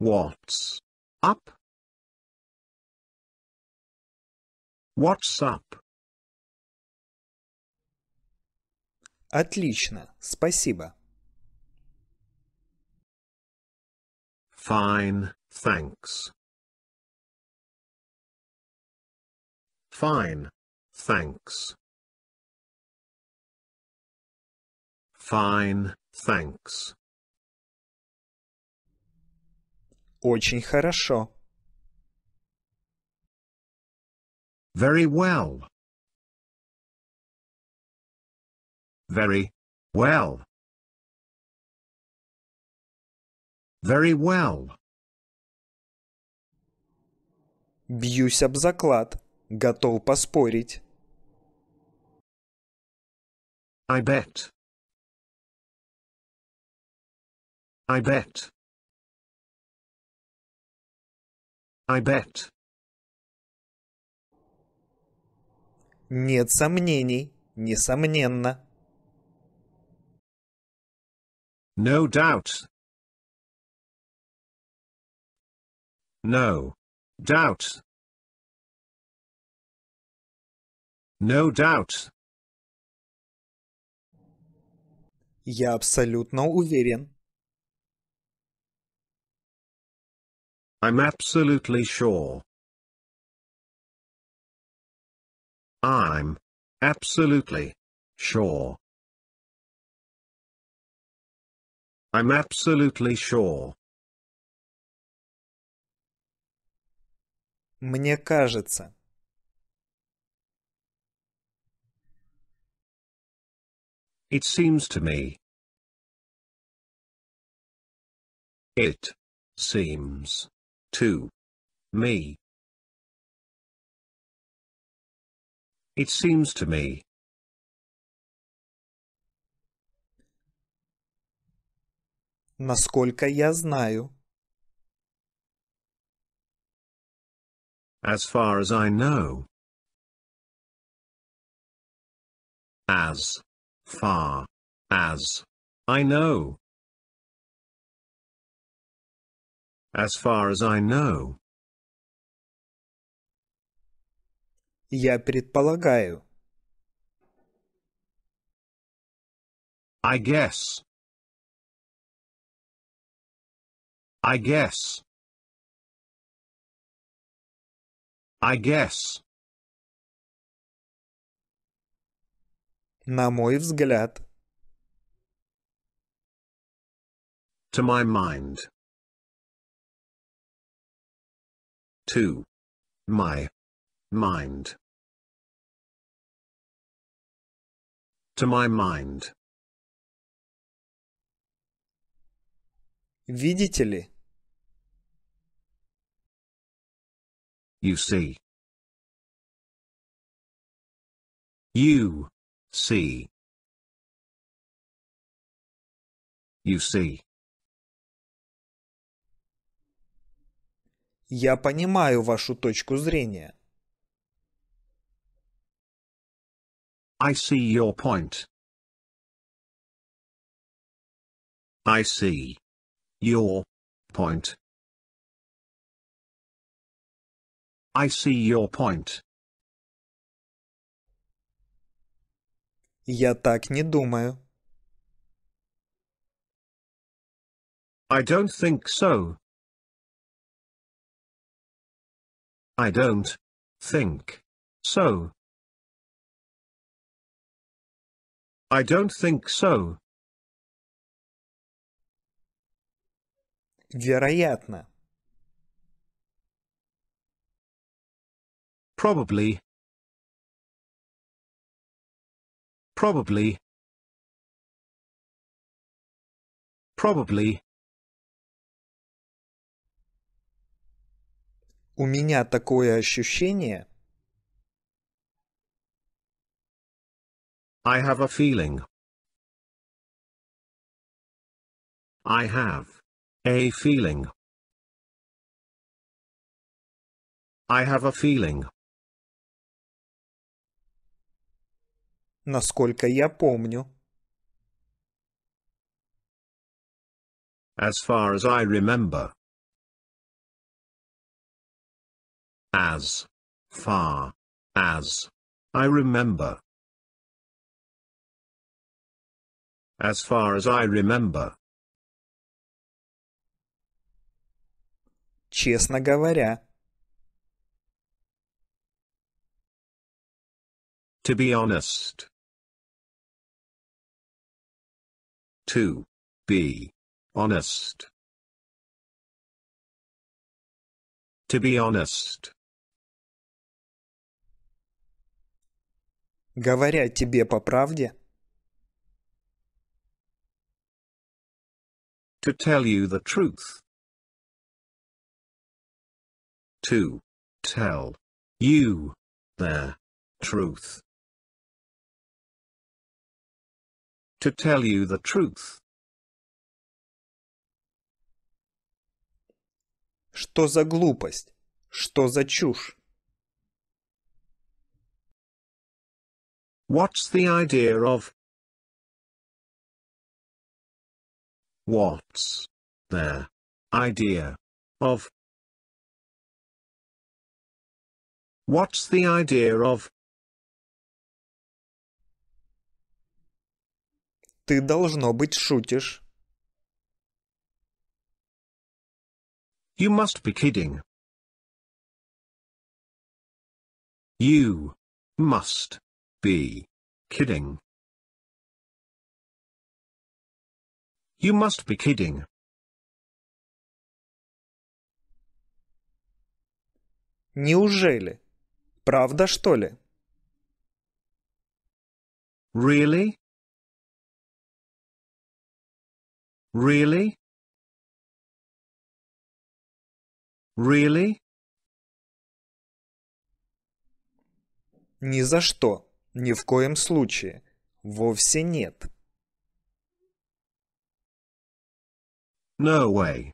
What's up? What's up? Отлично, спасибо. Fine, thanks. Fine, thanks. Fine, thanks. Очень хорошо. Very well. Very well. Very well. Бьюсь об заклад. Готов поспорить. I bet. I bet. I bet. Нет сомнений, несомненно. No doubt. No. Doubt. No doubt. Я абсолютно уверен. I'm absolutely sure. I'm absolutely sure. I'm absolutely sure. Мне кажется. It seems to me. It seems to Me. It seems to me. Насколько я знаю. As far as I know. As far as I know. As far as I know. Я предполагаю. I guess. I guess. I guess. На мой взгляд. To my mind. To My mind. To my mind. Видите ли? You see. You see. You see. Я понимаю вашу точку зрения. I see your point. I see your point. I see your point. Я так не думаю. I don't think so. I don't think so. I don't think so. Вероятно. Probably. Probably. Probably. У меня такое ощущение. I have a feeling. I have a feeling. I have a feeling. Насколько я помню. As far as I remember. as far as I remember. As far as I remember. Честно говоря. To be honest. To be honest. To be honest. Говоря тебе по правде. To tell you the truth. To tell you the truth. To tell you the truth. Что за глупость? Что за чушь? What's the idea of? What's their idea of? What's the idea of? Ты должно быть шутишь. You must be kidding. You must be kidding. You must be kidding. Неужели? Правда, что ли? Really? Really? Really? Ни за что. Ни в коем случае. Вовсе нет. No way.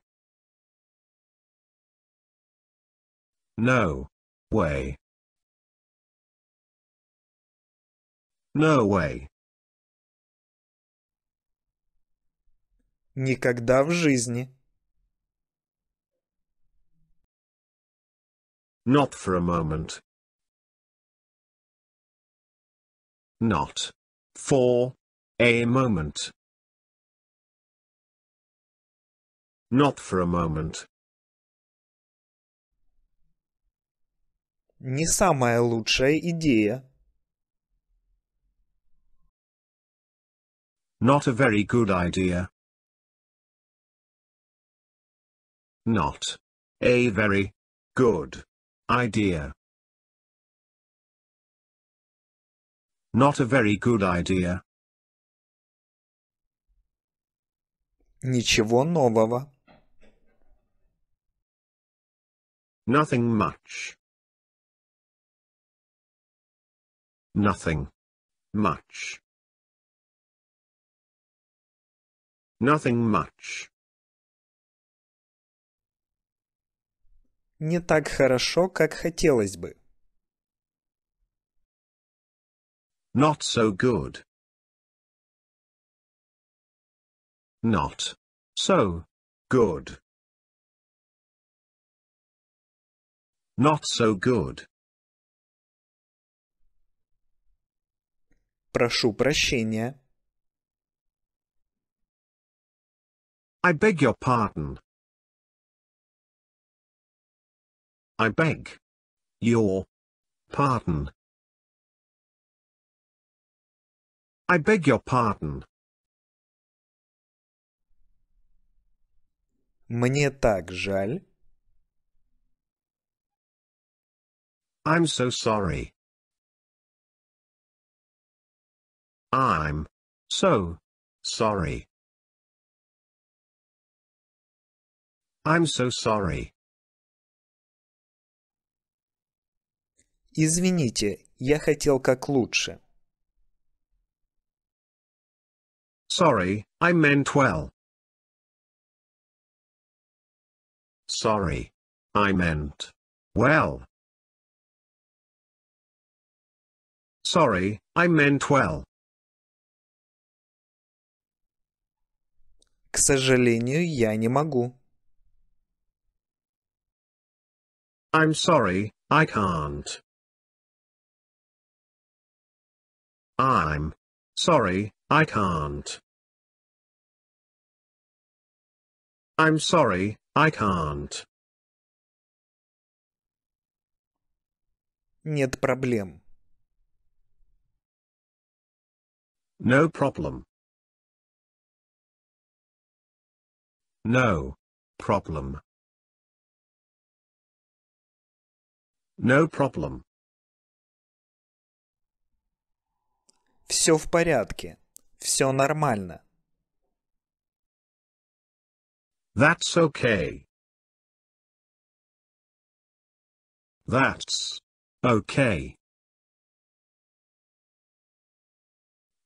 No way. No way. Никогда в жизни. Not for a moment. not for a moment. Not for a moment. Не самая лучшая идея. Not a very good idea. Not a very good idea. Not a very good idea. Ничего нового. Nothing much. Nothing. Much. Nothing much. Не так хорошо, как хотелось бы. Not so good. Not. So. Good. Not so good. Прошу прощения. I beg your pardon. I beg your pardon. I beg your pardon. Мне так жаль. I'm so sorry. I'm so sorry. I'm so sorry. Извините, я хотел как лучше. Sorry, I meant well. Sorry. I meant. Well. Sorry, I meant well. К сожалению, я не могу. I'm sorry, I can't. I'm sorry, I can't. I'm sorry, I can't. Нет проблем. No problem. No. Problem. No problem. Все в порядке. Все нормально. That's okay. That's okay.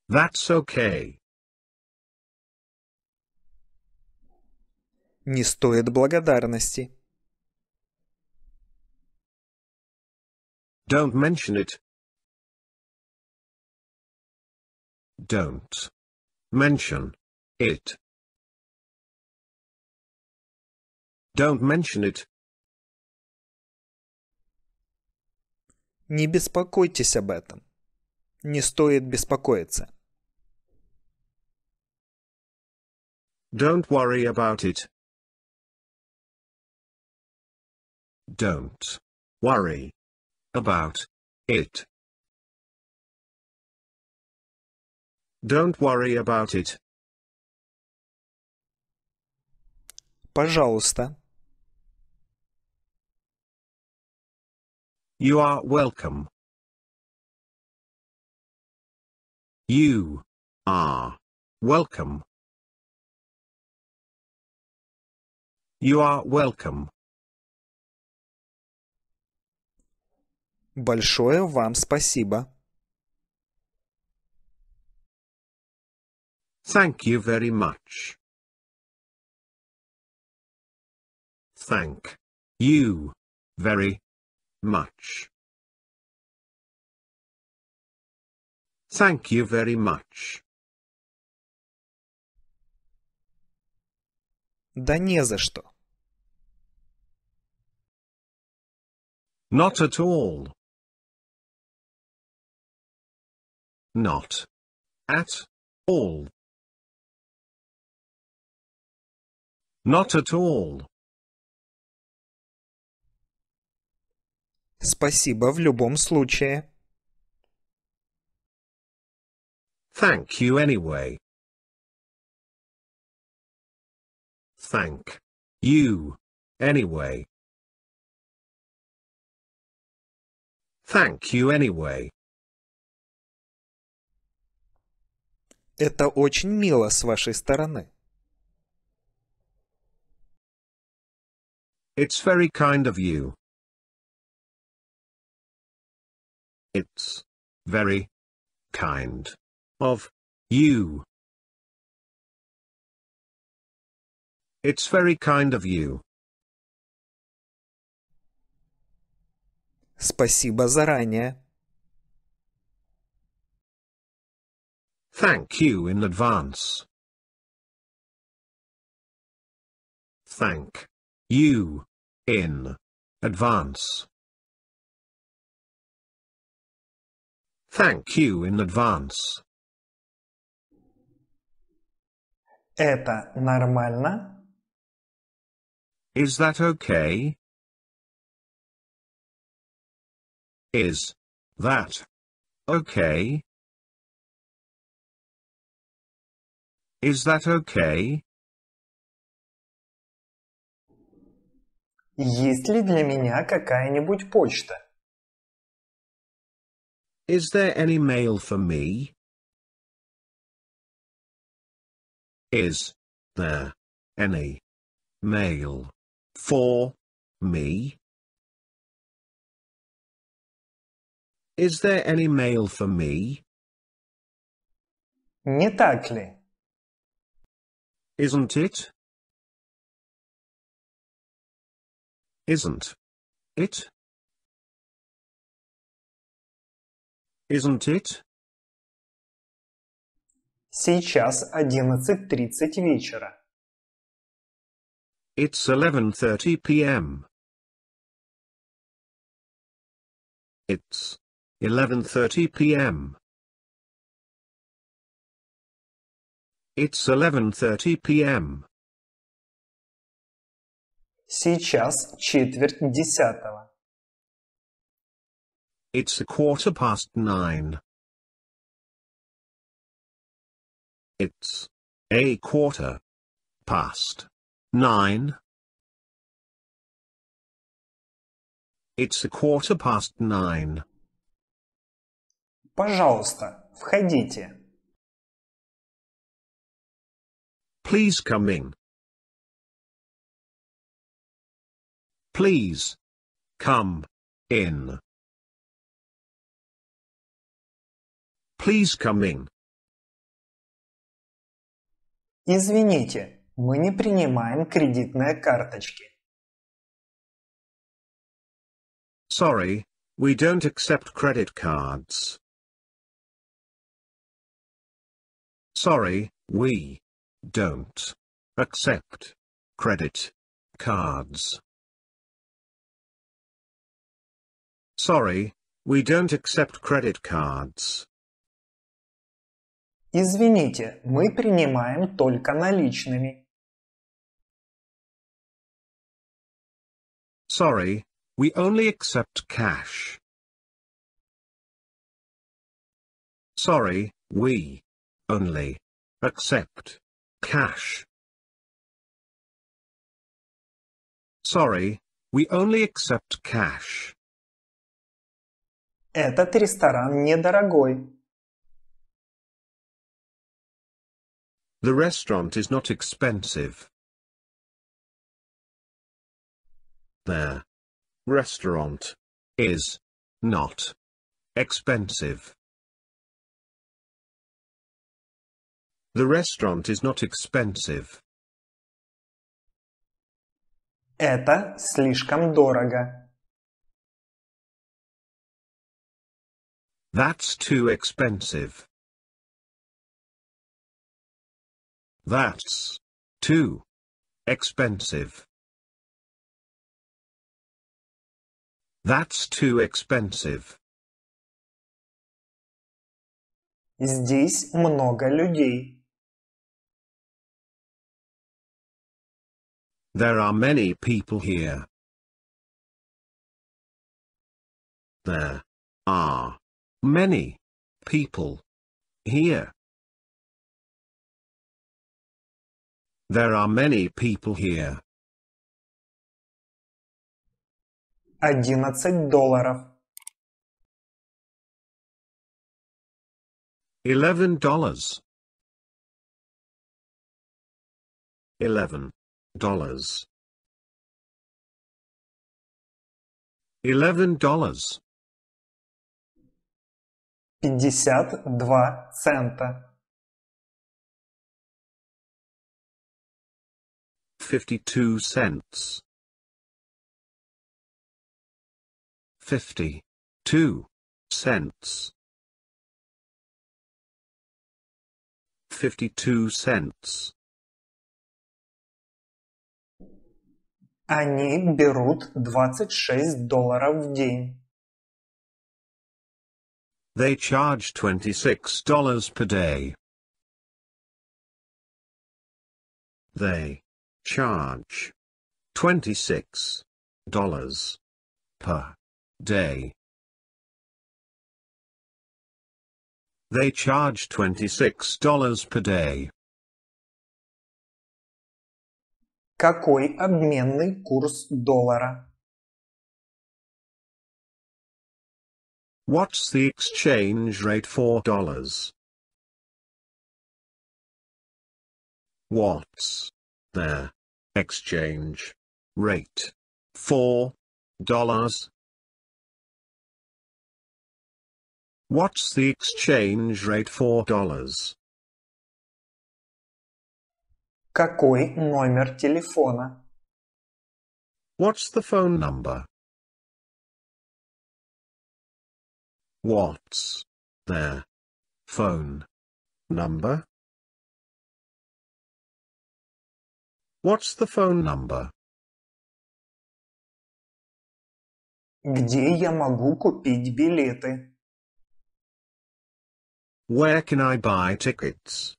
That's okay. Не стоит благодарности. Don't mention it. Don't mention it. Don't mention it. Не беспокойтесь об этом. Не стоит беспокоиться. Don't worry about it. Don't worry about it. Don't worry about it. Пожалуйста, You are welcome. You are welcome. You are welcome. Большое вам спасибо. Thank you very much. Thank you very much. Thank you very much. Да не за что. Not at all. Not at all. Not at all. Спасибо в любом случае. Thank you anyway. Thank you anyway. Thank you anyway. Это очень мило с вашей стороны. It's very kind of you. It's very kind of you. It's very kind of you. Спасибо заранее. Thank you in advance. Thank you in advance. Thank you in advance. Это нормально? Is that okay? Is that okay? Is that okay? Есть ли для меня какая-нибудь почта? Is there any mail for me? Is there any mail for me? Is there any mail for me? Не так ли? Isn't it? Isn't it? isn't it? Сейчас 11.30 вечера. It's 11.30 p.m. It's 11.30 p.m. It's 11.30 p.m. Сейчас четверть десятого. It's a quarter past nine. It's a quarter past nine. It's a quarter past nine. Пожалуйста, входите. Please come in. Please come in. Please come in. Извините, мы не принимаем кредитные карточки. Sorry, we don't accept credit cards. Sorry, we don't accept credit cards. Sorry, we don't accept credit cards. Извините, мы принимаем только наличными. Sorry, we only accept cash. Sorry, we only accept cash. Sorry, we only accept cash. Этот ресторан недорогой. The restaurant is not expensive. There. Restaurant. Is. Not. Expensive. The restaurant is not expensive. Это слишком дорого. That's too expensive. That's too expensive. That's too expensive. Здесь много людей. There are many people here. There are many people here. There are many people here. 11 долларов. Eleven dollars. Eleven dollars. Eleven dollars. Fifty-two два цента. 52 cents Fifty-two cents 52 cents Они берут 26 долларов в день. They charge $26 per day. They Charge. $26. Per. Day. They charge $26 per day. Какой обменный курс доллара? What's the exchange rate for dollars? What's there. Exchange rate four dollars. What's the exchange rate for dollars? Какой номер телефона? What's the phone number? What's their phone number? What's the phone number? Где я могу купить билеты? Where can I buy tickets?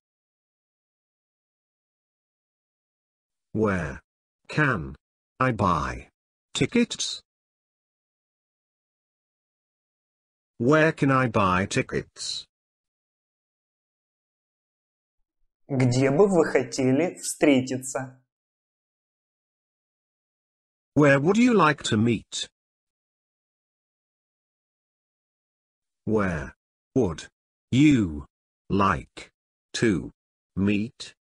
Where can I buy tickets? Where can I buy tickets? Где бы вы хотели встретиться? Where would you like to meet? Where would you like to meet?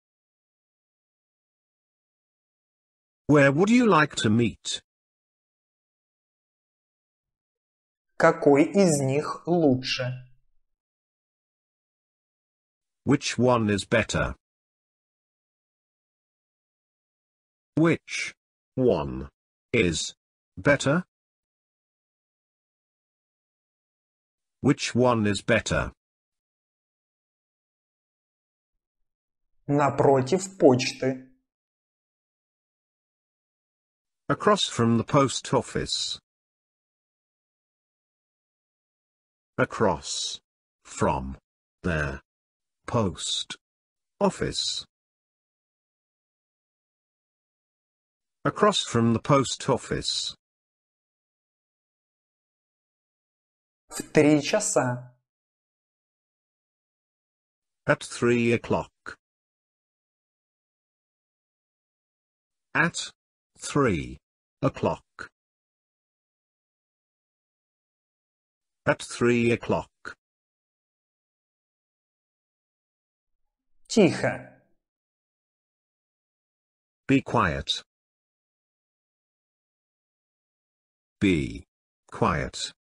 Where would you like to meet? Какой из них лучше? Which one is better? Which one is better? Which one is better? Напротив почты. Across from the post office. Across. From. There. Post. Office. across from the post office. В три часа. At three o'clock. At three o'clock. At three o'clock. Тихо. Be quiet. Be quiet.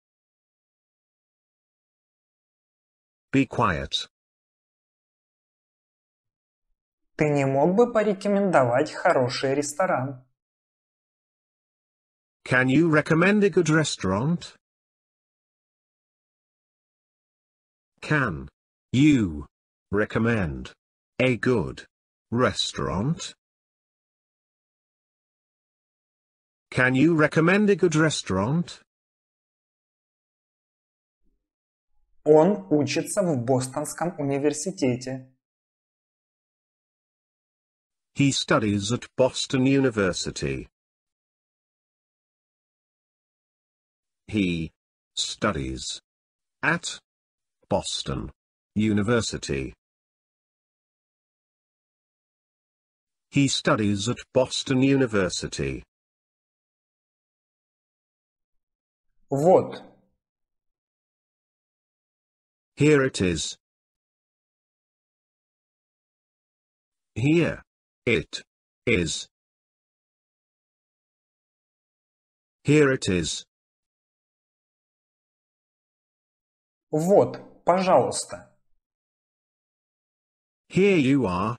Be quiet. Ты не мог бы порекомендовать хороший ресторан? Can you recommend a good restaurant? Can you recommend a good restaurant? Can you recommend a good restaurant? Он учится в Бостонском университете. He studies at Boston University. He studies at Boston University. He studies at Boston University. Вот. Here it is. Here. It. Is. Here it is. Вот, пожалуйста. Here you are.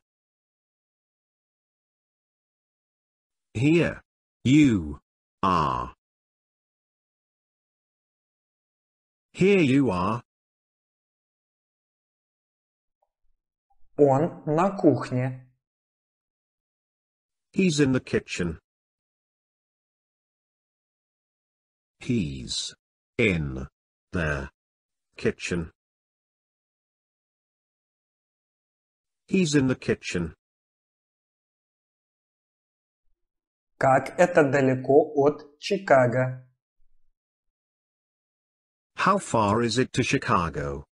Here. You. Are. Here you are. Он на кухне. He's in the kitchen. He's in the kitchen. He's in the kitchen. Как это далеко от Чикаго? How far is it to Chicago?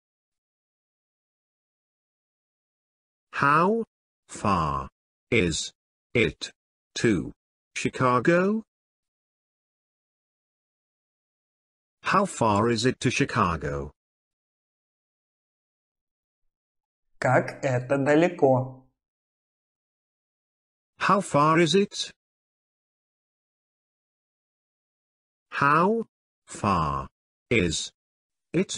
How far is it to Chicago? How far is it to Chicago? Как это далеко? How far is it? How far is it?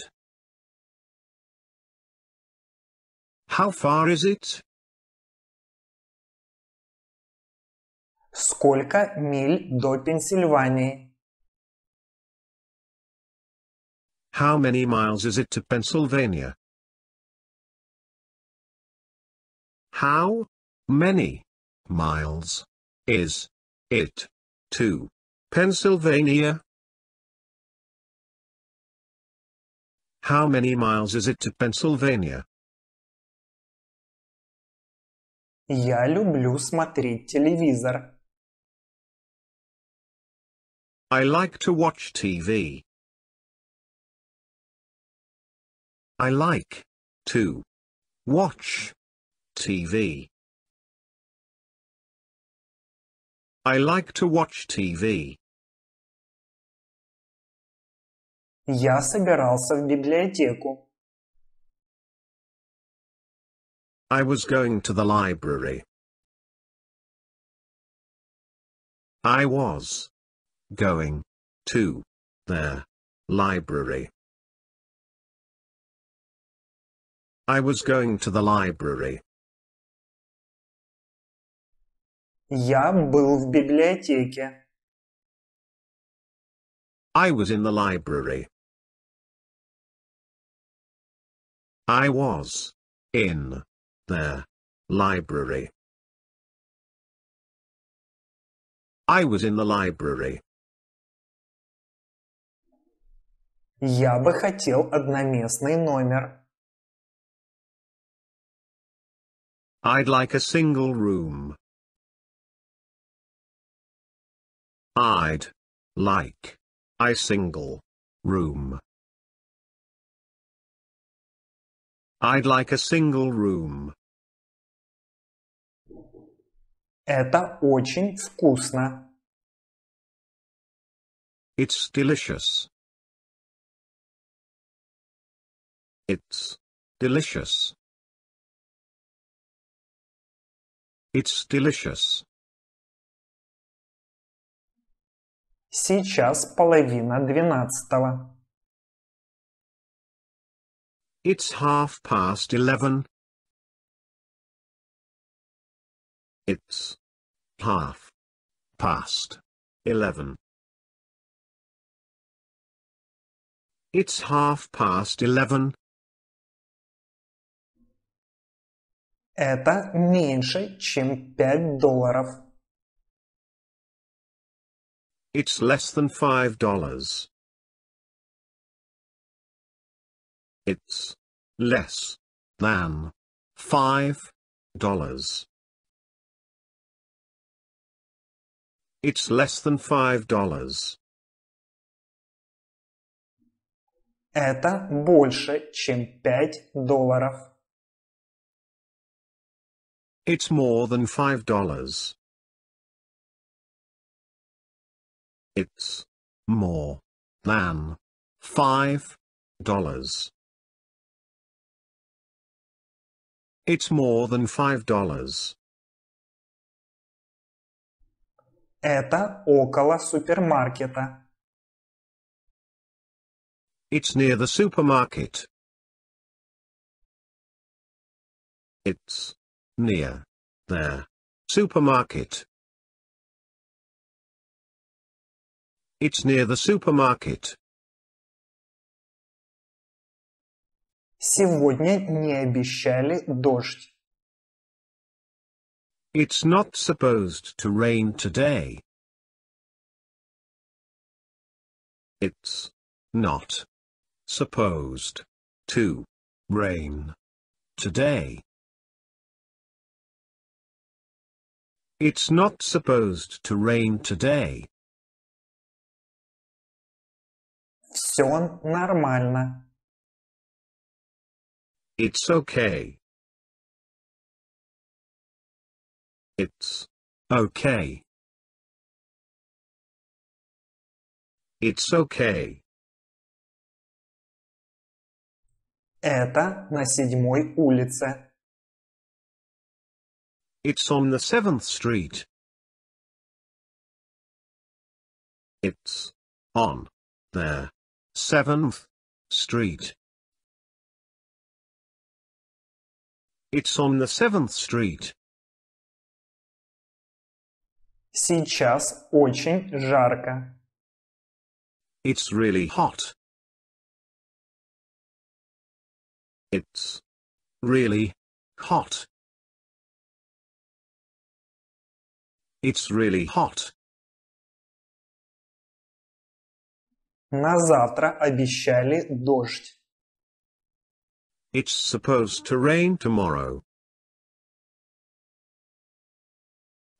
How far is it? Сколько миль до Пенсильвании? How many miles is it to Pennsylvania? How many miles is it to Pennsylvania? How many miles is it to Pennsylvania? Я люблю смотреть телевизор. I like to watch TV. I like to watch TV. I like to watch TV. Я собирался в библиотеку. I was going to the library. I was going to their library. I was going to the library. Я был в библиотеке. I was in the library. I was in their library. I was in the library. Я бы хотел одноместный номер. I'd like a single room. I'd like a single room. I'd like a single room. Это очень вкусно. It's delicious. It's delicious. It's delicious. Сейчас половина двенадцатого. It's half past eleven. It's half past eleven. It's half past eleven. Это меньше, чем пять долларов. It's less than five dollars. It's less than five dollars. It's less than five dollars. Это больше, чем пять долларов. It's more than five dollars. It's more than five dollars. It's more than $5. Это около супермаркета. It's near the supermarket. It's near the supermarket. It's near the supermarket. Сегодня не обещали дождь. It's not supposed to rain today. It's not supposed to rain today. It's not supposed to rain today. Все нормально. It's okay. It's okay. It's okay. Это на седьмой улице. It's on the seventh street. It's on the seventh street. It's on the 7th street. Сейчас очень жарко. It's really hot. It's really hot. It's really hot. На завтра обещали дождь. It's supposed to rain tomorrow.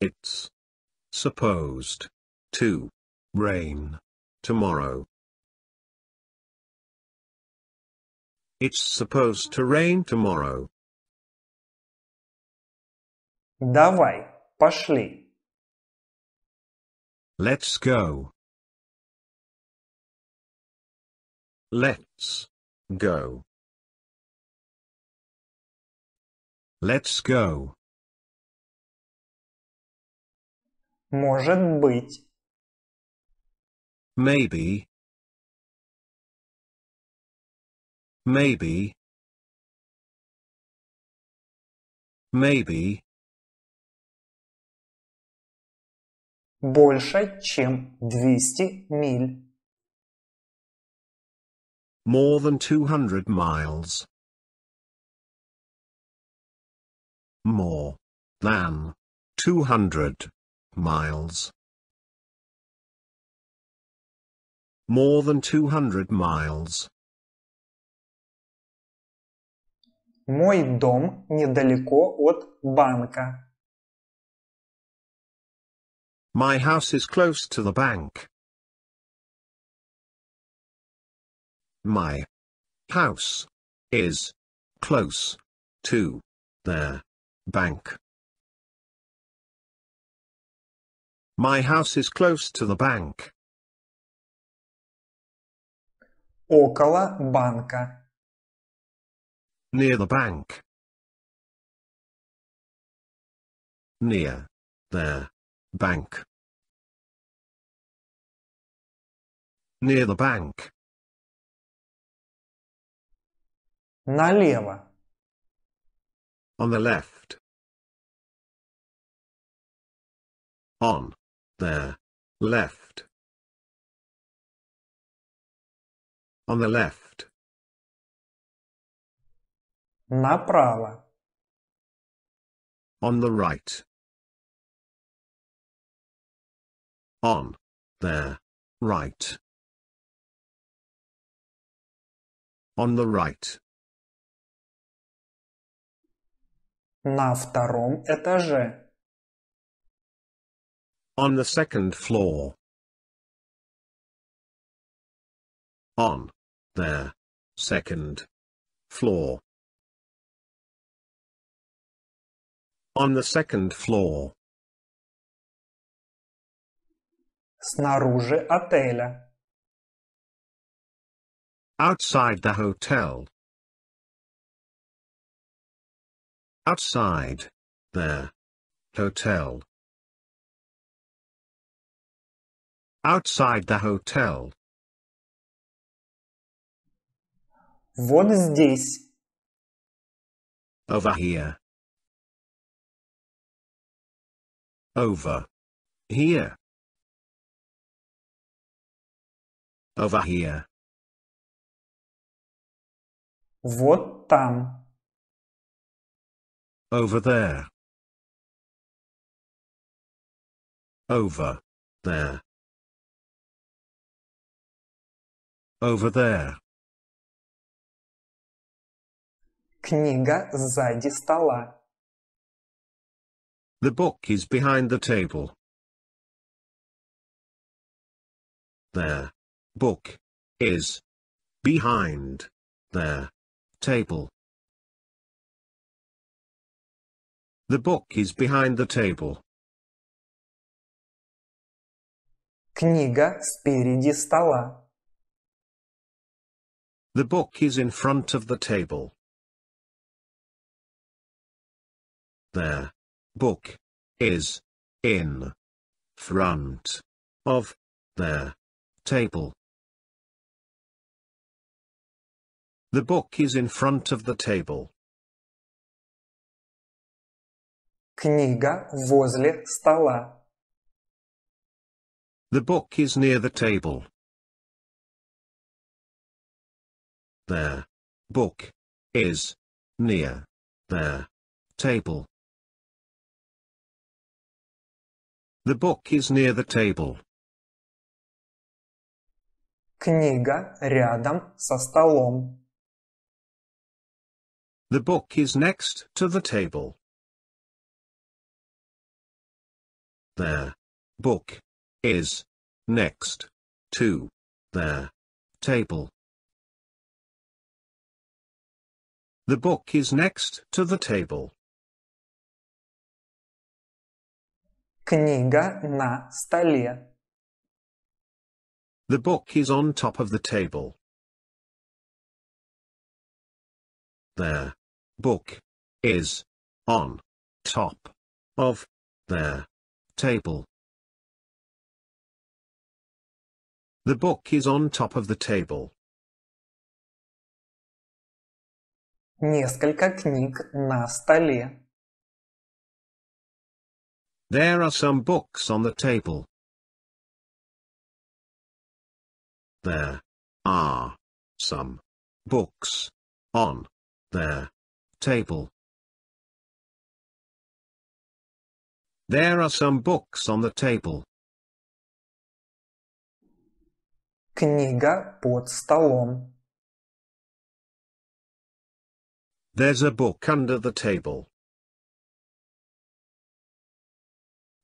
It's supposed to rain tomorrow. It's supposed to rain tomorrow. Давай, пошли. Let's go. Let's go. Let's go. Может быть. Maybe. Maybe. Maybe. Больше, чем 200 миль. More than 200 miles. more than 200 miles. More than 200 miles. Мой дом недалеко от банка. My house is close to the bank. My house is close to there. Bank. My house is close to the bank. Около банка. Near the bank. Near. There. Bank. Near the bank. Налево. On the left. On. There. Left. On the left. Направо. On the right. On. There. Right. On the right. На втором этаже. On the second floor. On. There. Second. Floor. On the second floor. Снаружи отеля. Outside the hotel. Outside. There. Hotel. Outside the hotel. Вон здесь. Over here. Over. Here. Over here. Вот там over there over there over there Книга сзади стола. The book is behind the table. There. Book. Is. Behind. There. Table. The book is behind the table. Книга спереди стола. The book is in front of the table. There. Book. Is. In. Front. Of. the Table. The book is in front of the table. Книга возле стола. The book is near the table. There. Book. Is. Near. There. Table. The book is near the table. Книга рядом со столом. The book is next to the table. there. Book. Is. Next. To. There. Table. The book is next to the table. Книга на столе. The book is on top of the table. Their book is on top of their table. The book is on top of the table. Несколько книг на столе. There are some books on the table. There are some books on the table. There are some books on the table. Книга под столом. There's a book under the table.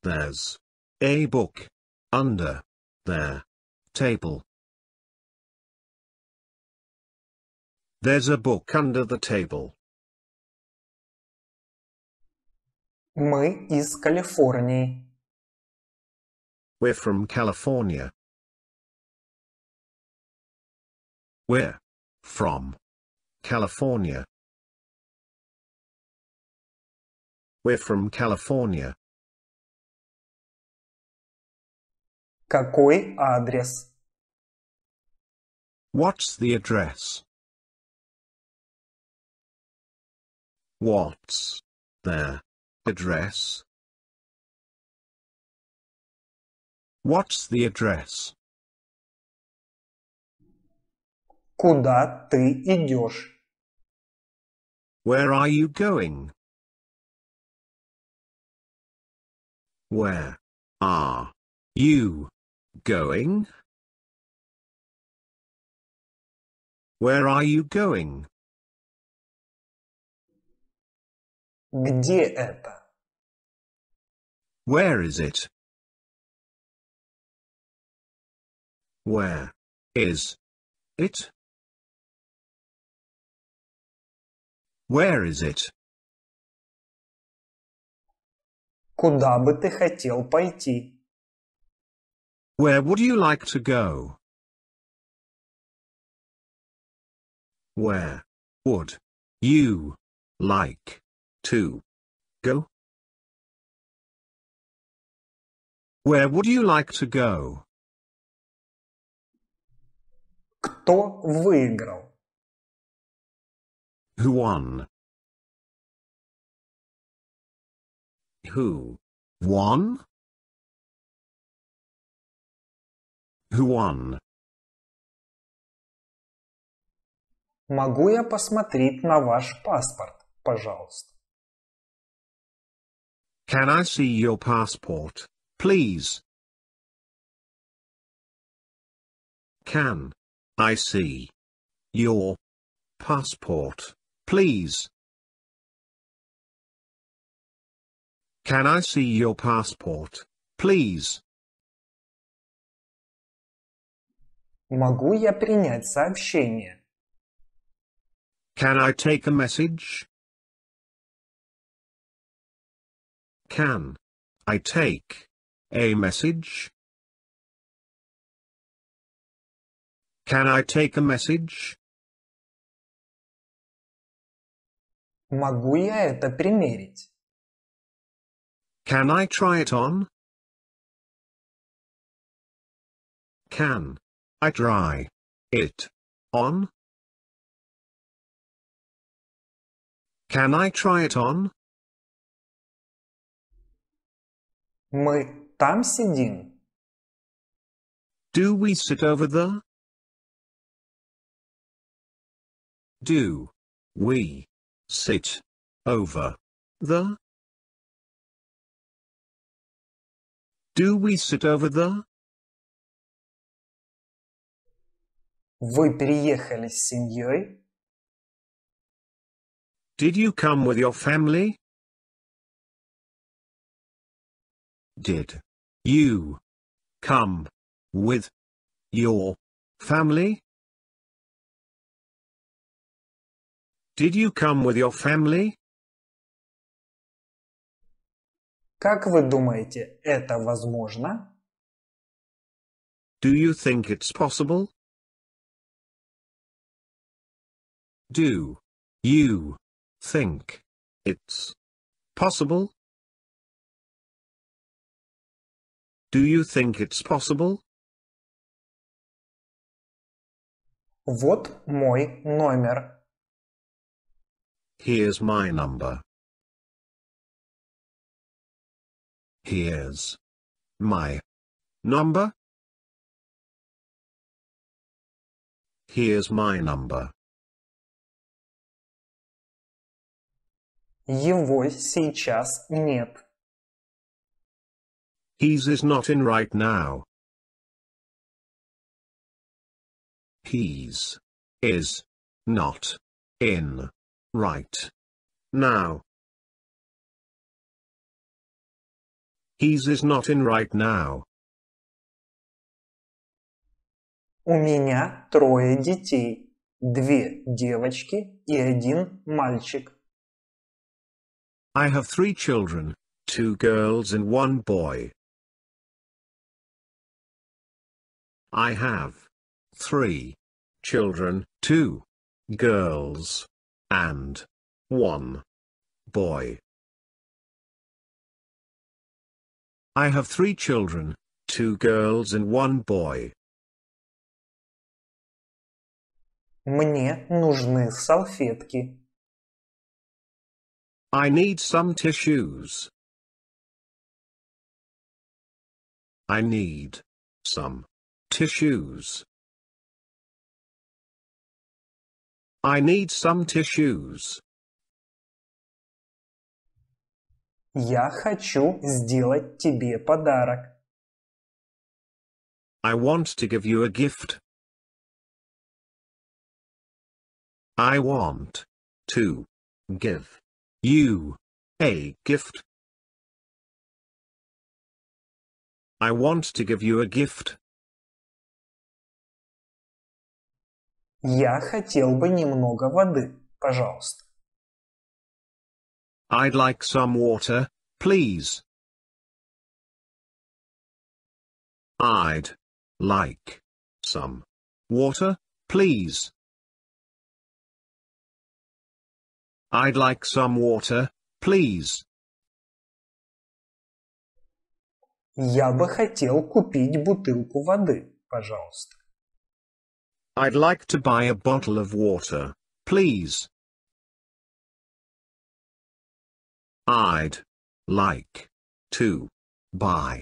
There's a book under their table. There's a book under the table. Мы из Калифорнии. We're from California. We're from California. We're from California. Какой адрес? What's the address? What's there? Address. What's the address? Куда ты идешь? Where are you going? Where are you going? Where are you going? Где это? Where is it? Where is it? Where is it? Куда бы ты хотел пойти? Where would you like to go? Where would you like 2. Go? Where would you like to go? Кто выиграл? Who won? Who won? Who won? Могу я посмотреть на ваш паспорт, пожалуйста? Can I see your passport, please? Can I see your passport, please? Can I see your passport, please? Могу я принять сообщение? Can I take a message? Can I take a message? Can I take a message? Могу я это примерить? Can I try it on? Can I try it on? Can I try it on? Мы там сидим? Do we sit over there? Do we sit over there? Do we sit over there? Вы переехали с семьей? Did you come with your family? Did you come with your family? Did you come with your family? Как вы думаете, это возможно? Do you think it's possible? Do you think it's possible? Do you think it's possible? Вот мой номер. Here's my number. Here's my number. Here's my number. Его сейчас нет. He's is not in right now. He's is not in right now. He's is not in right now. У меня трое детей. Две девочки и один мальчик. I have three children, two girls and one boy. I have three children, two girls and one boy. I have three children, two girls and one boy. Мне нужны салфетки. I need some tissues. I need some Tissues. I need some tissues. Я хочу сделать тебе подарок. I want to give you a gift. I want to give you a gift. I want to give you a gift. Я хотел бы немного воды, пожалуйста. I'd like some water, please. I'd like some water, please. I'd like some water, please. Я бы хотел купить бутылку воды, пожалуйста. I'd like to buy a bottle of water, please. I'd like to buy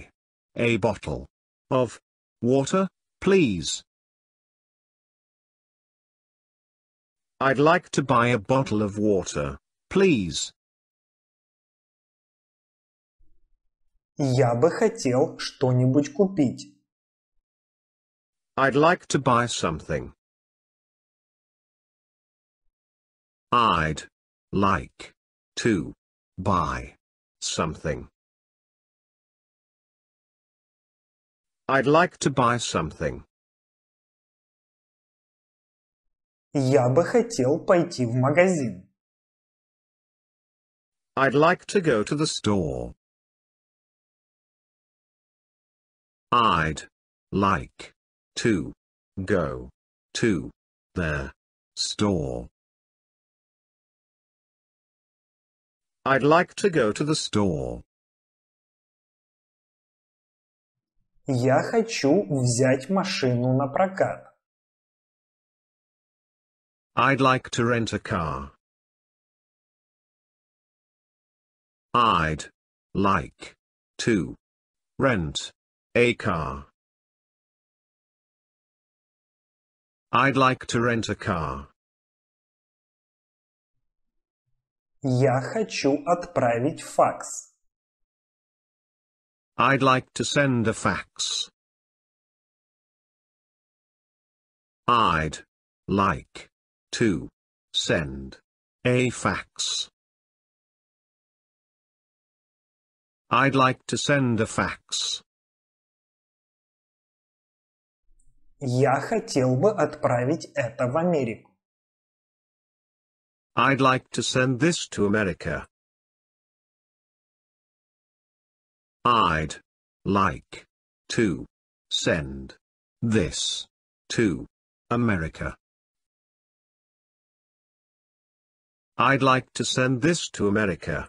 a bottle of water, please. I'd like to buy a bottle of water, please. Я бы хотел что-нибудь купить. I'd like to buy something. I'd like to buy something. I'd like to buy something. Я бы хотел пойти в магазин. I'd like to go to the store. I'd like to, go, to, their, store. I'd like to go to the store. Я хочу взять машину на прокат. I'd like to rent a car. I'd like to rent a car. I'd like to rent a car. Я хочу отправить факс. I'd like to send a fax. I'd like to send a fax. I'd like to send a fax. Я хотел бы отправить это в Америку. I'd like to send this to America. I'd like to send this to America. I'd like to send this to America.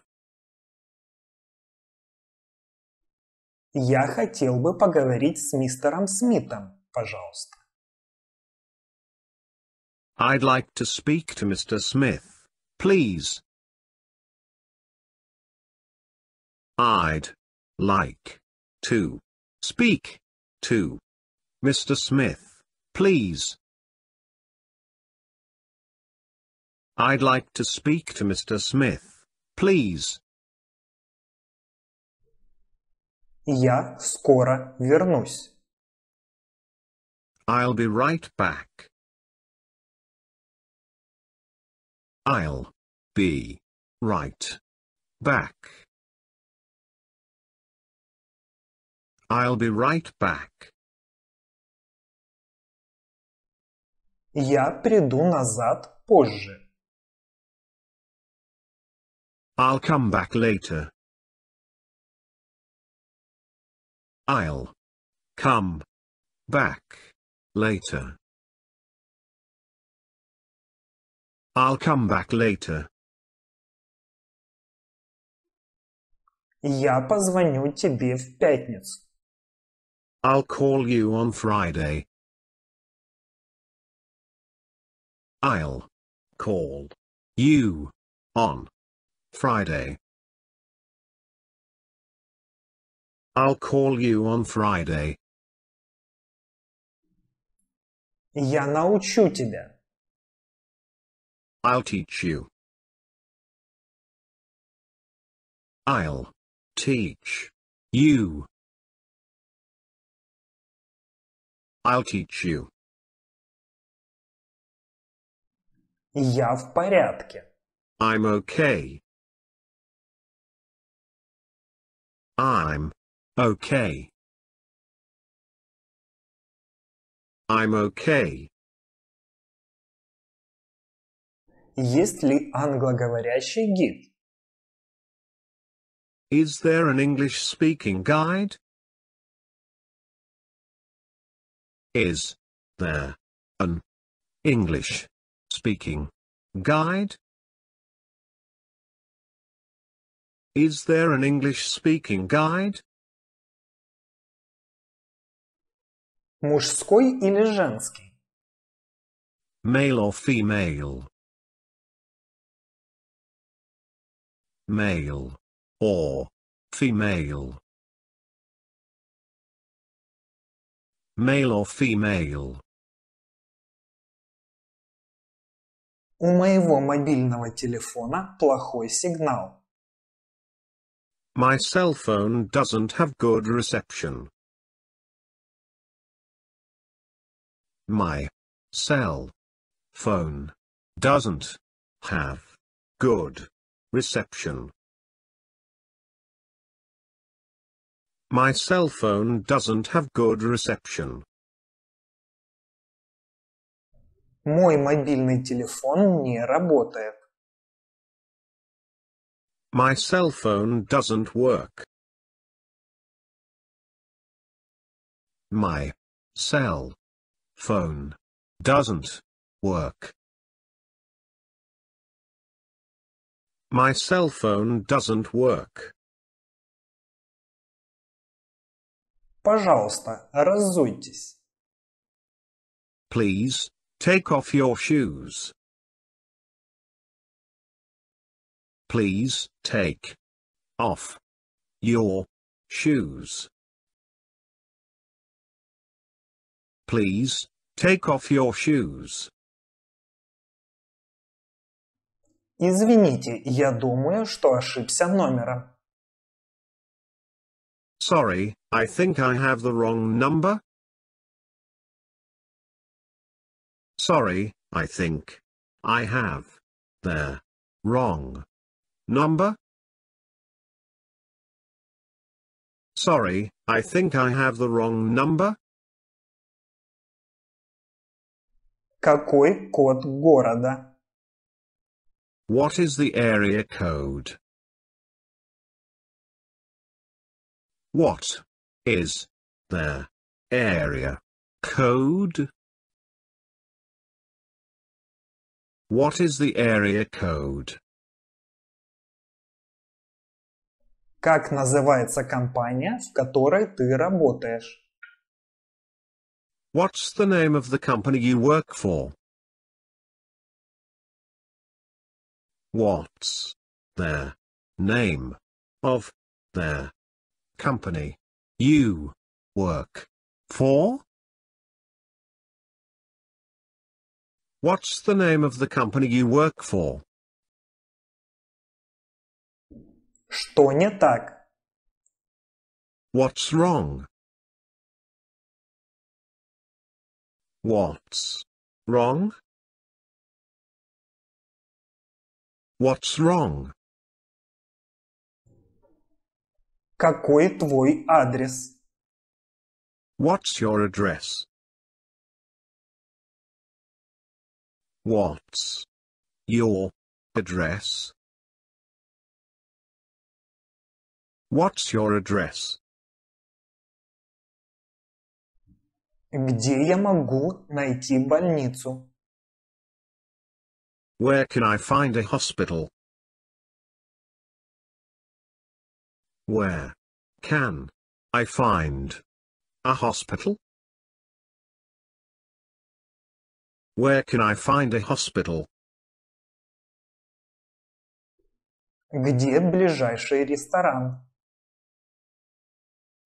Я хотел бы поговорить с мистером Смитом. пожалуйста. I'd like to speak to Mr. Smith, please. I'd like to speak to Mr. Smith, please. I'd like to speak to Mr. Smith, please. Я скоро вернусь. I'll be right back. I'll be right back. I'll be right back. Я приду назад позже. I'll come back later. I'll come back later. I'll come back later. Я позвоню тебе в пятницу. I'll call you on Friday. I'll call you on Friday. I'll call you on Friday. Я научу тебя. I'll teach you. I'll teach you. I'll teach you. Я в порядке. I'm okay. I'm okay. I'm okay. Есть ли англоговорящий гид? Is there an English speaking guide? Is there an English speaking guide? Is there an English speaking guide? Мужской или женский? Male or female? Male. Or. Female. Male or female? У моего мобильного телефона плохой сигнал. My cell phone doesn't have good reception. My cell phone doesn't have good reception. My cell phone doesn't have good reception. Мой мобильный телефон не работает. My cell phone doesn't work. My cell Phone. Doesn't. Work. My cell phone doesn't work. Пожалуйста, разуйтесь. Please, take off your shoes. Please, take off your shoes. Please, take off your shoes. Извините, я думаю, что ошибся номером. Sorry, I think I have the wrong number. Sorry, I think. I have. The wrong number. Sorry, I think I have the wrong number. Какой код города? What is the area code? What is the area code? What is the area code? Как называется компания, в которой ты работаешь? What's the name of the company you work for? What's their name of their company you work for? What's the name of the company you work for? Что не так? What's wrong? What's wrong? What's wrong? Какой твой адрес? What's your address? What's your address? What's your address? Где я могу найти больницу? Where can I find a hospital? Where can I find a hospital? Where can I find a hospital? Где ближайший ресторан?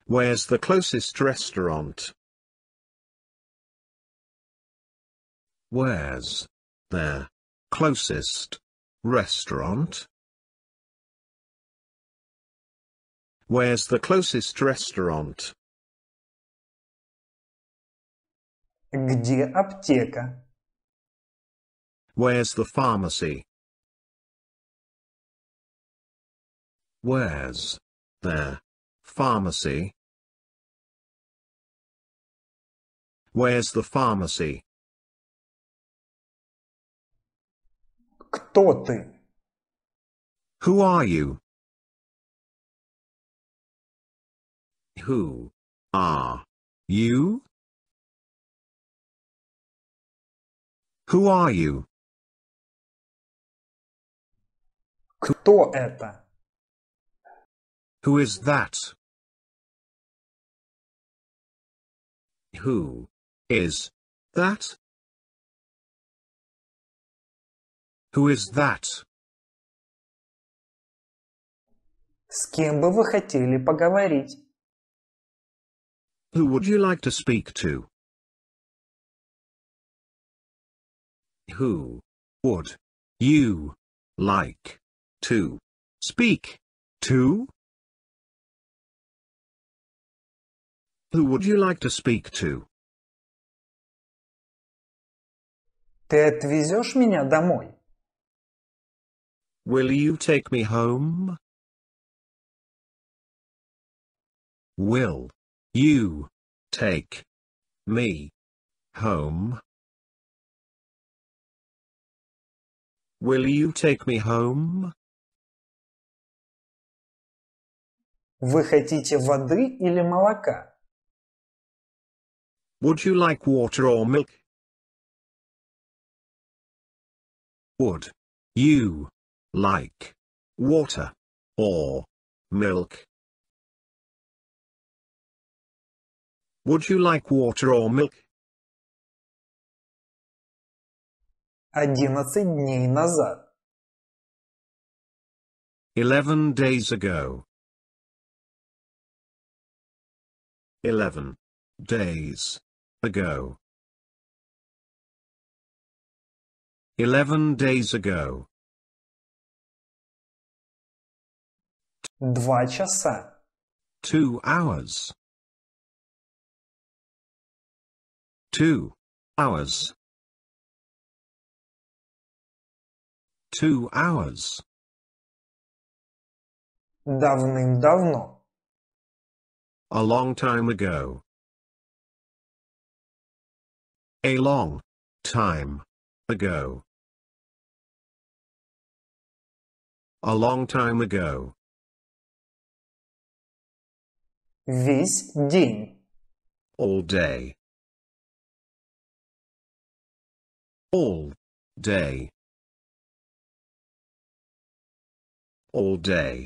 Where's the closest restaurant? Where's the closest restaurant? Where's the closest restaurant? Где аптека? Where's the pharmacy? Where's the pharmacy? Where's the pharmacy? Кто ты? Who are you? Who are you? Who are you? Кто это? Who is that? Who is that? Who is that? С кем бы вы хотели поговорить? Who would you like to speak to? Who would you like to speak to? Who would you like to speak to? Ты отвезешь меня домой? Will you take me home? Will you take me home? Will you take me home? Вы хотите воды или молока? Would you like water or milk? Would you like water or milk. Would you like water or milk? дней назад. Eleven days ago. Eleven days ago. Eleven days ago. Два часа. Two hours. Two hours. Two hours. Давным-давно. A long time ago. A long time ago. A long time ago весь день. All day. All day. All day.